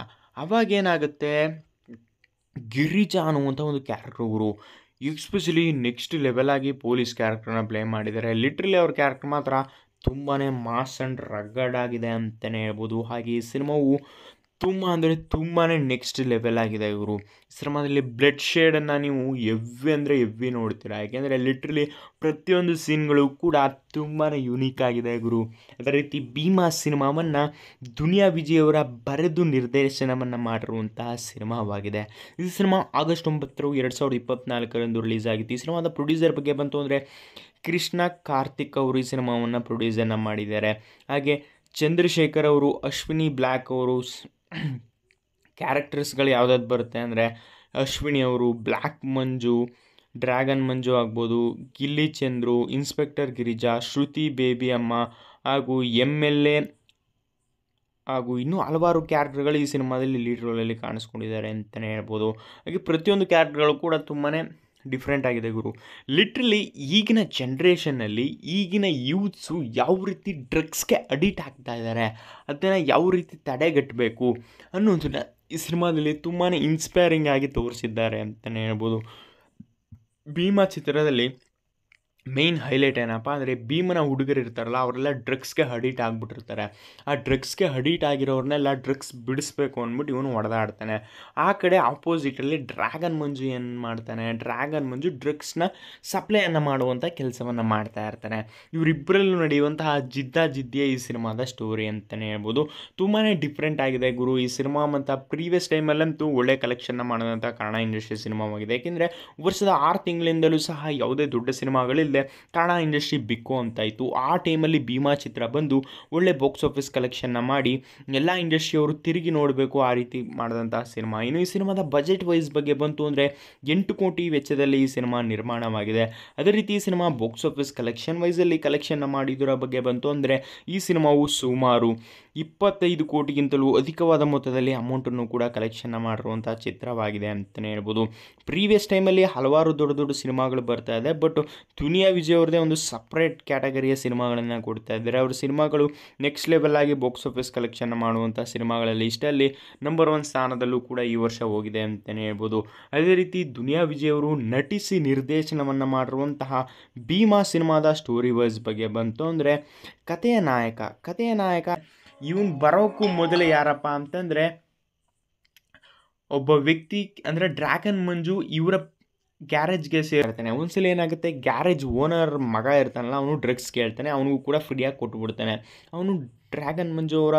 ಅವಾಗೇನಾಗುತ್ತೆ ಗಿರಿಜಾ ಅನ್ನುವಂಥ ಒಂದು ಕ್ಯಾರೆಕ್ಟರ್ ಗುರು ಎಕ್ಸ್ಪೆಷಲಿ ನೆಕ್ಸ್ಟ್ ಲೆವೆಲಾಗಿ ಪೊಲೀಸ್ ಕ್ಯಾರೆಕ್ಟರ್ನ ಪ್ಲೇ ಮಾಡಿದ್ದಾರೆ ಲಿಟ್ರಲಿ ಅವ್ರ ಕ್ಯಾರೆಕ್ಟರ್ ಮಾತ್ರ ತುಂಬಾ ಮಾಸ್ ಆ್ಯಂಡ್ ರಗಡ್ ಆಗಿದೆ ಅಂತಲೇ ಹೇಳ್ಬೋದು ಹಾಗೆ ಈ ಸಿನಿಮಾವು ತುಂಬ ಅಂದರೆ ತುಂಬಾ ನೆಕ್ಸ್ಟ್ ಲೆವೆಲ್ ಆಗಿದೆ ಇವರು ಸಿನಿಮಾದಲ್ಲಿ ಬ್ಲಡ್ ಶೇಡನ್ನು ನೀವು ಎವ್ವಿ ಅಂದರೆ ಎವ್ವಿ ನೋಡ್ತೀರ ಯಾಕೆಂದರೆ ಲಿಟ್ರಲಿ ಪ್ರತಿಯೊಂದು ಸೀನ್ಗಳು ಕೂಡ ತುಂಬಾ ಯುನೀಕ್ ಆಗಿದೆ ಗುರು ಅದೇ ರೀತಿ ಭೀಮಾ ಸಿನಿಮಾವನ್ನು ದುನಿಯಾ ವಿಜಯವರ ಬರೆದು ನಿರ್ದೇಶನವನ್ನು ಮಾಡಿರುವಂತಹ ಸಿನಿಮಾವಾಗಿದೆ ಈ ಸಿನಿಮಾ ಆಗಸ್ಟ್ ಒಂಬತ್ತರು ಎರಡು ಸಾವಿರದ ಇಪ್ಪತ್ತ್ನಾಲ್ಕರಂದು ರಿಲೀಸ್ ಆಗಿತ್ತು ಈ ಸಿನಿಮಾದ ಪ್ರೊಡ್ಯೂಸರ್ ಬಗ್ಗೆ ಬಂತು ಅಂದರೆ ಕೃಷ್ಣ ಕಾರ್ತಿಕ್ ಅವರು ಈ ಸಿನಿಮಾವನ್ನು ಪ್ರೊಡ್ಯೂಸನ್ನು ಮಾಡಿದ್ದಾರೆ ಹಾಗೆ ಚಂದ್ರಶೇಖರ್ ಅವರು ಅಶ್ವಿನಿ ಬ್ಲ್ಯಾಕ್ ಅವರು ಕ್ಯಾರೆಕ್ಟರ್ಸ್ಗಳು ಯಾವ್ದಾದ್ರು ಬರುತ್ತೆ ಅಂದರೆ ಅಶ್ವಿನಿ ಅವರು ಬ್ಲ್ಯಾಕ್ ಮಂಜು ಡ್ರ್ಯಾಗನ್ ಮಂಜು ಆಗ್ಬೋದು ಗಿಲ್ಲಿ ಚಂದ್ರು ಇನ್ಸ್ಪೆಕ್ಟರ್ ಗಿರಿಜಾ ಶ್ರುತಿ ಬೇಬಿ ಅಮ್ಮ ಹಾಗೂ ಎಮ್ ಎಲ್ ಎ ಹಾಗೂ ಇನ್ನೂ ಹಲವಾರು ಕ್ಯಾರೆಕ್ಟರ್ಗಳು ಈ ಸಿನಿಮಾದಲ್ಲಿ ಲೀಡ್ ರೋಲಲ್ಲಿ ಕಾಣಿಸ್ಕೊಂಡಿದ್ದಾರೆ ಅಂತಲೇ ಹೇಳ್ಬೋದು ಹಾಗೆ ಪ್ರತಿಯೊಂದು ಕ್ಯಾರೆಕ್ಟರ್ಗಳು ಕೂಡ ತುಂಬಾ ಡಿಫ್ರೆಂಟ್ ಆಗಿದೆ ಗುರು ಲಿಟ್ರಲಿ ಈಗಿನ ಜನ್ರೇಷನ್ನಲ್ಲಿ ಈಗಿನ ಯೂತ್ಸು ಯಾವ ರೀತಿ ಡ್ರಗ್ಸ್ಗೆ ಅಡಿಟ್ ಆಗ್ತಾ ಇದ್ದಾರೆ ಅದನ್ನು ಯಾವ ರೀತಿ ತಡೆಗಟ್ಟಬೇಕು ಅನ್ನೋ ಒಂದು ಈ ಸಿನಿಮಾದಲ್ಲಿ ತುಂಬಾ ಇನ್ಸ್ಪೈರಿಂಗ್ ಆಗಿ ತೋರಿಸಿದ್ದಾರೆ ಅಂತಲೇ ಹೇಳ್ಬೋದು ಭೀಮಾ ಚಿತ್ರದಲ್ಲಿ ಮೇನ್ ಹೈಲೈಟ್ ಏನಪ್ಪ ಅಂದರೆ ಭೀಮನ ಹುಡುಗರು ಇರ್ತಾರಲ್ಲ ಅವರೆಲ್ಲ ಡ್ರಗ್ಸ್ಗೆ ಅಡಿಟ್ ಆಗಿಬಿಟ್ಟಿರ್ತಾರೆ ಆ ಡ್ರಗ್ಸ್ಗೆ ಅಡಿಟ್ ಆಗಿರೋರನ್ನೆಲ್ಲ ಡ್ರಗ್ಸ್ ಬಿಡಿಸ್ಬೇಕು ಅಂದ್ಬಿಟ್ಟು ಇವನು ಹೊಡೆದಾಡ್ತಾನೆ ಆ ಕಡೆ ಆಪೋಸಿಟಲ್ಲಿ ಡ್ರ್ಯಾಗನ್ ಮಂಜು ಏನು ಮಾಡ್ತಾನೆ ಡ್ರ್ಯಾಗನ್ ಮಂಜು ಡ್ರಗ್ಸ್ನ ಸಪ್ಲೈಯನ್ನು ಮಾಡುವಂಥ ಕೆಲಸವನ್ನು ಮಾಡ್ತಾ ಇರ್ತಾನೆ ಇವರಿಬ್ಬರಲ್ಲೂ ನಡೆಯುವಂತಹ ಜಿದ್ದ ಈ ಸಿನಿಮಾದ ಸ್ಟೋರಿ ಅಂತಲೇ ಹೇಳ್ಬೋದು ತುಂಬಾ ಡಿಫ್ರೆಂಟ್ ಆಗಿದೆ ಗುರು ಈ ಸಿನಿಮಾ ಮತ್ತು ಪ್ರೀವಿಯಸ್ ಟೈಮಲ್ಲಂತೂ ಒಳ್ಳೆ ಕಲೆಕ್ಷನ್ನ ಮಾಡುವಂಥ ಕನ್ನಡ ಇಂಡಸ್ಟ್ರಿ ಸಿನಿಮಾವಾಗಿದೆ ಏಕೆಂದರೆ ವರ್ಷದ ಆರು ತಿಂಗಳಿಂದಲೂ ಸಹ ಯಾವುದೇ ದೊಡ್ಡ ಸಿನಿಮಾಗಳಿಲ್ಲ ಮುಂದೆ ಟಾಣಾ ಇಂಡಸ್ಟ್ರಿ ಬಿಕ್ಕು ಅಂತಾಯಿತು ಆ ಟೈಮಲ್ಲಿ ಭೀಮಾ ಚಿತ್ರ ಬಂದು ಒಳ್ಳೆ ಬಾಕ್ಸ್ ಆಫೀಸ್ ಕಲೆಕ್ಷನ್ನ ಮಾಡಿ ಎಲ್ಲ ಇಂಡಸ್ಟ್ರಿಯವರು ತಿರುಗಿ ನೋಡಬೇಕು ಆ ರೀತಿ ಮಾಡಿದಂಥ ಸಿನಿಮಾ ಇನ್ನು ಈ ಸಿನಿಮಾದ ಬಜೆಟ್ ವೈಸ್ ಬಗ್ಗೆ ಬಂತು ಅಂದರೆ ಎಂಟು ಕೋಟಿ ವೆಚ್ಚದಲ್ಲಿ ಈ ಸಿನಿಮಾ ನಿರ್ಮಾಣವಾಗಿದೆ ಅದೇ ರೀತಿ ಈ ಸಿನಿಮಾ ಬಾಕ್ಸ್ ಆಫೀಸ್ ಕಲೆಕ್ಷನ್ ವೈಸಲ್ಲಿ ಕಲೆಕ್ಷನ್ನ ಮಾಡಿದ್ರ ಬಗ್ಗೆ ಬಂತು ಅಂದರೆ ಈ ಸಿನಿಮಾವು ಸುಮಾರು ಇಪ್ಪತ್ತೈದು ಕೋಟಿಗಿಂತಲೂ ಅಧಿಕವಾದ ಮೊತ್ತದಲ್ಲಿ ಅಮೌಂಟನ್ನು ಕೂಡ ಕಲೆಕ್ಷನ್ನ ಮಾಡಿರುವಂಥ ಚಿತ್ರವಾಗಿದೆ ಅಂತಲೇ ಹೇಳ್ಬೋದು ಪ್ರೀವಿಯಸ್ ಟೈಮಲ್ಲಿ ಹಲವಾರು ದೊಡ್ಡ ದೊಡ್ಡ ಸಿನಿಮಾಗಳು ಬರ್ತಾ ಇದೆ ಬಟ್ ದುನಿಯಾ ವಿಜಯ್ ಅವ್ರದ್ದೇ ಒಂದು ಸಪ್ರೇಟ್ ಕ್ಯಾಟಗರಿಯ ಸಿನಿಮಾಗಳನ್ನು ಕೊಡ್ತಾ ಇದ್ದಾರೆ ಅವ್ರ ಸಿನಿಮಾಗಳು ನೆಕ್ಸ್ಟ್ ಲೆವೆಲ್ ಆಗಿ ಬಾಕ್ಸ್ ಆಫೀಸ್ ಕಲೆಕ್ಷನ್ ಮಾಡುವಂಥ ಸಿನಿಮಾಗಳಲ್ಲಿ ಇಷ್ಟಲ್ಲಿ ನಂಬರ್ ಒನ್ ಸ್ಥಾನದಲ್ಲೂ ಕೂಡ ಈ ವರ್ಷ ಹೋಗಿದೆ ಅಂತಲೇ ಹೇಳ್ಬೋದು ಅದೇ ರೀತಿ ದುನಿಯಾ ವಿಜಯ್ ಅವರು ನಟಿಸಿ ನಿರ್ದೇಶನವನ್ನು ಮಾಡಿರುವಂತಹ ಭೀಮಾ ಸಿನಿಮಾದ ಸ್ಟೋರಿ ವೈಸ್ ಬಗ್ಗೆ ಬಂತು ಅಂದರೆ ಕಥೆಯ ನಾಯಕ ಕಥೆಯ ನಾಯಕ ಇವನು ಬರೋಕ್ಕೂ ಮೊದಲು ಯಾರಪ್ಪ ಅಂತಂದರೆ ಒಬ್ಬ ವ್ಯಕ್ತಿ ಅಂದರೆ ಡ್ರ್ಯಾಗನ್ ಮಂಜು ಇವರ ಗ್ಯಾರೇಜ್ಗೆ ಸೇರ್ತಾನೆ ಒಂದ್ಸಲ ಏನಾಗುತ್ತೆ ಗ್ಯಾರೇಜ್ ಓನರ್ ಮಗ ಇರ್ತಾನಲ್ಲ ಅವನು ಡ್ರಗ್ಸ್ ಕೇಳ್ತಾನೆ ಅವನಿಗೂ ಕೂಡ ಫ್ರೀಯಾಗಿ ಕೊಟ್ಬಿಡ್ತಾನೆ ಅವನು ಡ್ರ್ಯಾಗನ್ ಮಂಜು ಅವರ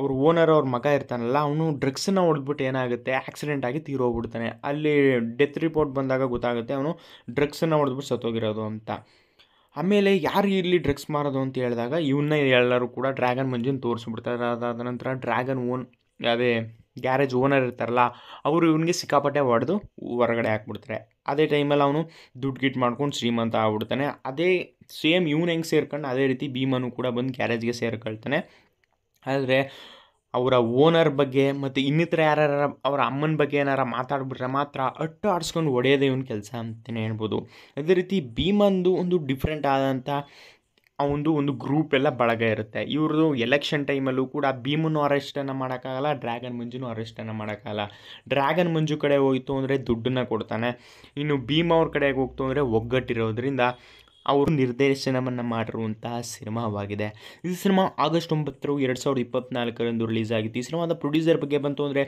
ಅವ್ರ ಓನರ್ ಅವ್ರ ಮಗ ಇರ್ತಾನಲ್ಲ ಅವನು ಡ್ರಗ್ಸನ್ನು ಹೊಡೆದ್ಬಿಟ್ಟು ಏನಾಗುತ್ತೆ ಆಕ್ಸಿಡೆಂಟ್ ಆಗಿ ತೀರೋಗ್ಬಿಡ್ತಾನೆ ಅಲ್ಲಿ ಡೆತ್ ರಿಪೋರ್ಟ್ ಬಂದಾಗ ಗೊತ್ತಾಗುತ್ತೆ ಅವನು ಡ್ರಗ್ಸನ್ನು ಹೊಡೆದ್ಬಿಟ್ಟು ಸತ್ತೋಗಿರೋದು ಅಂತ ಆಮೇಲೆ ಯಾರು ಇಲ್ಲಿ ಡ್ರಗ್ಸ್ ಮಾರೋದು ಅಂತ ಹೇಳಿದಾಗ ಇವನ್ನ ಎಲ್ಲರೂ ಕೂಡ ಡ್ರ್ಯಾಗನ್ ಮಂಜುನ ತೋರಿಸ್ಬಿಡ್ತಾರೆ ಅದಾದ ನಂತರ ಡ್ರ್ಯಾಗನ್ ಓನ್ ಅದೇ ಗ್ಯಾರೇಜ್ ಓನರ್ ಇರ್ತಾರಲ್ಲ ಅವರು ಇವನಿಗೆ ಸಿಕ್ಕಾಪಟ್ಟೆ ಹೊಡೆದು ಹೊರಗಡೆ ಹಾಕ್ಬಿಡ್ತಾರೆ ಅದೇ ಟೈಮಲ್ಲಿ ಅವನು ದುಡ್ಡು ಗಿಟ್ ಮಾಡ್ಕೊಂಡು ಶ್ರೀಮಂತ ಆಗ್ಬಿಡ್ತಾನೆ ಅದೇ ಸೇಮ್ ಇವನು ಹೆಂಗೆ ಸೇರ್ಕೊಂಡು ಅದೇ ರೀತಿ ಭೀಮನು ಕೂಡ ಬಂದು ಗ್ಯಾರೇಜ್ಗೆ ಸೇರ್ಕೊಳ್ತಾನೆ ಆದರೆ ಅವರ ಓನರ್ ಬಗ್ಗೆ ಮತ್ತು ಇನ್ನಿತರ ಯಾರ್ಯಾರ ಅವರ ಅಮ್ಮನ ಬಗ್ಗೆ ಏನಾರ ಮಾತಾಡ್ಬಿಟ್ರೆ ಮಾತ್ರ ಅಟ್ಟು ಆಡಿಸ್ಕೊಂಡು ಒಡೆಯೋದೇ ಇವನ ಕೆಲಸ ಅಂತಲೇ ಹೇಳ್ಬೋದು ಅದೇ ರೀತಿ ಭೀಮಂದು ಒಂದು ಡಿಫ್ರೆಂಟ್ ಆದಂಥ ಅವನದು ಒಂದು ಗ್ರೂಪ್ ಎಲ್ಲ ಬಳಗ ಇರುತ್ತೆ ಇವ್ರದ್ದು ಎಲೆಕ್ಷನ್ ಟೈಮಲ್ಲೂ ಕೂಡ ಭೀಮನ್ನು ಅರೆಸ್ಟನ್ನು ಮಾಡೋಕ್ಕಾಗಲ್ಲ ಡ್ರ್ಯಾಗನ್ ಮಂಜುನೂ ಅರೆಸ್ಟನ್ನು ಮಾಡೋಕ್ಕಾಗಲ್ಲ ಡ್ರ್ಯಾಗನ್ ಮಂಜು ಕಡೆ ಹೋಯಿತು ಅಂದರೆ ದುಡ್ಡನ್ನು ಕೊಡ್ತಾನೆ ಇನ್ನು ಭೀಮ್ ಅವ್ರ ಕಡೆಗೆ ಹೋಗ್ತು ಅಂದರೆ ಒಗ್ಗಟ್ಟಿರೋದ್ರಿಂದ ಅವರು ನಿರ್ದೇಶನವನ್ನು ಮಾಡಿರುವಂತಹ ಸಿನಿಮಾವಾಗಿದೆ ಈ ಸಿನಿಮಾ ಆಗಸ್ಟ್ ಒಂಬತ್ತರ ಎರಡು ಸಾವಿರದ ಇಪ್ಪತ್ನಾಲ್ಕರಂದು ರಿಲೀಸ್ ಆಗಿತ್ತು ಈ ಸಿನಿಮಾದ ಪ್ರೊಡ್ಯೂಸರ್ ಬಗ್ಗೆ ಬಂತು ಅಂದರೆ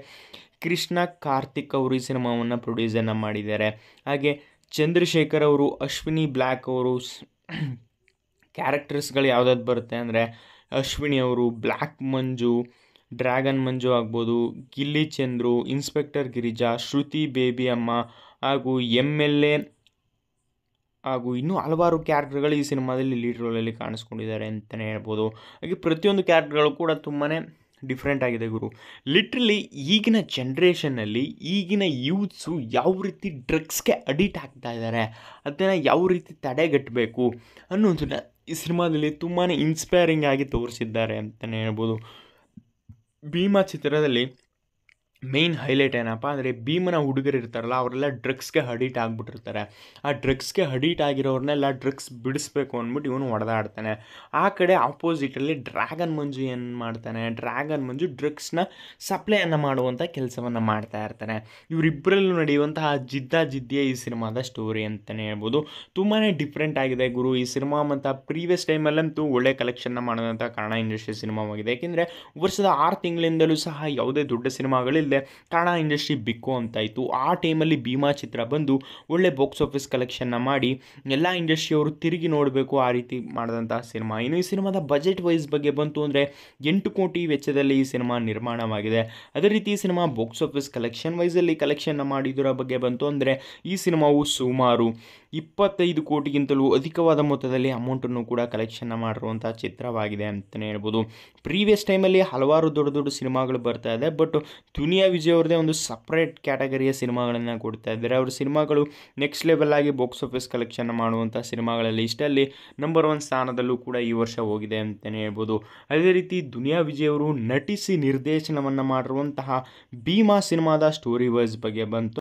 ಕೃಷ್ಣ ಕಾರ್ತಿಕ್ ಅವರು ಈ ಸಿನಿಮಾವನ್ನು ಪ್ರೊಡ್ಯೂಸನ್ನು ಮಾಡಿದ್ದಾರೆ ಹಾಗೆ ಚಂದ್ರಶೇಖರ್ ಅವರು ಅಶ್ವಿನಿ ಬ್ಲ್ಯಾಕ್ ಅವರು ಕ್ಯಾರೆಕ್ಟರ್ಸ್ಗಳು ಯಾವುದಾದ್ರು ಬರುತ್ತೆ ಅಂದರೆ ಅಶ್ವಿನಿ ಅವರು ಬ್ಲ್ಯಾಕ್ ಮಂಜು ಡ್ರ್ಯಾಗನ್ ಮಂಜು ಆಗ್ಬೋದು ಗಿಲ್ಲಿ ಚಂದ್ರು ಇನ್ಸ್ಪೆಕ್ಟರ್ ಗಿರಿಜಾ ಶ್ರುತಿ ಬೇಬಿ ಅಮ್ಮ ಹಾಗೂ ಎಮ್ ಎಲ್ ಎ ಹಾಗೂ ಇನ್ನೂ ಹಲವಾರು ಕ್ಯಾರೆಕ್ಟರ್ಗಳು ಈ ಸಿನಿಮಾದಲ್ಲಿ ಲೀಡ್ ರೋಲಲ್ಲಿ ಕಾಣಿಸ್ಕೊಂಡಿದ್ದಾರೆ ಅಂತಲೇ ಹೇಳ್ಬೋದು ಹಾಗೆ ಪ್ರತಿಯೊಂದು ಕ್ಯಾರೆಕ್ಟರ್ಗಳು ಕೂಡ ತುಂಬಾ ಡಿಫ್ರೆಂಟ್ ಆಗಿದೆ ಗುರು ಲಿಟ್ರಲಿ ಈಗಿನ ಜನ್ರೇಷನ್ನಲ್ಲಿ ಈಗಿನ ಯೂತ್ಸು ಯಾವ ರೀತಿ ಡ್ರಗ್ಸ್ಗೆ ಅಡಿಟ್ ಆಗ್ತಾ ಇದ್ದಾರೆ ಅದನ್ನು ಯಾವ ರೀತಿ ತಡೆಗಟ್ಟಬೇಕು ಅನ್ನೋದನ್ನು ಈ ಸಿನಿಮಾದಲ್ಲಿ ತುಂಬಾ ಇನ್ಸ್ಪೈರಿಂಗ್ ಆಗಿ ತೋರಿಸಿದ್ದಾರೆ ಅಂತಲೇ ಹೇಳ್ಬೋದು ಭೀಮಾ ಚಿತ್ರದಲ್ಲಿ ಮೇನ್ ಹೈಲೈಟ್ ಏನಪ್ಪ ಅಂದರೆ ಭೀಮನ ಹುಡುಗರು ಇರ್ತಾರಲ್ಲ ಅವರೆಲ್ಲ ಡ್ರಗ್ಸ್ಗೆ ಅಡಿಟ್ ಆಗಿಬಿಟ್ಟಿರ್ತಾರೆ ಆ ಡ್ರಗ್ಸ್ಗೆ ಅಡಿಟ್ ಆಗಿರೋರನ್ನೆಲ್ಲ ಡ್ರಗ್ಸ್ ಬಿಡಿಸ್ಬೇಕು ಅಂದ್ಬಿಟ್ಟು ಇವನು ಹೊಡೆದಾಡ್ತಾನೆ ಆ ಕಡೆ ಆಪೋಸಿಟಲ್ಲಿ ಡ್ರ್ಯಾಗನ್ ಮಂಜು ಏನು ಮಾಡ್ತಾನೆ ಡ್ರ್ಯಾಗನ್ ಮಂಜು ಡ್ರಗ್ಸ್ನ ಸಪ್ಲೈಯನ್ನು ಮಾಡುವಂಥ ಕೆಲಸವನ್ನು ಮಾಡ್ತಾ ಇರ್ತಾನೆ ಇವರಿಬ್ಬರಲ್ಲೂ ನಡೆಯುವಂತಹ ಜಿದ್ದ ಜಿದ್ದಿಯೇ ಈ ಸಿನಿಮಾದ ಸ್ಟೋರಿ ಅಂತಲೇ ಹೇಳ್ಬೋದು ತುಂಬಾ ಡಿಫ್ರೆಂಟ್ ಆಗಿದೆ ಗುರು ಈ ಸಿನಿಮಾ ಮತ್ತು ಪ್ರೀವಿಯಸ್ ಟೈಮಲ್ಲಂತೂ ಒಳ್ಳೆ ಕಲೆಕ್ಷನ್ನ ಮಾಡೋದಂಥ ಕನ್ನಡ ಇಂಡಸ್ಟ್ರಿ ಸಿನಿಮಾವಾಗಿದೆ ಏಕೆಂದರೆ ವರ್ಷದ ಆರು ತಿಂಗಳಿಂದಲೂ ಸಹ ಯಾವುದೇ ದೊಡ್ಡ ಸಿನಿಮಾಗಳಲ್ಲಿ ಇಲ್ಲದೆ ಟಾಣ ಇಂಡಸ್ಟ್ರಿ ಬಿಕ್ಕು ಇತ್ತು ಆ ಟೈಮಲ್ಲಿ ಭೀಮಾ ಚಿತ್ರ ಬಂದು ಒಳ್ಳೆ ಬಾಕ್ಸ್ ಆಫೀಸ್ ಕಲೆಕ್ಷನ್ನ ಮಾಡಿ ಎಲ್ಲ ಇಂಡಸ್ಟ್ರಿಯವರು ತಿರುಗಿ ನೋಡಬೇಕು ಆ ರೀತಿ ಮಾಡಿದಂಥ ಸಿನಿಮಾ ಇನ್ನು ಈ ಸಿನಿಮಾದ ಬಜೆಟ್ ವೈಸ್ ಬಗ್ಗೆ ಬಂತು ಅಂದರೆ ಎಂಟು ಕೋಟಿ ವೆಚ್ಚದಲ್ಲಿ ಈ ಸಿನಿಮಾ ನಿರ್ಮಾಣವಾಗಿದೆ ಅದೇ ರೀತಿ ಈ ಸಿನಿಮಾ ಬಾಕ್ಸ್ ಆಫೀಸ್ ಕಲೆಕ್ಷನ್ ವೈಸಲ್ಲಿ ಕಲೆಕ್ಷನ್ನ ಮಾಡಿದರ ಬಗ್ಗೆ ಬಂತು ಅಂದರೆ ಈ ಸಿನಿಮಾವು ಸುಮಾರು ಇಪ್ಪತ್ತೈದು ಕೋಟಿಗಿಂತಲೂ ಅಧಿಕವಾದ ಮೊತ್ತದಲ್ಲಿ ಅಮೌಂಟನ್ನು ಕೂಡ ಕಲೆಕ್ಷನ್ನ ಮಾಡಿರುವಂಥ ಚಿತ್ರವಾಗಿದೆ ಅಂತಲೇ ಹೇಳ್ಬೋದು ಪ್ರೀವಿಯಸ್ ಟೈಮಲ್ಲಿ ಹಲವಾರು ದೊಡ್ಡ ದೊಡ್ಡ ಸಿನಿಮಾಗಳು ಬರ್ತಾ ಇದೆ ಬಟ್ ದುನಿಯಾ ವಿಜಯ್ ಅವ್ರದ್ದೇ ಒಂದು ಸಪ್ರೇಟ್ ಕ್ಯಾಟಗರಿಯ ಸಿನಿಮಾಗಳನ್ನು ಕೊಡ್ತಾ ಇದ್ದಾರೆ ಅವರ ಸಿನಿಮಾಗಳು ನೆಕ್ಸ್ಟ್ ಲೆವೆಲ್ ಆಗಿ ಬಾಕ್ಸ್ ಆಫೀಸ್ ಕಲೆಕ್ಷನ್ ಮಾಡುವಂಥ ಸಿನಿಮಾಗಳಲ್ಲಿ ಇಷ್ಟಲ್ಲಿ ನಂಬರ್ ಒನ್ ಸ್ಥಾನದಲ್ಲೂ ಕೂಡ ಈ ವರ್ಷ ಹೋಗಿದೆ ಅಂತಲೇ ಹೇಳ್ಬೋದು ಅದೇ ರೀತಿ ದುನಿಯಾ ವಿಜಯ್ ಅವರು ನಟಿಸಿ ನಿರ್ದೇಶನವನ್ನು ಮಾಡಿರುವಂತಹ ಭೀಮಾ ಸಿನಿಮಾದ ಸ್ಟೋರಿ ವೈಸ್ ಬಗ್ಗೆ ಬಂತು